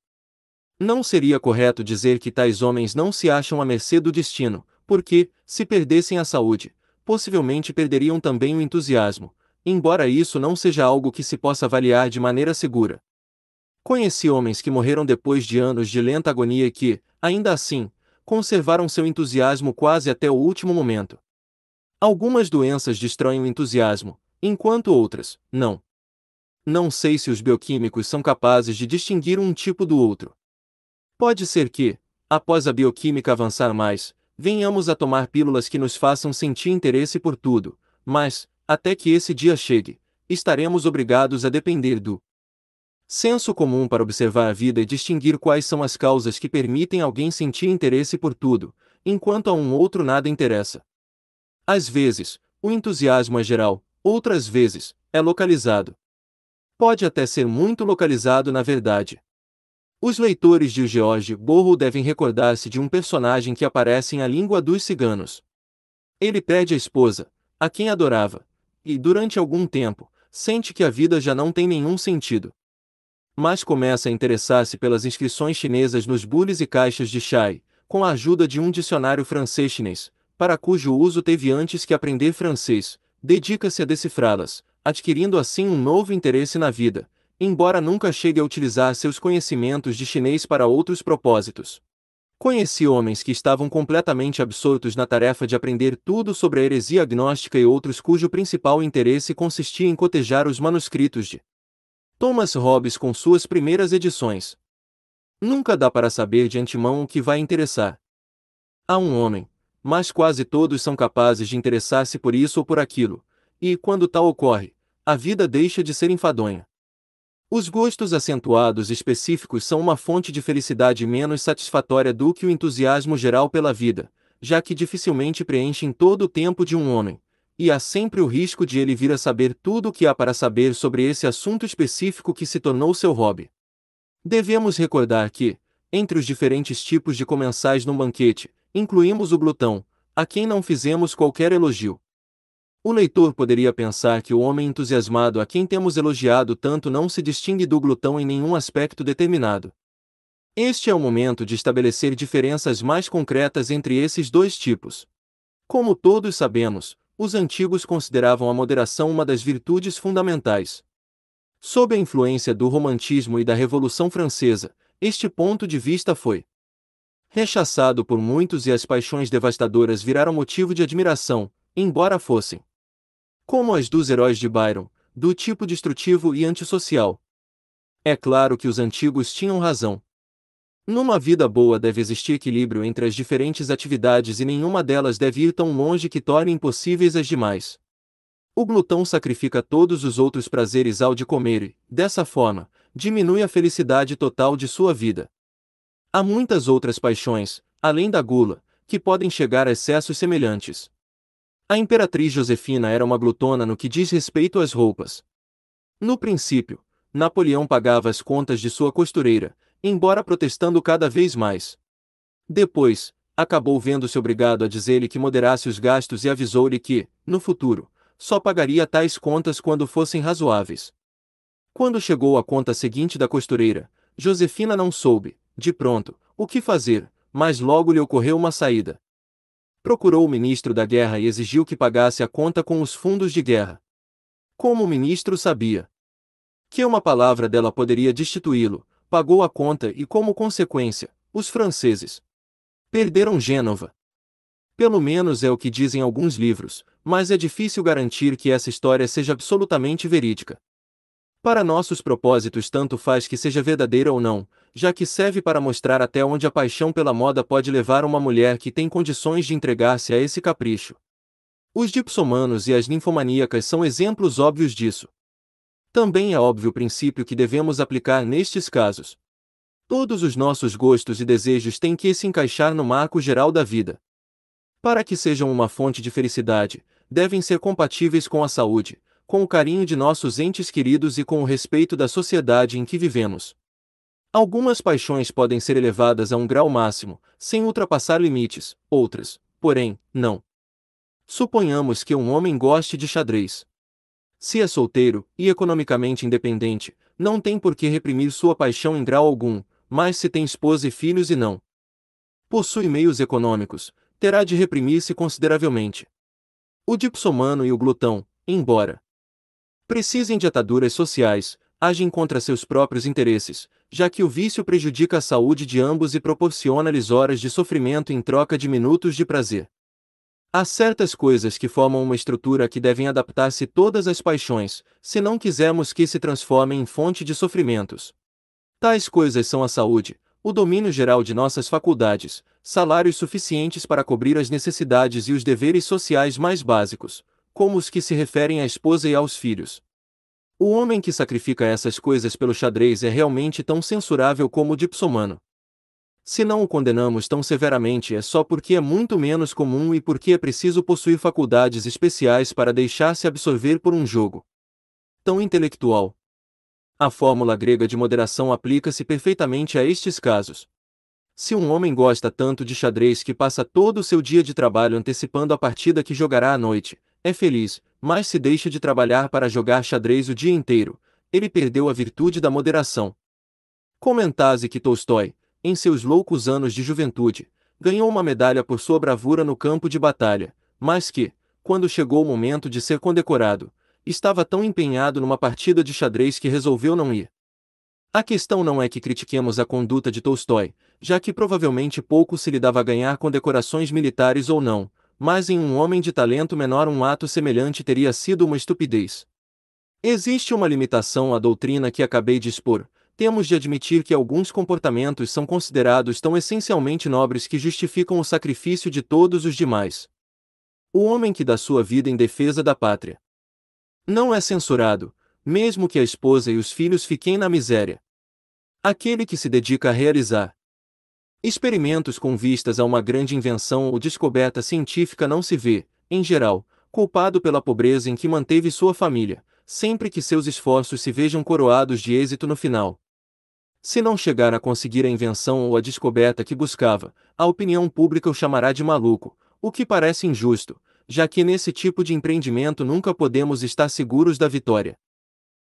Não seria correto dizer que tais homens não se acham à mercê do destino, porque, se perdessem a saúde, possivelmente perderiam também o entusiasmo, embora isso não seja algo que se possa avaliar de maneira segura. Conheci homens que morreram depois de anos de lenta agonia e que, ainda assim, conservaram seu entusiasmo quase até o último momento. Algumas doenças destroem o entusiasmo, enquanto outras, não. Não sei se os bioquímicos são capazes de distinguir um tipo do outro. Pode ser que, após a bioquímica avançar mais, venhamos a tomar pílulas que nos façam sentir interesse por tudo, mas, até que esse dia chegue, estaremos obrigados a depender do senso comum para observar a vida e distinguir quais são as causas que permitem alguém sentir interesse por tudo, enquanto a um outro nada interessa. Às vezes, o entusiasmo é geral, outras vezes, é localizado. Pode até ser muito localizado na verdade. Os leitores de George Borro devem recordar-se de um personagem que aparece em A Língua dos Ciganos. Ele perde a esposa, a quem adorava, e, durante algum tempo, sente que a vida já não tem nenhum sentido mas começa a interessar-se pelas inscrições chinesas nos bules e caixas de chai, com a ajuda de um dicionário francês chinês, para cujo uso teve antes que aprender francês, dedica-se a decifrá-las, adquirindo assim um novo interesse na vida, embora nunca chegue a utilizar seus conhecimentos de chinês para outros propósitos. Conheci homens que estavam completamente absortos na tarefa de aprender tudo sobre a heresia agnóstica e outros cujo principal interesse consistia em cotejar os manuscritos de Thomas Hobbes com suas primeiras edições. Nunca dá para saber de antemão o que vai interessar. Há um homem, mas quase todos são capazes de interessar-se por isso ou por aquilo, e quando tal ocorre, a vida deixa de ser enfadonha. Os gostos acentuados específicos são uma fonte de felicidade menos satisfatória do que o entusiasmo geral pela vida, já que dificilmente preenchem todo o tempo de um homem, e há sempre o risco de ele vir a saber tudo o que há para saber sobre esse assunto específico que se tornou seu hobby. Devemos recordar que, entre os diferentes tipos de comensais num banquete, incluímos o glutão, a quem não fizemos qualquer elogio. O leitor poderia pensar que o homem entusiasmado a quem temos elogiado tanto não se distingue do glutão em nenhum aspecto determinado. Este é o momento de estabelecer diferenças mais concretas entre esses dois tipos. Como todos sabemos, os antigos consideravam a moderação uma das virtudes fundamentais. Sob a influência do Romantismo e da Revolução Francesa, este ponto de vista foi rechaçado por muitos e as paixões devastadoras viraram motivo de admiração, embora fossem como as dos heróis de Byron, do tipo destrutivo e antissocial. É claro que os antigos tinham razão. Numa vida boa deve existir equilíbrio entre as diferentes atividades e nenhuma delas deve ir tão longe que torne impossíveis as demais. O glutão sacrifica todos os outros prazeres ao de comer e, dessa forma, diminui a felicidade total de sua vida. Há muitas outras paixões, além da gula, que podem chegar a excessos semelhantes. A imperatriz Josefina era uma glutona no que diz respeito às roupas. No princípio, Napoleão pagava as contas de sua costureira, embora protestando cada vez mais. Depois, acabou vendo-se obrigado a dizer-lhe que moderasse os gastos e avisou-lhe que, no futuro, só pagaria tais contas quando fossem razoáveis. Quando chegou a conta seguinte da costureira, Josefina não soube, de pronto, o que fazer, mas logo lhe ocorreu uma saída. Procurou o ministro da guerra e exigiu que pagasse a conta com os fundos de guerra. Como o ministro sabia que uma palavra dela poderia destituí-lo, pagou a conta e, como consequência, os franceses perderam Gênova. Pelo menos é o que dizem alguns livros, mas é difícil garantir que essa história seja absolutamente verídica. Para nossos propósitos, tanto faz que seja verdadeira ou não, já que serve para mostrar até onde a paixão pela moda pode levar uma mulher que tem condições de entregar-se a esse capricho. Os dipsomanos e as ninfomaníacas são exemplos óbvios disso. Também é óbvio o princípio que devemos aplicar nestes casos. Todos os nossos gostos e desejos têm que se encaixar no marco geral da vida. Para que sejam uma fonte de felicidade, devem ser compatíveis com a saúde, com o carinho de nossos entes queridos e com o respeito da sociedade em que vivemos. Algumas paixões podem ser elevadas a um grau máximo, sem ultrapassar limites, outras, porém, não. Suponhamos que um homem goste de xadrez. Se é solteiro e economicamente independente, não tem por que reprimir sua paixão em grau algum, mas se tem esposa e filhos e não possui meios econômicos, terá de reprimir-se consideravelmente. O dipsomano e o glutão, embora precisem de ataduras sociais, agem contra seus próprios interesses, já que o vício prejudica a saúde de ambos e proporciona-lhes horas de sofrimento em troca de minutos de prazer. Há certas coisas que formam uma estrutura que devem adaptar-se todas as paixões, se não quisermos que se transformem em fonte de sofrimentos. Tais coisas são a saúde, o domínio geral de nossas faculdades, salários suficientes para cobrir as necessidades e os deveres sociais mais básicos, como os que se referem à esposa e aos filhos. O homem que sacrifica essas coisas pelo xadrez é realmente tão censurável como o dipsomano. Se não o condenamos tão severamente é só porque é muito menos comum e porque é preciso possuir faculdades especiais para deixar-se absorver por um jogo tão intelectual. A fórmula grega de moderação aplica-se perfeitamente a estes casos. Se um homem gosta tanto de xadrez que passa todo o seu dia de trabalho antecipando a partida que jogará à noite, é feliz, mas se deixa de trabalhar para jogar xadrez o dia inteiro, ele perdeu a virtude da moderação. Comentase que Tolstói, em seus loucos anos de juventude, ganhou uma medalha por sua bravura no campo de batalha, mas que, quando chegou o momento de ser condecorado, estava tão empenhado numa partida de xadrez que resolveu não ir. A questão não é que critiquemos a conduta de Tolstói, já que provavelmente pouco se lhe dava a ganhar condecorações militares ou não, mas em um homem de talento menor um ato semelhante teria sido uma estupidez. Existe uma limitação à doutrina que acabei de expor, temos de admitir que alguns comportamentos são considerados tão essencialmente nobres que justificam o sacrifício de todos os demais. O homem que dá sua vida em defesa da pátria não é censurado, mesmo que a esposa e os filhos fiquem na miséria. Aquele que se dedica a realizar experimentos com vistas a uma grande invenção ou descoberta científica não se vê, em geral, culpado pela pobreza em que manteve sua família, sempre que seus esforços se vejam coroados de êxito no final. Se não chegar a conseguir a invenção ou a descoberta que buscava, a opinião pública o chamará de maluco, o que parece injusto, já que nesse tipo de empreendimento nunca podemos estar seguros da vitória.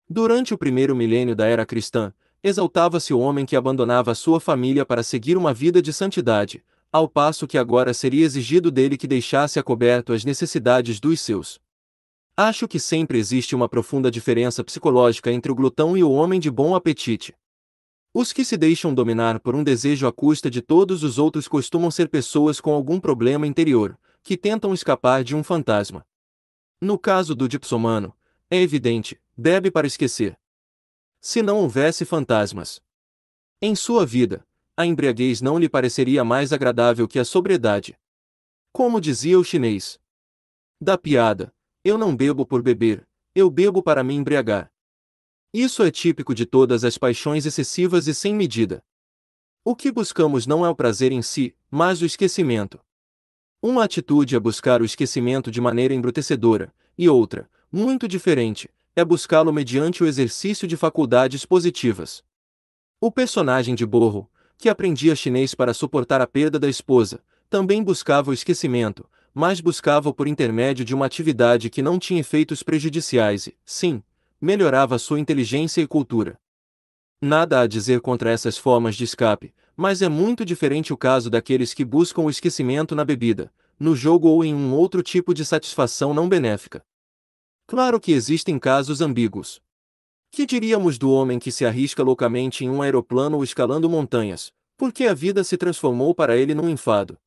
Durante o primeiro milênio da era cristã, exaltava-se o homem que abandonava sua família para seguir uma vida de santidade, ao passo que agora seria exigido dele que deixasse a coberto as necessidades dos seus. Acho que sempre existe uma profunda diferença psicológica entre o glutão e o homem de bom apetite. Os que se deixam dominar por um desejo à custa de todos os outros costumam ser pessoas com algum problema interior, que tentam escapar de um fantasma. No caso do dipsomano, é evidente, deve para esquecer. Se não houvesse fantasmas em sua vida, a embriaguez não lhe pareceria mais agradável que a sobriedade. Como dizia o chinês. Da piada, eu não bebo por beber, eu bebo para me embriagar. Isso é típico de todas as paixões excessivas e sem medida. O que buscamos não é o prazer em si, mas o esquecimento. Uma atitude é buscar o esquecimento de maneira embrutecedora, e outra, muito diferente, é buscá-lo mediante o exercício de faculdades positivas. O personagem de Borro, que aprendia chinês para suportar a perda da esposa, também buscava o esquecimento, mas buscava-o por intermédio de uma atividade que não tinha efeitos prejudiciais e, sim, melhorava sua inteligência e cultura. Nada a dizer contra essas formas de escape, mas é muito diferente o caso daqueles que buscam o esquecimento na bebida, no jogo ou em um outro tipo de satisfação não benéfica. Claro que existem casos ambíguos. Que diríamos do homem que se arrisca loucamente em um aeroplano ou escalando montanhas, porque a vida se transformou para ele num enfado?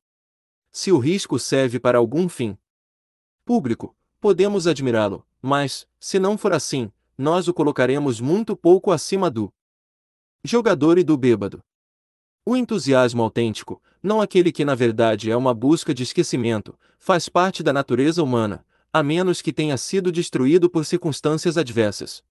Se o risco serve para algum fim público, podemos admirá-lo, mas, se não for assim, nós o colocaremos muito pouco acima do jogador e do bêbado. O entusiasmo autêntico, não aquele que na verdade é uma busca de esquecimento, faz parte da natureza humana, a menos que tenha sido destruído por circunstâncias adversas.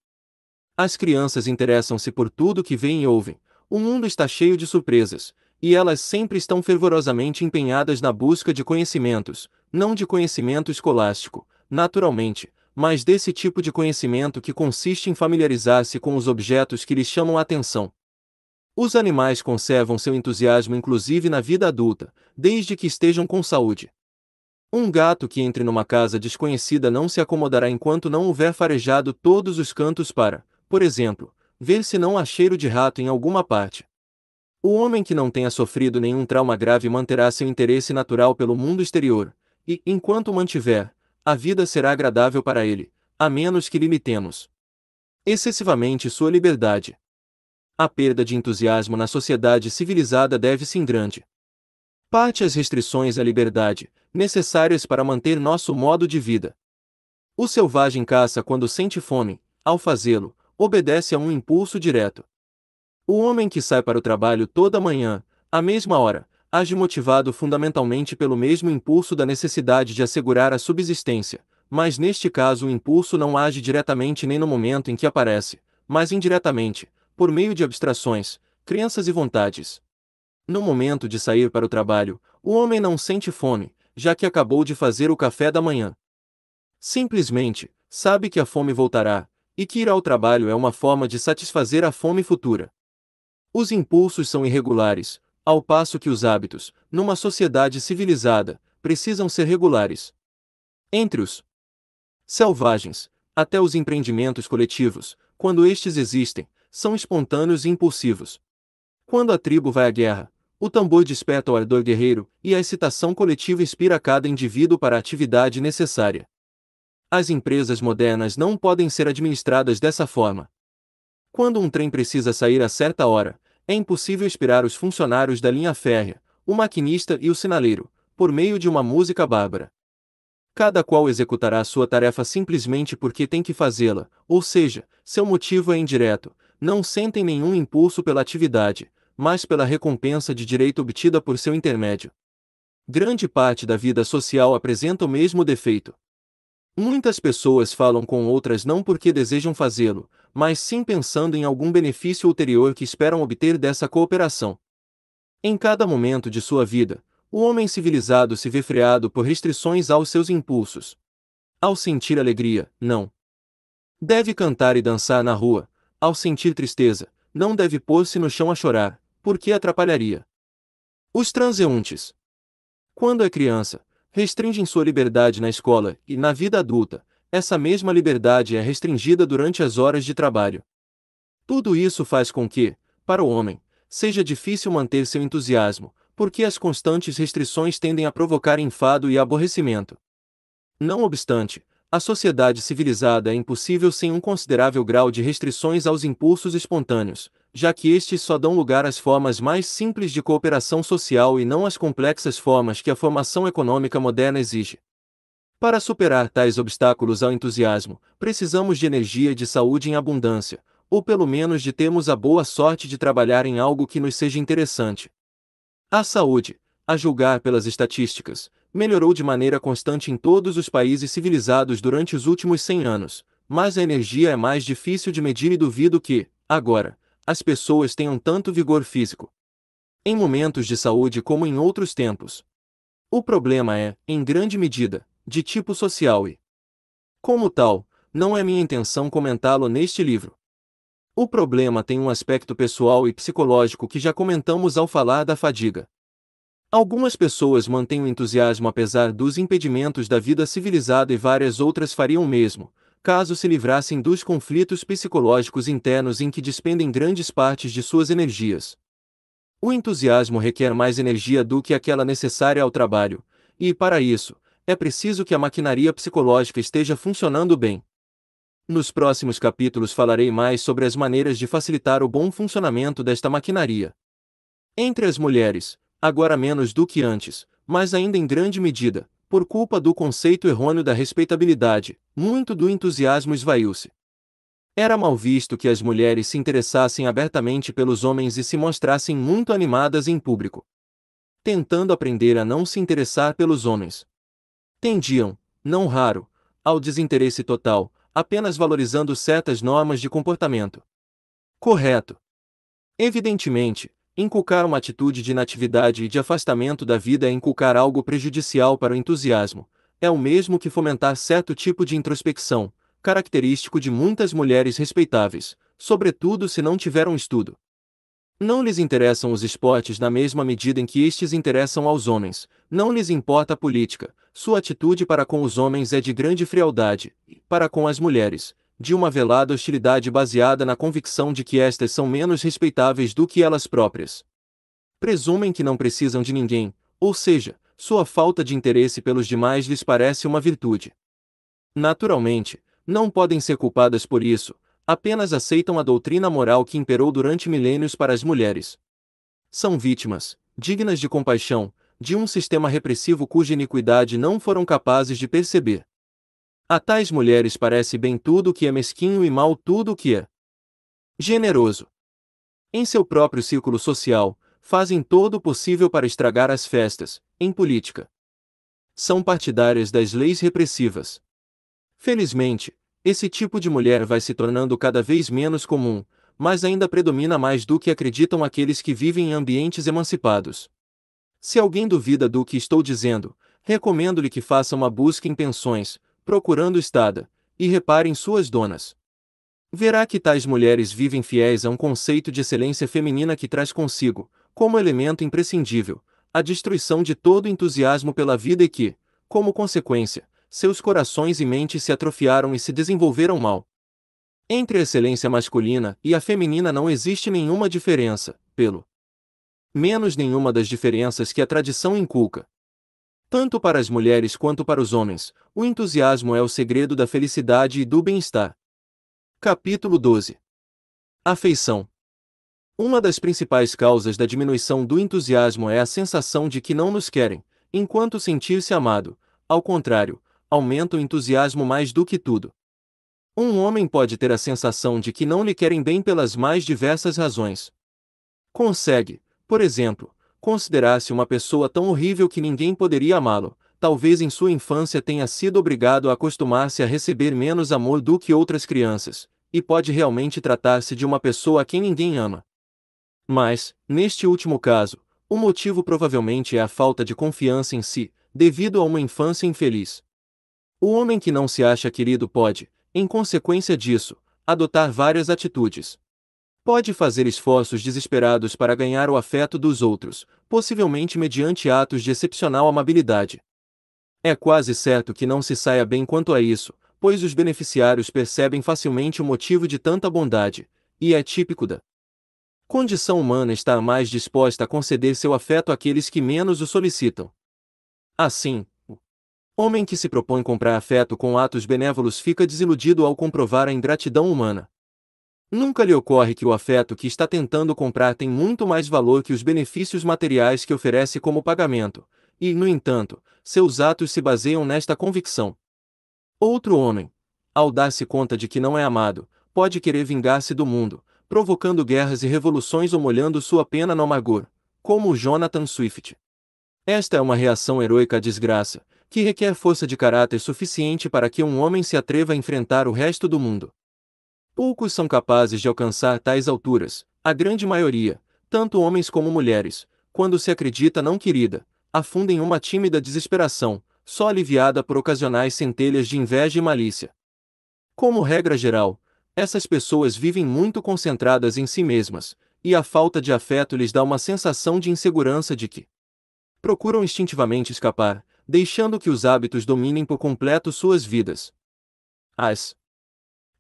As crianças interessam-se por tudo que veem e ouvem, o mundo está cheio de surpresas, e elas sempre estão fervorosamente empenhadas na busca de conhecimentos, não de conhecimento escolástico, naturalmente, mas desse tipo de conhecimento que consiste em familiarizar-se com os objetos que lhes chamam a atenção. Os animais conservam seu entusiasmo inclusive na vida adulta, desde que estejam com saúde. Um gato que entre numa casa desconhecida não se acomodará enquanto não houver farejado todos os cantos para, por exemplo, ver se não há cheiro de rato em alguma parte. O homem que não tenha sofrido nenhum trauma grave manterá seu interesse natural pelo mundo exterior, e, enquanto mantiver, a vida será agradável para ele, a menos que limitemos excessivamente sua liberdade. A perda de entusiasmo na sociedade civilizada deve-se em grande parte às restrições à liberdade, necessárias para manter nosso modo de vida. O selvagem caça quando sente fome, ao fazê-lo, obedece a um impulso direto. O homem que sai para o trabalho toda manhã, à mesma hora, age motivado fundamentalmente pelo mesmo impulso da necessidade de assegurar a subsistência, mas neste caso o impulso não age diretamente nem no momento em que aparece, mas indiretamente, por meio de abstrações, crenças e vontades. No momento de sair para o trabalho, o homem não sente fome, já que acabou de fazer o café da manhã. Simplesmente, sabe que a fome voltará, e que ir ao trabalho é uma forma de satisfazer a fome futura. Os impulsos são irregulares, ao passo que os hábitos, numa sociedade civilizada, precisam ser regulares. Entre os selvagens, até os empreendimentos coletivos, quando estes existem, são espontâneos e impulsivos. Quando a tribo vai à guerra, o tambor desperta o ardor guerreiro e a excitação coletiva inspira cada indivíduo para a atividade necessária. As empresas modernas não podem ser administradas dessa forma. Quando um trem precisa sair a certa hora, é impossível inspirar os funcionários da linha férrea, o maquinista e o sinaleiro, por meio de uma música bárbara. Cada qual executará sua tarefa simplesmente porque tem que fazê-la, ou seja, seu motivo é indireto, não sentem nenhum impulso pela atividade, mas pela recompensa de direito obtida por seu intermédio. Grande parte da vida social apresenta o mesmo defeito. Muitas pessoas falam com outras não porque desejam fazê-lo, mas sim pensando em algum benefício ulterior que esperam obter dessa cooperação. Em cada momento de sua vida, o homem civilizado se vê freado por restrições aos seus impulsos. Ao sentir alegria, não. Deve cantar e dançar na rua. Ao sentir tristeza, não deve pôr-se no chão a chorar, porque atrapalharia. Os transeuntes. Quando é criança, restringem sua liberdade na escola e na vida adulta, essa mesma liberdade é restringida durante as horas de trabalho. Tudo isso faz com que, para o homem, seja difícil manter seu entusiasmo, porque as constantes restrições tendem a provocar enfado e aborrecimento. Não obstante, a sociedade civilizada é impossível sem um considerável grau de restrições aos impulsos espontâneos, já que estes só dão lugar às formas mais simples de cooperação social e não às complexas formas que a formação econômica moderna exige. Para superar tais obstáculos ao entusiasmo, precisamos de energia e de saúde em abundância, ou pelo menos de termos a boa sorte de trabalhar em algo que nos seja interessante. A saúde, a julgar pelas estatísticas, melhorou de maneira constante em todos os países civilizados durante os últimos 100 anos, mas a energia é mais difícil de medir e duvido que, agora, as pessoas tenham tanto vigor físico. Em momentos de saúde como em outros tempos. O problema é, em grande medida, de tipo social e, como tal, não é minha intenção comentá-lo neste livro. O problema tem um aspecto pessoal e psicológico que já comentamos ao falar da fadiga. Algumas pessoas mantêm o entusiasmo apesar dos impedimentos da vida civilizada e várias outras fariam o mesmo, caso se livrassem dos conflitos psicológicos internos em que despendem grandes partes de suas energias. O entusiasmo requer mais energia do que aquela necessária ao trabalho, e, para isso, é preciso que a maquinaria psicológica esteja funcionando bem. Nos próximos capítulos falarei mais sobre as maneiras de facilitar o bom funcionamento desta maquinaria. Entre as mulheres, agora menos do que antes, mas ainda em grande medida, por culpa do conceito errôneo da respeitabilidade, muito do entusiasmo esvaiu-se. Era mal visto que as mulheres se interessassem abertamente pelos homens e se mostrassem muito animadas em público. Tentando aprender a não se interessar pelos homens. Tendiam, não raro, ao desinteresse total, apenas valorizando certas normas de comportamento. Correto. Evidentemente, Inculcar uma atitude de inatividade e de afastamento da vida é inculcar algo prejudicial para o entusiasmo. É o mesmo que fomentar certo tipo de introspecção, característico de muitas mulheres respeitáveis, sobretudo se não tiveram estudo. Não lhes interessam os esportes na mesma medida em que estes interessam aos homens, não lhes importa a política, sua atitude para com os homens é de grande frialdade, para com as mulheres, de uma velada hostilidade baseada na convicção de que estas são menos respeitáveis do que elas próprias. Presumem que não precisam de ninguém, ou seja, sua falta de interesse pelos demais lhes parece uma virtude. Naturalmente, não podem ser culpadas por isso, apenas aceitam a doutrina moral que imperou durante milênios para as mulheres. São vítimas, dignas de compaixão, de um sistema repressivo cuja iniquidade não foram capazes de perceber. A tais mulheres parece bem tudo o que é mesquinho e mal tudo o que é generoso. Em seu próprio círculo social, fazem todo o possível para estragar as festas, em política. São partidárias das leis repressivas. Felizmente, esse tipo de mulher vai se tornando cada vez menos comum, mas ainda predomina mais do que acreditam aqueles que vivem em ambientes emancipados. Se alguém duvida do que estou dizendo, recomendo-lhe que faça uma busca em pensões, procurando estada, e reparem suas donas. Verá que tais mulheres vivem fiéis a um conceito de excelência feminina que traz consigo, como elemento imprescindível, a destruição de todo entusiasmo pela vida e que, como consequência, seus corações e mentes se atrofiaram e se desenvolveram mal. Entre a excelência masculina e a feminina não existe nenhuma diferença, pelo menos nenhuma das diferenças que a tradição inculca. Tanto para as mulheres quanto para os homens, o entusiasmo é o segredo da felicidade e do bem-estar. Capítulo 12 Afeição Uma das principais causas da diminuição do entusiasmo é a sensação de que não nos querem, enquanto sentir-se amado, ao contrário, aumenta o entusiasmo mais do que tudo. Um homem pode ter a sensação de que não lhe querem bem pelas mais diversas razões. Consegue, por exemplo, considerasse uma pessoa tão horrível que ninguém poderia amá-lo, talvez em sua infância tenha sido obrigado a acostumar-se a receber menos amor do que outras crianças, e pode realmente tratar-se de uma pessoa a quem ninguém ama. Mas, neste último caso, o motivo provavelmente é a falta de confiança em si, devido a uma infância infeliz. O homem que não se acha querido pode, em consequência disso, adotar várias atitudes. Pode fazer esforços desesperados para ganhar o afeto dos outros, possivelmente mediante atos de excepcional amabilidade. É quase certo que não se saia bem quanto a isso, pois os beneficiários percebem facilmente o motivo de tanta bondade, e é típico da condição humana estar mais disposta a conceder seu afeto àqueles que menos o solicitam. Assim, o homem que se propõe comprar afeto com atos benévolos fica desiludido ao comprovar a ingratidão humana. Nunca lhe ocorre que o afeto que está tentando comprar tem muito mais valor que os benefícios materiais que oferece como pagamento, e, no entanto, seus atos se baseiam nesta convicção. Outro homem, ao dar-se conta de que não é amado, pode querer vingar-se do mundo, provocando guerras e revoluções ou molhando sua pena no amargor, como Jonathan Swift. Esta é uma reação heroica à desgraça, que requer força de caráter suficiente para que um homem se atreva a enfrentar o resto do mundo. Poucos são capazes de alcançar tais alturas, a grande maioria, tanto homens como mulheres, quando se acredita não querida, afunda em uma tímida desesperação, só aliviada por ocasionais centelhas de inveja e malícia. Como regra geral, essas pessoas vivem muito concentradas em si mesmas, e a falta de afeto lhes dá uma sensação de insegurança de que procuram instintivamente escapar, deixando que os hábitos dominem por completo suas vidas. As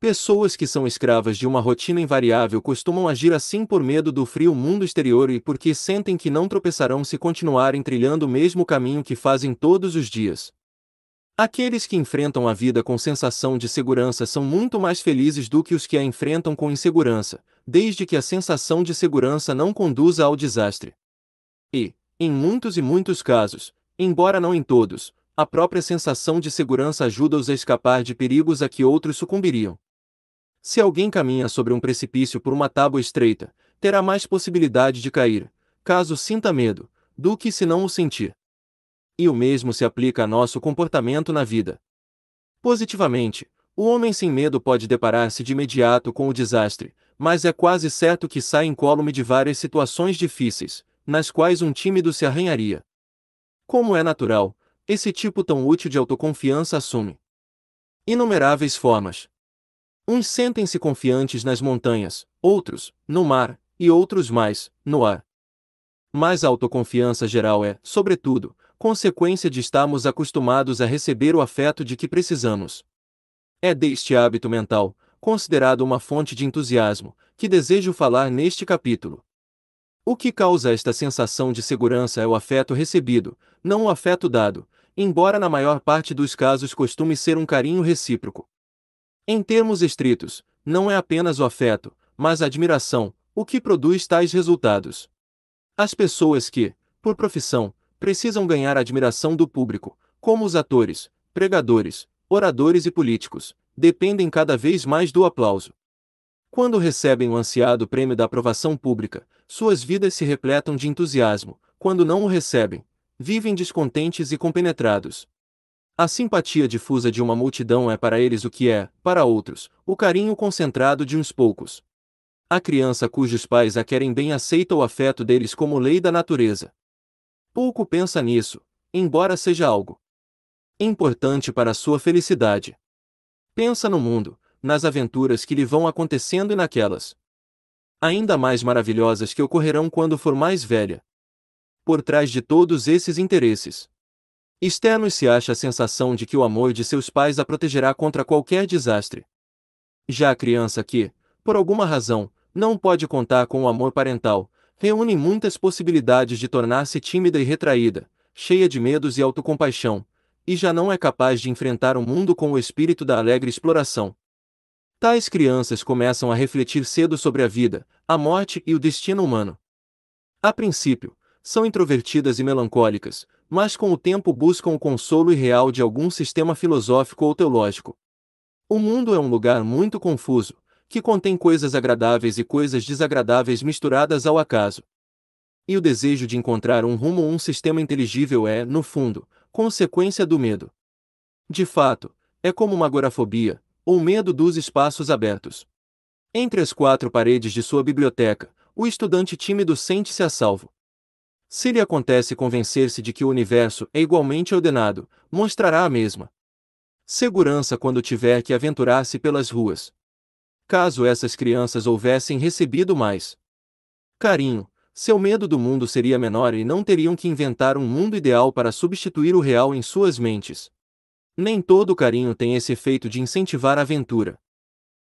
Pessoas que são escravas de uma rotina invariável costumam agir assim por medo do frio mundo exterior e porque sentem que não tropeçarão se continuarem trilhando o mesmo caminho que fazem todos os dias. Aqueles que enfrentam a vida com sensação de segurança são muito mais felizes do que os que a enfrentam com insegurança, desde que a sensação de segurança não conduza ao desastre. E, em muitos e muitos casos, embora não em todos, a própria sensação de segurança ajuda-os a escapar de perigos a que outros sucumbiriam. Se alguém caminha sobre um precipício por uma tábua estreita, terá mais possibilidade de cair, caso sinta medo, do que se não o sentir. E o mesmo se aplica a nosso comportamento na vida. Positivamente, o homem sem medo pode deparar-se de imediato com o desastre, mas é quase certo que sai incólume de várias situações difíceis, nas quais um tímido se arranharia. Como é natural, esse tipo tão útil de autoconfiança assume inumeráveis formas. Uns sentem-se confiantes nas montanhas, outros, no mar, e outros mais, no ar. Mas a autoconfiança geral é, sobretudo, consequência de estarmos acostumados a receber o afeto de que precisamos. É deste hábito mental, considerado uma fonte de entusiasmo, que desejo falar neste capítulo. O que causa esta sensação de segurança é o afeto recebido, não o afeto dado, embora na maior parte dos casos costume ser um carinho recíproco. Em termos estritos, não é apenas o afeto, mas a admiração, o que produz tais resultados. As pessoas que, por profissão, precisam ganhar a admiração do público, como os atores, pregadores, oradores e políticos, dependem cada vez mais do aplauso. Quando recebem o ansiado prêmio da aprovação pública, suas vidas se repletam de entusiasmo, quando não o recebem, vivem descontentes e compenetrados. A simpatia difusa de uma multidão é para eles o que é, para outros, o carinho concentrado de uns poucos. A criança cujos pais a querem bem aceita o afeto deles como lei da natureza. Pouco pensa nisso, embora seja algo importante para sua felicidade. Pensa no mundo, nas aventuras que lhe vão acontecendo e naquelas ainda mais maravilhosas que ocorrerão quando for mais velha. Por trás de todos esses interesses Externos se acha a sensação de que o amor de seus pais a protegerá contra qualquer desastre. Já a criança que, por alguma razão, não pode contar com o amor parental, reúne muitas possibilidades de tornar-se tímida e retraída, cheia de medos e autocompaixão, e já não é capaz de enfrentar o mundo com o espírito da alegre exploração. Tais crianças começam a refletir cedo sobre a vida, a morte e o destino humano. A princípio, são introvertidas e melancólicas, mas com o tempo buscam o consolo irreal de algum sistema filosófico ou teológico. O mundo é um lugar muito confuso, que contém coisas agradáveis e coisas desagradáveis misturadas ao acaso. E o desejo de encontrar um rumo ou um sistema inteligível é, no fundo, consequência do medo. De fato, é como uma agorafobia, ou medo dos espaços abertos. Entre as quatro paredes de sua biblioteca, o estudante tímido sente-se a salvo. Se lhe acontece convencer-se de que o universo é igualmente ordenado, mostrará a mesma segurança quando tiver que aventurar-se pelas ruas. Caso essas crianças houvessem recebido mais carinho, seu medo do mundo seria menor e não teriam que inventar um mundo ideal para substituir o real em suas mentes. Nem todo carinho tem esse efeito de incentivar a aventura.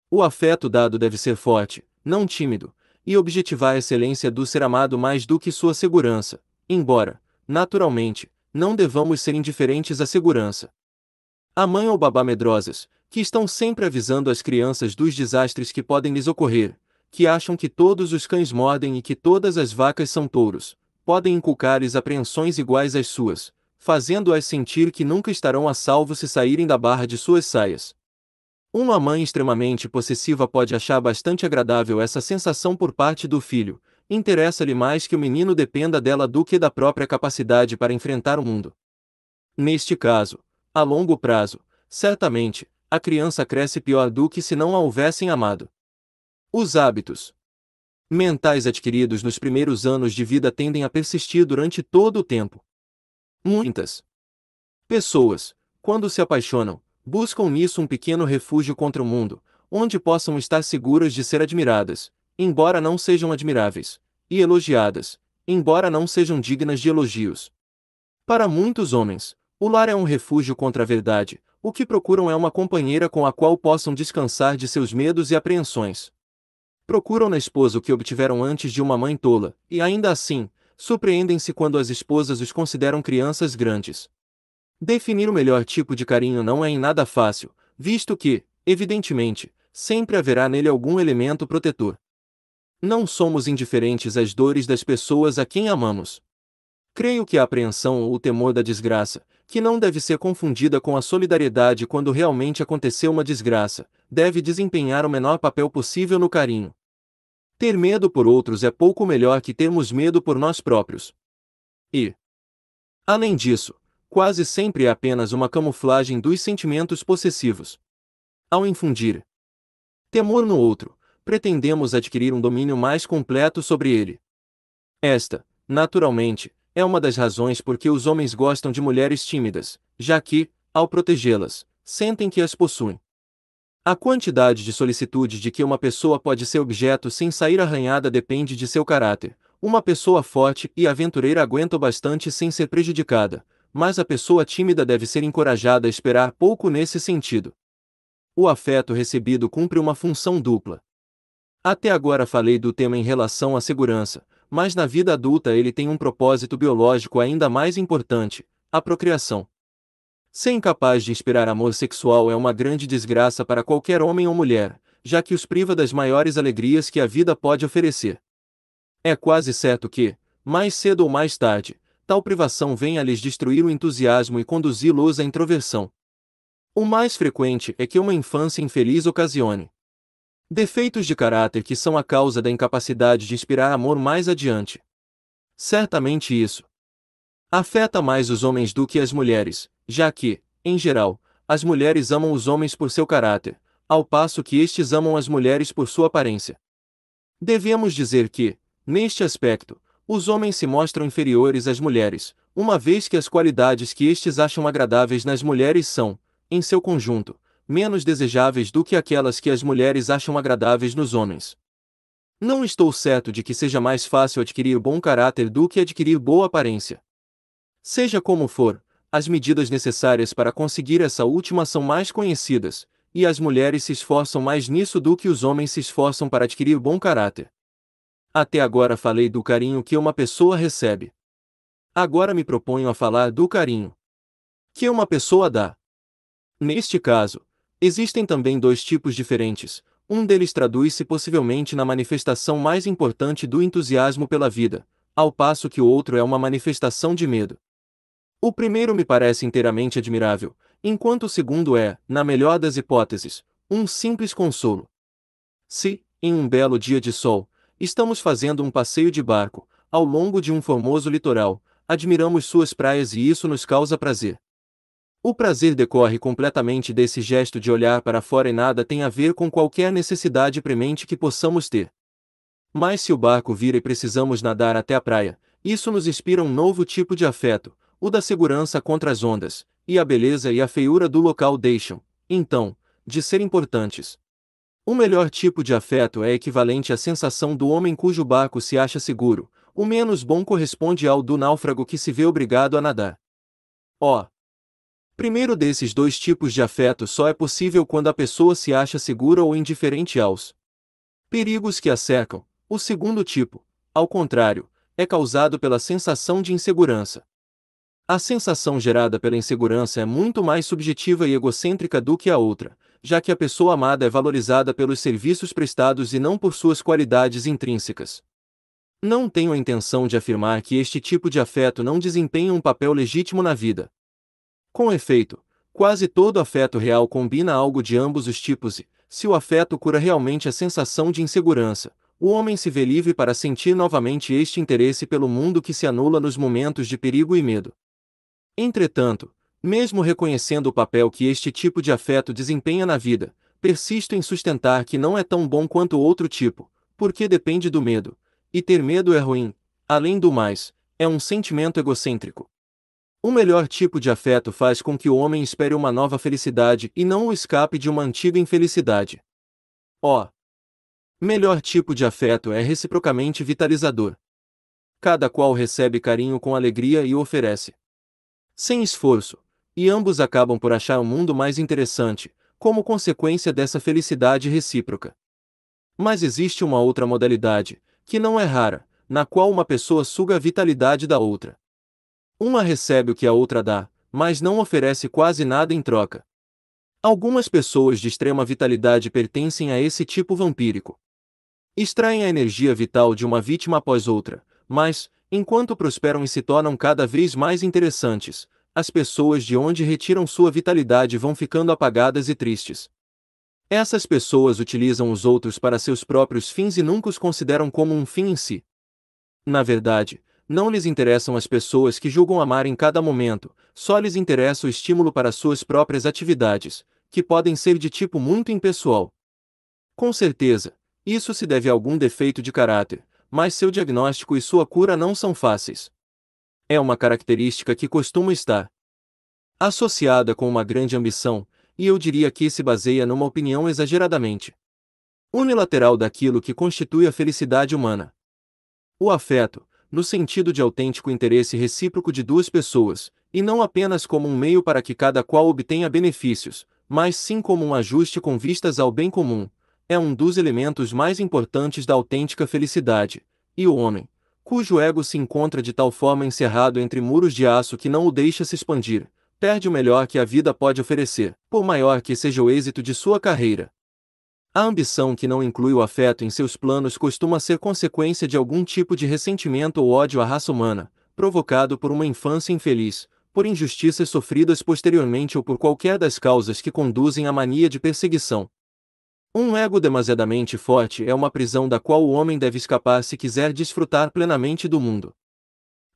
O afeto dado deve ser forte, não tímido, e objetivar a excelência do ser amado mais do que sua segurança, embora, naturalmente, não devamos ser indiferentes à segurança. A mãe ou babá medrosas, que estão sempre avisando as crianças dos desastres que podem lhes ocorrer, que acham que todos os cães mordem e que todas as vacas são touros, podem inculcar-lhes apreensões iguais às suas, fazendo-as sentir que nunca estarão a salvo se saírem da barra de suas saias, uma mãe extremamente possessiva pode achar bastante agradável essa sensação por parte do filho, interessa-lhe mais que o menino dependa dela do que da própria capacidade para enfrentar o mundo. Neste caso, a longo prazo, certamente, a criança cresce pior do que se não a houvessem amado. Os hábitos mentais adquiridos nos primeiros anos de vida tendem a persistir durante todo o tempo. Muitas pessoas, quando se apaixonam, buscam nisso um pequeno refúgio contra o mundo, onde possam estar seguras de ser admiradas, embora não sejam admiráveis, e elogiadas, embora não sejam dignas de elogios. Para muitos homens, o lar é um refúgio contra a verdade, o que procuram é uma companheira com a qual possam descansar de seus medos e apreensões. Procuram na esposa o que obtiveram antes de uma mãe tola, e ainda assim, surpreendem-se quando as esposas os consideram crianças grandes. Definir o melhor tipo de carinho não é em nada fácil, visto que, evidentemente, sempre haverá nele algum elemento protetor. Não somos indiferentes às dores das pessoas a quem amamos. Creio que a apreensão ou o temor da desgraça, que não deve ser confundida com a solidariedade quando realmente aconteceu uma desgraça, deve desempenhar o menor papel possível no carinho. Ter medo por outros é pouco melhor que termos medo por nós próprios. E, além disso, quase sempre é apenas uma camuflagem dos sentimentos possessivos. Ao infundir temor no outro, pretendemos adquirir um domínio mais completo sobre ele. Esta, naturalmente, é uma das razões por que os homens gostam de mulheres tímidas, já que, ao protegê-las, sentem que as possuem. A quantidade de solicitude de que uma pessoa pode ser objeto sem sair arranhada depende de seu caráter. Uma pessoa forte e aventureira aguenta bastante sem ser prejudicada, mas a pessoa tímida deve ser encorajada a esperar pouco nesse sentido. O afeto recebido cumpre uma função dupla. Até agora falei do tema em relação à segurança, mas na vida adulta ele tem um propósito biológico ainda mais importante: a procriação. Ser incapaz de inspirar amor sexual é uma grande desgraça para qualquer homem ou mulher, já que os priva das maiores alegrias que a vida pode oferecer. É quase certo que, mais cedo ou mais tarde, tal privação vem a lhes destruir o entusiasmo e conduzi-los à introversão. O mais frequente é que uma infância infeliz ocasione defeitos de caráter que são a causa da incapacidade de inspirar amor mais adiante. Certamente isso afeta mais os homens do que as mulheres, já que, em geral, as mulheres amam os homens por seu caráter, ao passo que estes amam as mulheres por sua aparência. Devemos dizer que, neste aspecto, os homens se mostram inferiores às mulheres, uma vez que as qualidades que estes acham agradáveis nas mulheres são, em seu conjunto, menos desejáveis do que aquelas que as mulheres acham agradáveis nos homens. Não estou certo de que seja mais fácil adquirir bom caráter do que adquirir boa aparência. Seja como for, as medidas necessárias para conseguir essa última são mais conhecidas, e as mulheres se esforçam mais nisso do que os homens se esforçam para adquirir bom caráter. Até agora falei do carinho que uma pessoa recebe. Agora me proponho a falar do carinho que uma pessoa dá. Neste caso, existem também dois tipos diferentes. Um deles traduz-se possivelmente na manifestação mais importante do entusiasmo pela vida, ao passo que o outro é uma manifestação de medo. O primeiro me parece inteiramente admirável, enquanto o segundo é, na melhor das hipóteses, um simples consolo. Se, em um belo dia de sol, Estamos fazendo um passeio de barco, ao longo de um famoso litoral, admiramos suas praias e isso nos causa prazer. O prazer decorre completamente desse gesto de olhar para fora e nada tem a ver com qualquer necessidade premente que possamos ter. Mas se o barco vira e precisamos nadar até a praia, isso nos inspira um novo tipo de afeto, o da segurança contra as ondas, e a beleza e a feiura do local deixam, então, de ser importantes. O melhor tipo de afeto é equivalente à sensação do homem cujo barco se acha seguro, o menos bom corresponde ao do náufrago que se vê obrigado a nadar. Ó! Primeiro desses dois tipos de afeto só é possível quando a pessoa se acha segura ou indiferente aos perigos que a cercam. O segundo tipo, ao contrário, é causado pela sensação de insegurança. A sensação gerada pela insegurança é muito mais subjetiva e egocêntrica do que a outra, já que a pessoa amada é valorizada pelos serviços prestados e não por suas qualidades intrínsecas. Não tenho a intenção de afirmar que este tipo de afeto não desempenha um papel legítimo na vida. Com efeito, quase todo afeto real combina algo de ambos os tipos e, se o afeto cura realmente a sensação de insegurança, o homem se vê livre para sentir novamente este interesse pelo mundo que se anula nos momentos de perigo e medo. Entretanto, mesmo reconhecendo o papel que este tipo de afeto desempenha na vida, persisto em sustentar que não é tão bom quanto outro tipo, porque depende do medo, e ter medo é ruim, além do mais, é um sentimento egocêntrico. O melhor tipo de afeto faz com que o homem espere uma nova felicidade e não o escape de uma antiga infelicidade. Ó! Oh, melhor tipo de afeto é reciprocamente vitalizador. Cada qual recebe carinho com alegria e oferece. Sem esforço, e ambos acabam por achar o mundo mais interessante, como consequência dessa felicidade recíproca. Mas existe uma outra modalidade, que não é rara, na qual uma pessoa suga a vitalidade da outra. Uma recebe o que a outra dá, mas não oferece quase nada em troca. Algumas pessoas de extrema vitalidade pertencem a esse tipo vampírico. Extraem a energia vital de uma vítima após outra, mas, enquanto prosperam e se tornam cada vez mais interessantes, as pessoas de onde retiram sua vitalidade vão ficando apagadas e tristes. Essas pessoas utilizam os outros para seus próprios fins e nunca os consideram como um fim em si. Na verdade, não lhes interessam as pessoas que julgam amar em cada momento, só lhes interessa o estímulo para suas próprias atividades, que podem ser de tipo muito impessoal. Com certeza, isso se deve a algum defeito de caráter, mas seu diagnóstico e sua cura não são fáceis é uma característica que costuma estar associada com uma grande ambição, e eu diria que se baseia numa opinião exageradamente unilateral daquilo que constitui a felicidade humana. O afeto, no sentido de autêntico interesse recíproco de duas pessoas, e não apenas como um meio para que cada qual obtenha benefícios, mas sim como um ajuste com vistas ao bem comum, é um dos elementos mais importantes da autêntica felicidade, e o homem, cujo ego se encontra de tal forma encerrado entre muros de aço que não o deixa se expandir, perde o melhor que a vida pode oferecer, por maior que seja o êxito de sua carreira. A ambição que não inclui o afeto em seus planos costuma ser consequência de algum tipo de ressentimento ou ódio à raça humana, provocado por uma infância infeliz, por injustiças sofridas posteriormente ou por qualquer das causas que conduzem à mania de perseguição. Um ego demasiadamente forte é uma prisão da qual o homem deve escapar se quiser desfrutar plenamente do mundo.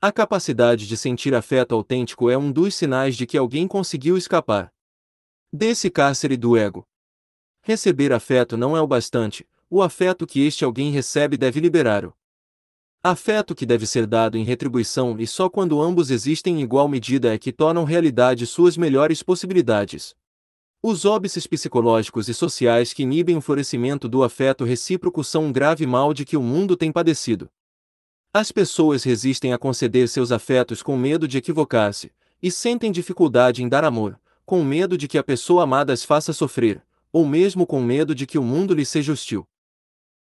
A capacidade de sentir afeto autêntico é um dos sinais de que alguém conseguiu escapar desse cárcere do ego. Receber afeto não é o bastante, o afeto que este alguém recebe deve liberar-o. Afeto que deve ser dado em retribuição e só quando ambos existem em igual medida é que tornam realidade suas melhores possibilidades. Os óbices psicológicos e sociais que inibem o florescimento do afeto recíproco são um grave mal de que o mundo tem padecido. As pessoas resistem a conceder seus afetos com medo de equivocar-se, e sentem dificuldade em dar amor, com medo de que a pessoa amada as faça sofrer, ou mesmo com medo de que o mundo lhe seja hostil.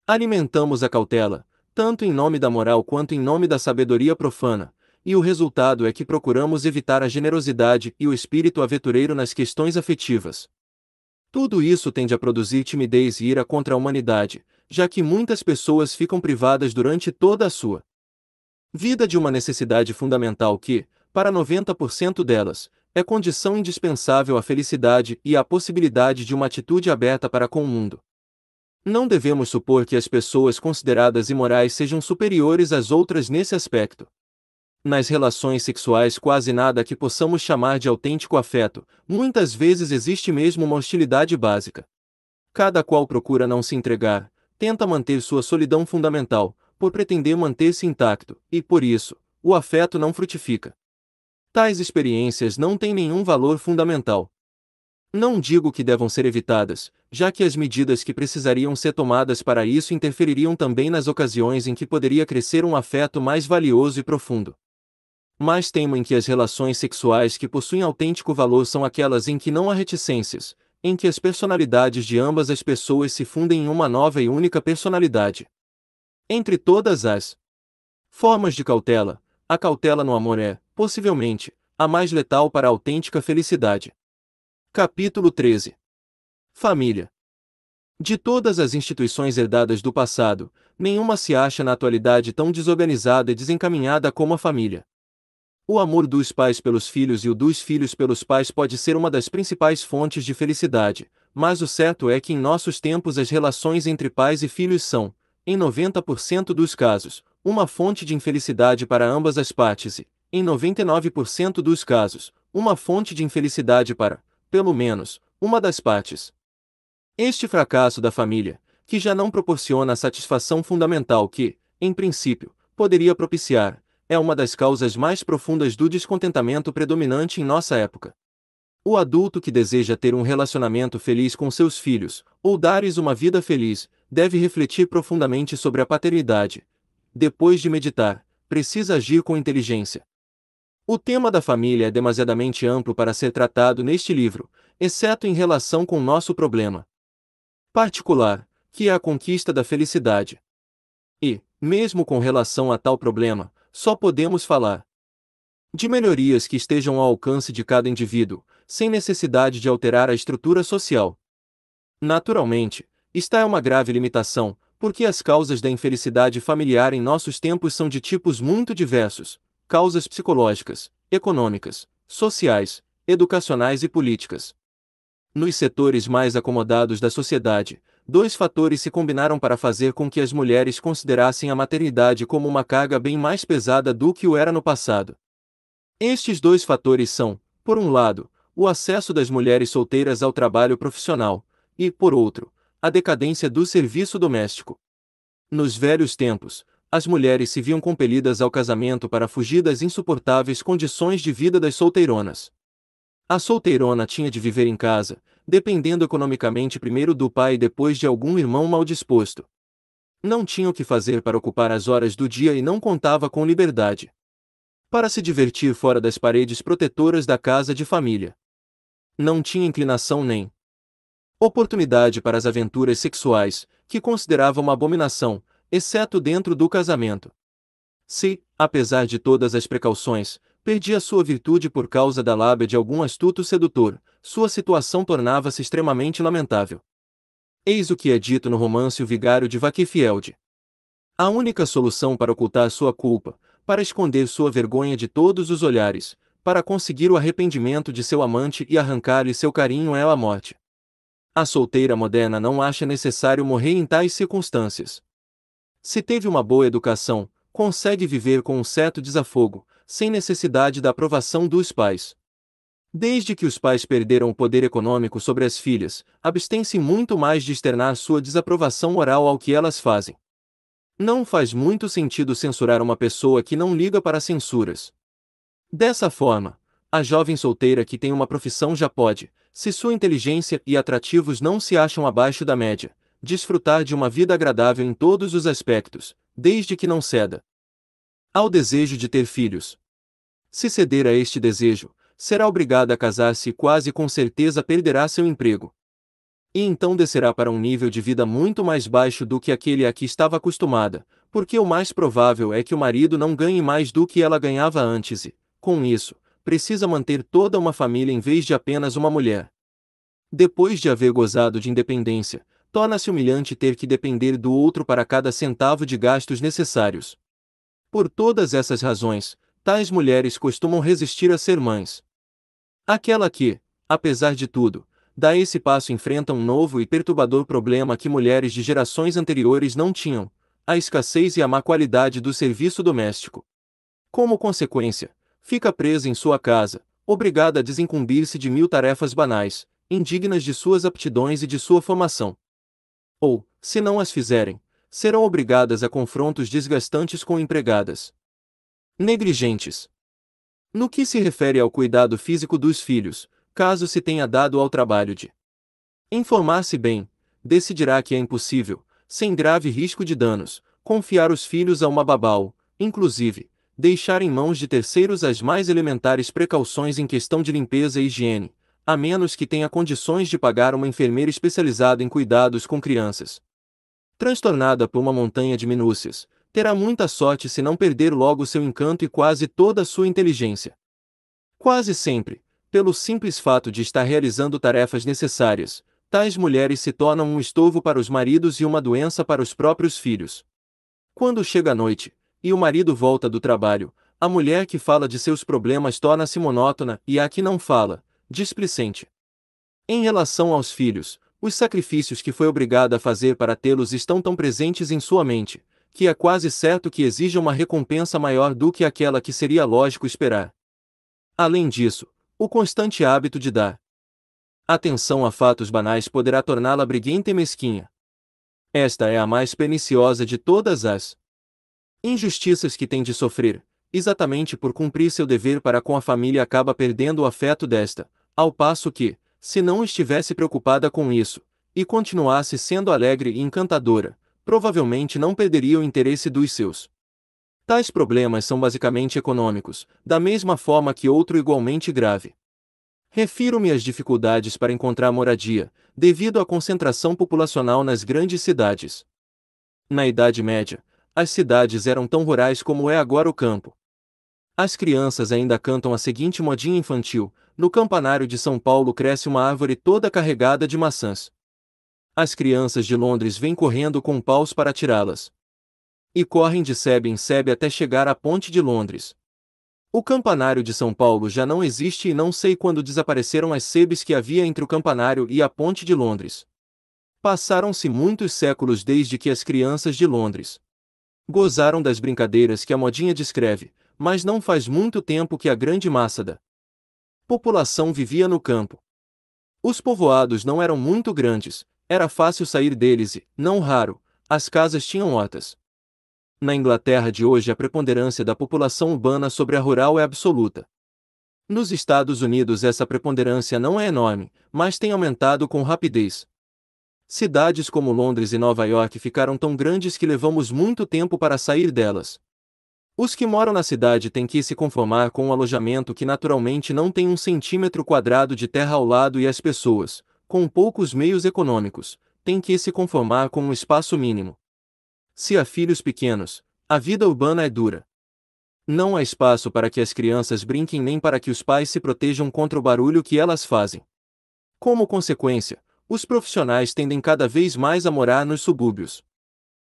Alimentamos a cautela, tanto em nome da moral quanto em nome da sabedoria profana, e o resultado é que procuramos evitar a generosidade e o espírito aventureiro nas questões afetivas. Tudo isso tende a produzir timidez e ira contra a humanidade, já que muitas pessoas ficam privadas durante toda a sua vida de uma necessidade fundamental que, para 90% delas, é condição indispensável à felicidade e à possibilidade de uma atitude aberta para com o mundo. Não devemos supor que as pessoas consideradas imorais sejam superiores às outras nesse aspecto. Nas relações sexuais, quase nada que possamos chamar de autêntico afeto, muitas vezes existe mesmo uma hostilidade básica. Cada qual procura não se entregar, tenta manter sua solidão fundamental, por pretender manter-se intacto, e por isso, o afeto não frutifica. Tais experiências não têm nenhum valor fundamental. Não digo que devam ser evitadas, já que as medidas que precisariam ser tomadas para isso interfeririam também nas ocasiões em que poderia crescer um afeto mais valioso e profundo mas temo em que as relações sexuais que possuem autêntico valor são aquelas em que não há reticências, em que as personalidades de ambas as pessoas se fundem em uma nova e única personalidade. Entre todas as formas de cautela, a cautela no amor é, possivelmente, a mais letal para a autêntica felicidade. Capítulo 13 Família De todas as instituições herdadas do passado, nenhuma se acha na atualidade tão desorganizada e desencaminhada como a família. O amor dos pais pelos filhos e o dos filhos pelos pais pode ser uma das principais fontes de felicidade, mas o certo é que em nossos tempos as relações entre pais e filhos são, em 90% dos casos, uma fonte de infelicidade para ambas as partes e, em 99% dos casos, uma fonte de infelicidade para, pelo menos, uma das partes. Este fracasso da família, que já não proporciona a satisfação fundamental que, em princípio, poderia propiciar, é uma das causas mais profundas do descontentamento predominante em nossa época. O adulto que deseja ter um relacionamento feliz com seus filhos, ou dar-lhes uma vida feliz, deve refletir profundamente sobre a paternidade. Depois de meditar, precisa agir com inteligência. O tema da família é demasiadamente amplo para ser tratado neste livro, exceto em relação com nosso problema particular, que é a conquista da felicidade. E, mesmo com relação a tal problema, só podemos falar de melhorias que estejam ao alcance de cada indivíduo, sem necessidade de alterar a estrutura social. Naturalmente, está é uma grave limitação, porque as causas da infelicidade familiar em nossos tempos são de tipos muito diversos: causas psicológicas, econômicas, sociais, educacionais e políticas. Nos setores mais acomodados da sociedade, dois fatores se combinaram para fazer com que as mulheres considerassem a maternidade como uma carga bem mais pesada do que o era no passado. Estes dois fatores são, por um lado, o acesso das mulheres solteiras ao trabalho profissional, e, por outro, a decadência do serviço doméstico. Nos velhos tempos, as mulheres se viam compelidas ao casamento para fugir das insuportáveis condições de vida das solteironas. A solteirona tinha de viver em casa, dependendo economicamente primeiro do pai e depois de algum irmão mal disposto. Não tinha o que fazer para ocupar as horas do dia e não contava com liberdade. Para se divertir fora das paredes protetoras da casa de família. Não tinha inclinação nem oportunidade para as aventuras sexuais, que considerava uma abominação, exceto dentro do casamento. Se, apesar de todas as precauções, perdia sua virtude por causa da lábia de algum astuto sedutor, sua situação tornava-se extremamente lamentável. Eis o que é dito no romance O Vigário de Wakefield. A única solução para ocultar sua culpa, para esconder sua vergonha de todos os olhares, para conseguir o arrependimento de seu amante e arrancar-lhe seu carinho é a morte. A solteira moderna não acha necessário morrer em tais circunstâncias. Se teve uma boa educação, consegue viver com um certo desafogo, sem necessidade da aprovação dos pais. Desde que os pais perderam o poder econômico sobre as filhas, abstêm-se muito mais de externar sua desaprovação oral ao que elas fazem. Não faz muito sentido censurar uma pessoa que não liga para censuras. Dessa forma, a jovem solteira que tem uma profissão já pode, se sua inteligência e atrativos não se acham abaixo da média, desfrutar de uma vida agradável em todos os aspectos, desde que não ceda ao desejo de ter filhos. Se ceder a este desejo, será obrigada a casar-se e quase com certeza perderá seu emprego. E então descerá para um nível de vida muito mais baixo do que aquele a que estava acostumada, porque o mais provável é que o marido não ganhe mais do que ela ganhava antes e, com isso, precisa manter toda uma família em vez de apenas uma mulher. Depois de haver gozado de independência, torna-se humilhante ter que depender do outro para cada centavo de gastos necessários. Por todas essas razões, tais mulheres costumam resistir a ser mães, Aquela que, apesar de tudo, dá esse passo enfrenta um novo e perturbador problema que mulheres de gerações anteriores não tinham: a escassez e a má qualidade do serviço doméstico. Como consequência, fica presa em sua casa, obrigada a desincumbir-se de mil tarefas banais, indignas de suas aptidões e de sua formação. Ou, se não as fizerem, serão obrigadas a confrontos desgastantes com empregadas negligentes, no que se refere ao cuidado físico dos filhos, caso se tenha dado ao trabalho de informar-se bem, decidirá que é impossível, sem grave risco de danos, confiar os filhos a uma babau, inclusive, deixar em mãos de terceiros as mais elementares precauções em questão de limpeza e higiene, a menos que tenha condições de pagar uma enfermeira especializada em cuidados com crianças. Transtornada por uma montanha de minúcias, terá muita sorte se não perder logo seu encanto e quase toda a sua inteligência. Quase sempre, pelo simples fato de estar realizando tarefas necessárias, tais mulheres se tornam um estovo para os maridos e uma doença para os próprios filhos. Quando chega a noite, e o marido volta do trabalho, a mulher que fala de seus problemas torna-se monótona e a que não fala, displicente. Em relação aos filhos, os sacrifícios que foi obrigada a fazer para tê-los estão tão presentes em sua mente, que é quase certo que exija uma recompensa maior do que aquela que seria lógico esperar. Além disso, o constante hábito de dar atenção a fatos banais poderá torná-la briguenta e mesquinha. Esta é a mais perniciosa de todas as injustiças que tem de sofrer, exatamente por cumprir seu dever para com a família acaba perdendo o afeto desta, ao passo que, se não estivesse preocupada com isso, e continuasse sendo alegre e encantadora, provavelmente não perderia o interesse dos seus. Tais problemas são basicamente econômicos, da mesma forma que outro igualmente grave. Refiro-me às dificuldades para encontrar moradia, devido à concentração populacional nas grandes cidades. Na Idade Média, as cidades eram tão rurais como é agora o campo. As crianças ainda cantam a seguinte modinha infantil: no campanário de São Paulo cresce uma árvore toda carregada de maçãs as crianças de Londres vêm correndo com paus para tirá-las. E correm de sebe em sebe até chegar à ponte de Londres. O campanário de São Paulo já não existe e não sei quando desapareceram as sebes que havia entre o campanário e a ponte de Londres. Passaram-se muitos séculos desde que as crianças de Londres gozaram das brincadeiras que a modinha descreve, mas não faz muito tempo que a grande massa da população vivia no campo. Os povoados não eram muito grandes, era fácil sair deles e, não raro, as casas tinham hortas. Na Inglaterra de hoje, a preponderância da população urbana sobre a rural é absoluta. Nos Estados Unidos, essa preponderância não é enorme, mas tem aumentado com rapidez. Cidades como Londres e Nova York ficaram tão grandes que levamos muito tempo para sair delas. Os que moram na cidade têm que se conformar com um alojamento que naturalmente não tem um centímetro quadrado de terra ao lado e as pessoas, com poucos meios econômicos, tem que se conformar com um espaço mínimo. Se há filhos pequenos, a vida urbana é dura. Não há espaço para que as crianças brinquem nem para que os pais se protejam contra o barulho que elas fazem. Como consequência, os profissionais tendem cada vez mais a morar nos subúrbios.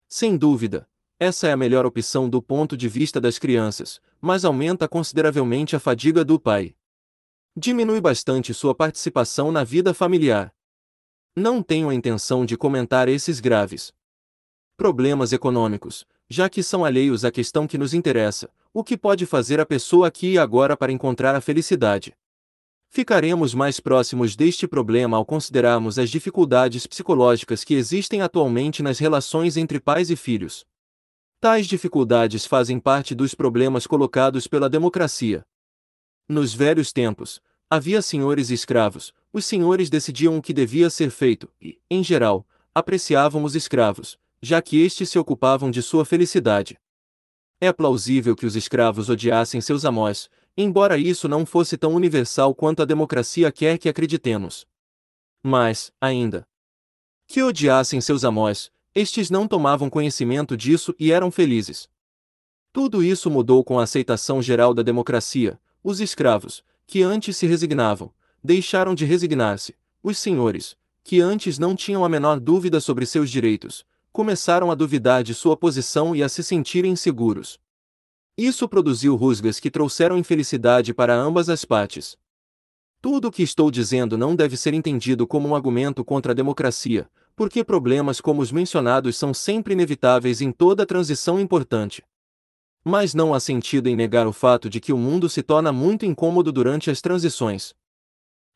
Sem dúvida, essa é a melhor opção do ponto de vista das crianças, mas aumenta consideravelmente a fadiga do pai diminui bastante sua participação na vida familiar. Não tenho a intenção de comentar esses graves problemas econômicos, já que são alheios à questão que nos interessa, o que pode fazer a pessoa aqui e agora para encontrar a felicidade. Ficaremos mais próximos deste problema ao considerarmos as dificuldades psicológicas que existem atualmente nas relações entre pais e filhos. Tais dificuldades fazem parte dos problemas colocados pela democracia, nos velhos tempos, havia senhores e escravos, os senhores decidiam o que devia ser feito e, em geral, apreciavam os escravos, já que estes se ocupavam de sua felicidade. É plausível que os escravos odiassem seus amós, embora isso não fosse tão universal quanto a democracia quer que acreditemos. Mas, ainda que odiassem seus amós, estes não tomavam conhecimento disso e eram felizes. Tudo isso mudou com a aceitação geral da democracia, os escravos, que antes se resignavam, deixaram de resignar-se. Os senhores, que antes não tinham a menor dúvida sobre seus direitos, começaram a duvidar de sua posição e a se sentirem seguros. Isso produziu rusgas que trouxeram infelicidade para ambas as partes. Tudo o que estou dizendo não deve ser entendido como um argumento contra a democracia, porque problemas como os mencionados são sempre inevitáveis em toda transição importante. Mas não há sentido em negar o fato de que o mundo se torna muito incômodo durante as transições.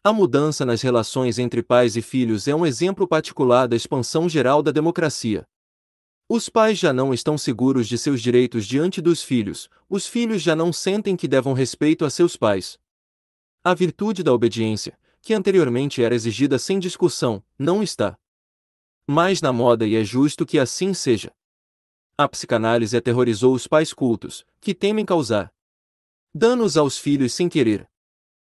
A mudança nas relações entre pais e filhos é um exemplo particular da expansão geral da democracia. Os pais já não estão seguros de seus direitos diante dos filhos, os filhos já não sentem que devam respeito a seus pais. A virtude da obediência, que anteriormente era exigida sem discussão, não está mais na moda e é justo que assim seja a psicanálise aterrorizou os pais cultos, que temem causar danos aos filhos sem querer.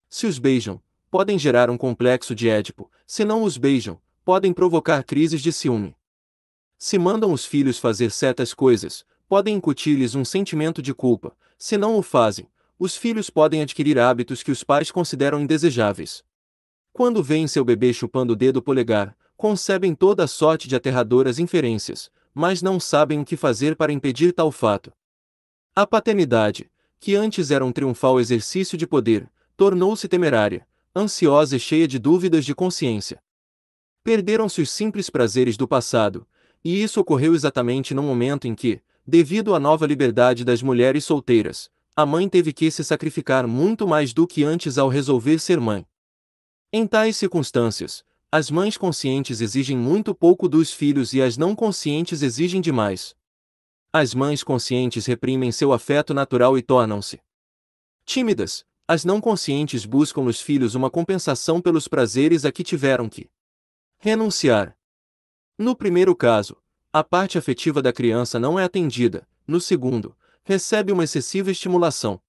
Se os beijam, podem gerar um complexo de Édipo, se não os beijam, podem provocar crises de ciúme. Se mandam os filhos fazer certas coisas, podem incutir-lhes um sentimento de culpa, se não o fazem, os filhos podem adquirir hábitos que os pais consideram indesejáveis. Quando veem seu bebê chupando o dedo polegar, concebem toda a sorte de aterradoras inferências, mas não sabem o que fazer para impedir tal fato. A paternidade, que antes era um triunfal exercício de poder, tornou-se temerária, ansiosa e cheia de dúvidas de consciência. Perderam-se os simples prazeres do passado, e isso ocorreu exatamente no momento em que, devido à nova liberdade das mulheres solteiras, a mãe teve que se sacrificar muito mais do que antes ao resolver ser mãe. Em tais circunstâncias, as mães conscientes exigem muito pouco dos filhos e as não conscientes exigem demais. As mães conscientes reprimem seu afeto natural e tornam-se tímidas. As não conscientes buscam nos filhos uma compensação pelos prazeres a que tiveram que renunciar. No primeiro caso, a parte afetiva da criança não é atendida, no segundo, recebe uma excessiva estimulação.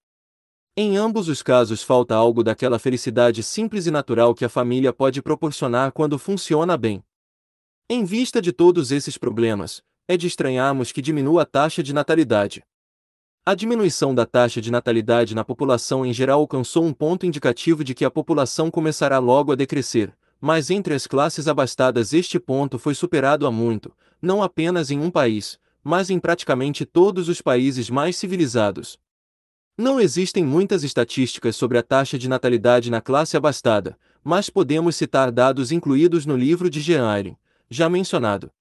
Em ambos os casos falta algo daquela felicidade simples e natural que a família pode proporcionar quando funciona bem. Em vista de todos esses problemas, é de estranharmos que diminua a taxa de natalidade. A diminuição da taxa de natalidade na população em geral alcançou um ponto indicativo de que a população começará logo a decrescer, mas entre as classes abastadas este ponto foi superado há muito, não apenas em um país, mas em praticamente todos os países mais civilizados. Não existem muitas estatísticas sobre a taxa de natalidade na classe abastada, mas podemos citar dados incluídos no livro de Jean Eyring, já mencionado.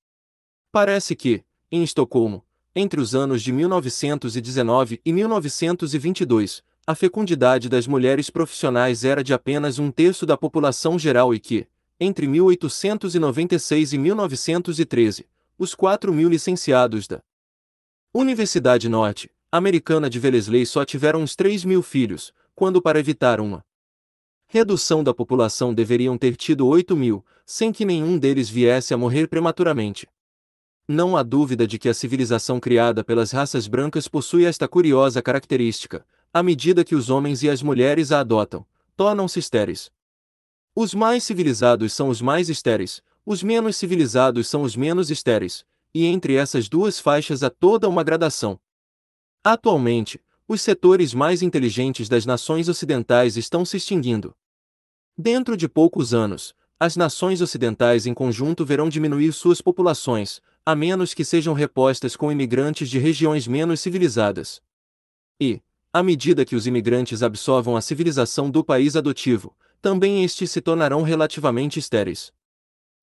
Parece que, em Estocolmo, entre os anos de 1919 e 1922, a fecundidade das mulheres profissionais era de apenas um terço da população geral e que, entre 1896 e 1913, os 4 mil licenciados da Universidade Norte americana de Wellesley só tiveram uns 3 mil filhos, quando para evitar uma redução da população deveriam ter tido 8 mil, sem que nenhum deles viesse a morrer prematuramente. Não há dúvida de que a civilização criada pelas raças brancas possui esta curiosa característica, à medida que os homens e as mulheres a adotam, tornam-se estéreis. Os mais civilizados são os mais estéreis, os menos civilizados são os menos estéreis, e entre essas duas faixas há toda uma gradação. Atualmente, os setores mais inteligentes das nações ocidentais estão se extinguindo. Dentro de poucos anos, as nações ocidentais em conjunto verão diminuir suas populações, a menos que sejam repostas com imigrantes de regiões menos civilizadas. E, à medida que os imigrantes absorvam a civilização do país adotivo, também estes se tornarão relativamente estéreis.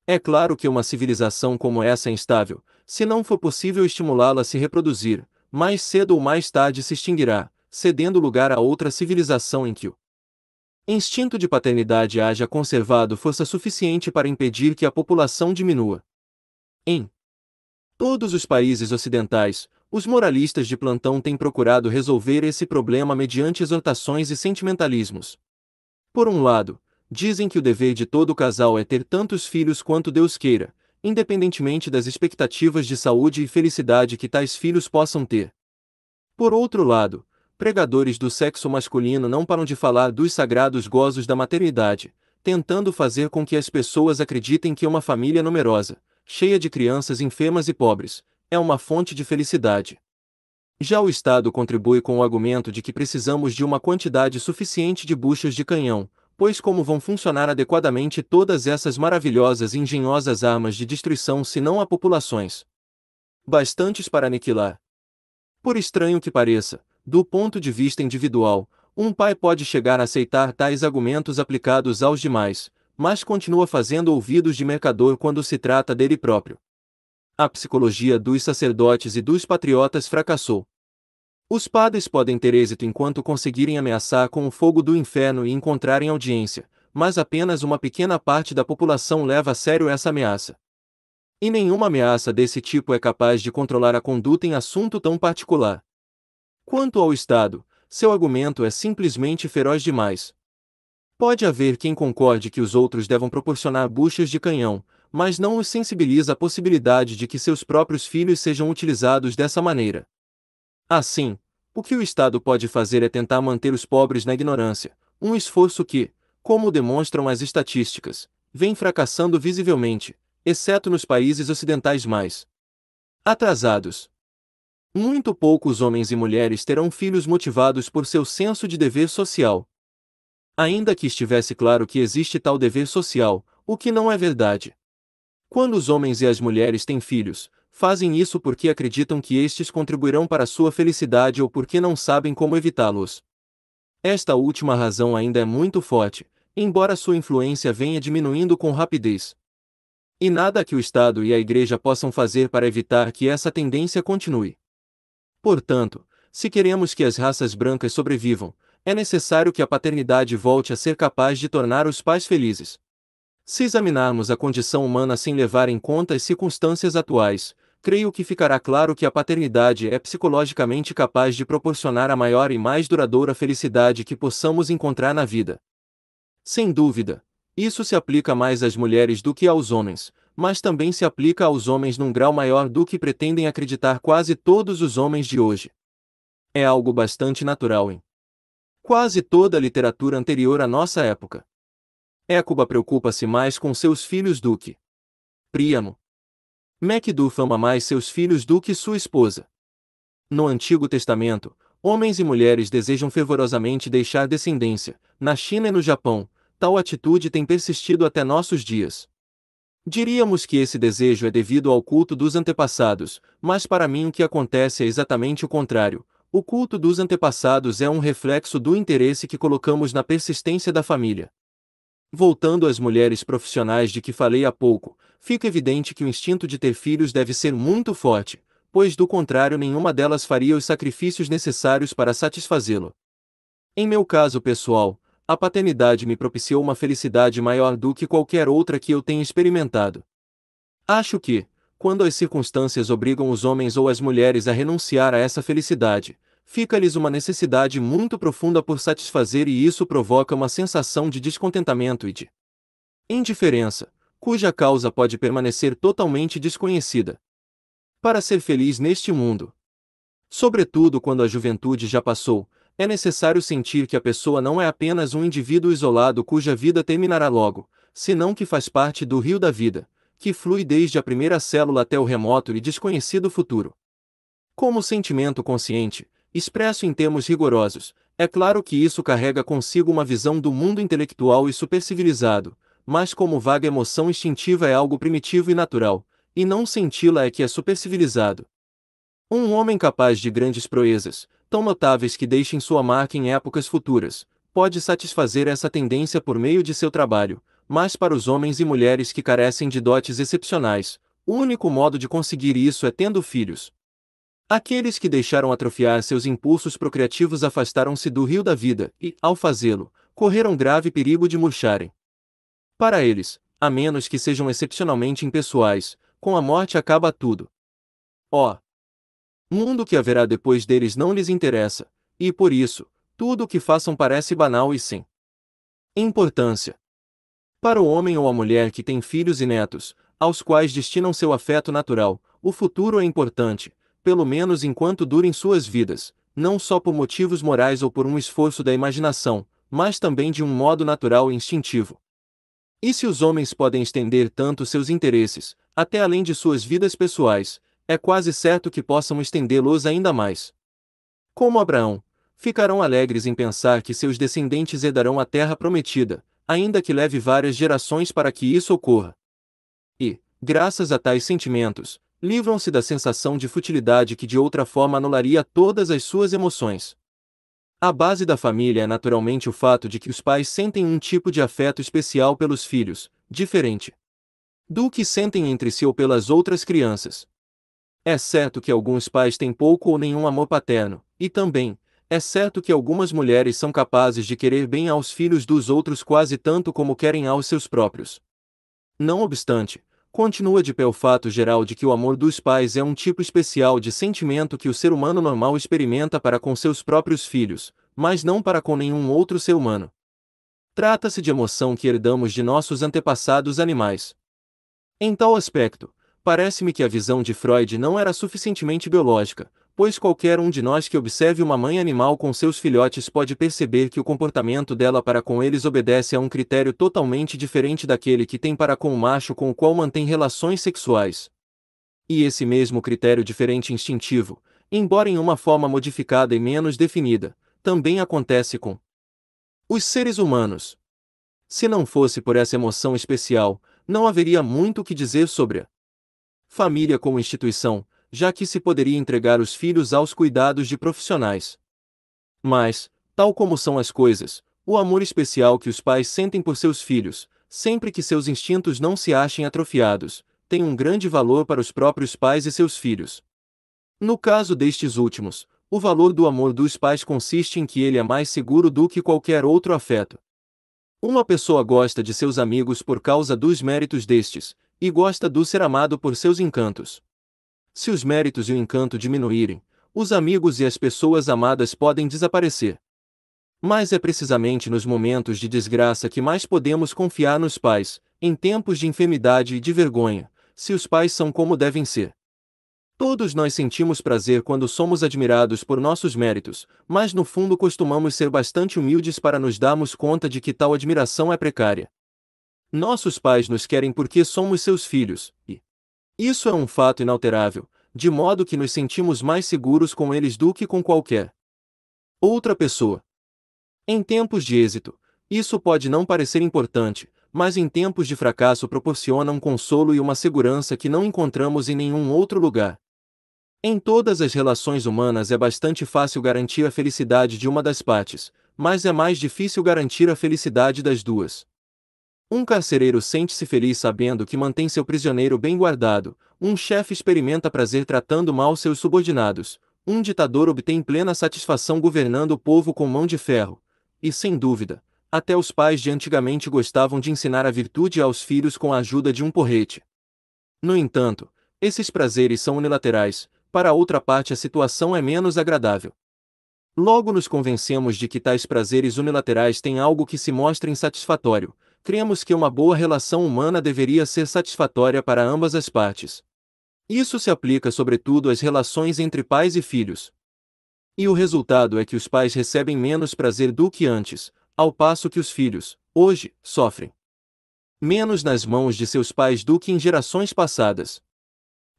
É claro que uma civilização como essa é instável, se não for possível estimulá-la a se reproduzir, mais cedo ou mais tarde se extinguirá, cedendo lugar a outra civilização em que o instinto de paternidade haja conservado força suficiente para impedir que a população diminua. Em todos os países ocidentais, os moralistas de plantão têm procurado resolver esse problema mediante exortações e sentimentalismos. Por um lado, dizem que o dever de todo casal é ter tantos filhos quanto Deus queira, independentemente das expectativas de saúde e felicidade que tais filhos possam ter. Por outro lado, pregadores do sexo masculino não param de falar dos sagrados gozos da maternidade, tentando fazer com que as pessoas acreditem que uma família numerosa, cheia de crianças enfermas e pobres, é uma fonte de felicidade. Já o Estado contribui com o argumento de que precisamos de uma quantidade suficiente de buchas de canhão, pois como vão funcionar adequadamente todas essas maravilhosas e engenhosas armas de destruição se não há populações bastantes para aniquilar? Por estranho que pareça, do ponto de vista individual, um pai pode chegar a aceitar tais argumentos aplicados aos demais, mas continua fazendo ouvidos de mercador quando se trata dele próprio. A psicologia dos sacerdotes e dos patriotas fracassou. Os padres podem ter êxito enquanto conseguirem ameaçar com o fogo do inferno e encontrarem audiência, mas apenas uma pequena parte da população leva a sério essa ameaça. E nenhuma ameaça desse tipo é capaz de controlar a conduta em assunto tão particular. Quanto ao Estado, seu argumento é simplesmente feroz demais. Pode haver quem concorde que os outros devam proporcionar buchas de canhão, mas não os sensibiliza à possibilidade de que seus próprios filhos sejam utilizados dessa maneira. Assim, o que o Estado pode fazer é tentar manter os pobres na ignorância, um esforço que, como demonstram as estatísticas, vem fracassando visivelmente, exceto nos países ocidentais mais atrasados. Muito poucos homens e mulheres terão filhos motivados por seu senso de dever social. Ainda que estivesse claro que existe tal dever social, o que não é verdade. Quando os homens e as mulheres têm filhos, Fazem isso porque acreditam que estes contribuirão para sua felicidade ou porque não sabem como evitá-los. Esta última razão ainda é muito forte, embora sua influência venha diminuindo com rapidez. E nada que o Estado e a Igreja possam fazer para evitar que essa tendência continue. Portanto, se queremos que as raças brancas sobrevivam, é necessário que a paternidade volte a ser capaz de tornar os pais felizes. Se examinarmos a condição humana sem levar em conta as circunstâncias atuais, creio que ficará claro que a paternidade é psicologicamente capaz de proporcionar a maior e mais duradoura felicidade que possamos encontrar na vida. Sem dúvida, isso se aplica mais às mulheres do que aos homens, mas também se aplica aos homens num grau maior do que pretendem acreditar quase todos os homens de hoje. É algo bastante natural em quase toda a literatura anterior à nossa época. Écuba preocupa-se mais com seus filhos do que Príamo, Macduff ama mais seus filhos do que sua esposa. No Antigo Testamento, homens e mulheres desejam fervorosamente deixar descendência, na China e no Japão, tal atitude tem persistido até nossos dias. Diríamos que esse desejo é devido ao culto dos antepassados, mas para mim o que acontece é exatamente o contrário. O culto dos antepassados é um reflexo do interesse que colocamos na persistência da família. Voltando às mulheres profissionais de que falei há pouco, fica evidente que o instinto de ter filhos deve ser muito forte, pois do contrário nenhuma delas faria os sacrifícios necessários para satisfazê-lo. Em meu caso pessoal, a paternidade me propiciou uma felicidade maior do que qualquer outra que eu tenha experimentado. Acho que, quando as circunstâncias obrigam os homens ou as mulheres a renunciar a essa felicidade, fica-lhes uma necessidade muito profunda por satisfazer e isso provoca uma sensação de descontentamento e de indiferença, cuja causa pode permanecer totalmente desconhecida. Para ser feliz neste mundo, sobretudo quando a juventude já passou, é necessário sentir que a pessoa não é apenas um indivíduo isolado cuja vida terminará logo, senão que faz parte do rio da vida, que flui desde a primeira célula até o remoto e desconhecido futuro. Como sentimento consciente, Expresso em termos rigorosos, é claro que isso carrega consigo uma visão do mundo intelectual e supercivilizado, mas como vaga emoção instintiva é algo primitivo e natural, e não senti-la é que é supercivilizado. Um homem capaz de grandes proezas, tão notáveis que deixem sua marca em épocas futuras, pode satisfazer essa tendência por meio de seu trabalho, mas para os homens e mulheres que carecem de dotes excepcionais, o único modo de conseguir isso é tendo filhos, Aqueles que deixaram atrofiar seus impulsos procriativos afastaram-se do rio da vida e, ao fazê-lo, correram grave perigo de murcharem. Para eles, a menos que sejam excepcionalmente impessoais, com a morte acaba tudo. Ó! Oh, mundo que haverá depois deles não lhes interessa, e por isso, tudo o que façam parece banal e sem importância. Para o homem ou a mulher que tem filhos e netos, aos quais destinam seu afeto natural, o futuro é importante, pelo menos enquanto durem suas vidas, não só por motivos morais ou por um esforço da imaginação, mas também de um modo natural e instintivo. E se os homens podem estender tanto seus interesses, até além de suas vidas pessoais, é quase certo que possam estendê-los ainda mais. Como Abraão, ficarão alegres em pensar que seus descendentes herdarão a terra prometida, ainda que leve várias gerações para que isso ocorra. E, graças a tais sentimentos, livram-se da sensação de futilidade que de outra forma anularia todas as suas emoções. A base da família é naturalmente o fato de que os pais sentem um tipo de afeto especial pelos filhos, diferente do que sentem entre si ou pelas outras crianças. É certo que alguns pais têm pouco ou nenhum amor paterno, e também, é certo que algumas mulheres são capazes de querer bem aos filhos dos outros quase tanto como querem aos seus próprios. Não obstante, Continua de pé o fato geral de que o amor dos pais é um tipo especial de sentimento que o ser humano normal experimenta para com seus próprios filhos, mas não para com nenhum outro ser humano. Trata-se de emoção que herdamos de nossos antepassados animais. Em tal aspecto, parece-me que a visão de Freud não era suficientemente biológica, pois qualquer um de nós que observe uma mãe animal com seus filhotes pode perceber que o comportamento dela para com eles obedece a um critério totalmente diferente daquele que tem para com o macho com o qual mantém relações sexuais. E esse mesmo critério diferente instintivo, embora em uma forma modificada e menos definida, também acontece com os seres humanos. Se não fosse por essa emoção especial, não haveria muito o que dizer sobre a família como instituição, já que se poderia entregar os filhos aos cuidados de profissionais. Mas, tal como são as coisas, o amor especial que os pais sentem por seus filhos, sempre que seus instintos não se achem atrofiados, tem um grande valor para os próprios pais e seus filhos. No caso destes últimos, o valor do amor dos pais consiste em que ele é mais seguro do que qualquer outro afeto. Uma pessoa gosta de seus amigos por causa dos méritos destes, e gosta do ser amado por seus encantos se os méritos e o encanto diminuírem, os amigos e as pessoas amadas podem desaparecer. Mas é precisamente nos momentos de desgraça que mais podemos confiar nos pais, em tempos de enfermidade e de vergonha, se os pais são como devem ser. Todos nós sentimos prazer quando somos admirados por nossos méritos, mas no fundo costumamos ser bastante humildes para nos darmos conta de que tal admiração é precária. Nossos pais nos querem porque somos seus filhos, e, isso é um fato inalterável, de modo que nos sentimos mais seguros com eles do que com qualquer outra pessoa. Em tempos de êxito, isso pode não parecer importante, mas em tempos de fracasso proporciona um consolo e uma segurança que não encontramos em nenhum outro lugar. Em todas as relações humanas é bastante fácil garantir a felicidade de uma das partes, mas é mais difícil garantir a felicidade das duas. Um carcereiro sente-se feliz sabendo que mantém seu prisioneiro bem guardado, um chefe experimenta prazer tratando mal seus subordinados, um ditador obtém plena satisfação governando o povo com mão de ferro. E sem dúvida, até os pais de antigamente gostavam de ensinar a virtude aos filhos com a ajuda de um porrete. No entanto, esses prazeres são unilaterais, para a outra parte a situação é menos agradável. Logo nos convencemos de que tais prazeres unilaterais têm algo que se mostra insatisfatório, cremos que uma boa relação humana deveria ser satisfatória para ambas as partes. Isso se aplica sobretudo às relações entre pais e filhos. E o resultado é que os pais recebem menos prazer do que antes, ao passo que os filhos, hoje, sofrem menos nas mãos de seus pais do que em gerações passadas.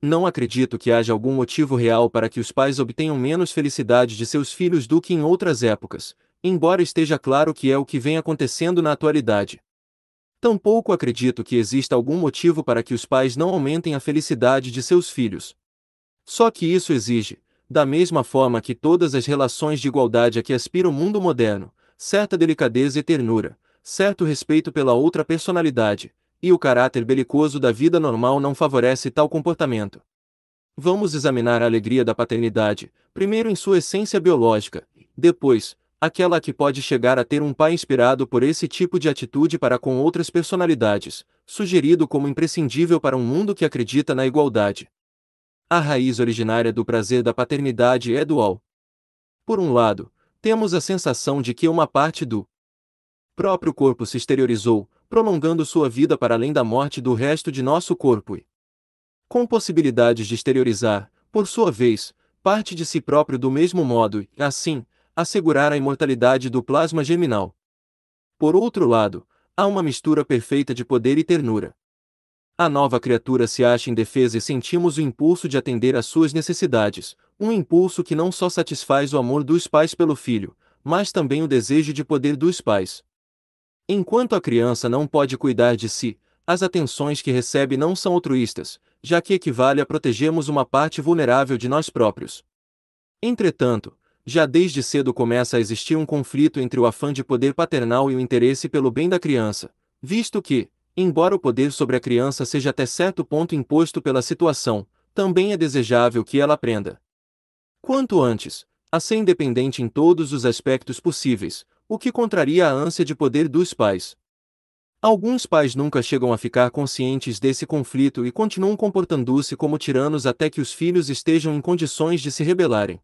Não acredito que haja algum motivo real para que os pais obtenham menos felicidade de seus filhos do que em outras épocas, embora esteja claro que é o que vem acontecendo na atualidade. Tampouco acredito que exista algum motivo para que os pais não aumentem a felicidade de seus filhos. Só que isso exige, da mesma forma que todas as relações de igualdade a que aspira o mundo moderno, certa delicadeza e ternura, certo respeito pela outra personalidade, e o caráter belicoso da vida normal não favorece tal comportamento. Vamos examinar a alegria da paternidade, primeiro em sua essência biológica, depois, aquela que pode chegar a ter um pai inspirado por esse tipo de atitude para com outras personalidades, sugerido como imprescindível para um mundo que acredita na igualdade. A raiz originária do prazer da paternidade é dual. Por um lado, temos a sensação de que uma parte do próprio corpo se exteriorizou, prolongando sua vida para além da morte do resto de nosso corpo e com possibilidades de exteriorizar, por sua vez, parte de si próprio do mesmo modo, e assim, assegurar a imortalidade do plasma germinal. Por outro lado, há uma mistura perfeita de poder e ternura. A nova criatura se acha indefesa e sentimos o impulso de atender às suas necessidades, um impulso que não só satisfaz o amor dos pais pelo filho, mas também o desejo de poder dos pais. Enquanto a criança não pode cuidar de si, as atenções que recebe não são altruístas, já que equivale a protegermos uma parte vulnerável de nós próprios. Entretanto, já desde cedo começa a existir um conflito entre o afã de poder paternal e o interesse pelo bem da criança, visto que, embora o poder sobre a criança seja até certo ponto imposto pela situação, também é desejável que ela aprenda. Quanto antes, a ser independente em todos os aspectos possíveis, o que contraria a ânsia de poder dos pais. Alguns pais nunca chegam a ficar conscientes desse conflito e continuam comportando-se como tiranos até que os filhos estejam em condições de se rebelarem.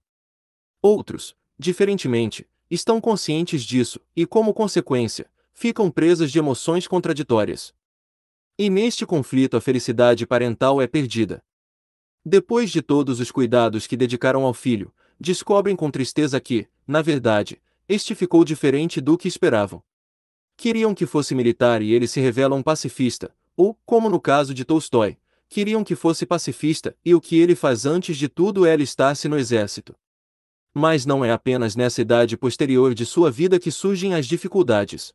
Outros, diferentemente, estão conscientes disso e, como consequência, ficam presas de emoções contraditórias. E neste conflito a felicidade parental é perdida. Depois de todos os cuidados que dedicaram ao filho, descobrem com tristeza que, na verdade, este ficou diferente do que esperavam. Queriam que fosse militar e ele se revela um pacifista, ou, como no caso de Tolstói, queriam que fosse pacifista e o que ele faz antes de tudo é alistar-se no exército. Mas não é apenas nessa idade posterior de sua vida que surgem as dificuldades.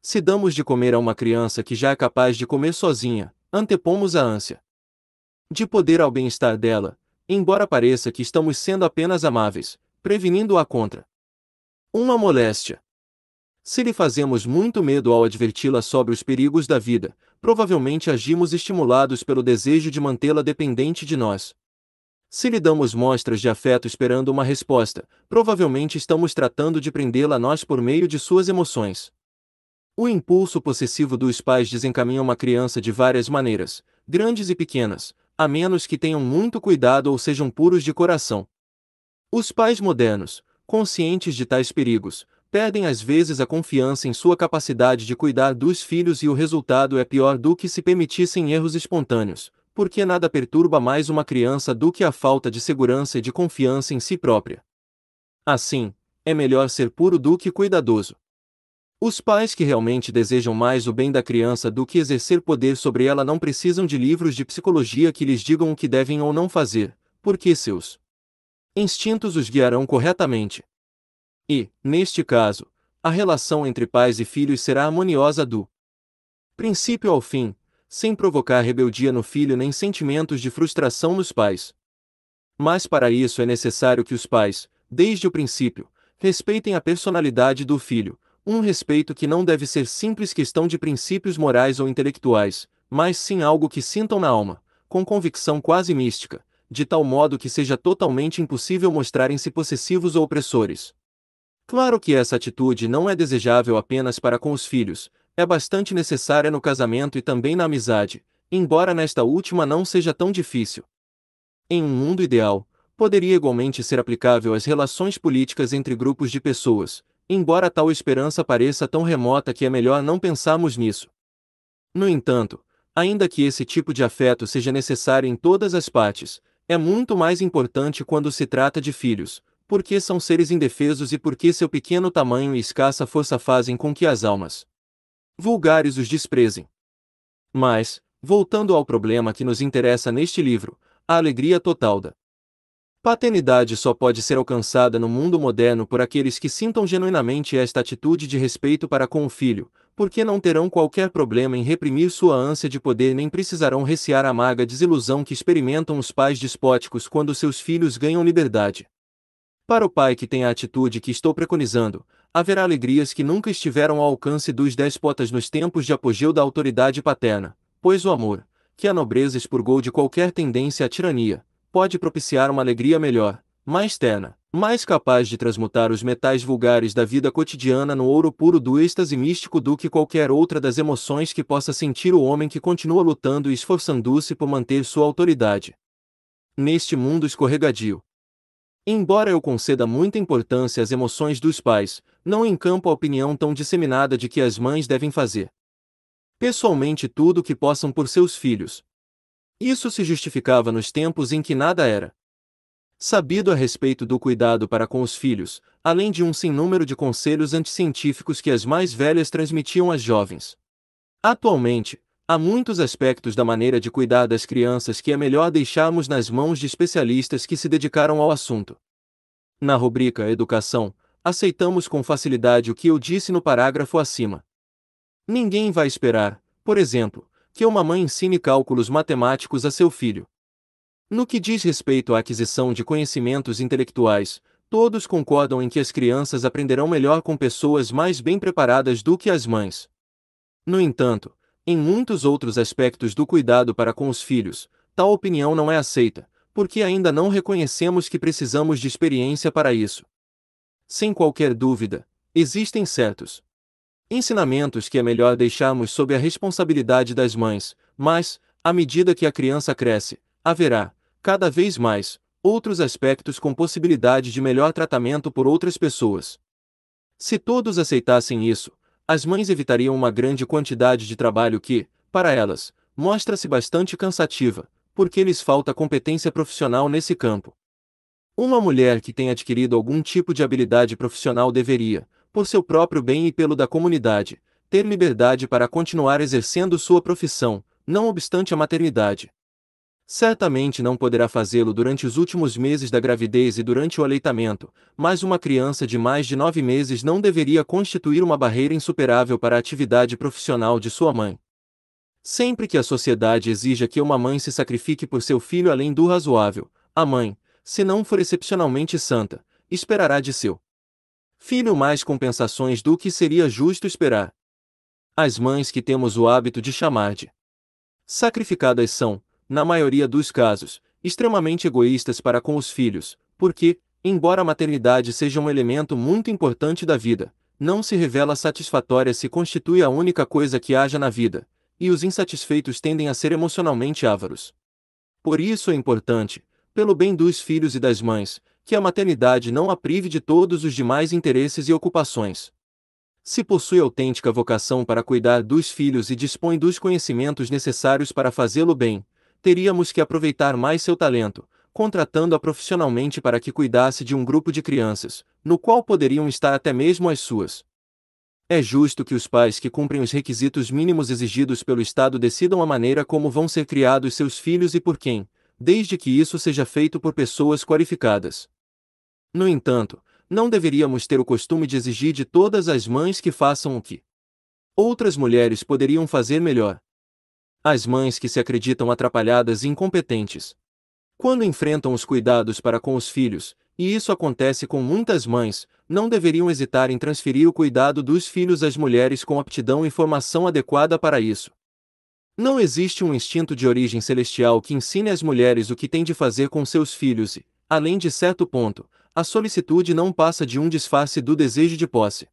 Se damos de comer a uma criança que já é capaz de comer sozinha, antepomos a ânsia de poder ao bem-estar dela, embora pareça que estamos sendo apenas amáveis, prevenindo-a contra uma moléstia. Se lhe fazemos muito medo ao adverti-la sobre os perigos da vida, provavelmente agimos estimulados pelo desejo de mantê-la dependente de nós. Se lhe damos mostras de afeto esperando uma resposta, provavelmente estamos tratando de prendê-la a nós por meio de suas emoções. O impulso possessivo dos pais desencaminha uma criança de várias maneiras, grandes e pequenas, a menos que tenham muito cuidado ou sejam puros de coração. Os pais modernos, conscientes de tais perigos, perdem às vezes a confiança em sua capacidade de cuidar dos filhos e o resultado é pior do que se permitissem erros espontâneos, porque nada perturba mais uma criança do que a falta de segurança e de confiança em si própria. Assim, é melhor ser puro do que cuidadoso. Os pais que realmente desejam mais o bem da criança do que exercer poder sobre ela não precisam de livros de psicologia que lhes digam o que devem ou não fazer, porque seus instintos os guiarão corretamente. E, neste caso, a relação entre pais e filhos será harmoniosa do princípio ao fim, sem provocar rebeldia no filho nem sentimentos de frustração nos pais. Mas para isso é necessário que os pais, desde o princípio, respeitem a personalidade do filho, um respeito que não deve ser simples questão de princípios morais ou intelectuais, mas sim algo que sintam na alma, com convicção quase mística, de tal modo que seja totalmente impossível mostrarem-se possessivos ou opressores. Claro que essa atitude não é desejável apenas para com os filhos, é bastante necessária no casamento e também na amizade, embora nesta última não seja tão difícil. Em um mundo ideal, poderia igualmente ser aplicável às relações políticas entre grupos de pessoas, embora tal esperança pareça tão remota que é melhor não pensarmos nisso. No entanto, ainda que esse tipo de afeto seja necessário em todas as partes, é muito mais importante quando se trata de filhos, porque são seres indefesos e porque seu pequeno tamanho e escassa força fazem com que as almas vulgares os desprezem. Mas, voltando ao problema que nos interessa neste livro, a alegria total da paternidade só pode ser alcançada no mundo moderno por aqueles que sintam genuinamente esta atitude de respeito para com o filho, porque não terão qualquer problema em reprimir sua ânsia de poder nem precisarão recear a maga desilusão que experimentam os pais despóticos quando seus filhos ganham liberdade. Para o pai que tem a atitude que estou preconizando, haverá alegrias que nunca estiveram ao alcance dos despotas nos tempos de apogeu da autoridade paterna, pois o amor, que a nobreza expurgou de qualquer tendência à tirania, pode propiciar uma alegria melhor, mais terna, mais capaz de transmutar os metais vulgares da vida cotidiana no ouro puro do êxtase místico do que qualquer outra das emoções que possa sentir o homem que continua lutando e esforçando-se por manter sua autoridade. Neste mundo escorregadio, Embora eu conceda muita importância às emoções dos pais, não encampo a opinião tão disseminada de que as mães devem fazer pessoalmente tudo o que possam por seus filhos. Isso se justificava nos tempos em que nada era sabido a respeito do cuidado para com os filhos, além de um sem número de conselhos anticientíficos que as mais velhas transmitiam às jovens. Atualmente, Há muitos aspectos da maneira de cuidar das crianças que é melhor deixarmos nas mãos de especialistas que se dedicaram ao assunto. Na rubrica Educação, aceitamos com facilidade o que eu disse no parágrafo acima. Ninguém vai esperar, por exemplo, que uma mãe ensine cálculos matemáticos a seu filho. No que diz respeito à aquisição de conhecimentos intelectuais, todos concordam em que as crianças aprenderão melhor com pessoas mais bem preparadas do que as mães. No entanto, em muitos outros aspectos do cuidado para com os filhos, tal opinião não é aceita, porque ainda não reconhecemos que precisamos de experiência para isso. Sem qualquer dúvida, existem certos ensinamentos que é melhor deixarmos sob a responsabilidade das mães, mas, à medida que a criança cresce, haverá, cada vez mais, outros aspectos com possibilidade de melhor tratamento por outras pessoas. Se todos aceitassem isso, as mães evitariam uma grande quantidade de trabalho que, para elas, mostra-se bastante cansativa, porque lhes falta competência profissional nesse campo. Uma mulher que tem adquirido algum tipo de habilidade profissional deveria, por seu próprio bem e pelo da comunidade, ter liberdade para continuar exercendo sua profissão, não obstante a maternidade. Certamente não poderá fazê-lo durante os últimos meses da gravidez e durante o aleitamento, mas uma criança de mais de nove meses não deveria constituir uma barreira insuperável para a atividade profissional de sua mãe. Sempre que a sociedade exija que uma mãe se sacrifique por seu filho além do razoável, a mãe, se não for excepcionalmente santa, esperará de seu filho mais compensações do que seria justo esperar. As mães que temos o hábito de chamar de sacrificadas são, na maioria dos casos, extremamente egoístas para com os filhos, porque, embora a maternidade seja um elemento muito importante da vida, não se revela satisfatória se constitui a única coisa que haja na vida, e os insatisfeitos tendem a ser emocionalmente ávaros. Por isso é importante, pelo bem dos filhos e das mães, que a maternidade não a prive de todos os demais interesses e ocupações. Se possui autêntica vocação para cuidar dos filhos e dispõe dos conhecimentos necessários para fazê-lo bem, teríamos que aproveitar mais seu talento, contratando-a profissionalmente para que cuidasse de um grupo de crianças, no qual poderiam estar até mesmo as suas. É justo que os pais que cumprem os requisitos mínimos exigidos pelo Estado decidam a maneira como vão ser criados seus filhos e por quem, desde que isso seja feito por pessoas qualificadas. No entanto, não deveríamos ter o costume de exigir de todas as mães que façam o que outras mulheres poderiam fazer melhor, as mães que se acreditam atrapalhadas e incompetentes. Quando enfrentam os cuidados para com os filhos, e isso acontece com muitas mães, não deveriam hesitar em transferir o cuidado dos filhos às mulheres com aptidão e formação adequada para isso. Não existe um instinto de origem celestial que ensine às mulheres o que têm de fazer com seus filhos e, além de certo ponto, a solicitude não passa de um disfarce do desejo de posse.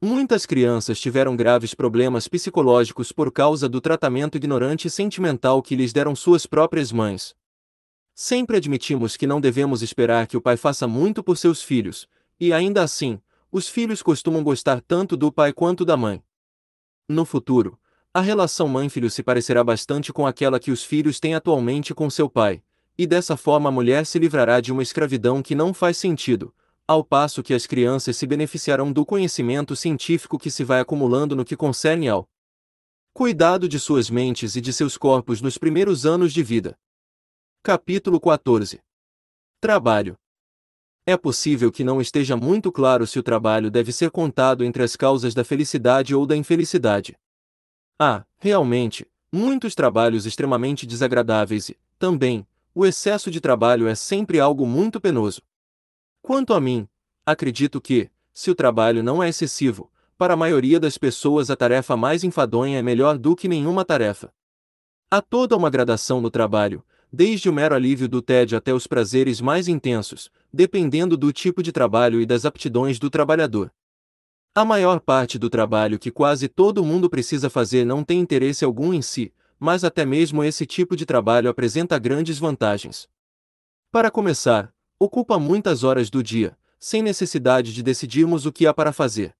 Muitas crianças tiveram graves problemas psicológicos por causa do tratamento ignorante e sentimental que lhes deram suas próprias mães. Sempre admitimos que não devemos esperar que o pai faça muito por seus filhos, e ainda assim, os filhos costumam gostar tanto do pai quanto da mãe. No futuro, a relação mãe-filho se parecerá bastante com aquela que os filhos têm atualmente com seu pai, e dessa forma a mulher se livrará de uma escravidão que não faz sentido, ao passo que as crianças se beneficiarão do conhecimento científico que se vai acumulando no que concerne ao cuidado de suas mentes e de seus corpos nos primeiros anos de vida. Capítulo 14 Trabalho É possível que não esteja muito claro se o trabalho deve ser contado entre as causas da felicidade ou da infelicidade. Há, ah, realmente, muitos trabalhos extremamente desagradáveis e, também, o excesso de trabalho é sempre algo muito penoso. Quanto a mim, acredito que, se o trabalho não é excessivo, para a maioria das pessoas a tarefa mais enfadonha é melhor do que nenhuma tarefa. Há toda uma gradação no trabalho, desde o mero alívio do tédio até os prazeres mais intensos, dependendo do tipo de trabalho e das aptidões do trabalhador. A maior parte do trabalho que quase todo mundo precisa fazer não tem interesse algum em si, mas até mesmo esse tipo de trabalho apresenta grandes vantagens. Para começar, ocupa muitas horas do dia, sem necessidade de decidirmos o que há para fazer.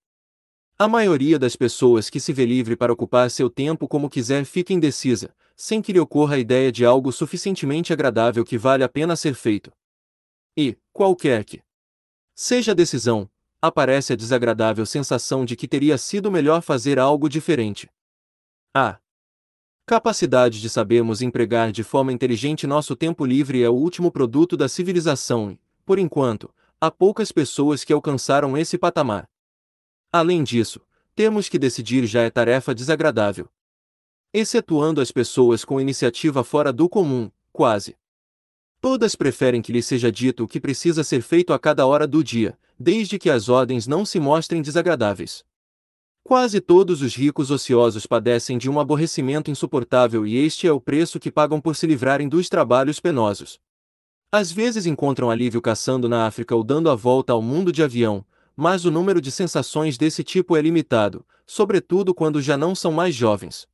A maioria das pessoas que se vê livre para ocupar seu tempo como quiser fica indecisa, sem que lhe ocorra a ideia de algo suficientemente agradável que vale a pena ser feito. E, qualquer que seja a decisão, aparece a desagradável sensação de que teria sido melhor fazer algo diferente. A Capacidade de sabermos empregar de forma inteligente nosso tempo livre é o último produto da civilização e, por enquanto, há poucas pessoas que alcançaram esse patamar. Além disso, temos que decidir já é tarefa desagradável. Excetuando as pessoas com iniciativa fora do comum, quase. Todas preferem que lhe seja dito o que precisa ser feito a cada hora do dia, desde que as ordens não se mostrem desagradáveis. Quase todos os ricos ociosos padecem de um aborrecimento insuportável e este é o preço que pagam por se livrarem dos trabalhos penosos. Às vezes encontram alívio caçando na África ou dando a volta ao mundo de avião, mas o número de sensações desse tipo é limitado, sobretudo quando já não são mais jovens.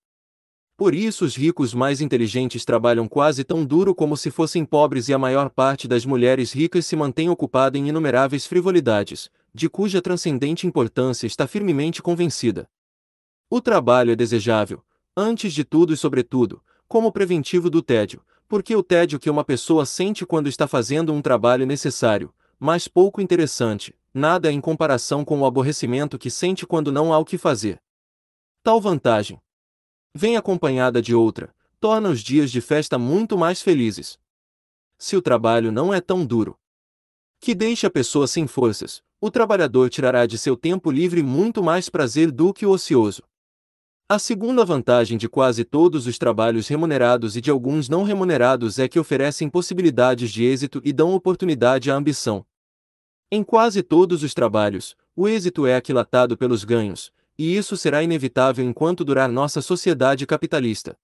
Por isso, os ricos mais inteligentes trabalham quase tão duro como se fossem pobres, e a maior parte das mulheres ricas se mantém ocupada em inumeráveis frivolidades, de cuja transcendente importância está firmemente convencida. O trabalho é desejável, antes de tudo e sobretudo, como preventivo do tédio, porque o tédio que uma pessoa sente quando está fazendo um trabalho necessário, mas pouco interessante, nada em comparação com o aborrecimento que sente quando não há o que fazer. Tal vantagem vem acompanhada de outra, torna os dias de festa muito mais felizes. Se o trabalho não é tão duro, que deixa a pessoa sem forças, o trabalhador tirará de seu tempo livre muito mais prazer do que o ocioso. A segunda vantagem de quase todos os trabalhos remunerados e de alguns não remunerados é que oferecem possibilidades de êxito e dão oportunidade à ambição. Em quase todos os trabalhos, o êxito é aquilatado pelos ganhos, e isso será inevitável enquanto durar nossa sociedade capitalista.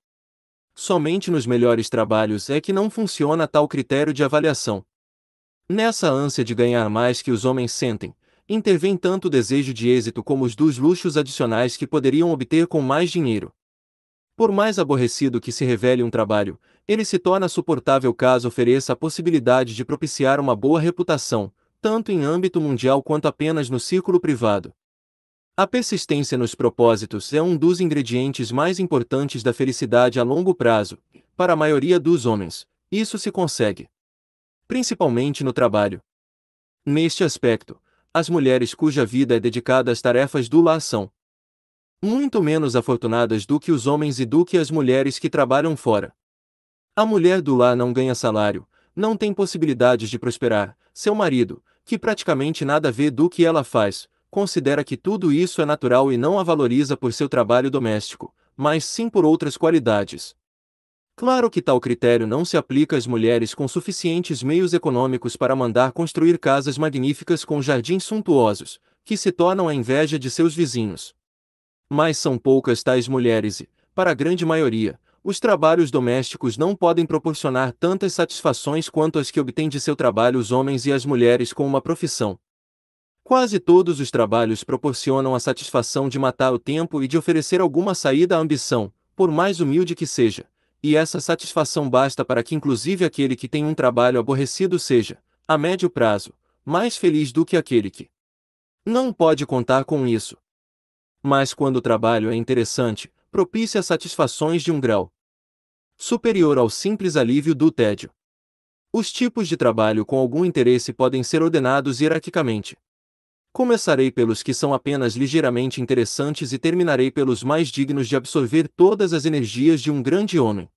Somente nos melhores trabalhos é que não funciona tal critério de avaliação. Nessa ânsia de ganhar mais que os homens sentem, intervém tanto o desejo de êxito como os dos luxos adicionais que poderiam obter com mais dinheiro. Por mais aborrecido que se revele um trabalho, ele se torna suportável caso ofereça a possibilidade de propiciar uma boa reputação, tanto em âmbito mundial quanto apenas no círculo privado. A persistência nos propósitos é um dos ingredientes mais importantes da felicidade a longo prazo, para a maioria dos homens. Isso se consegue principalmente no trabalho. Neste aspecto, as mulheres cuja vida é dedicada às tarefas do lar são muito menos afortunadas do que os homens e do que as mulheres que trabalham fora. A mulher do lar não ganha salário, não tem possibilidades de prosperar, seu marido, que praticamente nada vê do que ela faz, considera que tudo isso é natural e não a valoriza por seu trabalho doméstico, mas sim por outras qualidades, Claro que tal critério não se aplica às mulheres com suficientes meios econômicos para mandar construir casas magníficas com jardins suntuosos, que se tornam a inveja de seus vizinhos. Mas são poucas tais mulheres e, para a grande maioria, os trabalhos domésticos não podem proporcionar tantas satisfações quanto as que obtêm de seu trabalho os homens e as mulheres com uma profissão. Quase todos os trabalhos proporcionam a satisfação de matar o tempo e de oferecer alguma saída à ambição, por mais humilde que seja, e essa satisfação basta para que inclusive aquele que tem um trabalho aborrecido seja, a médio prazo, mais feliz do que aquele que não pode contar com isso. Mas quando o trabalho é interessante, propicia satisfações de um grau superior ao simples alívio do tédio. Os tipos de trabalho com algum interesse podem ser ordenados hierarquicamente. Começarei pelos que são apenas ligeiramente interessantes e terminarei pelos mais dignos de absorver todas as energias de um grande homem.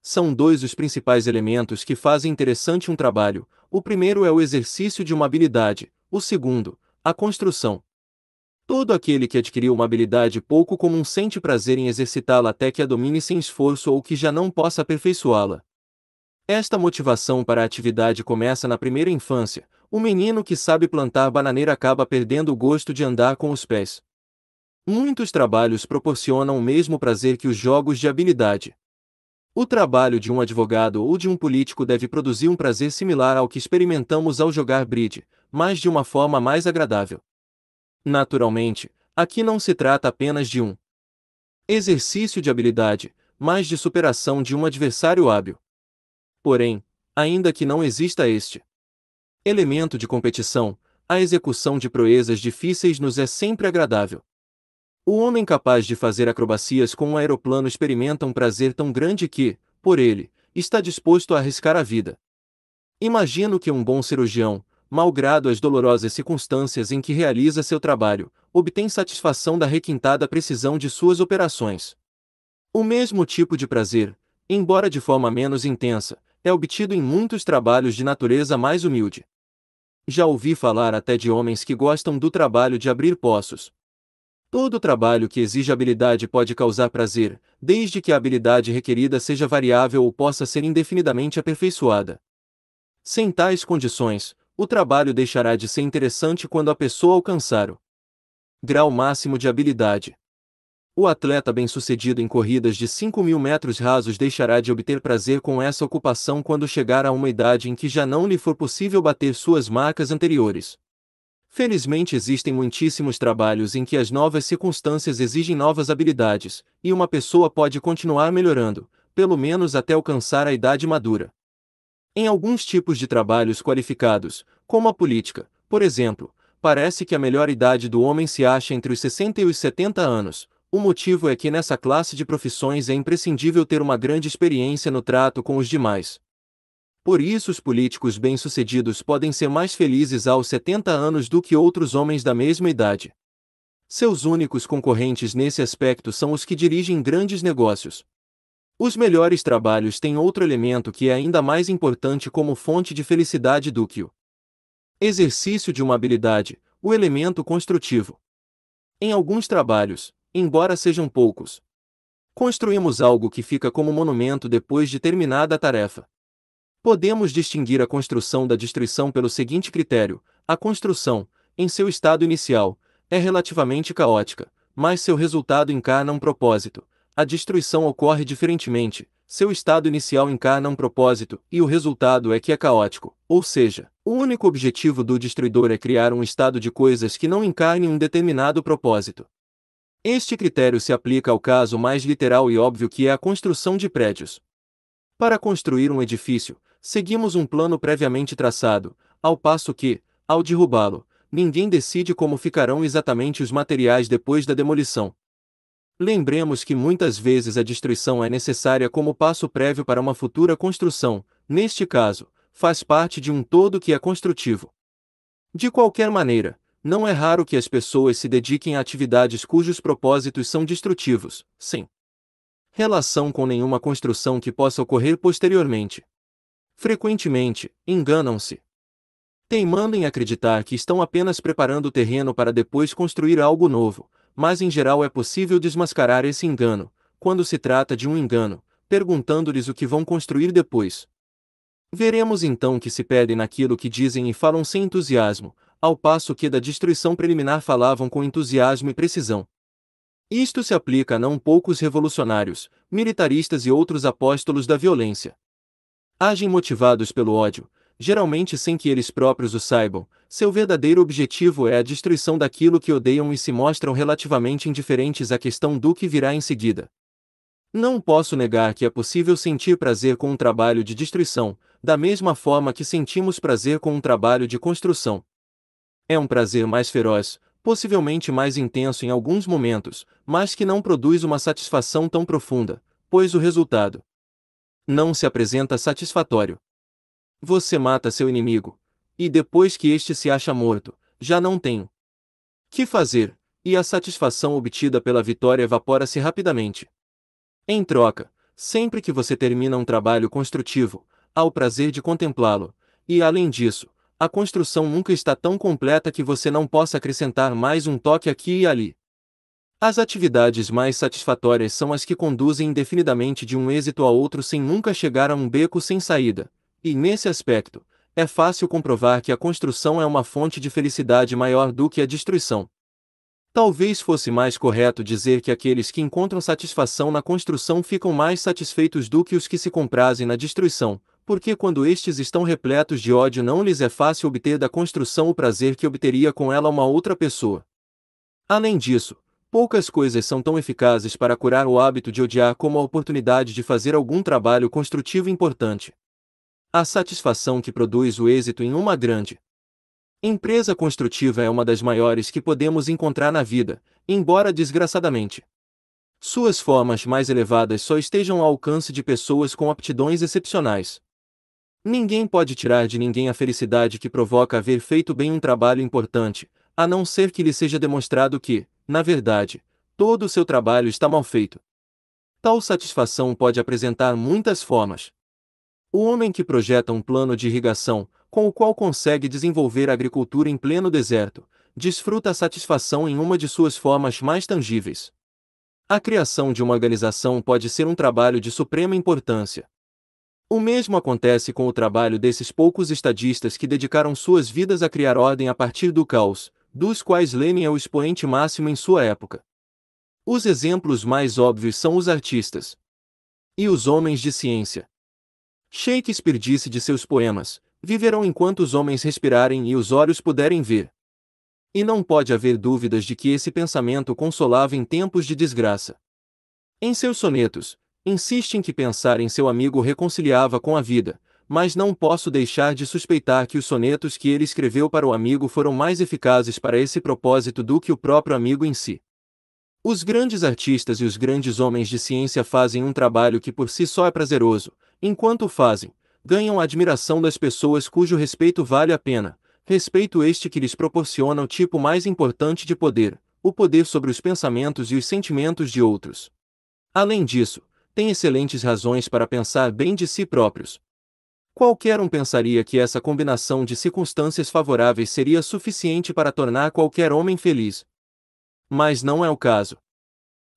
São dois os principais elementos que fazem interessante um trabalho: o primeiro é o exercício de uma habilidade, o segundo, a construção. Todo aquele que adquiriu uma habilidade pouco comum sente prazer em exercitá-la até que a domine sem esforço ou que já não possa aperfeiçoá-la. Esta motivação para a atividade começa na primeira infância, o menino que sabe plantar bananeira acaba perdendo o gosto de andar com os pés. Muitos trabalhos proporcionam o mesmo prazer que os jogos de habilidade. O trabalho de um advogado ou de um político deve produzir um prazer similar ao que experimentamos ao jogar bridge, mas de uma forma mais agradável. Naturalmente, aqui não se trata apenas de um exercício de habilidade, mas de superação de um adversário hábil. Porém, ainda que não exista este Elemento de competição, a execução de proezas difíceis nos é sempre agradável. O homem capaz de fazer acrobacias com um aeroplano experimenta um prazer tão grande que, por ele, está disposto a arriscar a vida. Imagino que um bom cirurgião, malgrado as dolorosas circunstâncias em que realiza seu trabalho, obtém satisfação da requintada precisão de suas operações. O mesmo tipo de prazer, embora de forma menos intensa, é obtido em muitos trabalhos de natureza mais humilde. Já ouvi falar até de homens que gostam do trabalho de abrir poços. Todo trabalho que exige habilidade pode causar prazer, desde que a habilidade requerida seja variável ou possa ser indefinidamente aperfeiçoada. Sem tais condições, o trabalho deixará de ser interessante quando a pessoa alcançar o grau máximo de habilidade o atleta bem-sucedido em corridas de 5 mil metros rasos deixará de obter prazer com essa ocupação quando chegar a uma idade em que já não lhe for possível bater suas marcas anteriores. Felizmente existem muitíssimos trabalhos em que as novas circunstâncias exigem novas habilidades, e uma pessoa pode continuar melhorando, pelo menos até alcançar a idade madura. Em alguns tipos de trabalhos qualificados, como a política, por exemplo, parece que a melhor idade do homem se acha entre os 60 e os 70 anos, o motivo é que nessa classe de profissões é imprescindível ter uma grande experiência no trato com os demais. Por isso, os políticos bem-sucedidos podem ser mais felizes aos 70 anos do que outros homens da mesma idade. Seus únicos concorrentes nesse aspecto são os que dirigem grandes negócios. Os melhores trabalhos têm outro elemento que é ainda mais importante como fonte de felicidade do que o exercício de uma habilidade, o elemento construtivo. Em alguns trabalhos, embora sejam poucos. Construímos algo que fica como monumento depois de terminada a tarefa. Podemos distinguir a construção da destruição pelo seguinte critério: a construção, em seu estado inicial, é relativamente caótica, mas seu resultado encarna um propósito. A destruição ocorre diferentemente, seu estado inicial encarna um propósito, e o resultado é que é caótico, ou seja, o único objetivo do destruidor é criar um estado de coisas que não encarne um determinado propósito. Este critério se aplica ao caso mais literal e óbvio que é a construção de prédios. Para construir um edifício, seguimos um plano previamente traçado, ao passo que, ao derrubá-lo, ninguém decide como ficarão exatamente os materiais depois da demolição. Lembremos que muitas vezes a destruição é necessária como passo prévio para uma futura construção, neste caso, faz parte de um todo que é construtivo. De qualquer maneira, não é raro que as pessoas se dediquem a atividades cujos propósitos são destrutivos, sem relação com nenhuma construção que possa ocorrer posteriormente. Frequentemente, enganam-se. Teimando em acreditar que estão apenas preparando o terreno para depois construir algo novo, mas em geral é possível desmascarar esse engano, quando se trata de um engano, perguntando-lhes o que vão construir depois. Veremos então que se pedem naquilo que dizem e falam sem entusiasmo, ao passo que da destruição preliminar falavam com entusiasmo e precisão. Isto se aplica a não poucos revolucionários, militaristas e outros apóstolos da violência. Agem motivados pelo ódio, geralmente sem que eles próprios o saibam, seu verdadeiro objetivo é a destruição daquilo que odeiam e se mostram relativamente indiferentes à questão do que virá em seguida. Não posso negar que é possível sentir prazer com um trabalho de destruição, da mesma forma que sentimos prazer com um trabalho de construção, é um prazer mais feroz, possivelmente mais intenso em alguns momentos, mas que não produz uma satisfação tão profunda, pois o resultado não se apresenta satisfatório. Você mata seu inimigo, e depois que este se acha morto, já não tem que fazer, e a satisfação obtida pela vitória evapora-se rapidamente. Em troca, sempre que você termina um trabalho construtivo, há o prazer de contemplá-lo, e além disso, a construção nunca está tão completa que você não possa acrescentar mais um toque aqui e ali. As atividades mais satisfatórias são as que conduzem indefinidamente de um êxito a outro sem nunca chegar a um beco sem saída, e nesse aspecto, é fácil comprovar que a construção é uma fonte de felicidade maior do que a destruição. Talvez fosse mais correto dizer que aqueles que encontram satisfação na construção ficam mais satisfeitos do que os que se comprazem na destruição, porque quando estes estão repletos de ódio não lhes é fácil obter da construção o prazer que obteria com ela uma outra pessoa. Além disso, poucas coisas são tão eficazes para curar o hábito de odiar como a oportunidade de fazer algum trabalho construtivo importante. A satisfação que produz o êxito em uma grande empresa construtiva é uma das maiores que podemos encontrar na vida, embora desgraçadamente. Suas formas mais elevadas só estejam ao alcance de pessoas com aptidões excepcionais. Ninguém pode tirar de ninguém a felicidade que provoca haver feito bem um trabalho importante, a não ser que lhe seja demonstrado que, na verdade, todo o seu trabalho está mal feito. Tal satisfação pode apresentar muitas formas. O homem que projeta um plano de irrigação, com o qual consegue desenvolver a agricultura em pleno deserto, desfruta a satisfação em uma de suas formas mais tangíveis. A criação de uma organização pode ser um trabalho de suprema importância. O mesmo acontece com o trabalho desses poucos estadistas que dedicaram suas vidas a criar ordem a partir do caos, dos quais Lenin é o expoente máximo em sua época. Os exemplos mais óbvios são os artistas e os homens de ciência. Shakespeare disse de seus poemas: viverão enquanto os homens respirarem e os olhos puderem ver. E não pode haver dúvidas de que esse pensamento consolava em tempos de desgraça. Em seus sonetos, Insiste em que pensar em seu amigo reconciliava com a vida, mas não posso deixar de suspeitar que os sonetos que ele escreveu para o amigo foram mais eficazes para esse propósito do que o próprio amigo em si. Os grandes artistas e os grandes homens de ciência fazem um trabalho que por si só é prazeroso, enquanto o fazem, ganham a admiração das pessoas cujo respeito vale a pena, respeito este que lhes proporciona o tipo mais importante de poder, o poder sobre os pensamentos e os sentimentos de outros. Além disso, têm excelentes razões para pensar bem de si próprios. Qualquer um pensaria que essa combinação de circunstâncias favoráveis seria suficiente para tornar qualquer homem feliz. Mas não é o caso.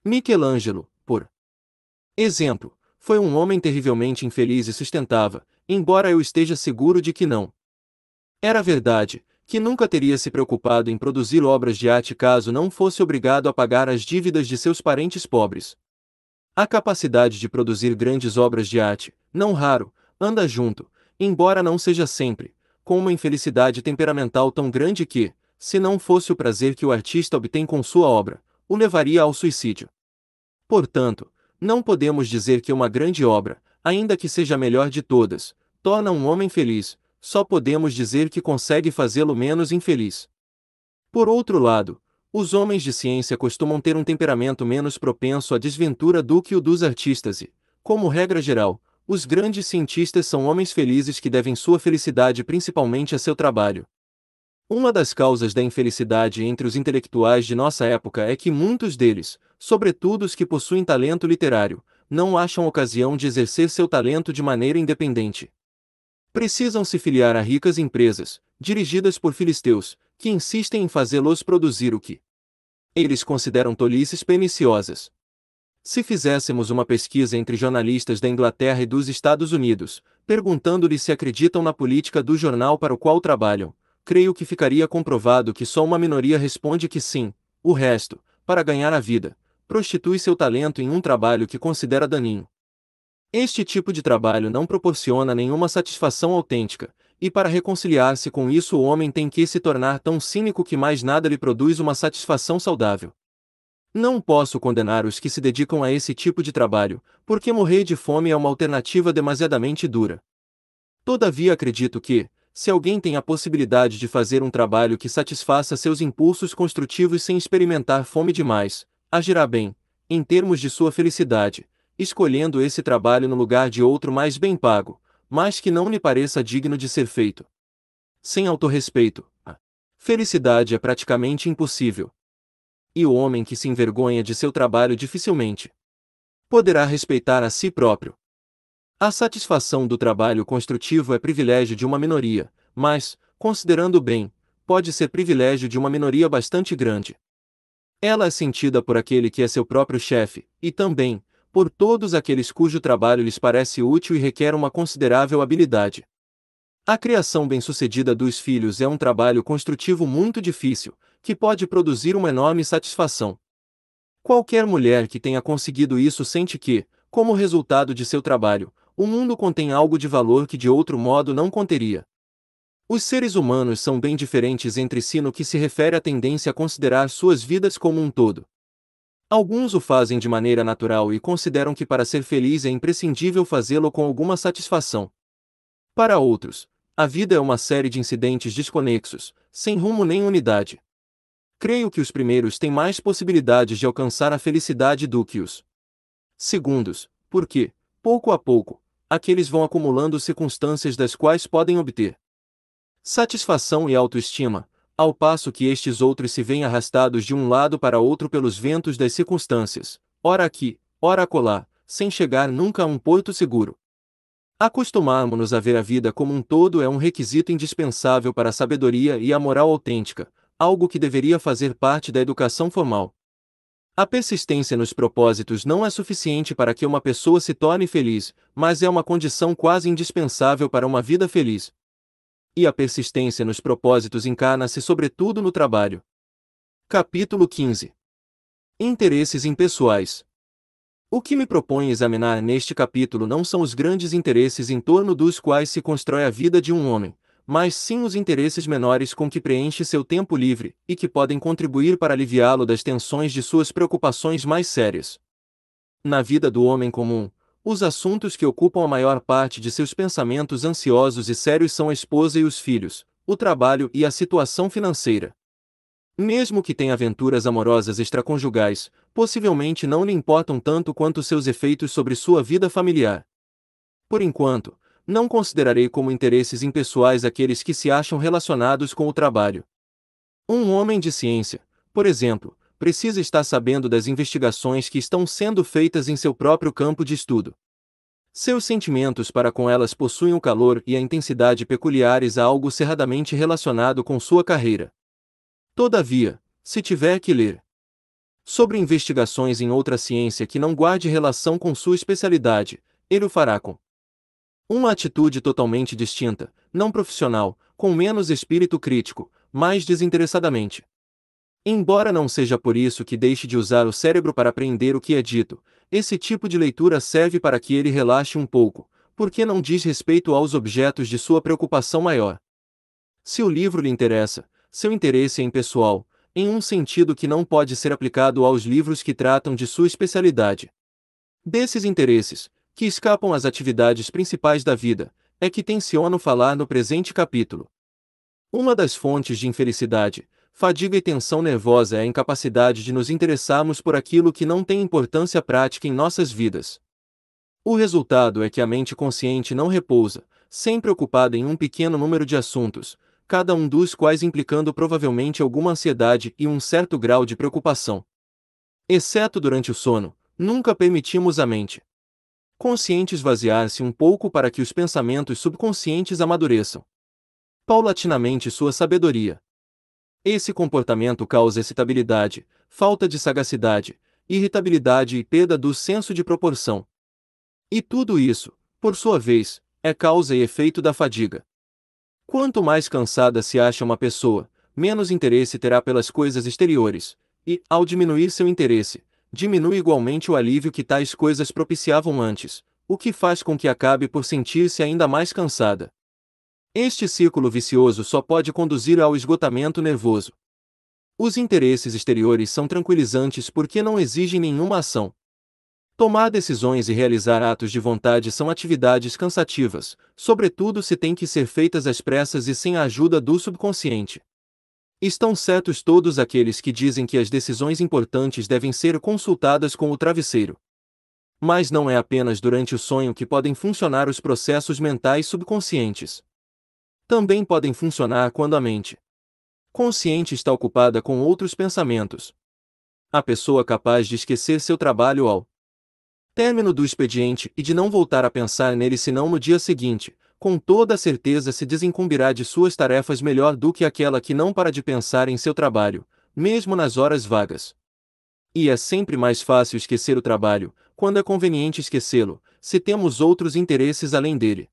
Michelangelo, por exemplo, foi um homem terrivelmente infeliz e sustentava, embora eu esteja seguro de que não. Era verdade, que nunca teria se preocupado em produzir obras de arte caso não fosse obrigado a pagar as dívidas de seus parentes pobres. A capacidade de produzir grandes obras de arte, não raro, anda junto, embora não seja sempre, com uma infelicidade temperamental tão grande que, se não fosse o prazer que o artista obtém com sua obra, o levaria ao suicídio. Portanto, não podemos dizer que uma grande obra, ainda que seja a melhor de todas, torna um homem feliz, só podemos dizer que consegue fazê-lo menos infeliz. Por outro lado, os homens de ciência costumam ter um temperamento menos propenso à desventura do que o dos artistas e, como regra geral, os grandes cientistas são homens felizes que devem sua felicidade principalmente a seu trabalho. Uma das causas da infelicidade entre os intelectuais de nossa época é que muitos deles, sobretudo os que possuem talento literário, não acham ocasião de exercer seu talento de maneira independente. Precisam se filiar a ricas empresas, dirigidas por filisteus, que insistem em fazê-los produzir o que eles consideram tolices perniciosas. Se fizéssemos uma pesquisa entre jornalistas da Inglaterra e dos Estados Unidos, perguntando-lhes se acreditam na política do jornal para o qual trabalham, creio que ficaria comprovado que só uma minoria responde que sim, o resto, para ganhar a vida, prostitui seu talento em um trabalho que considera daninho. Este tipo de trabalho não proporciona nenhuma satisfação autêntica, e para reconciliar-se com isso o homem tem que se tornar tão cínico que mais nada lhe produz uma satisfação saudável. Não posso condenar os que se dedicam a esse tipo de trabalho, porque morrer de fome é uma alternativa demasiadamente dura. Todavia acredito que, se alguém tem a possibilidade de fazer um trabalho que satisfaça seus impulsos construtivos sem experimentar fome demais, agirá bem, em termos de sua felicidade, escolhendo esse trabalho no lugar de outro mais bem pago, mas que não lhe pareça digno de ser feito. Sem autorrespeito, a felicidade é praticamente impossível. E o homem que se envergonha de seu trabalho dificilmente poderá respeitar a si próprio. A satisfação do trabalho construtivo é privilégio de uma minoria, mas, considerando bem, pode ser privilégio de uma minoria bastante grande. Ela é sentida por aquele que é seu próprio chefe, e também, por todos aqueles cujo trabalho lhes parece útil e requer uma considerável habilidade. A criação bem-sucedida dos filhos é um trabalho construtivo muito difícil, que pode produzir uma enorme satisfação. Qualquer mulher que tenha conseguido isso sente que, como resultado de seu trabalho, o mundo contém algo de valor que de outro modo não conteria. Os seres humanos são bem diferentes entre si no que se refere à tendência a considerar suas vidas como um todo. Alguns o fazem de maneira natural e consideram que para ser feliz é imprescindível fazê-lo com alguma satisfação. Para outros, a vida é uma série de incidentes desconexos, sem rumo nem unidade. Creio que os primeiros têm mais possibilidades de alcançar a felicidade do que os segundos, porque, pouco a pouco, aqueles vão acumulando circunstâncias das quais podem obter satisfação e autoestima, ao passo que estes outros se veem arrastados de um lado para outro pelos ventos das circunstâncias, ora aqui, ora acolá, sem chegar nunca a um porto seguro. Acostumarmos-nos a ver a vida como um todo é um requisito indispensável para a sabedoria e a moral autêntica, algo que deveria fazer parte da educação formal. A persistência nos propósitos não é suficiente para que uma pessoa se torne feliz, mas é uma condição quase indispensável para uma vida feliz e a persistência nos propósitos encarna-se sobretudo no trabalho. Capítulo 15 Interesses impessoais. O que me propõe examinar neste capítulo não são os grandes interesses em torno dos quais se constrói a vida de um homem, mas sim os interesses menores com que preenche seu tempo livre e que podem contribuir para aliviá-lo das tensões de suas preocupações mais sérias. Na vida do homem comum, os assuntos que ocupam a maior parte de seus pensamentos ansiosos e sérios são a esposa e os filhos, o trabalho e a situação financeira. Mesmo que tenha aventuras amorosas extraconjugais, possivelmente não lhe importam tanto quanto seus efeitos sobre sua vida familiar. Por enquanto, não considerarei como interesses impessoais aqueles que se acham relacionados com o trabalho. Um homem de ciência, por exemplo, precisa estar sabendo das investigações que estão sendo feitas em seu próprio campo de estudo. Seus sentimentos para com elas possuem o calor e a intensidade peculiares a algo cerradamente relacionado com sua carreira. Todavia, se tiver que ler sobre investigações em outra ciência que não guarde relação com sua especialidade, ele o fará com uma atitude totalmente distinta, não profissional, com menos espírito crítico, mais desinteressadamente. Embora não seja por isso que deixe de usar o cérebro para aprender o que é dito, esse tipo de leitura serve para que ele relaxe um pouco, porque não diz respeito aos objetos de sua preocupação maior. Se o livro lhe interessa, seu interesse é impessoal, em um sentido que não pode ser aplicado aos livros que tratam de sua especialidade. Desses interesses, que escapam às atividades principais da vida, é que tenciono falar no presente capítulo. Uma das fontes de infelicidade, Fadiga e tensão nervosa é a incapacidade de nos interessarmos por aquilo que não tem importância prática em nossas vidas. O resultado é que a mente consciente não repousa, sempre ocupada em um pequeno número de assuntos, cada um dos quais implicando provavelmente alguma ansiedade e um certo grau de preocupação. Exceto durante o sono, nunca permitimos à mente consciente esvaziar-se um pouco para que os pensamentos subconscientes amadureçam paulatinamente sua sabedoria. Esse comportamento causa excitabilidade, falta de sagacidade, irritabilidade e perda do senso de proporção. E tudo isso, por sua vez, é causa e efeito da fadiga. Quanto mais cansada se acha uma pessoa, menos interesse terá pelas coisas exteriores, e, ao diminuir seu interesse, diminui igualmente o alívio que tais coisas propiciavam antes, o que faz com que acabe por sentir-se ainda mais cansada. Este círculo vicioso só pode conduzir ao esgotamento nervoso. Os interesses exteriores são tranquilizantes porque não exigem nenhuma ação. Tomar decisões e realizar atos de vontade são atividades cansativas, sobretudo se têm que ser feitas às pressas e sem a ajuda do subconsciente. Estão certos todos aqueles que dizem que as decisões importantes devem ser consultadas com o travesseiro. Mas não é apenas durante o sonho que podem funcionar os processos mentais subconscientes também podem funcionar quando a mente consciente está ocupada com outros pensamentos. A pessoa capaz de esquecer seu trabalho ao término do expediente e de não voltar a pensar nele senão no dia seguinte, com toda certeza se desincumbirá de suas tarefas melhor do que aquela que não para de pensar em seu trabalho, mesmo nas horas vagas. E é sempre mais fácil esquecer o trabalho, quando é conveniente esquecê-lo, se temos outros interesses além dele.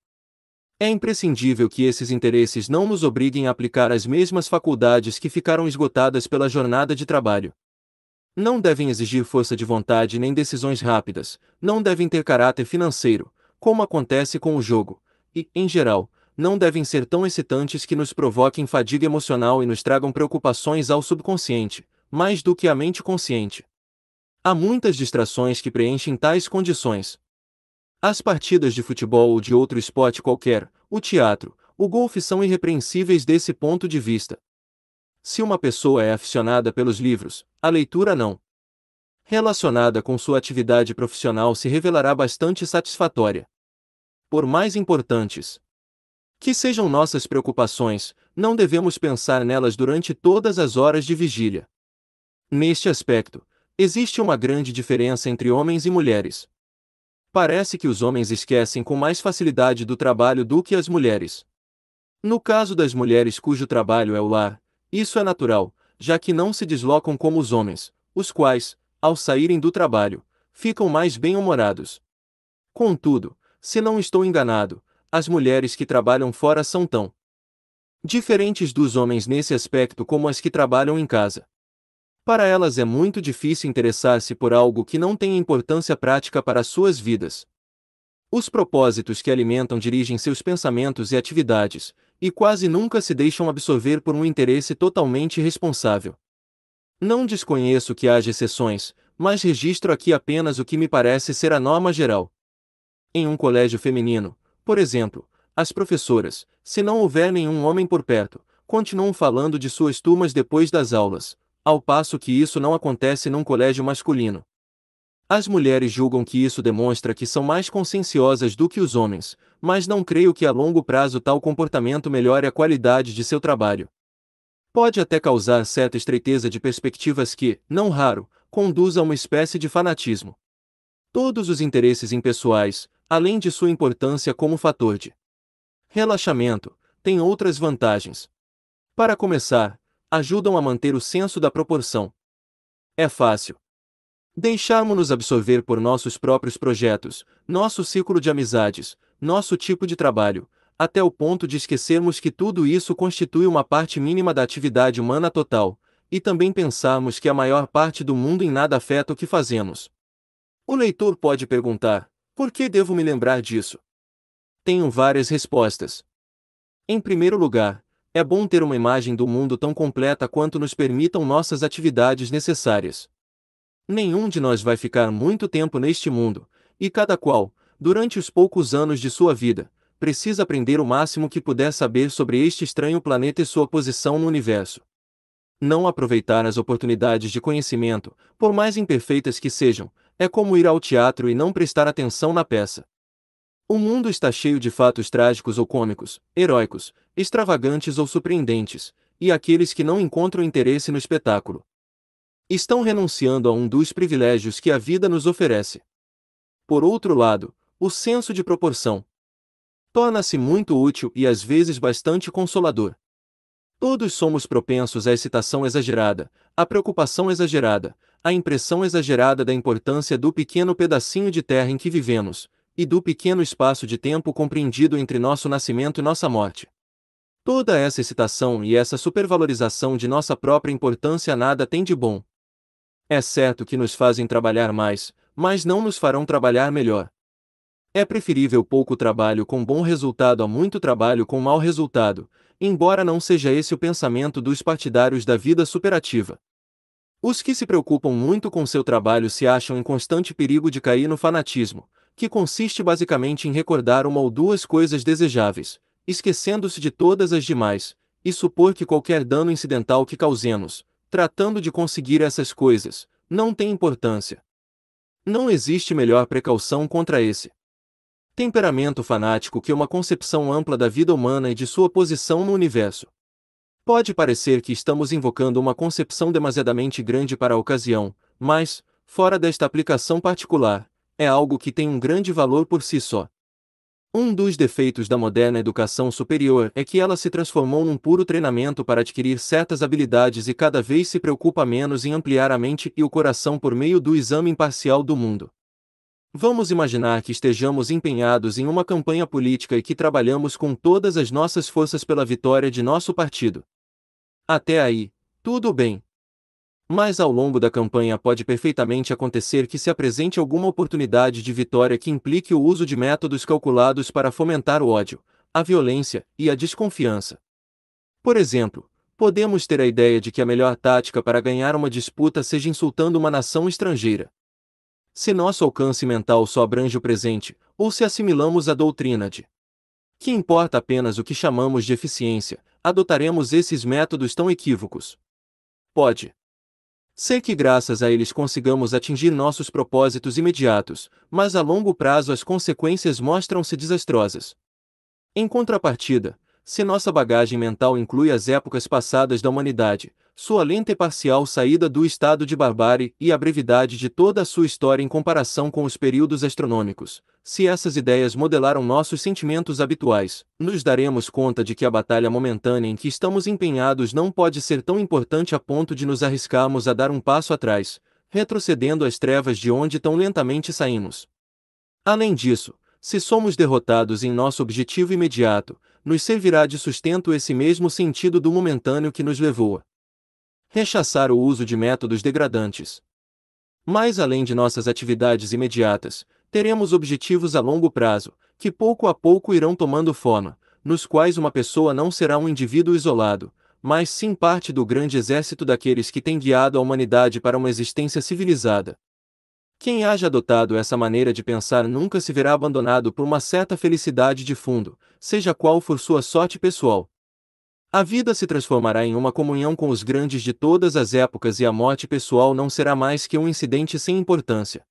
É imprescindível que esses interesses não nos obriguem a aplicar as mesmas faculdades que ficaram esgotadas pela jornada de trabalho. Não devem exigir força de vontade nem decisões rápidas, não devem ter caráter financeiro, como acontece com o jogo, e, em geral, não devem ser tão excitantes que nos provoquem fadiga emocional e nos tragam preocupações ao subconsciente, mais do que à mente consciente. Há muitas distrações que preenchem tais condições, as partidas de futebol ou de outro esporte qualquer, o teatro, o golfe são irrepreensíveis desse ponto de vista. Se uma pessoa é aficionada pelos livros, a leitura não. Relacionada com sua atividade profissional se revelará bastante satisfatória. Por mais importantes que sejam nossas preocupações, não devemos pensar nelas durante todas as horas de vigília. Neste aspecto, existe uma grande diferença entre homens e mulheres. Parece que os homens esquecem com mais facilidade do trabalho do que as mulheres. No caso das mulheres cujo trabalho é o lar, isso é natural, já que não se deslocam como os homens, os quais, ao saírem do trabalho, ficam mais bem-humorados. Contudo, se não estou enganado, as mulheres que trabalham fora são tão diferentes dos homens nesse aspecto como as que trabalham em casa. Para elas é muito difícil interessar-se por algo que não tem importância prática para suas vidas. Os propósitos que alimentam dirigem seus pensamentos e atividades, e quase nunca se deixam absorver por um interesse totalmente responsável. Não desconheço que haja exceções, mas registro aqui apenas o que me parece ser a norma geral. Em um colégio feminino, por exemplo, as professoras, se não houver nenhum homem por perto, continuam falando de suas turmas depois das aulas, ao passo que isso não acontece num colégio masculino. As mulheres julgam que isso demonstra que são mais conscienciosas do que os homens, mas não creio que a longo prazo tal comportamento melhore a qualidade de seu trabalho. Pode até causar certa estreiteza de perspectivas que, não raro, conduz a uma espécie de fanatismo. Todos os interesses impessoais, além de sua importância como fator de relaxamento, têm outras vantagens. Para começar, ajudam a manter o senso da proporção. É fácil. Deixarmos-nos absorver por nossos próprios projetos, nosso círculo de amizades, nosso tipo de trabalho, até o ponto de esquecermos que tudo isso constitui uma parte mínima da atividade humana total, e também pensarmos que a maior parte do mundo em nada afeta o que fazemos. O leitor pode perguntar: por que devo me lembrar disso? Tenho várias respostas. Em primeiro lugar, é bom ter uma imagem do mundo tão completa quanto nos permitam nossas atividades necessárias. Nenhum de nós vai ficar muito tempo neste mundo, e cada qual, durante os poucos anos de sua vida, precisa aprender o máximo que puder saber sobre este estranho planeta e sua posição no universo. Não aproveitar as oportunidades de conhecimento, por mais imperfeitas que sejam, é como ir ao teatro e não prestar atenção na peça. O mundo está cheio de fatos trágicos ou cômicos, heróicos, extravagantes ou surpreendentes, e aqueles que não encontram interesse no espetáculo. Estão renunciando a um dos privilégios que a vida nos oferece. Por outro lado, o senso de proporção torna-se muito útil e às vezes bastante consolador. Todos somos propensos à excitação exagerada, à preocupação exagerada, à impressão exagerada da importância do pequeno pedacinho de terra em que vivemos, e do pequeno espaço de tempo compreendido entre nosso nascimento e nossa morte. Toda essa excitação e essa supervalorização de nossa própria importância nada tem de bom. É certo que nos fazem trabalhar mais, mas não nos farão trabalhar melhor. É preferível pouco trabalho com bom resultado a muito trabalho com mau resultado, embora não seja esse o pensamento dos partidários da vida superativa. Os que se preocupam muito com seu trabalho se acham em constante perigo de cair no fanatismo, que consiste basicamente em recordar uma ou duas coisas desejáveis, esquecendo-se de todas as demais, e supor que qualquer dano incidental que causemos, tratando de conseguir essas coisas, não tem importância. Não existe melhor precaução contra esse temperamento fanático que uma concepção ampla da vida humana e de sua posição no universo. Pode parecer que estamos invocando uma concepção demasiadamente grande para a ocasião, mas, fora desta aplicação particular, é algo que tem um grande valor por si só. Um dos defeitos da moderna educação superior é que ela se transformou num puro treinamento para adquirir certas habilidades e cada vez se preocupa menos em ampliar a mente e o coração por meio do exame imparcial do mundo. Vamos imaginar que estejamos empenhados em uma campanha política e que trabalhamos com todas as nossas forças pela vitória de nosso partido. Até aí, tudo bem, mas ao longo da campanha pode perfeitamente acontecer que se apresente alguma oportunidade de vitória que implique o uso de métodos calculados para fomentar o ódio, a violência e a desconfiança. Por exemplo, podemos ter a ideia de que a melhor tática para ganhar uma disputa seja insultando uma nação estrangeira. Se nosso alcance mental só abrange o presente, ou se assimilamos a doutrina de que importa apenas o que chamamos de eficiência, adotaremos esses métodos tão equívocos. Pode Sei que graças a eles consigamos atingir nossos propósitos imediatos, mas a longo prazo as consequências mostram-se desastrosas. Em contrapartida, se nossa bagagem mental inclui as épocas passadas da humanidade, sua lenta e parcial saída do estado de barbárie e a brevidade de toda a sua história em comparação com os períodos astronômicos. Se essas ideias modelaram nossos sentimentos habituais, nos daremos conta de que a batalha momentânea em que estamos empenhados não pode ser tão importante a ponto de nos arriscarmos a dar um passo atrás, retrocedendo às trevas de onde tão lentamente saímos. Além disso, se somos derrotados em nosso objetivo imediato, nos servirá de sustento esse mesmo sentido do momentâneo que nos levou rechaçar o uso de métodos degradantes. Mas além de nossas atividades imediatas, teremos objetivos a longo prazo, que pouco a pouco irão tomando forma, nos quais uma pessoa não será um indivíduo isolado, mas sim parte do grande exército daqueles que têm guiado a humanidade para uma existência civilizada. Quem haja adotado essa maneira de pensar nunca se verá abandonado por uma certa felicidade de fundo, seja qual for sua sorte pessoal. A vida se transformará em uma comunhão com os grandes de todas as épocas e a morte pessoal não será mais que um incidente sem importância.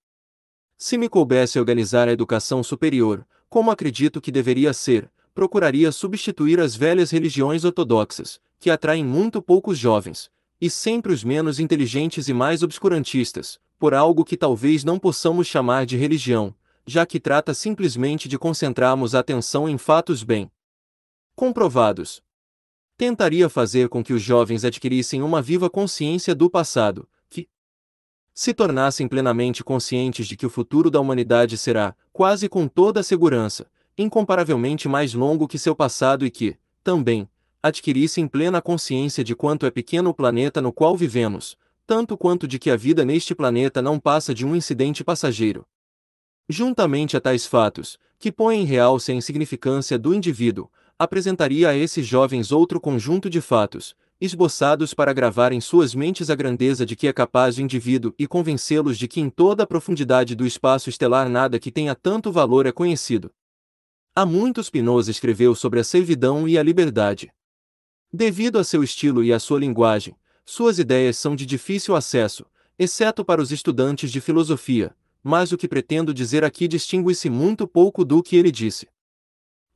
Se me coubesse organizar a educação superior, como acredito que deveria ser, procuraria substituir as velhas religiões ortodoxas, que atraem muito poucos jovens, e sempre os menos inteligentes e mais obscurantistas, por algo que talvez não possamos chamar de religião, já que trata simplesmente de concentrarmos a atenção em fatos bem comprovados, tentaria fazer com que os jovens adquirissem uma viva consciência do passado, que se tornassem plenamente conscientes de que o futuro da humanidade será, quase com toda a segurança, incomparavelmente mais longo que seu passado e que, também, adquirissem plena consciência de quanto é pequeno o planeta no qual vivemos, tanto quanto de que a vida neste planeta não passa de um incidente passageiro. Juntamente a tais fatos, que põem em realce a insignificância do indivíduo, apresentaria a esses jovens outro conjunto de fatos, esboçados para gravar em suas mentes a grandeza de que é capaz o indivíduo e convencê-los de que em toda a profundidade do espaço estelar nada que tenha tanto valor é conhecido. Há muito Spinoza escreveu sobre a servidão e a liberdade. Devido a seu estilo e à sua linguagem, suas ideias são de difícil acesso, exceto para os estudantes de filosofia, mas o que pretendo dizer aqui distingue-se muito pouco do que ele disse.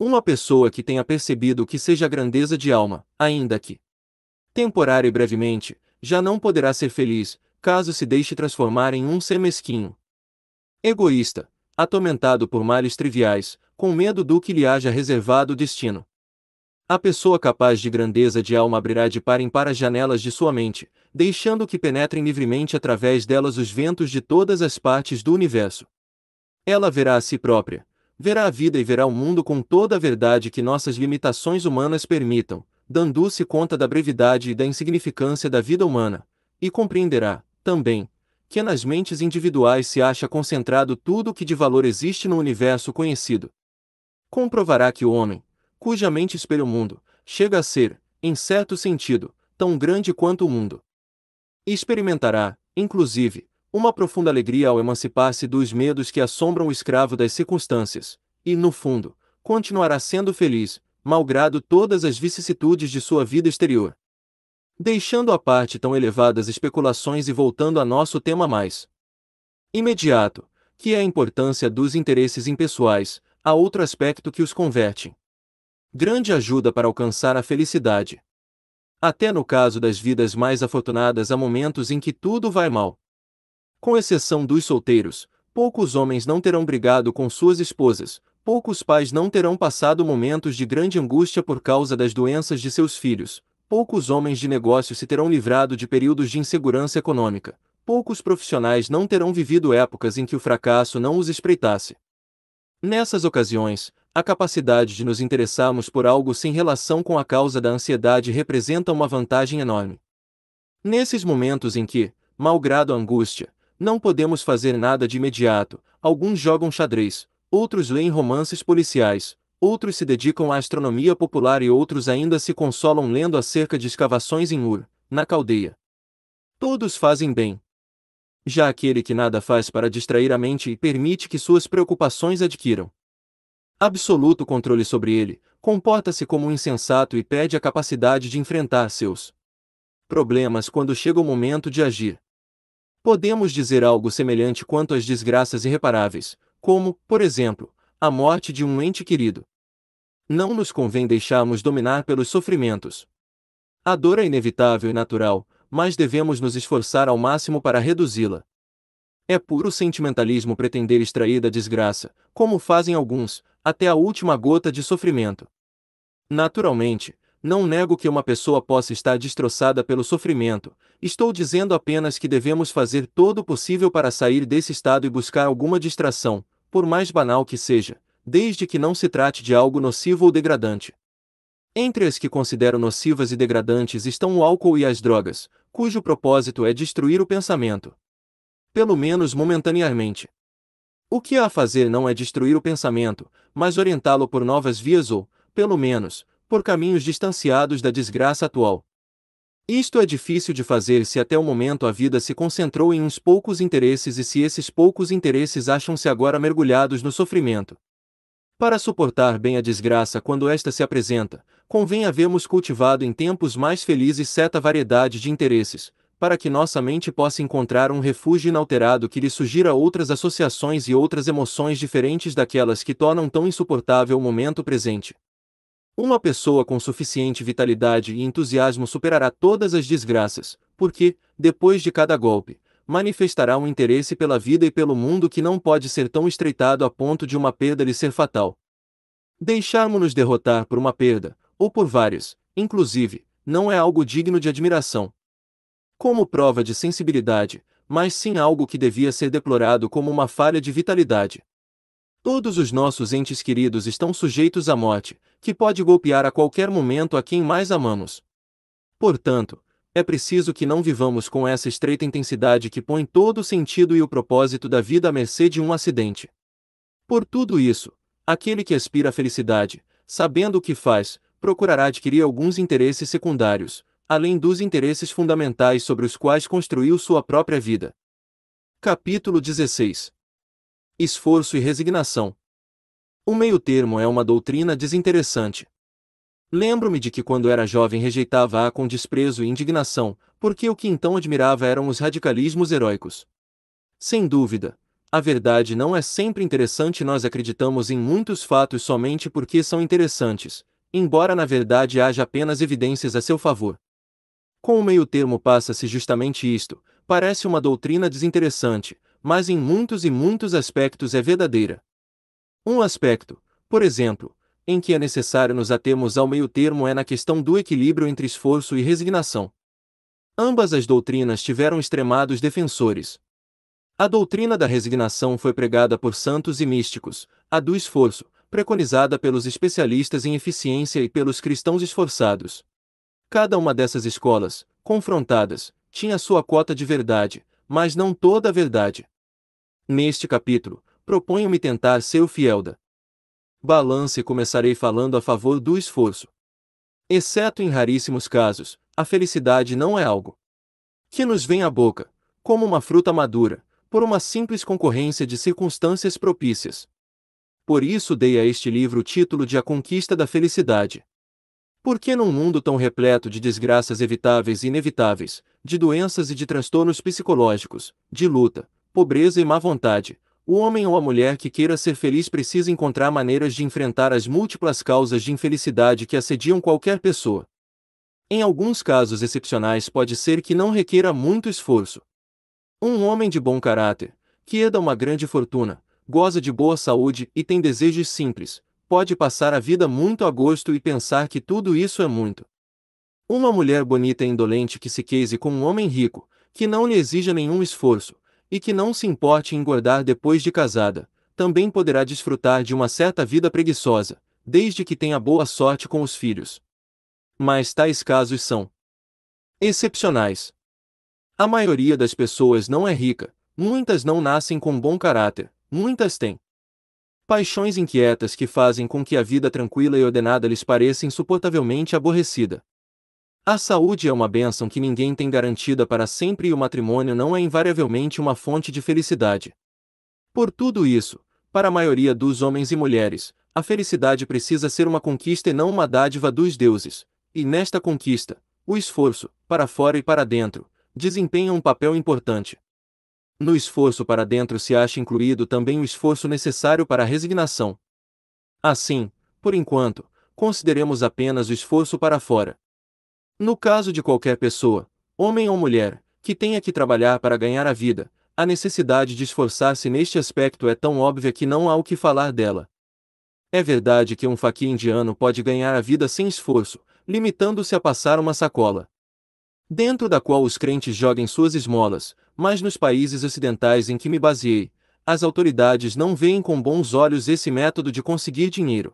Uma pessoa que tenha percebido que seja grandeza de alma, ainda que temporária e brevemente, já não poderá ser feliz, caso se deixe transformar em um ser mesquinho. Egoísta, atormentado por males triviais, com medo do que lhe haja reservado o destino. A pessoa capaz de grandeza de alma abrirá de par em par as janelas de sua mente, deixando que penetrem livremente através delas os ventos de todas as partes do universo. Ela verá a si própria, verá a vida e verá o mundo com toda a verdade que nossas limitações humanas permitam, dando-se conta da brevidade e da insignificância da vida humana, e compreenderá, também, que é nas mentes individuais se acha concentrado tudo o que de valor existe no universo conhecido. Comprovará que o homem, cuja mente espelha o mundo, chega a ser, em certo sentido, tão grande quanto o mundo. Experimentará, inclusive, uma profunda alegria ao emancipar-se dos medos que assombram o escravo das circunstâncias, e, no fundo, continuará sendo feliz, malgrado todas as vicissitudes de sua vida exterior. Deixando à parte tão elevadas especulações e voltando a nosso tema mais imediato, que é a importância dos interesses impessoais, há outro aspecto que os converte. Grande ajuda para alcançar a felicidade. Até no caso das vidas mais afortunadas há momentos em que tudo vai mal. Com exceção dos solteiros, poucos homens não terão brigado com suas esposas, poucos pais não terão passado momentos de grande angústia por causa das doenças de seus filhos, poucos homens de negócio se terão livrado de períodos de insegurança econômica, poucos profissionais não terão vivido épocas em que o fracasso não os espreitasse. Nessas ocasiões, a capacidade de nos interessarmos por algo sem relação com a causa da ansiedade representa uma vantagem enorme. Nesses momentos em que, malgrado a angústia, não podemos fazer nada de imediato. Alguns jogam xadrez, outros leem romances policiais, outros se dedicam à astronomia popular e outros ainda se consolam lendo acerca de escavações em Ur, na caldeia. Todos fazem bem. Já aquele que nada faz para distrair a mente e permite que suas preocupações adquiram absoluto controle sobre ele, comporta-se como um insensato e perde a capacidade de enfrentar seus problemas quando chega o momento de agir. Podemos dizer algo semelhante quanto às desgraças irreparáveis, como, por exemplo, a morte de um ente querido. Não nos convém deixarmos dominar pelos sofrimentos. A dor é inevitável e natural, mas devemos nos esforçar ao máximo para reduzi-la. É puro sentimentalismo pretender extrair da desgraça, como fazem alguns, até a última gota de sofrimento. Naturalmente, não nego que uma pessoa possa estar destroçada pelo sofrimento, estou dizendo apenas que devemos fazer todo o possível para sair desse estado e buscar alguma distração, por mais banal que seja, desde que não se trate de algo nocivo ou degradante. Entre as que considero nocivas e degradantes estão o álcool e as drogas, cujo propósito é destruir o pensamento. Pelo menos momentaneamente. O que há a fazer não é destruir o pensamento, mas orientá-lo por novas vias ou, pelo menos, por caminhos distanciados da desgraça atual. Isto é difícil de fazer se até o momento a vida se concentrou em uns poucos interesses e se esses poucos interesses acham-se agora mergulhados no sofrimento. Para suportar bem a desgraça quando esta se apresenta, convém havermos cultivado em tempos mais felizes certa variedade de interesses, para que nossa mente possa encontrar um refúgio inalterado que lhe sugira outras associações e outras emoções diferentes daquelas que tornam tão insuportável o momento presente. Uma pessoa com suficiente vitalidade e entusiasmo superará todas as desgraças, porque, depois de cada golpe, manifestará um interesse pela vida e pelo mundo que não pode ser tão estreitado a ponto de uma perda lhe ser fatal. Deixarmos-nos derrotar por uma perda, ou por várias, inclusive, não é algo digno de admiração. Como prova de sensibilidade, mas sim algo que devia ser deplorado como uma falha de vitalidade. Todos os nossos entes queridos estão sujeitos à morte, que pode golpear a qualquer momento a quem mais amamos. Portanto, é preciso que não vivamos com essa estreita intensidade que põe todo o sentido e o propósito da vida à mercê de um acidente. Por tudo isso, aquele que aspira à felicidade, sabendo o que faz, procurará adquirir alguns interesses secundários, além dos interesses fundamentais sobre os quais construiu sua própria vida. Capítulo 16 esforço e resignação. O meio-termo é uma doutrina desinteressante. Lembro-me de que quando era jovem rejeitava-a com desprezo e indignação, porque o que então admirava eram os radicalismos heróicos. Sem dúvida, a verdade não é sempre interessante, nós acreditamos em muitos fatos somente porque são interessantes, embora na verdade haja apenas evidências a seu favor. Com o meio-termo passa-se justamente isto: parece uma doutrina desinteressante, mas em muitos e muitos aspectos é verdadeira. Um aspecto, por exemplo, em que é necessário nos atermos ao meio termo é na questão do equilíbrio entre esforço e resignação. Ambas as doutrinas tiveram extremados defensores. A doutrina da resignação foi pregada por santos e místicos, a do esforço, preconizada pelos especialistas em eficiência e pelos cristãos esforçados. Cada uma dessas escolas, confrontadas, tinha sua cota de verdade, mas não toda a verdade. Neste capítulo, proponho-me tentar ser o fiel da balança e começarei falando a favor do esforço. Exceto em raríssimos casos, a felicidade não é algo que nos vem à boca, como uma fruta madura, por uma simples concorrência de circunstâncias propícias. Por isso dei a este livro o título de A Conquista da Felicidade. Porque num mundo tão repleto de desgraças evitáveis e inevitáveis, de doenças e de transtornos psicológicos, de luta, pobreza e má vontade, o homem ou a mulher que queira ser feliz precisa encontrar maneiras de enfrentar as múltiplas causas de infelicidade que assediam qualquer pessoa. Em alguns casos excepcionais, pode ser que não requeira muito esforço. Um homem de bom caráter, que herda uma grande fortuna, goza de boa saúde e tem desejos simples, pode passar a vida muito a gosto e pensar que tudo isso é muito. Uma mulher bonita e indolente que se case com um homem rico, que não lhe exija nenhum esforço, e que não se importe em engordar depois de casada, também poderá desfrutar de uma certa vida preguiçosa, desde que tenha boa sorte com os filhos. Mas tais casos são excepcionais. A maioria das pessoas não é rica, muitas não nascem com bom caráter, muitas têm paixões inquietas que fazem com que a vida tranquila e ordenada lhes pareça insuportavelmente aborrecida. A saúde é uma bênção que ninguém tem garantida para sempre e o matrimônio não é invariavelmente uma fonte de felicidade. Por tudo isso, para a maioria dos homens e mulheres, a felicidade precisa ser uma conquista e não uma dádiva dos deuses, e nesta conquista, o esforço, para fora e para dentro, desempenha um papel importante. No esforço para dentro se acha incluído também o esforço necessário para a resignação. Assim, por enquanto, consideremos apenas o esforço para fora, no caso de qualquer pessoa, homem ou mulher, que tenha que trabalhar para ganhar a vida, a necessidade de esforçar-se neste aspecto é tão óbvia que não há o que falar dela. É verdade que um faqui indiano pode ganhar a vida sem esforço, limitando-se a passar uma sacola. Dentro da qual os crentes joguem suas esmolas, mas nos países ocidentais em que me baseei, as autoridades não veem com bons olhos esse método de conseguir dinheiro.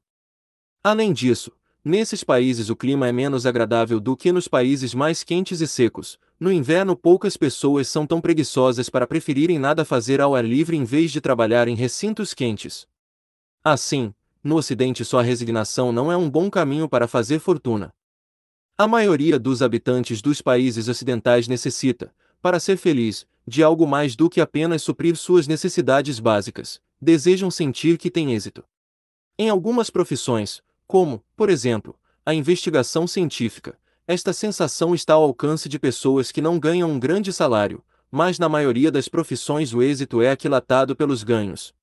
Além disso, Nesses países o clima é menos agradável do que nos países mais quentes e secos. No inverno, poucas pessoas são tão preguiçosas para preferirem nada fazer ao ar livre em vez de trabalhar em recintos quentes. Assim, no Ocidente sua resignação não é um bom caminho para fazer fortuna. A maioria dos habitantes dos países ocidentais necessita, para ser feliz, de algo mais do que apenas suprir suas necessidades básicas. Desejam sentir que têm êxito. Em algumas profissões, como, por exemplo, a investigação científica. Esta sensação está ao alcance de pessoas que não ganham um grande salário, mas na maioria das profissões o êxito é aquilatado pelos ganhos.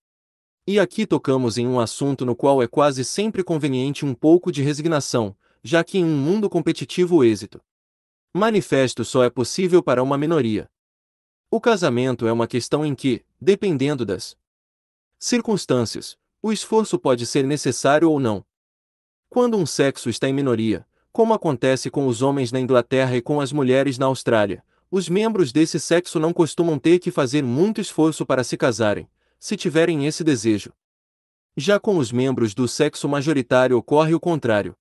E aqui tocamos em um assunto no qual é quase sempre conveniente um pouco de resignação, já que em um mundo competitivo o êxito manifesto só é possível para uma minoria. O casamento é uma questão em que, dependendo das circunstâncias, o esforço pode ser necessário ou não. Quando um sexo está em minoria, como acontece com os homens na Inglaterra e com as mulheres na Austrália, os membros desse sexo não costumam ter que fazer muito esforço para se casarem, se tiverem esse desejo. Já com os membros do sexo majoritário ocorre o contrário.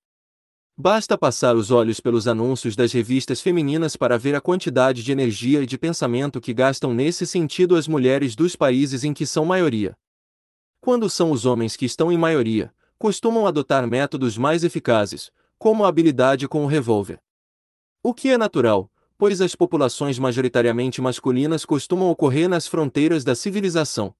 Basta passar os olhos pelos anúncios das revistas femininas para ver a quantidade de energia e de pensamento que gastam nesse sentido as mulheres dos países em que são maioria. Quando são os homens que estão em maioria, costumam adotar métodos mais eficazes, como a habilidade com o revólver. O que é natural, pois as populações majoritariamente masculinas costumam ocorrer nas fronteiras da civilização.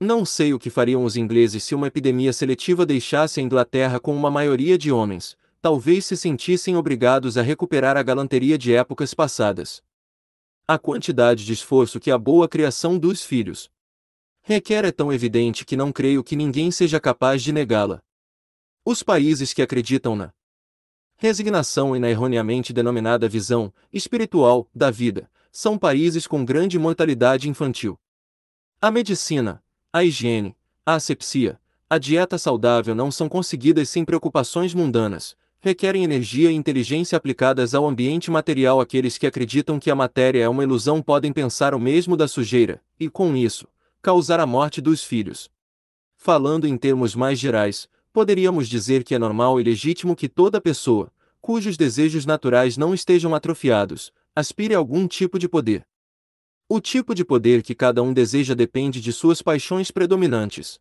Não sei o que fariam os ingleses se uma epidemia seletiva deixasse a Inglaterra com uma maioria de homens, talvez se sentissem obrigados a recuperar a galanteria de épocas passadas. A quantidade de esforço que a boa criação dos filhos, requer é tão evidente que não creio que ninguém seja capaz de negá-la. Os países que acreditam na resignação e na erroneamente denominada visão espiritual da vida são países com grande mortalidade infantil. A medicina, a higiene, a asepsia, a dieta saudável não são conseguidas sem preocupações mundanas, requerem energia e inteligência aplicadas ao ambiente material. Aqueles que acreditam que a matéria é uma ilusão podem pensar o mesmo da sujeira, e com isso, causar a morte dos filhos. Falando em termos mais gerais, poderíamos dizer que é normal e legítimo que toda pessoa, cujos desejos naturais não estejam atrofiados, aspire a algum tipo de poder. O tipo de poder que cada um deseja depende de suas paixões predominantes.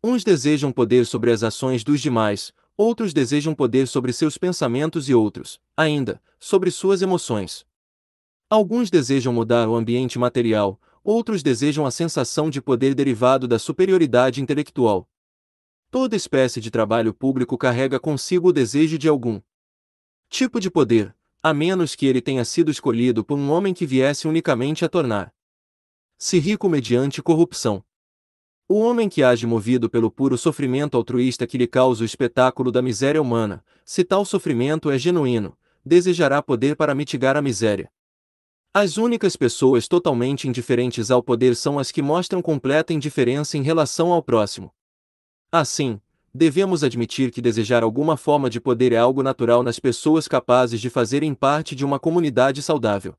Uns desejam poder sobre as ações dos demais, outros desejam poder sobre seus pensamentos e outros, ainda, sobre suas emoções. Alguns desejam mudar o ambiente material, outros desejam a sensação de poder derivado da superioridade intelectual. Toda espécie de trabalho público carrega consigo o desejo de algum tipo de poder, a menos que ele tenha sido escolhido por um homem que viesse unicamente a tornar-se rico mediante corrupção. O homem que age movido pelo puro sofrimento altruísta que lhe causa o espetáculo da miséria humana, se tal sofrimento é genuíno, desejará poder para mitigar a miséria. As únicas pessoas totalmente indiferentes ao poder são as que mostram completa indiferença em relação ao próximo. Assim, devemos admitir que desejar alguma forma de poder é algo natural nas pessoas capazes de fazerem parte de uma comunidade saudável.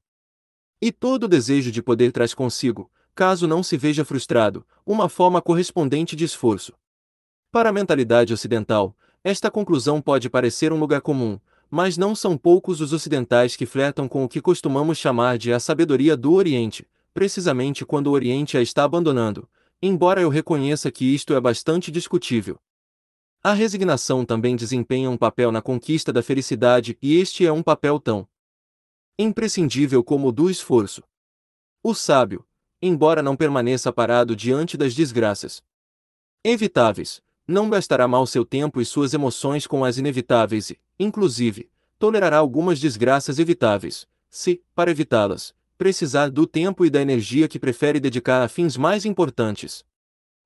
E todo desejo de poder traz consigo, caso não se veja frustrado, uma forma correspondente de esforço. Para a mentalidade ocidental, esta conclusão pode parecer um lugar comum, mas não são poucos os ocidentais que flertam com o que costumamos chamar de a sabedoria do Oriente, precisamente quando o Oriente a está abandonando, embora eu reconheça que isto é bastante discutível. A resignação também desempenha um papel na conquista da felicidade e este é um papel tão imprescindível como o do esforço. O sábio, embora não permaneça parado diante das desgraças evitáveis, não gastará mal seu tempo e suas emoções com as inevitáveis e, inclusive, tolerará algumas desgraças evitáveis, se, para evitá-las, precisar do tempo e da energia que prefere dedicar a fins mais importantes.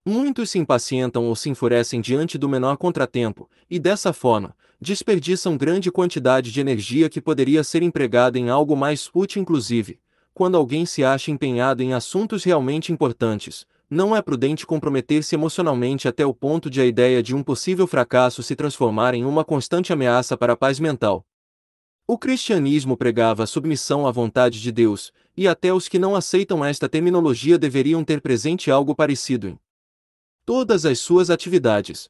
Muitos se impacientam ou se enfurecem diante do menor contratempo, e dessa forma, desperdiçam grande quantidade de energia que poderia ser empregada em algo mais útil, inclusive, quando alguém se acha empenhado em assuntos realmente importantes, não é prudente comprometer-se emocionalmente até o ponto de a ideia de um possível fracasso se transformar em uma constante ameaça para a paz mental. O cristianismo pregava a submissão à vontade de Deus, e até os que não aceitam esta terminologia deveriam ter presente algo parecido em todas as suas atividades.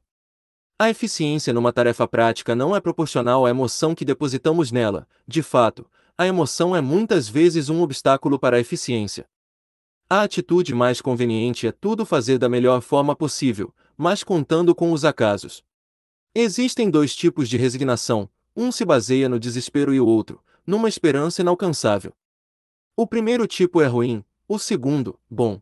A eficiência numa tarefa prática não é proporcional à emoção que depositamos nela, de fato, a emoção é muitas vezes um obstáculo para a eficiência. A atitude mais conveniente é tudo fazer da melhor forma possível, mas contando com os acasos. Existem dois tipos de resignação, um se baseia no desespero e o outro, numa esperança inalcançável. O primeiro tipo é ruim, o segundo, bom.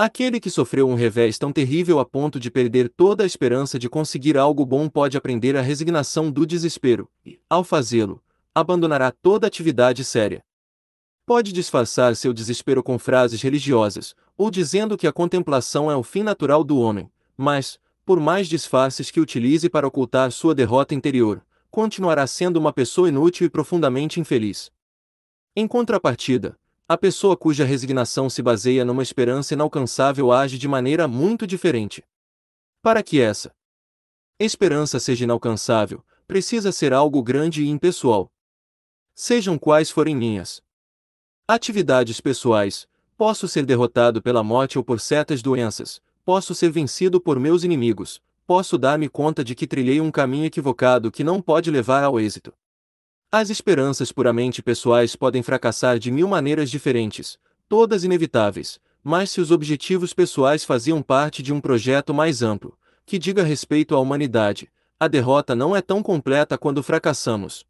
Aquele que sofreu um revés tão terrível a ponto de perder toda a esperança de conseguir algo bom pode aprender a resignação do desespero e, ao fazê-lo, abandonará toda atividade séria. Pode disfarçar seu desespero com frases religiosas, ou dizendo que a contemplação é o fim natural do homem, mas, por mais disfarces que utilize para ocultar sua derrota interior, continuará sendo uma pessoa inútil e profundamente infeliz. Em contrapartida, a pessoa cuja resignação se baseia numa esperança inalcançável age de maneira muito diferente. Para que essa esperança seja inalcançável, precisa ser algo grande e impessoal. Sejam quais forem minhas Atividades pessoais: posso ser derrotado pela morte ou por certas doenças, posso ser vencido por meus inimigos, posso dar-me conta de que trilhei um caminho equivocado que não pode levar ao êxito. As esperanças puramente pessoais podem fracassar de mil maneiras diferentes, todas inevitáveis, mas se os objetivos pessoais faziam parte de um projeto mais amplo, que diga respeito à humanidade, a derrota não é tão completa quando fracassamos.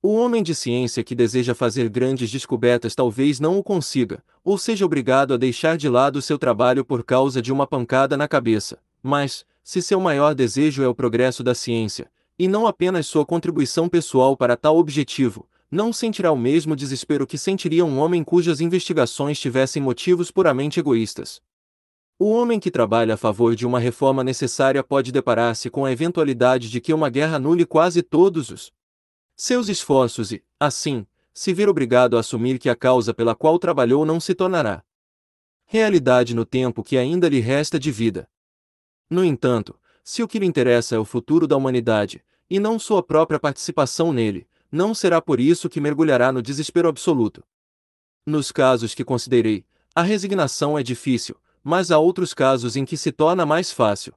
O homem de ciência que deseja fazer grandes descobertas talvez não o consiga, ou seja obrigado a deixar de lado seu trabalho por causa de uma pancada na cabeça. Mas, se seu maior desejo é o progresso da ciência, e não apenas sua contribuição pessoal para tal objetivo, não sentirá o mesmo desespero que sentiria um homem cujas investigações tivessem motivos puramente egoístas. O homem que trabalha a favor de uma reforma necessária pode deparar-se com a eventualidade de que uma guerra anule quase todos os seus esforços e, assim, se vir obrigado a assumir que a causa pela qual trabalhou não se tornará realidade no tempo que ainda lhe resta de vida. No entanto, se o que lhe interessa é o futuro da humanidade, e não sua própria participação nele, não será por isso que mergulhará no desespero absoluto. Nos casos que considerei, a resignação é difícil, mas há outros casos em que se torna mais fácil.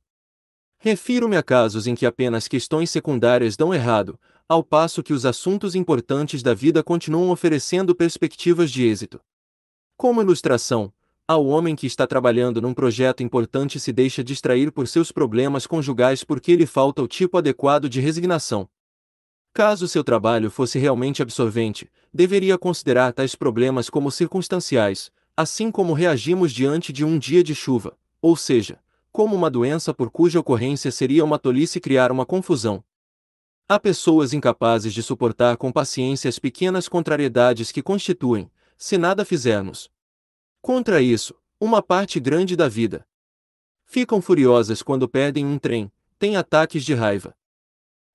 Refiro-me a casos em que apenas questões secundárias dão errado, ao passo que os assuntos importantes da vida continuam oferecendo perspectivas de êxito. Como ilustração, ao homem que está trabalhando num projeto importante se deixa distrair por seus problemas conjugais porque lhe falta o tipo adequado de resignação. Caso seu trabalho fosse realmente absorvente, deveria considerar tais problemas como circunstanciais, assim como reagimos diante de um dia de chuva, ou seja, como uma doença por cuja ocorrência seria uma tolice criar uma confusão, Há pessoas incapazes de suportar com paciência as pequenas contrariedades que constituem, se nada fizermos. Contra isso, uma parte grande da vida. Ficam furiosas quando perdem um trem, têm ataques de raiva.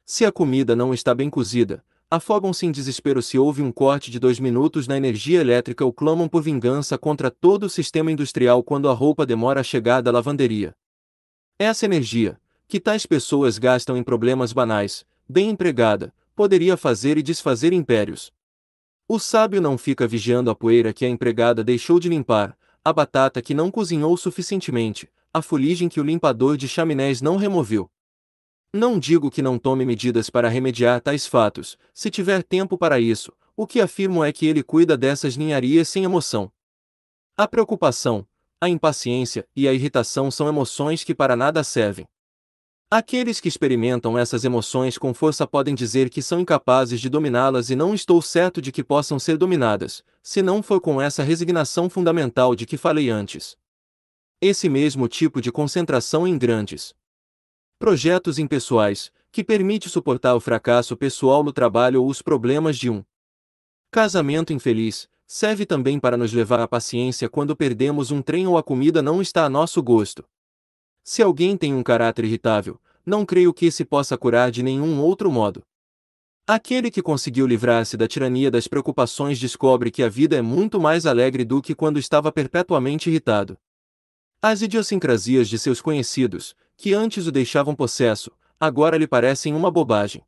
Se a comida não está bem cozida, afogam-se em desespero se houve um corte de dois minutos na energia elétrica ou clamam por vingança contra todo o sistema industrial quando a roupa demora a chegar da lavanderia. Essa energia, que tais pessoas gastam em problemas banais, bem empregada, poderia fazer e desfazer impérios. O sábio não fica vigiando a poeira que a empregada deixou de limpar, a batata que não cozinhou suficientemente, a fuligem que o limpador de chaminés não removeu. Não digo que não tome medidas para remediar tais fatos, se tiver tempo para isso, o que afirmo é que ele cuida dessas ninharias sem emoção. A preocupação, a impaciência e a irritação são emoções que para nada servem. Aqueles que experimentam essas emoções com força podem dizer que são incapazes de dominá-las e não estou certo de que possam ser dominadas, se não for com essa resignação fundamental de que falei antes. Esse mesmo tipo de concentração em grandes projetos impessoais, que permite suportar o fracasso pessoal no trabalho ou os problemas de um casamento infeliz, serve também para nos levar à paciência quando perdemos um trem ou a comida não está a nosso gosto. Se alguém tem um caráter irritável, não creio que se possa curar de nenhum outro modo. Aquele que conseguiu livrar-se da tirania das preocupações descobre que a vida é muito mais alegre do que quando estava perpetuamente irritado. As idiosincrasias de seus conhecidos, que antes o deixavam possesso, agora lhe parecem uma bobagem.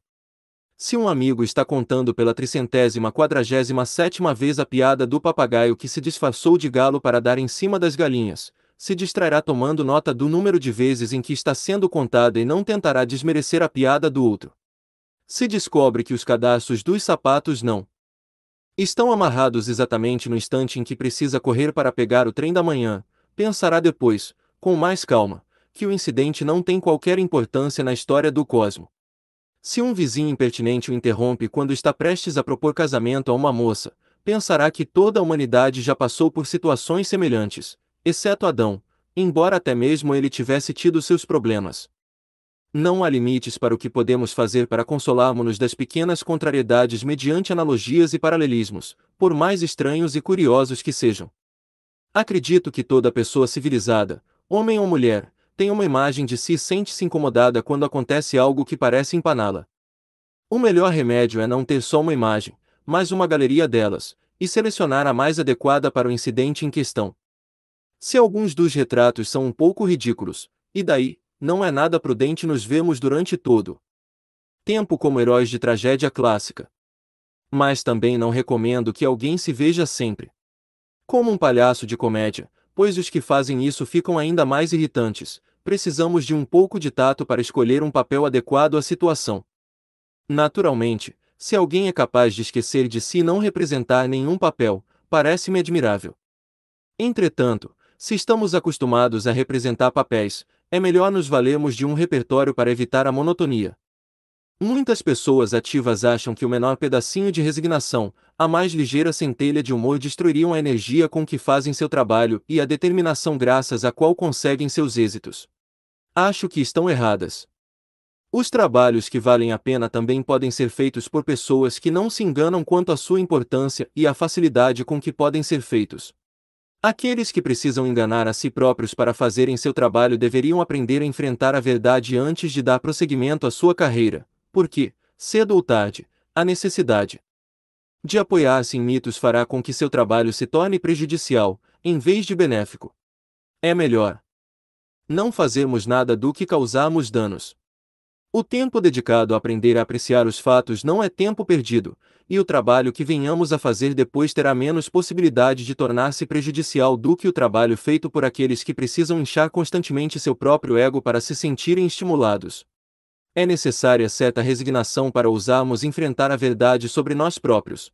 Se um amigo está contando pela tricentésima quadragésima sétima vez a piada do papagaio que se disfarçou de galo para dar em cima das galinhas, se distrairá tomando nota do número de vezes em que está sendo contada e não tentará desmerecer a piada do outro. Se descobre que os cadastros dos sapatos não estão amarrados exatamente no instante em que precisa correr para pegar o trem da manhã, pensará depois, com mais calma, que o incidente não tem qualquer importância na história do cosmo. Se um vizinho impertinente o interrompe quando está prestes a propor casamento a uma moça, pensará que toda a humanidade já passou por situações semelhantes, exceto Adão, embora até mesmo ele tivesse tido seus problemas. Não há limites para o que podemos fazer para consolarmos-nos das pequenas contrariedades mediante analogias e paralelismos, por mais estranhos e curiosos que sejam. Acredito que toda pessoa civilizada, homem ou mulher, tem uma imagem de si e sente-se incomodada quando acontece algo que parece empaná-la. O melhor remédio é não ter só uma imagem, mas uma galeria delas, e selecionar a mais adequada para o incidente em questão. Se alguns dos retratos são um pouco ridículos, e daí, não é nada prudente nos vemos durante todo tempo como heróis de tragédia clássica. Mas também não recomendo que alguém se veja sempre como um palhaço de comédia, pois os que fazem isso ficam ainda mais irritantes. Precisamos de um pouco de tato para escolher um papel adequado à situação. Naturalmente, se alguém é capaz de esquecer de si e não representar nenhum papel, parece-me admirável. Entretanto, se estamos acostumados a representar papéis, é melhor nos valermos de um repertório para evitar a monotonia. Muitas pessoas ativas acham que o menor pedacinho de resignação, a mais ligeira centelha de humor destruiriam a energia com que fazem seu trabalho e a determinação graças à qual conseguem seus êxitos. Acho que estão erradas. Os trabalhos que valem a pena também podem ser feitos por pessoas que não se enganam quanto à sua importância e à facilidade com que podem ser feitos. Aqueles que precisam enganar a si próprios para fazerem seu trabalho deveriam aprender a enfrentar a verdade antes de dar prosseguimento à sua carreira, porque, cedo ou tarde, a necessidade de apoiar-se em mitos fará com que seu trabalho se torne prejudicial, em vez de benéfico. É melhor não fazermos nada do que causarmos danos. O tempo dedicado a aprender a apreciar os fatos não é tempo perdido, e o trabalho que venhamos a fazer depois terá menos possibilidade de tornar-se prejudicial do que o trabalho feito por aqueles que precisam inchar constantemente seu próprio ego para se sentirem estimulados. É necessária certa resignação para ousarmos enfrentar a verdade sobre nós próprios.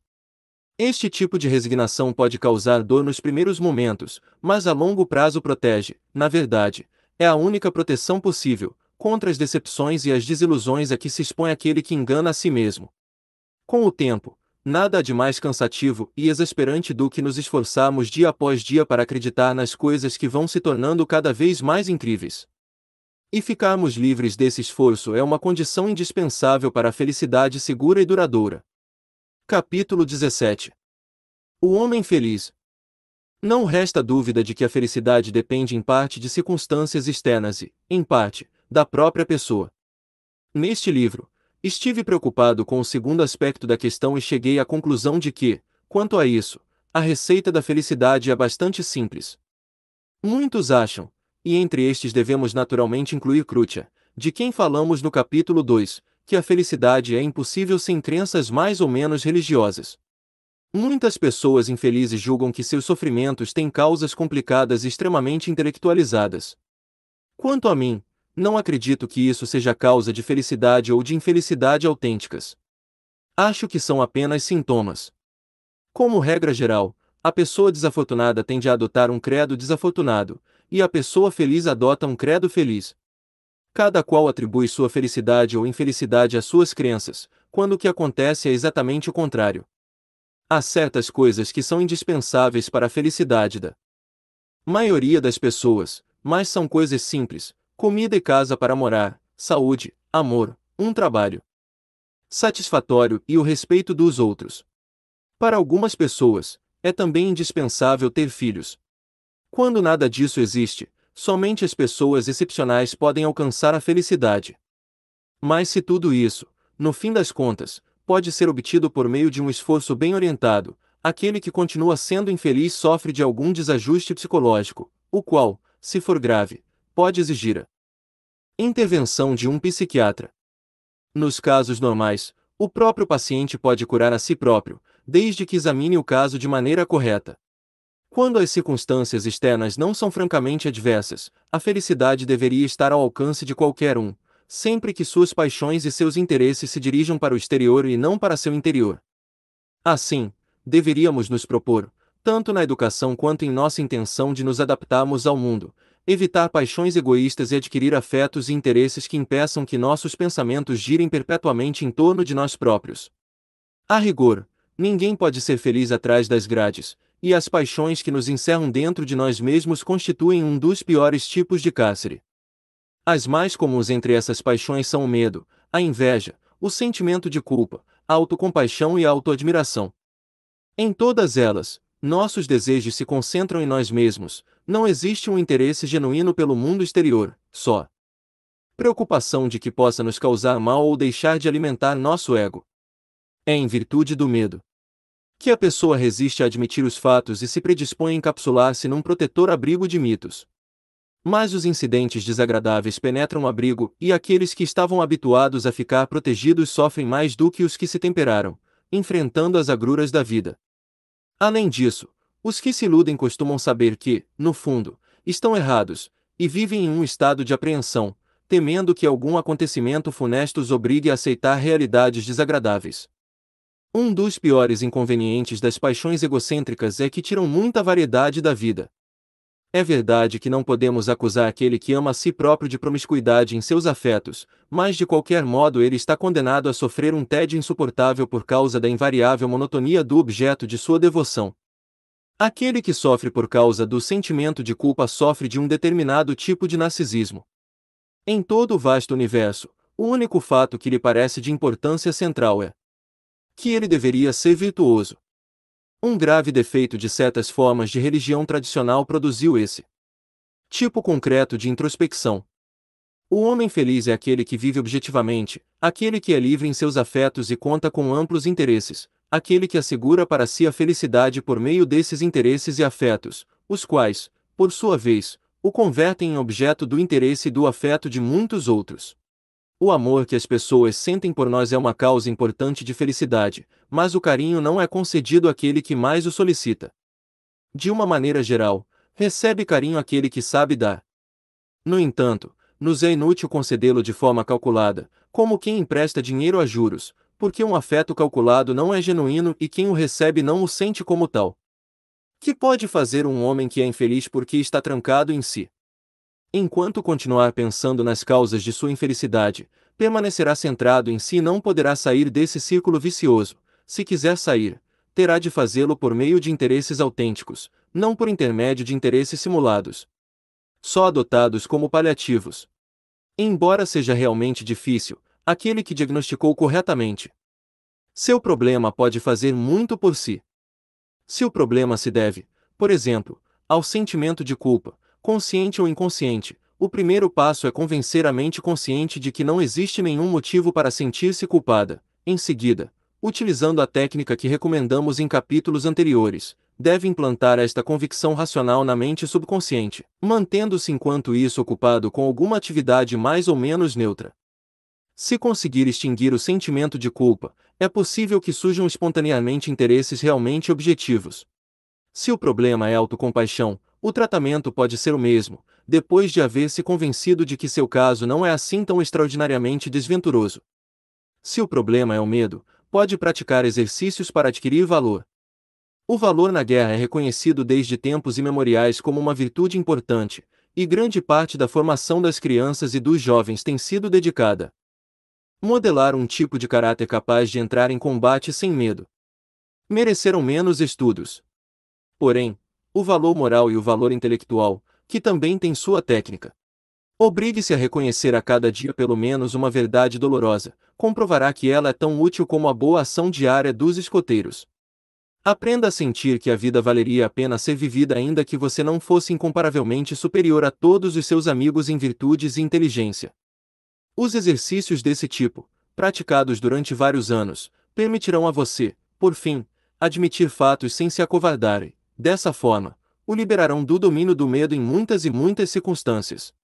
Este tipo de resignação pode causar dor nos primeiros momentos, mas a longo prazo protege, na verdade, é a única proteção possível, contra as decepções e as desilusões a que se expõe aquele que engana a si mesmo. Com o tempo, nada há de mais cansativo e exasperante do que nos esforçarmos dia após dia para acreditar nas coisas que vão se tornando cada vez mais incríveis. E ficarmos livres desse esforço é uma condição indispensável para a felicidade segura e duradoura. Capítulo 17 O Homem Feliz Não resta dúvida de que a felicidade depende em parte de circunstâncias externas e, em parte, da própria pessoa. Neste livro, Estive preocupado com o segundo aspecto da questão e cheguei à conclusão de que, quanto a isso, a receita da felicidade é bastante simples. Muitos acham, e entre estes devemos naturalmente incluir Krutya, de quem falamos no capítulo 2, que a felicidade é impossível sem crenças mais ou menos religiosas. Muitas pessoas infelizes julgam que seus sofrimentos têm causas complicadas e extremamente intelectualizadas. Quanto a mim, não acredito que isso seja causa de felicidade ou de infelicidade autênticas. Acho que são apenas sintomas. Como regra geral, a pessoa desafortunada tende a adotar um credo desafortunado, e a pessoa feliz adota um credo feliz. Cada qual atribui sua felicidade ou infelicidade às suas crenças, quando o que acontece é exatamente o contrário. Há certas coisas que são indispensáveis para a felicidade da maioria das pessoas, mas são coisas simples, comida e casa para morar, saúde, amor, um trabalho satisfatório e o respeito dos outros. Para algumas pessoas, é também indispensável ter filhos. Quando nada disso existe, somente as pessoas excepcionais podem alcançar a felicidade. Mas se tudo isso, no fim das contas, pode ser obtido por meio de um esforço bem orientado, aquele que continua sendo infeliz sofre de algum desajuste psicológico, o qual, se for grave, pode exigir a intervenção de um psiquiatra. Nos casos normais, o próprio paciente pode curar a si próprio, desde que examine o caso de maneira correta. Quando as circunstâncias externas não são francamente adversas, a felicidade deveria estar ao alcance de qualquer um, sempre que suas paixões e seus interesses se dirijam para o exterior e não para seu interior. Assim, deveríamos nos propor, tanto na educação quanto em nossa intenção de nos adaptarmos ao mundo, evitar paixões egoístas e adquirir afetos e interesses que impeçam que nossos pensamentos girem perpetuamente em torno de nós próprios. A rigor, ninguém pode ser feliz atrás das grades, e as paixões que nos encerram dentro de nós mesmos constituem um dos piores tipos de cárcere. As mais comuns entre essas paixões são o medo, a inveja, o sentimento de culpa, a autocompaixão e a autoadmiração. Em todas elas, nossos desejos se concentram em nós mesmos, não existe um interesse genuíno pelo mundo exterior, só preocupação de que possa nos causar mal ou deixar de alimentar nosso ego. É em virtude do medo que a pessoa resiste a admitir os fatos e se predispõe a encapsular-se num protetor abrigo de mitos. Mas os incidentes desagradáveis penetram o abrigo e aqueles que estavam habituados a ficar protegidos sofrem mais do que os que se temperaram, enfrentando as agruras da vida. Além disso, os que se iludem costumam saber que, no fundo, estão errados, e vivem em um estado de apreensão, temendo que algum acontecimento funesto os obrigue a aceitar realidades desagradáveis. Um dos piores inconvenientes das paixões egocêntricas é que tiram muita variedade da vida. É verdade que não podemos acusar aquele que ama a si próprio de promiscuidade em seus afetos, mas de qualquer modo ele está condenado a sofrer um tédio insuportável por causa da invariável monotonia do objeto de sua devoção. Aquele que sofre por causa do sentimento de culpa sofre de um determinado tipo de narcisismo. Em todo o vasto universo, o único fato que lhe parece de importância central é que ele deveria ser virtuoso. Um grave defeito de certas formas de religião tradicional produziu esse tipo concreto de introspecção. O homem feliz é aquele que vive objetivamente, aquele que é livre em seus afetos e conta com amplos interesses, aquele que assegura para si a felicidade por meio desses interesses e afetos, os quais, por sua vez, o convertem em objeto do interesse e do afeto de muitos outros. O amor que as pessoas sentem por nós é uma causa importante de felicidade, mas o carinho não é concedido àquele que mais o solicita. De uma maneira geral, recebe carinho aquele que sabe dar. No entanto, nos é inútil concedê-lo de forma calculada, como quem empresta dinheiro a juros, porque um afeto calculado não é genuíno e quem o recebe não o sente como tal. Que pode fazer um homem que é infeliz porque está trancado em si? Enquanto continuar pensando nas causas de sua infelicidade, permanecerá centrado em si e não poderá sair desse círculo vicioso. Se quiser sair, terá de fazê-lo por meio de interesses autênticos, não por intermédio de interesses simulados. Só adotados como paliativos. Embora seja realmente difícil, aquele que diagnosticou corretamente. Seu problema pode fazer muito por si. Se o problema se deve, por exemplo, ao sentimento de culpa, consciente ou inconsciente, o primeiro passo é convencer a mente consciente de que não existe nenhum motivo para sentir-se culpada. Em seguida, utilizando a técnica que recomendamos em capítulos anteriores, deve implantar esta convicção racional na mente subconsciente, mantendo-se enquanto isso ocupado com alguma atividade mais ou menos neutra. Se conseguir extinguir o sentimento de culpa, é possível que surjam espontaneamente interesses realmente objetivos. Se o problema é autocompaixão, o tratamento pode ser o mesmo, depois de haver se convencido de que seu caso não é assim tão extraordinariamente desventuroso. Se o problema é o medo, pode praticar exercícios para adquirir valor. O valor na guerra é reconhecido desde tempos imemoriais como uma virtude importante, e grande parte da formação das crianças e dos jovens tem sido dedicada Modelar um tipo de caráter capaz de entrar em combate sem medo. Mereceram menos estudos. Porém, o valor moral e o valor intelectual, que também tem sua técnica. Obrigue-se a reconhecer a cada dia pelo menos uma verdade dolorosa, comprovará que ela é tão útil como a boa ação diária dos escoteiros. Aprenda a sentir que a vida valeria a pena ser vivida ainda que você não fosse incomparavelmente superior a todos os seus amigos em virtudes e inteligência. Os exercícios desse tipo, praticados durante vários anos, permitirão a você, por fim, admitir fatos sem se acovardarem. Dessa forma, o liberarão do domínio do medo em muitas e muitas circunstâncias.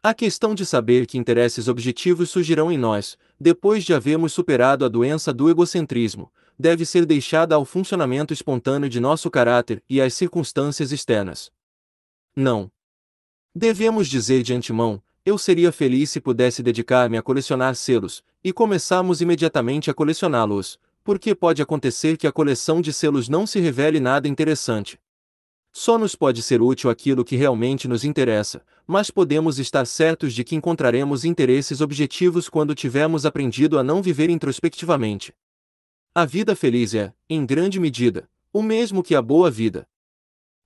A questão de saber que interesses objetivos surgirão em nós, depois de havermos superado a doença do egocentrismo, deve ser deixada ao funcionamento espontâneo de nosso caráter e às circunstâncias externas. Não. Devemos dizer de antemão eu seria feliz se pudesse dedicar-me a colecionar selos, e começarmos imediatamente a colecioná-los, porque pode acontecer que a coleção de selos não se revele nada interessante. Só nos pode ser útil aquilo que realmente nos interessa, mas podemos estar certos de que encontraremos interesses objetivos quando tivermos aprendido a não viver introspectivamente. A vida feliz é, em grande medida, o mesmo que a boa vida.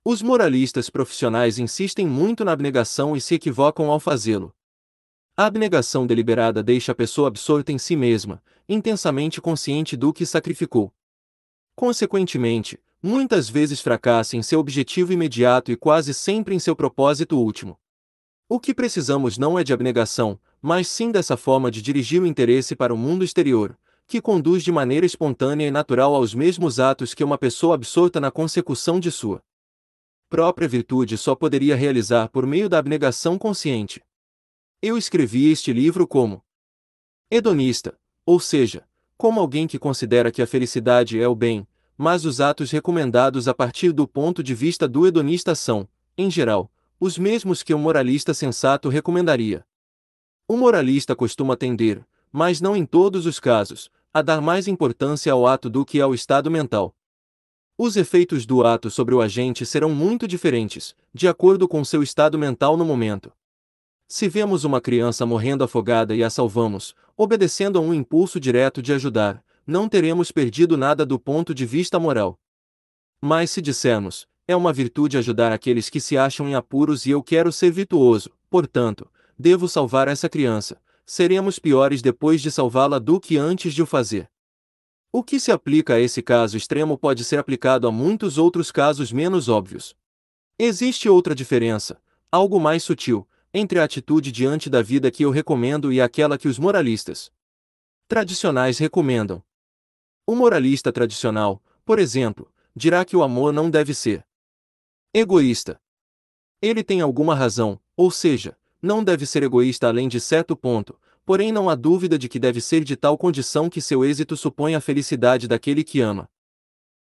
Os moralistas profissionais insistem muito na abnegação e se equivocam ao fazê-lo. A abnegação deliberada deixa a pessoa absorta em si mesma, intensamente consciente do que sacrificou. Consequentemente, muitas vezes fracassa em seu objetivo imediato e quase sempre em seu propósito último. O que precisamos não é de abnegação, mas sim dessa forma de dirigir o interesse para o mundo exterior, que conduz de maneira espontânea e natural aos mesmos atos que uma pessoa absorta na consecução de sua própria virtude só poderia realizar por meio da abnegação consciente. Eu escrevi este livro como hedonista, ou seja, como alguém que considera que a felicidade é o bem, mas os atos recomendados a partir do ponto de vista do hedonista são, em geral, os mesmos que um moralista sensato recomendaria. O moralista costuma tender, mas não em todos os casos, a dar mais importância ao ato do que ao estado mental, os efeitos do ato sobre o agente serão muito diferentes, de acordo com seu estado mental no momento. Se vemos uma criança morrendo afogada e a salvamos, obedecendo a um impulso direto de ajudar, não teremos perdido nada do ponto de vista moral. Mas se dissermos, é uma virtude ajudar aqueles que se acham em apuros e eu quero ser virtuoso, portanto, devo salvar essa criança, seremos piores depois de salvá-la do que antes de o fazer. O que se aplica a esse caso extremo pode ser aplicado a muitos outros casos menos óbvios. Existe outra diferença, algo mais sutil, entre a atitude diante da vida que eu recomendo e aquela que os moralistas tradicionais recomendam. O moralista tradicional, por exemplo, dirá que o amor não deve ser egoísta. Ele tem alguma razão, ou seja, não deve ser egoísta além de certo ponto, porém não há dúvida de que deve ser de tal condição que seu êxito supõe a felicidade daquele que ama.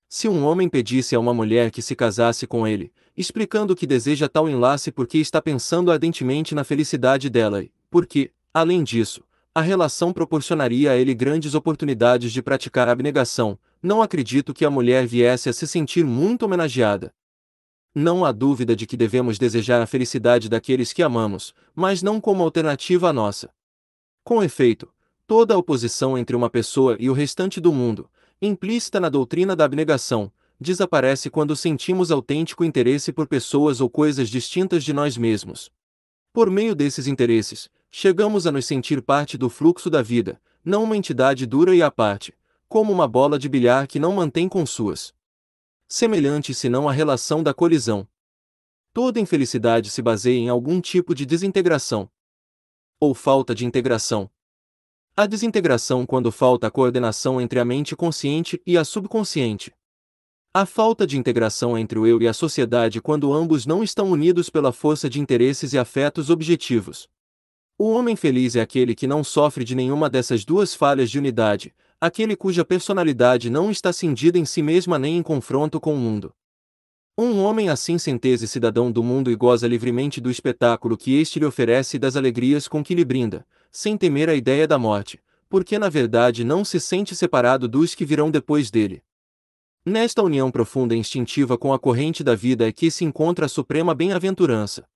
Se um homem pedisse a uma mulher que se casasse com ele, explicando que deseja tal enlace porque está pensando ardentemente na felicidade dela e, porque, além disso, a relação proporcionaria a ele grandes oportunidades de praticar abnegação, não acredito que a mulher viesse a se sentir muito homenageada. Não há dúvida de que devemos desejar a felicidade daqueles que amamos, mas não como alternativa à nossa. Com efeito, toda a oposição entre uma pessoa e o restante do mundo, implícita na doutrina da abnegação, desaparece quando sentimos autêntico interesse por pessoas ou coisas distintas de nós mesmos. Por meio desses interesses, chegamos a nos sentir parte do fluxo da vida, não uma entidade dura e à parte, como uma bola de bilhar que não mantém com suas. Semelhante senão a relação da colisão. Toda infelicidade se baseia em algum tipo de desintegração, ou falta de integração. A desintegração quando falta a coordenação entre a mente consciente e a subconsciente. A falta de integração entre o eu e a sociedade quando ambos não estão unidos pela força de interesses e afetos objetivos. O homem feliz é aquele que não sofre de nenhuma dessas duas falhas de unidade, aquele cuja personalidade não está cindida em si mesma nem em confronto com o mundo. Um homem assim sentese cidadão do mundo e goza livremente do espetáculo que este lhe oferece e das alegrias com que lhe brinda, sem temer a ideia da morte, porque na verdade não se sente separado dos que virão depois dele. Nesta união profunda e instintiva com a corrente da vida é que se encontra a suprema bem-aventurança.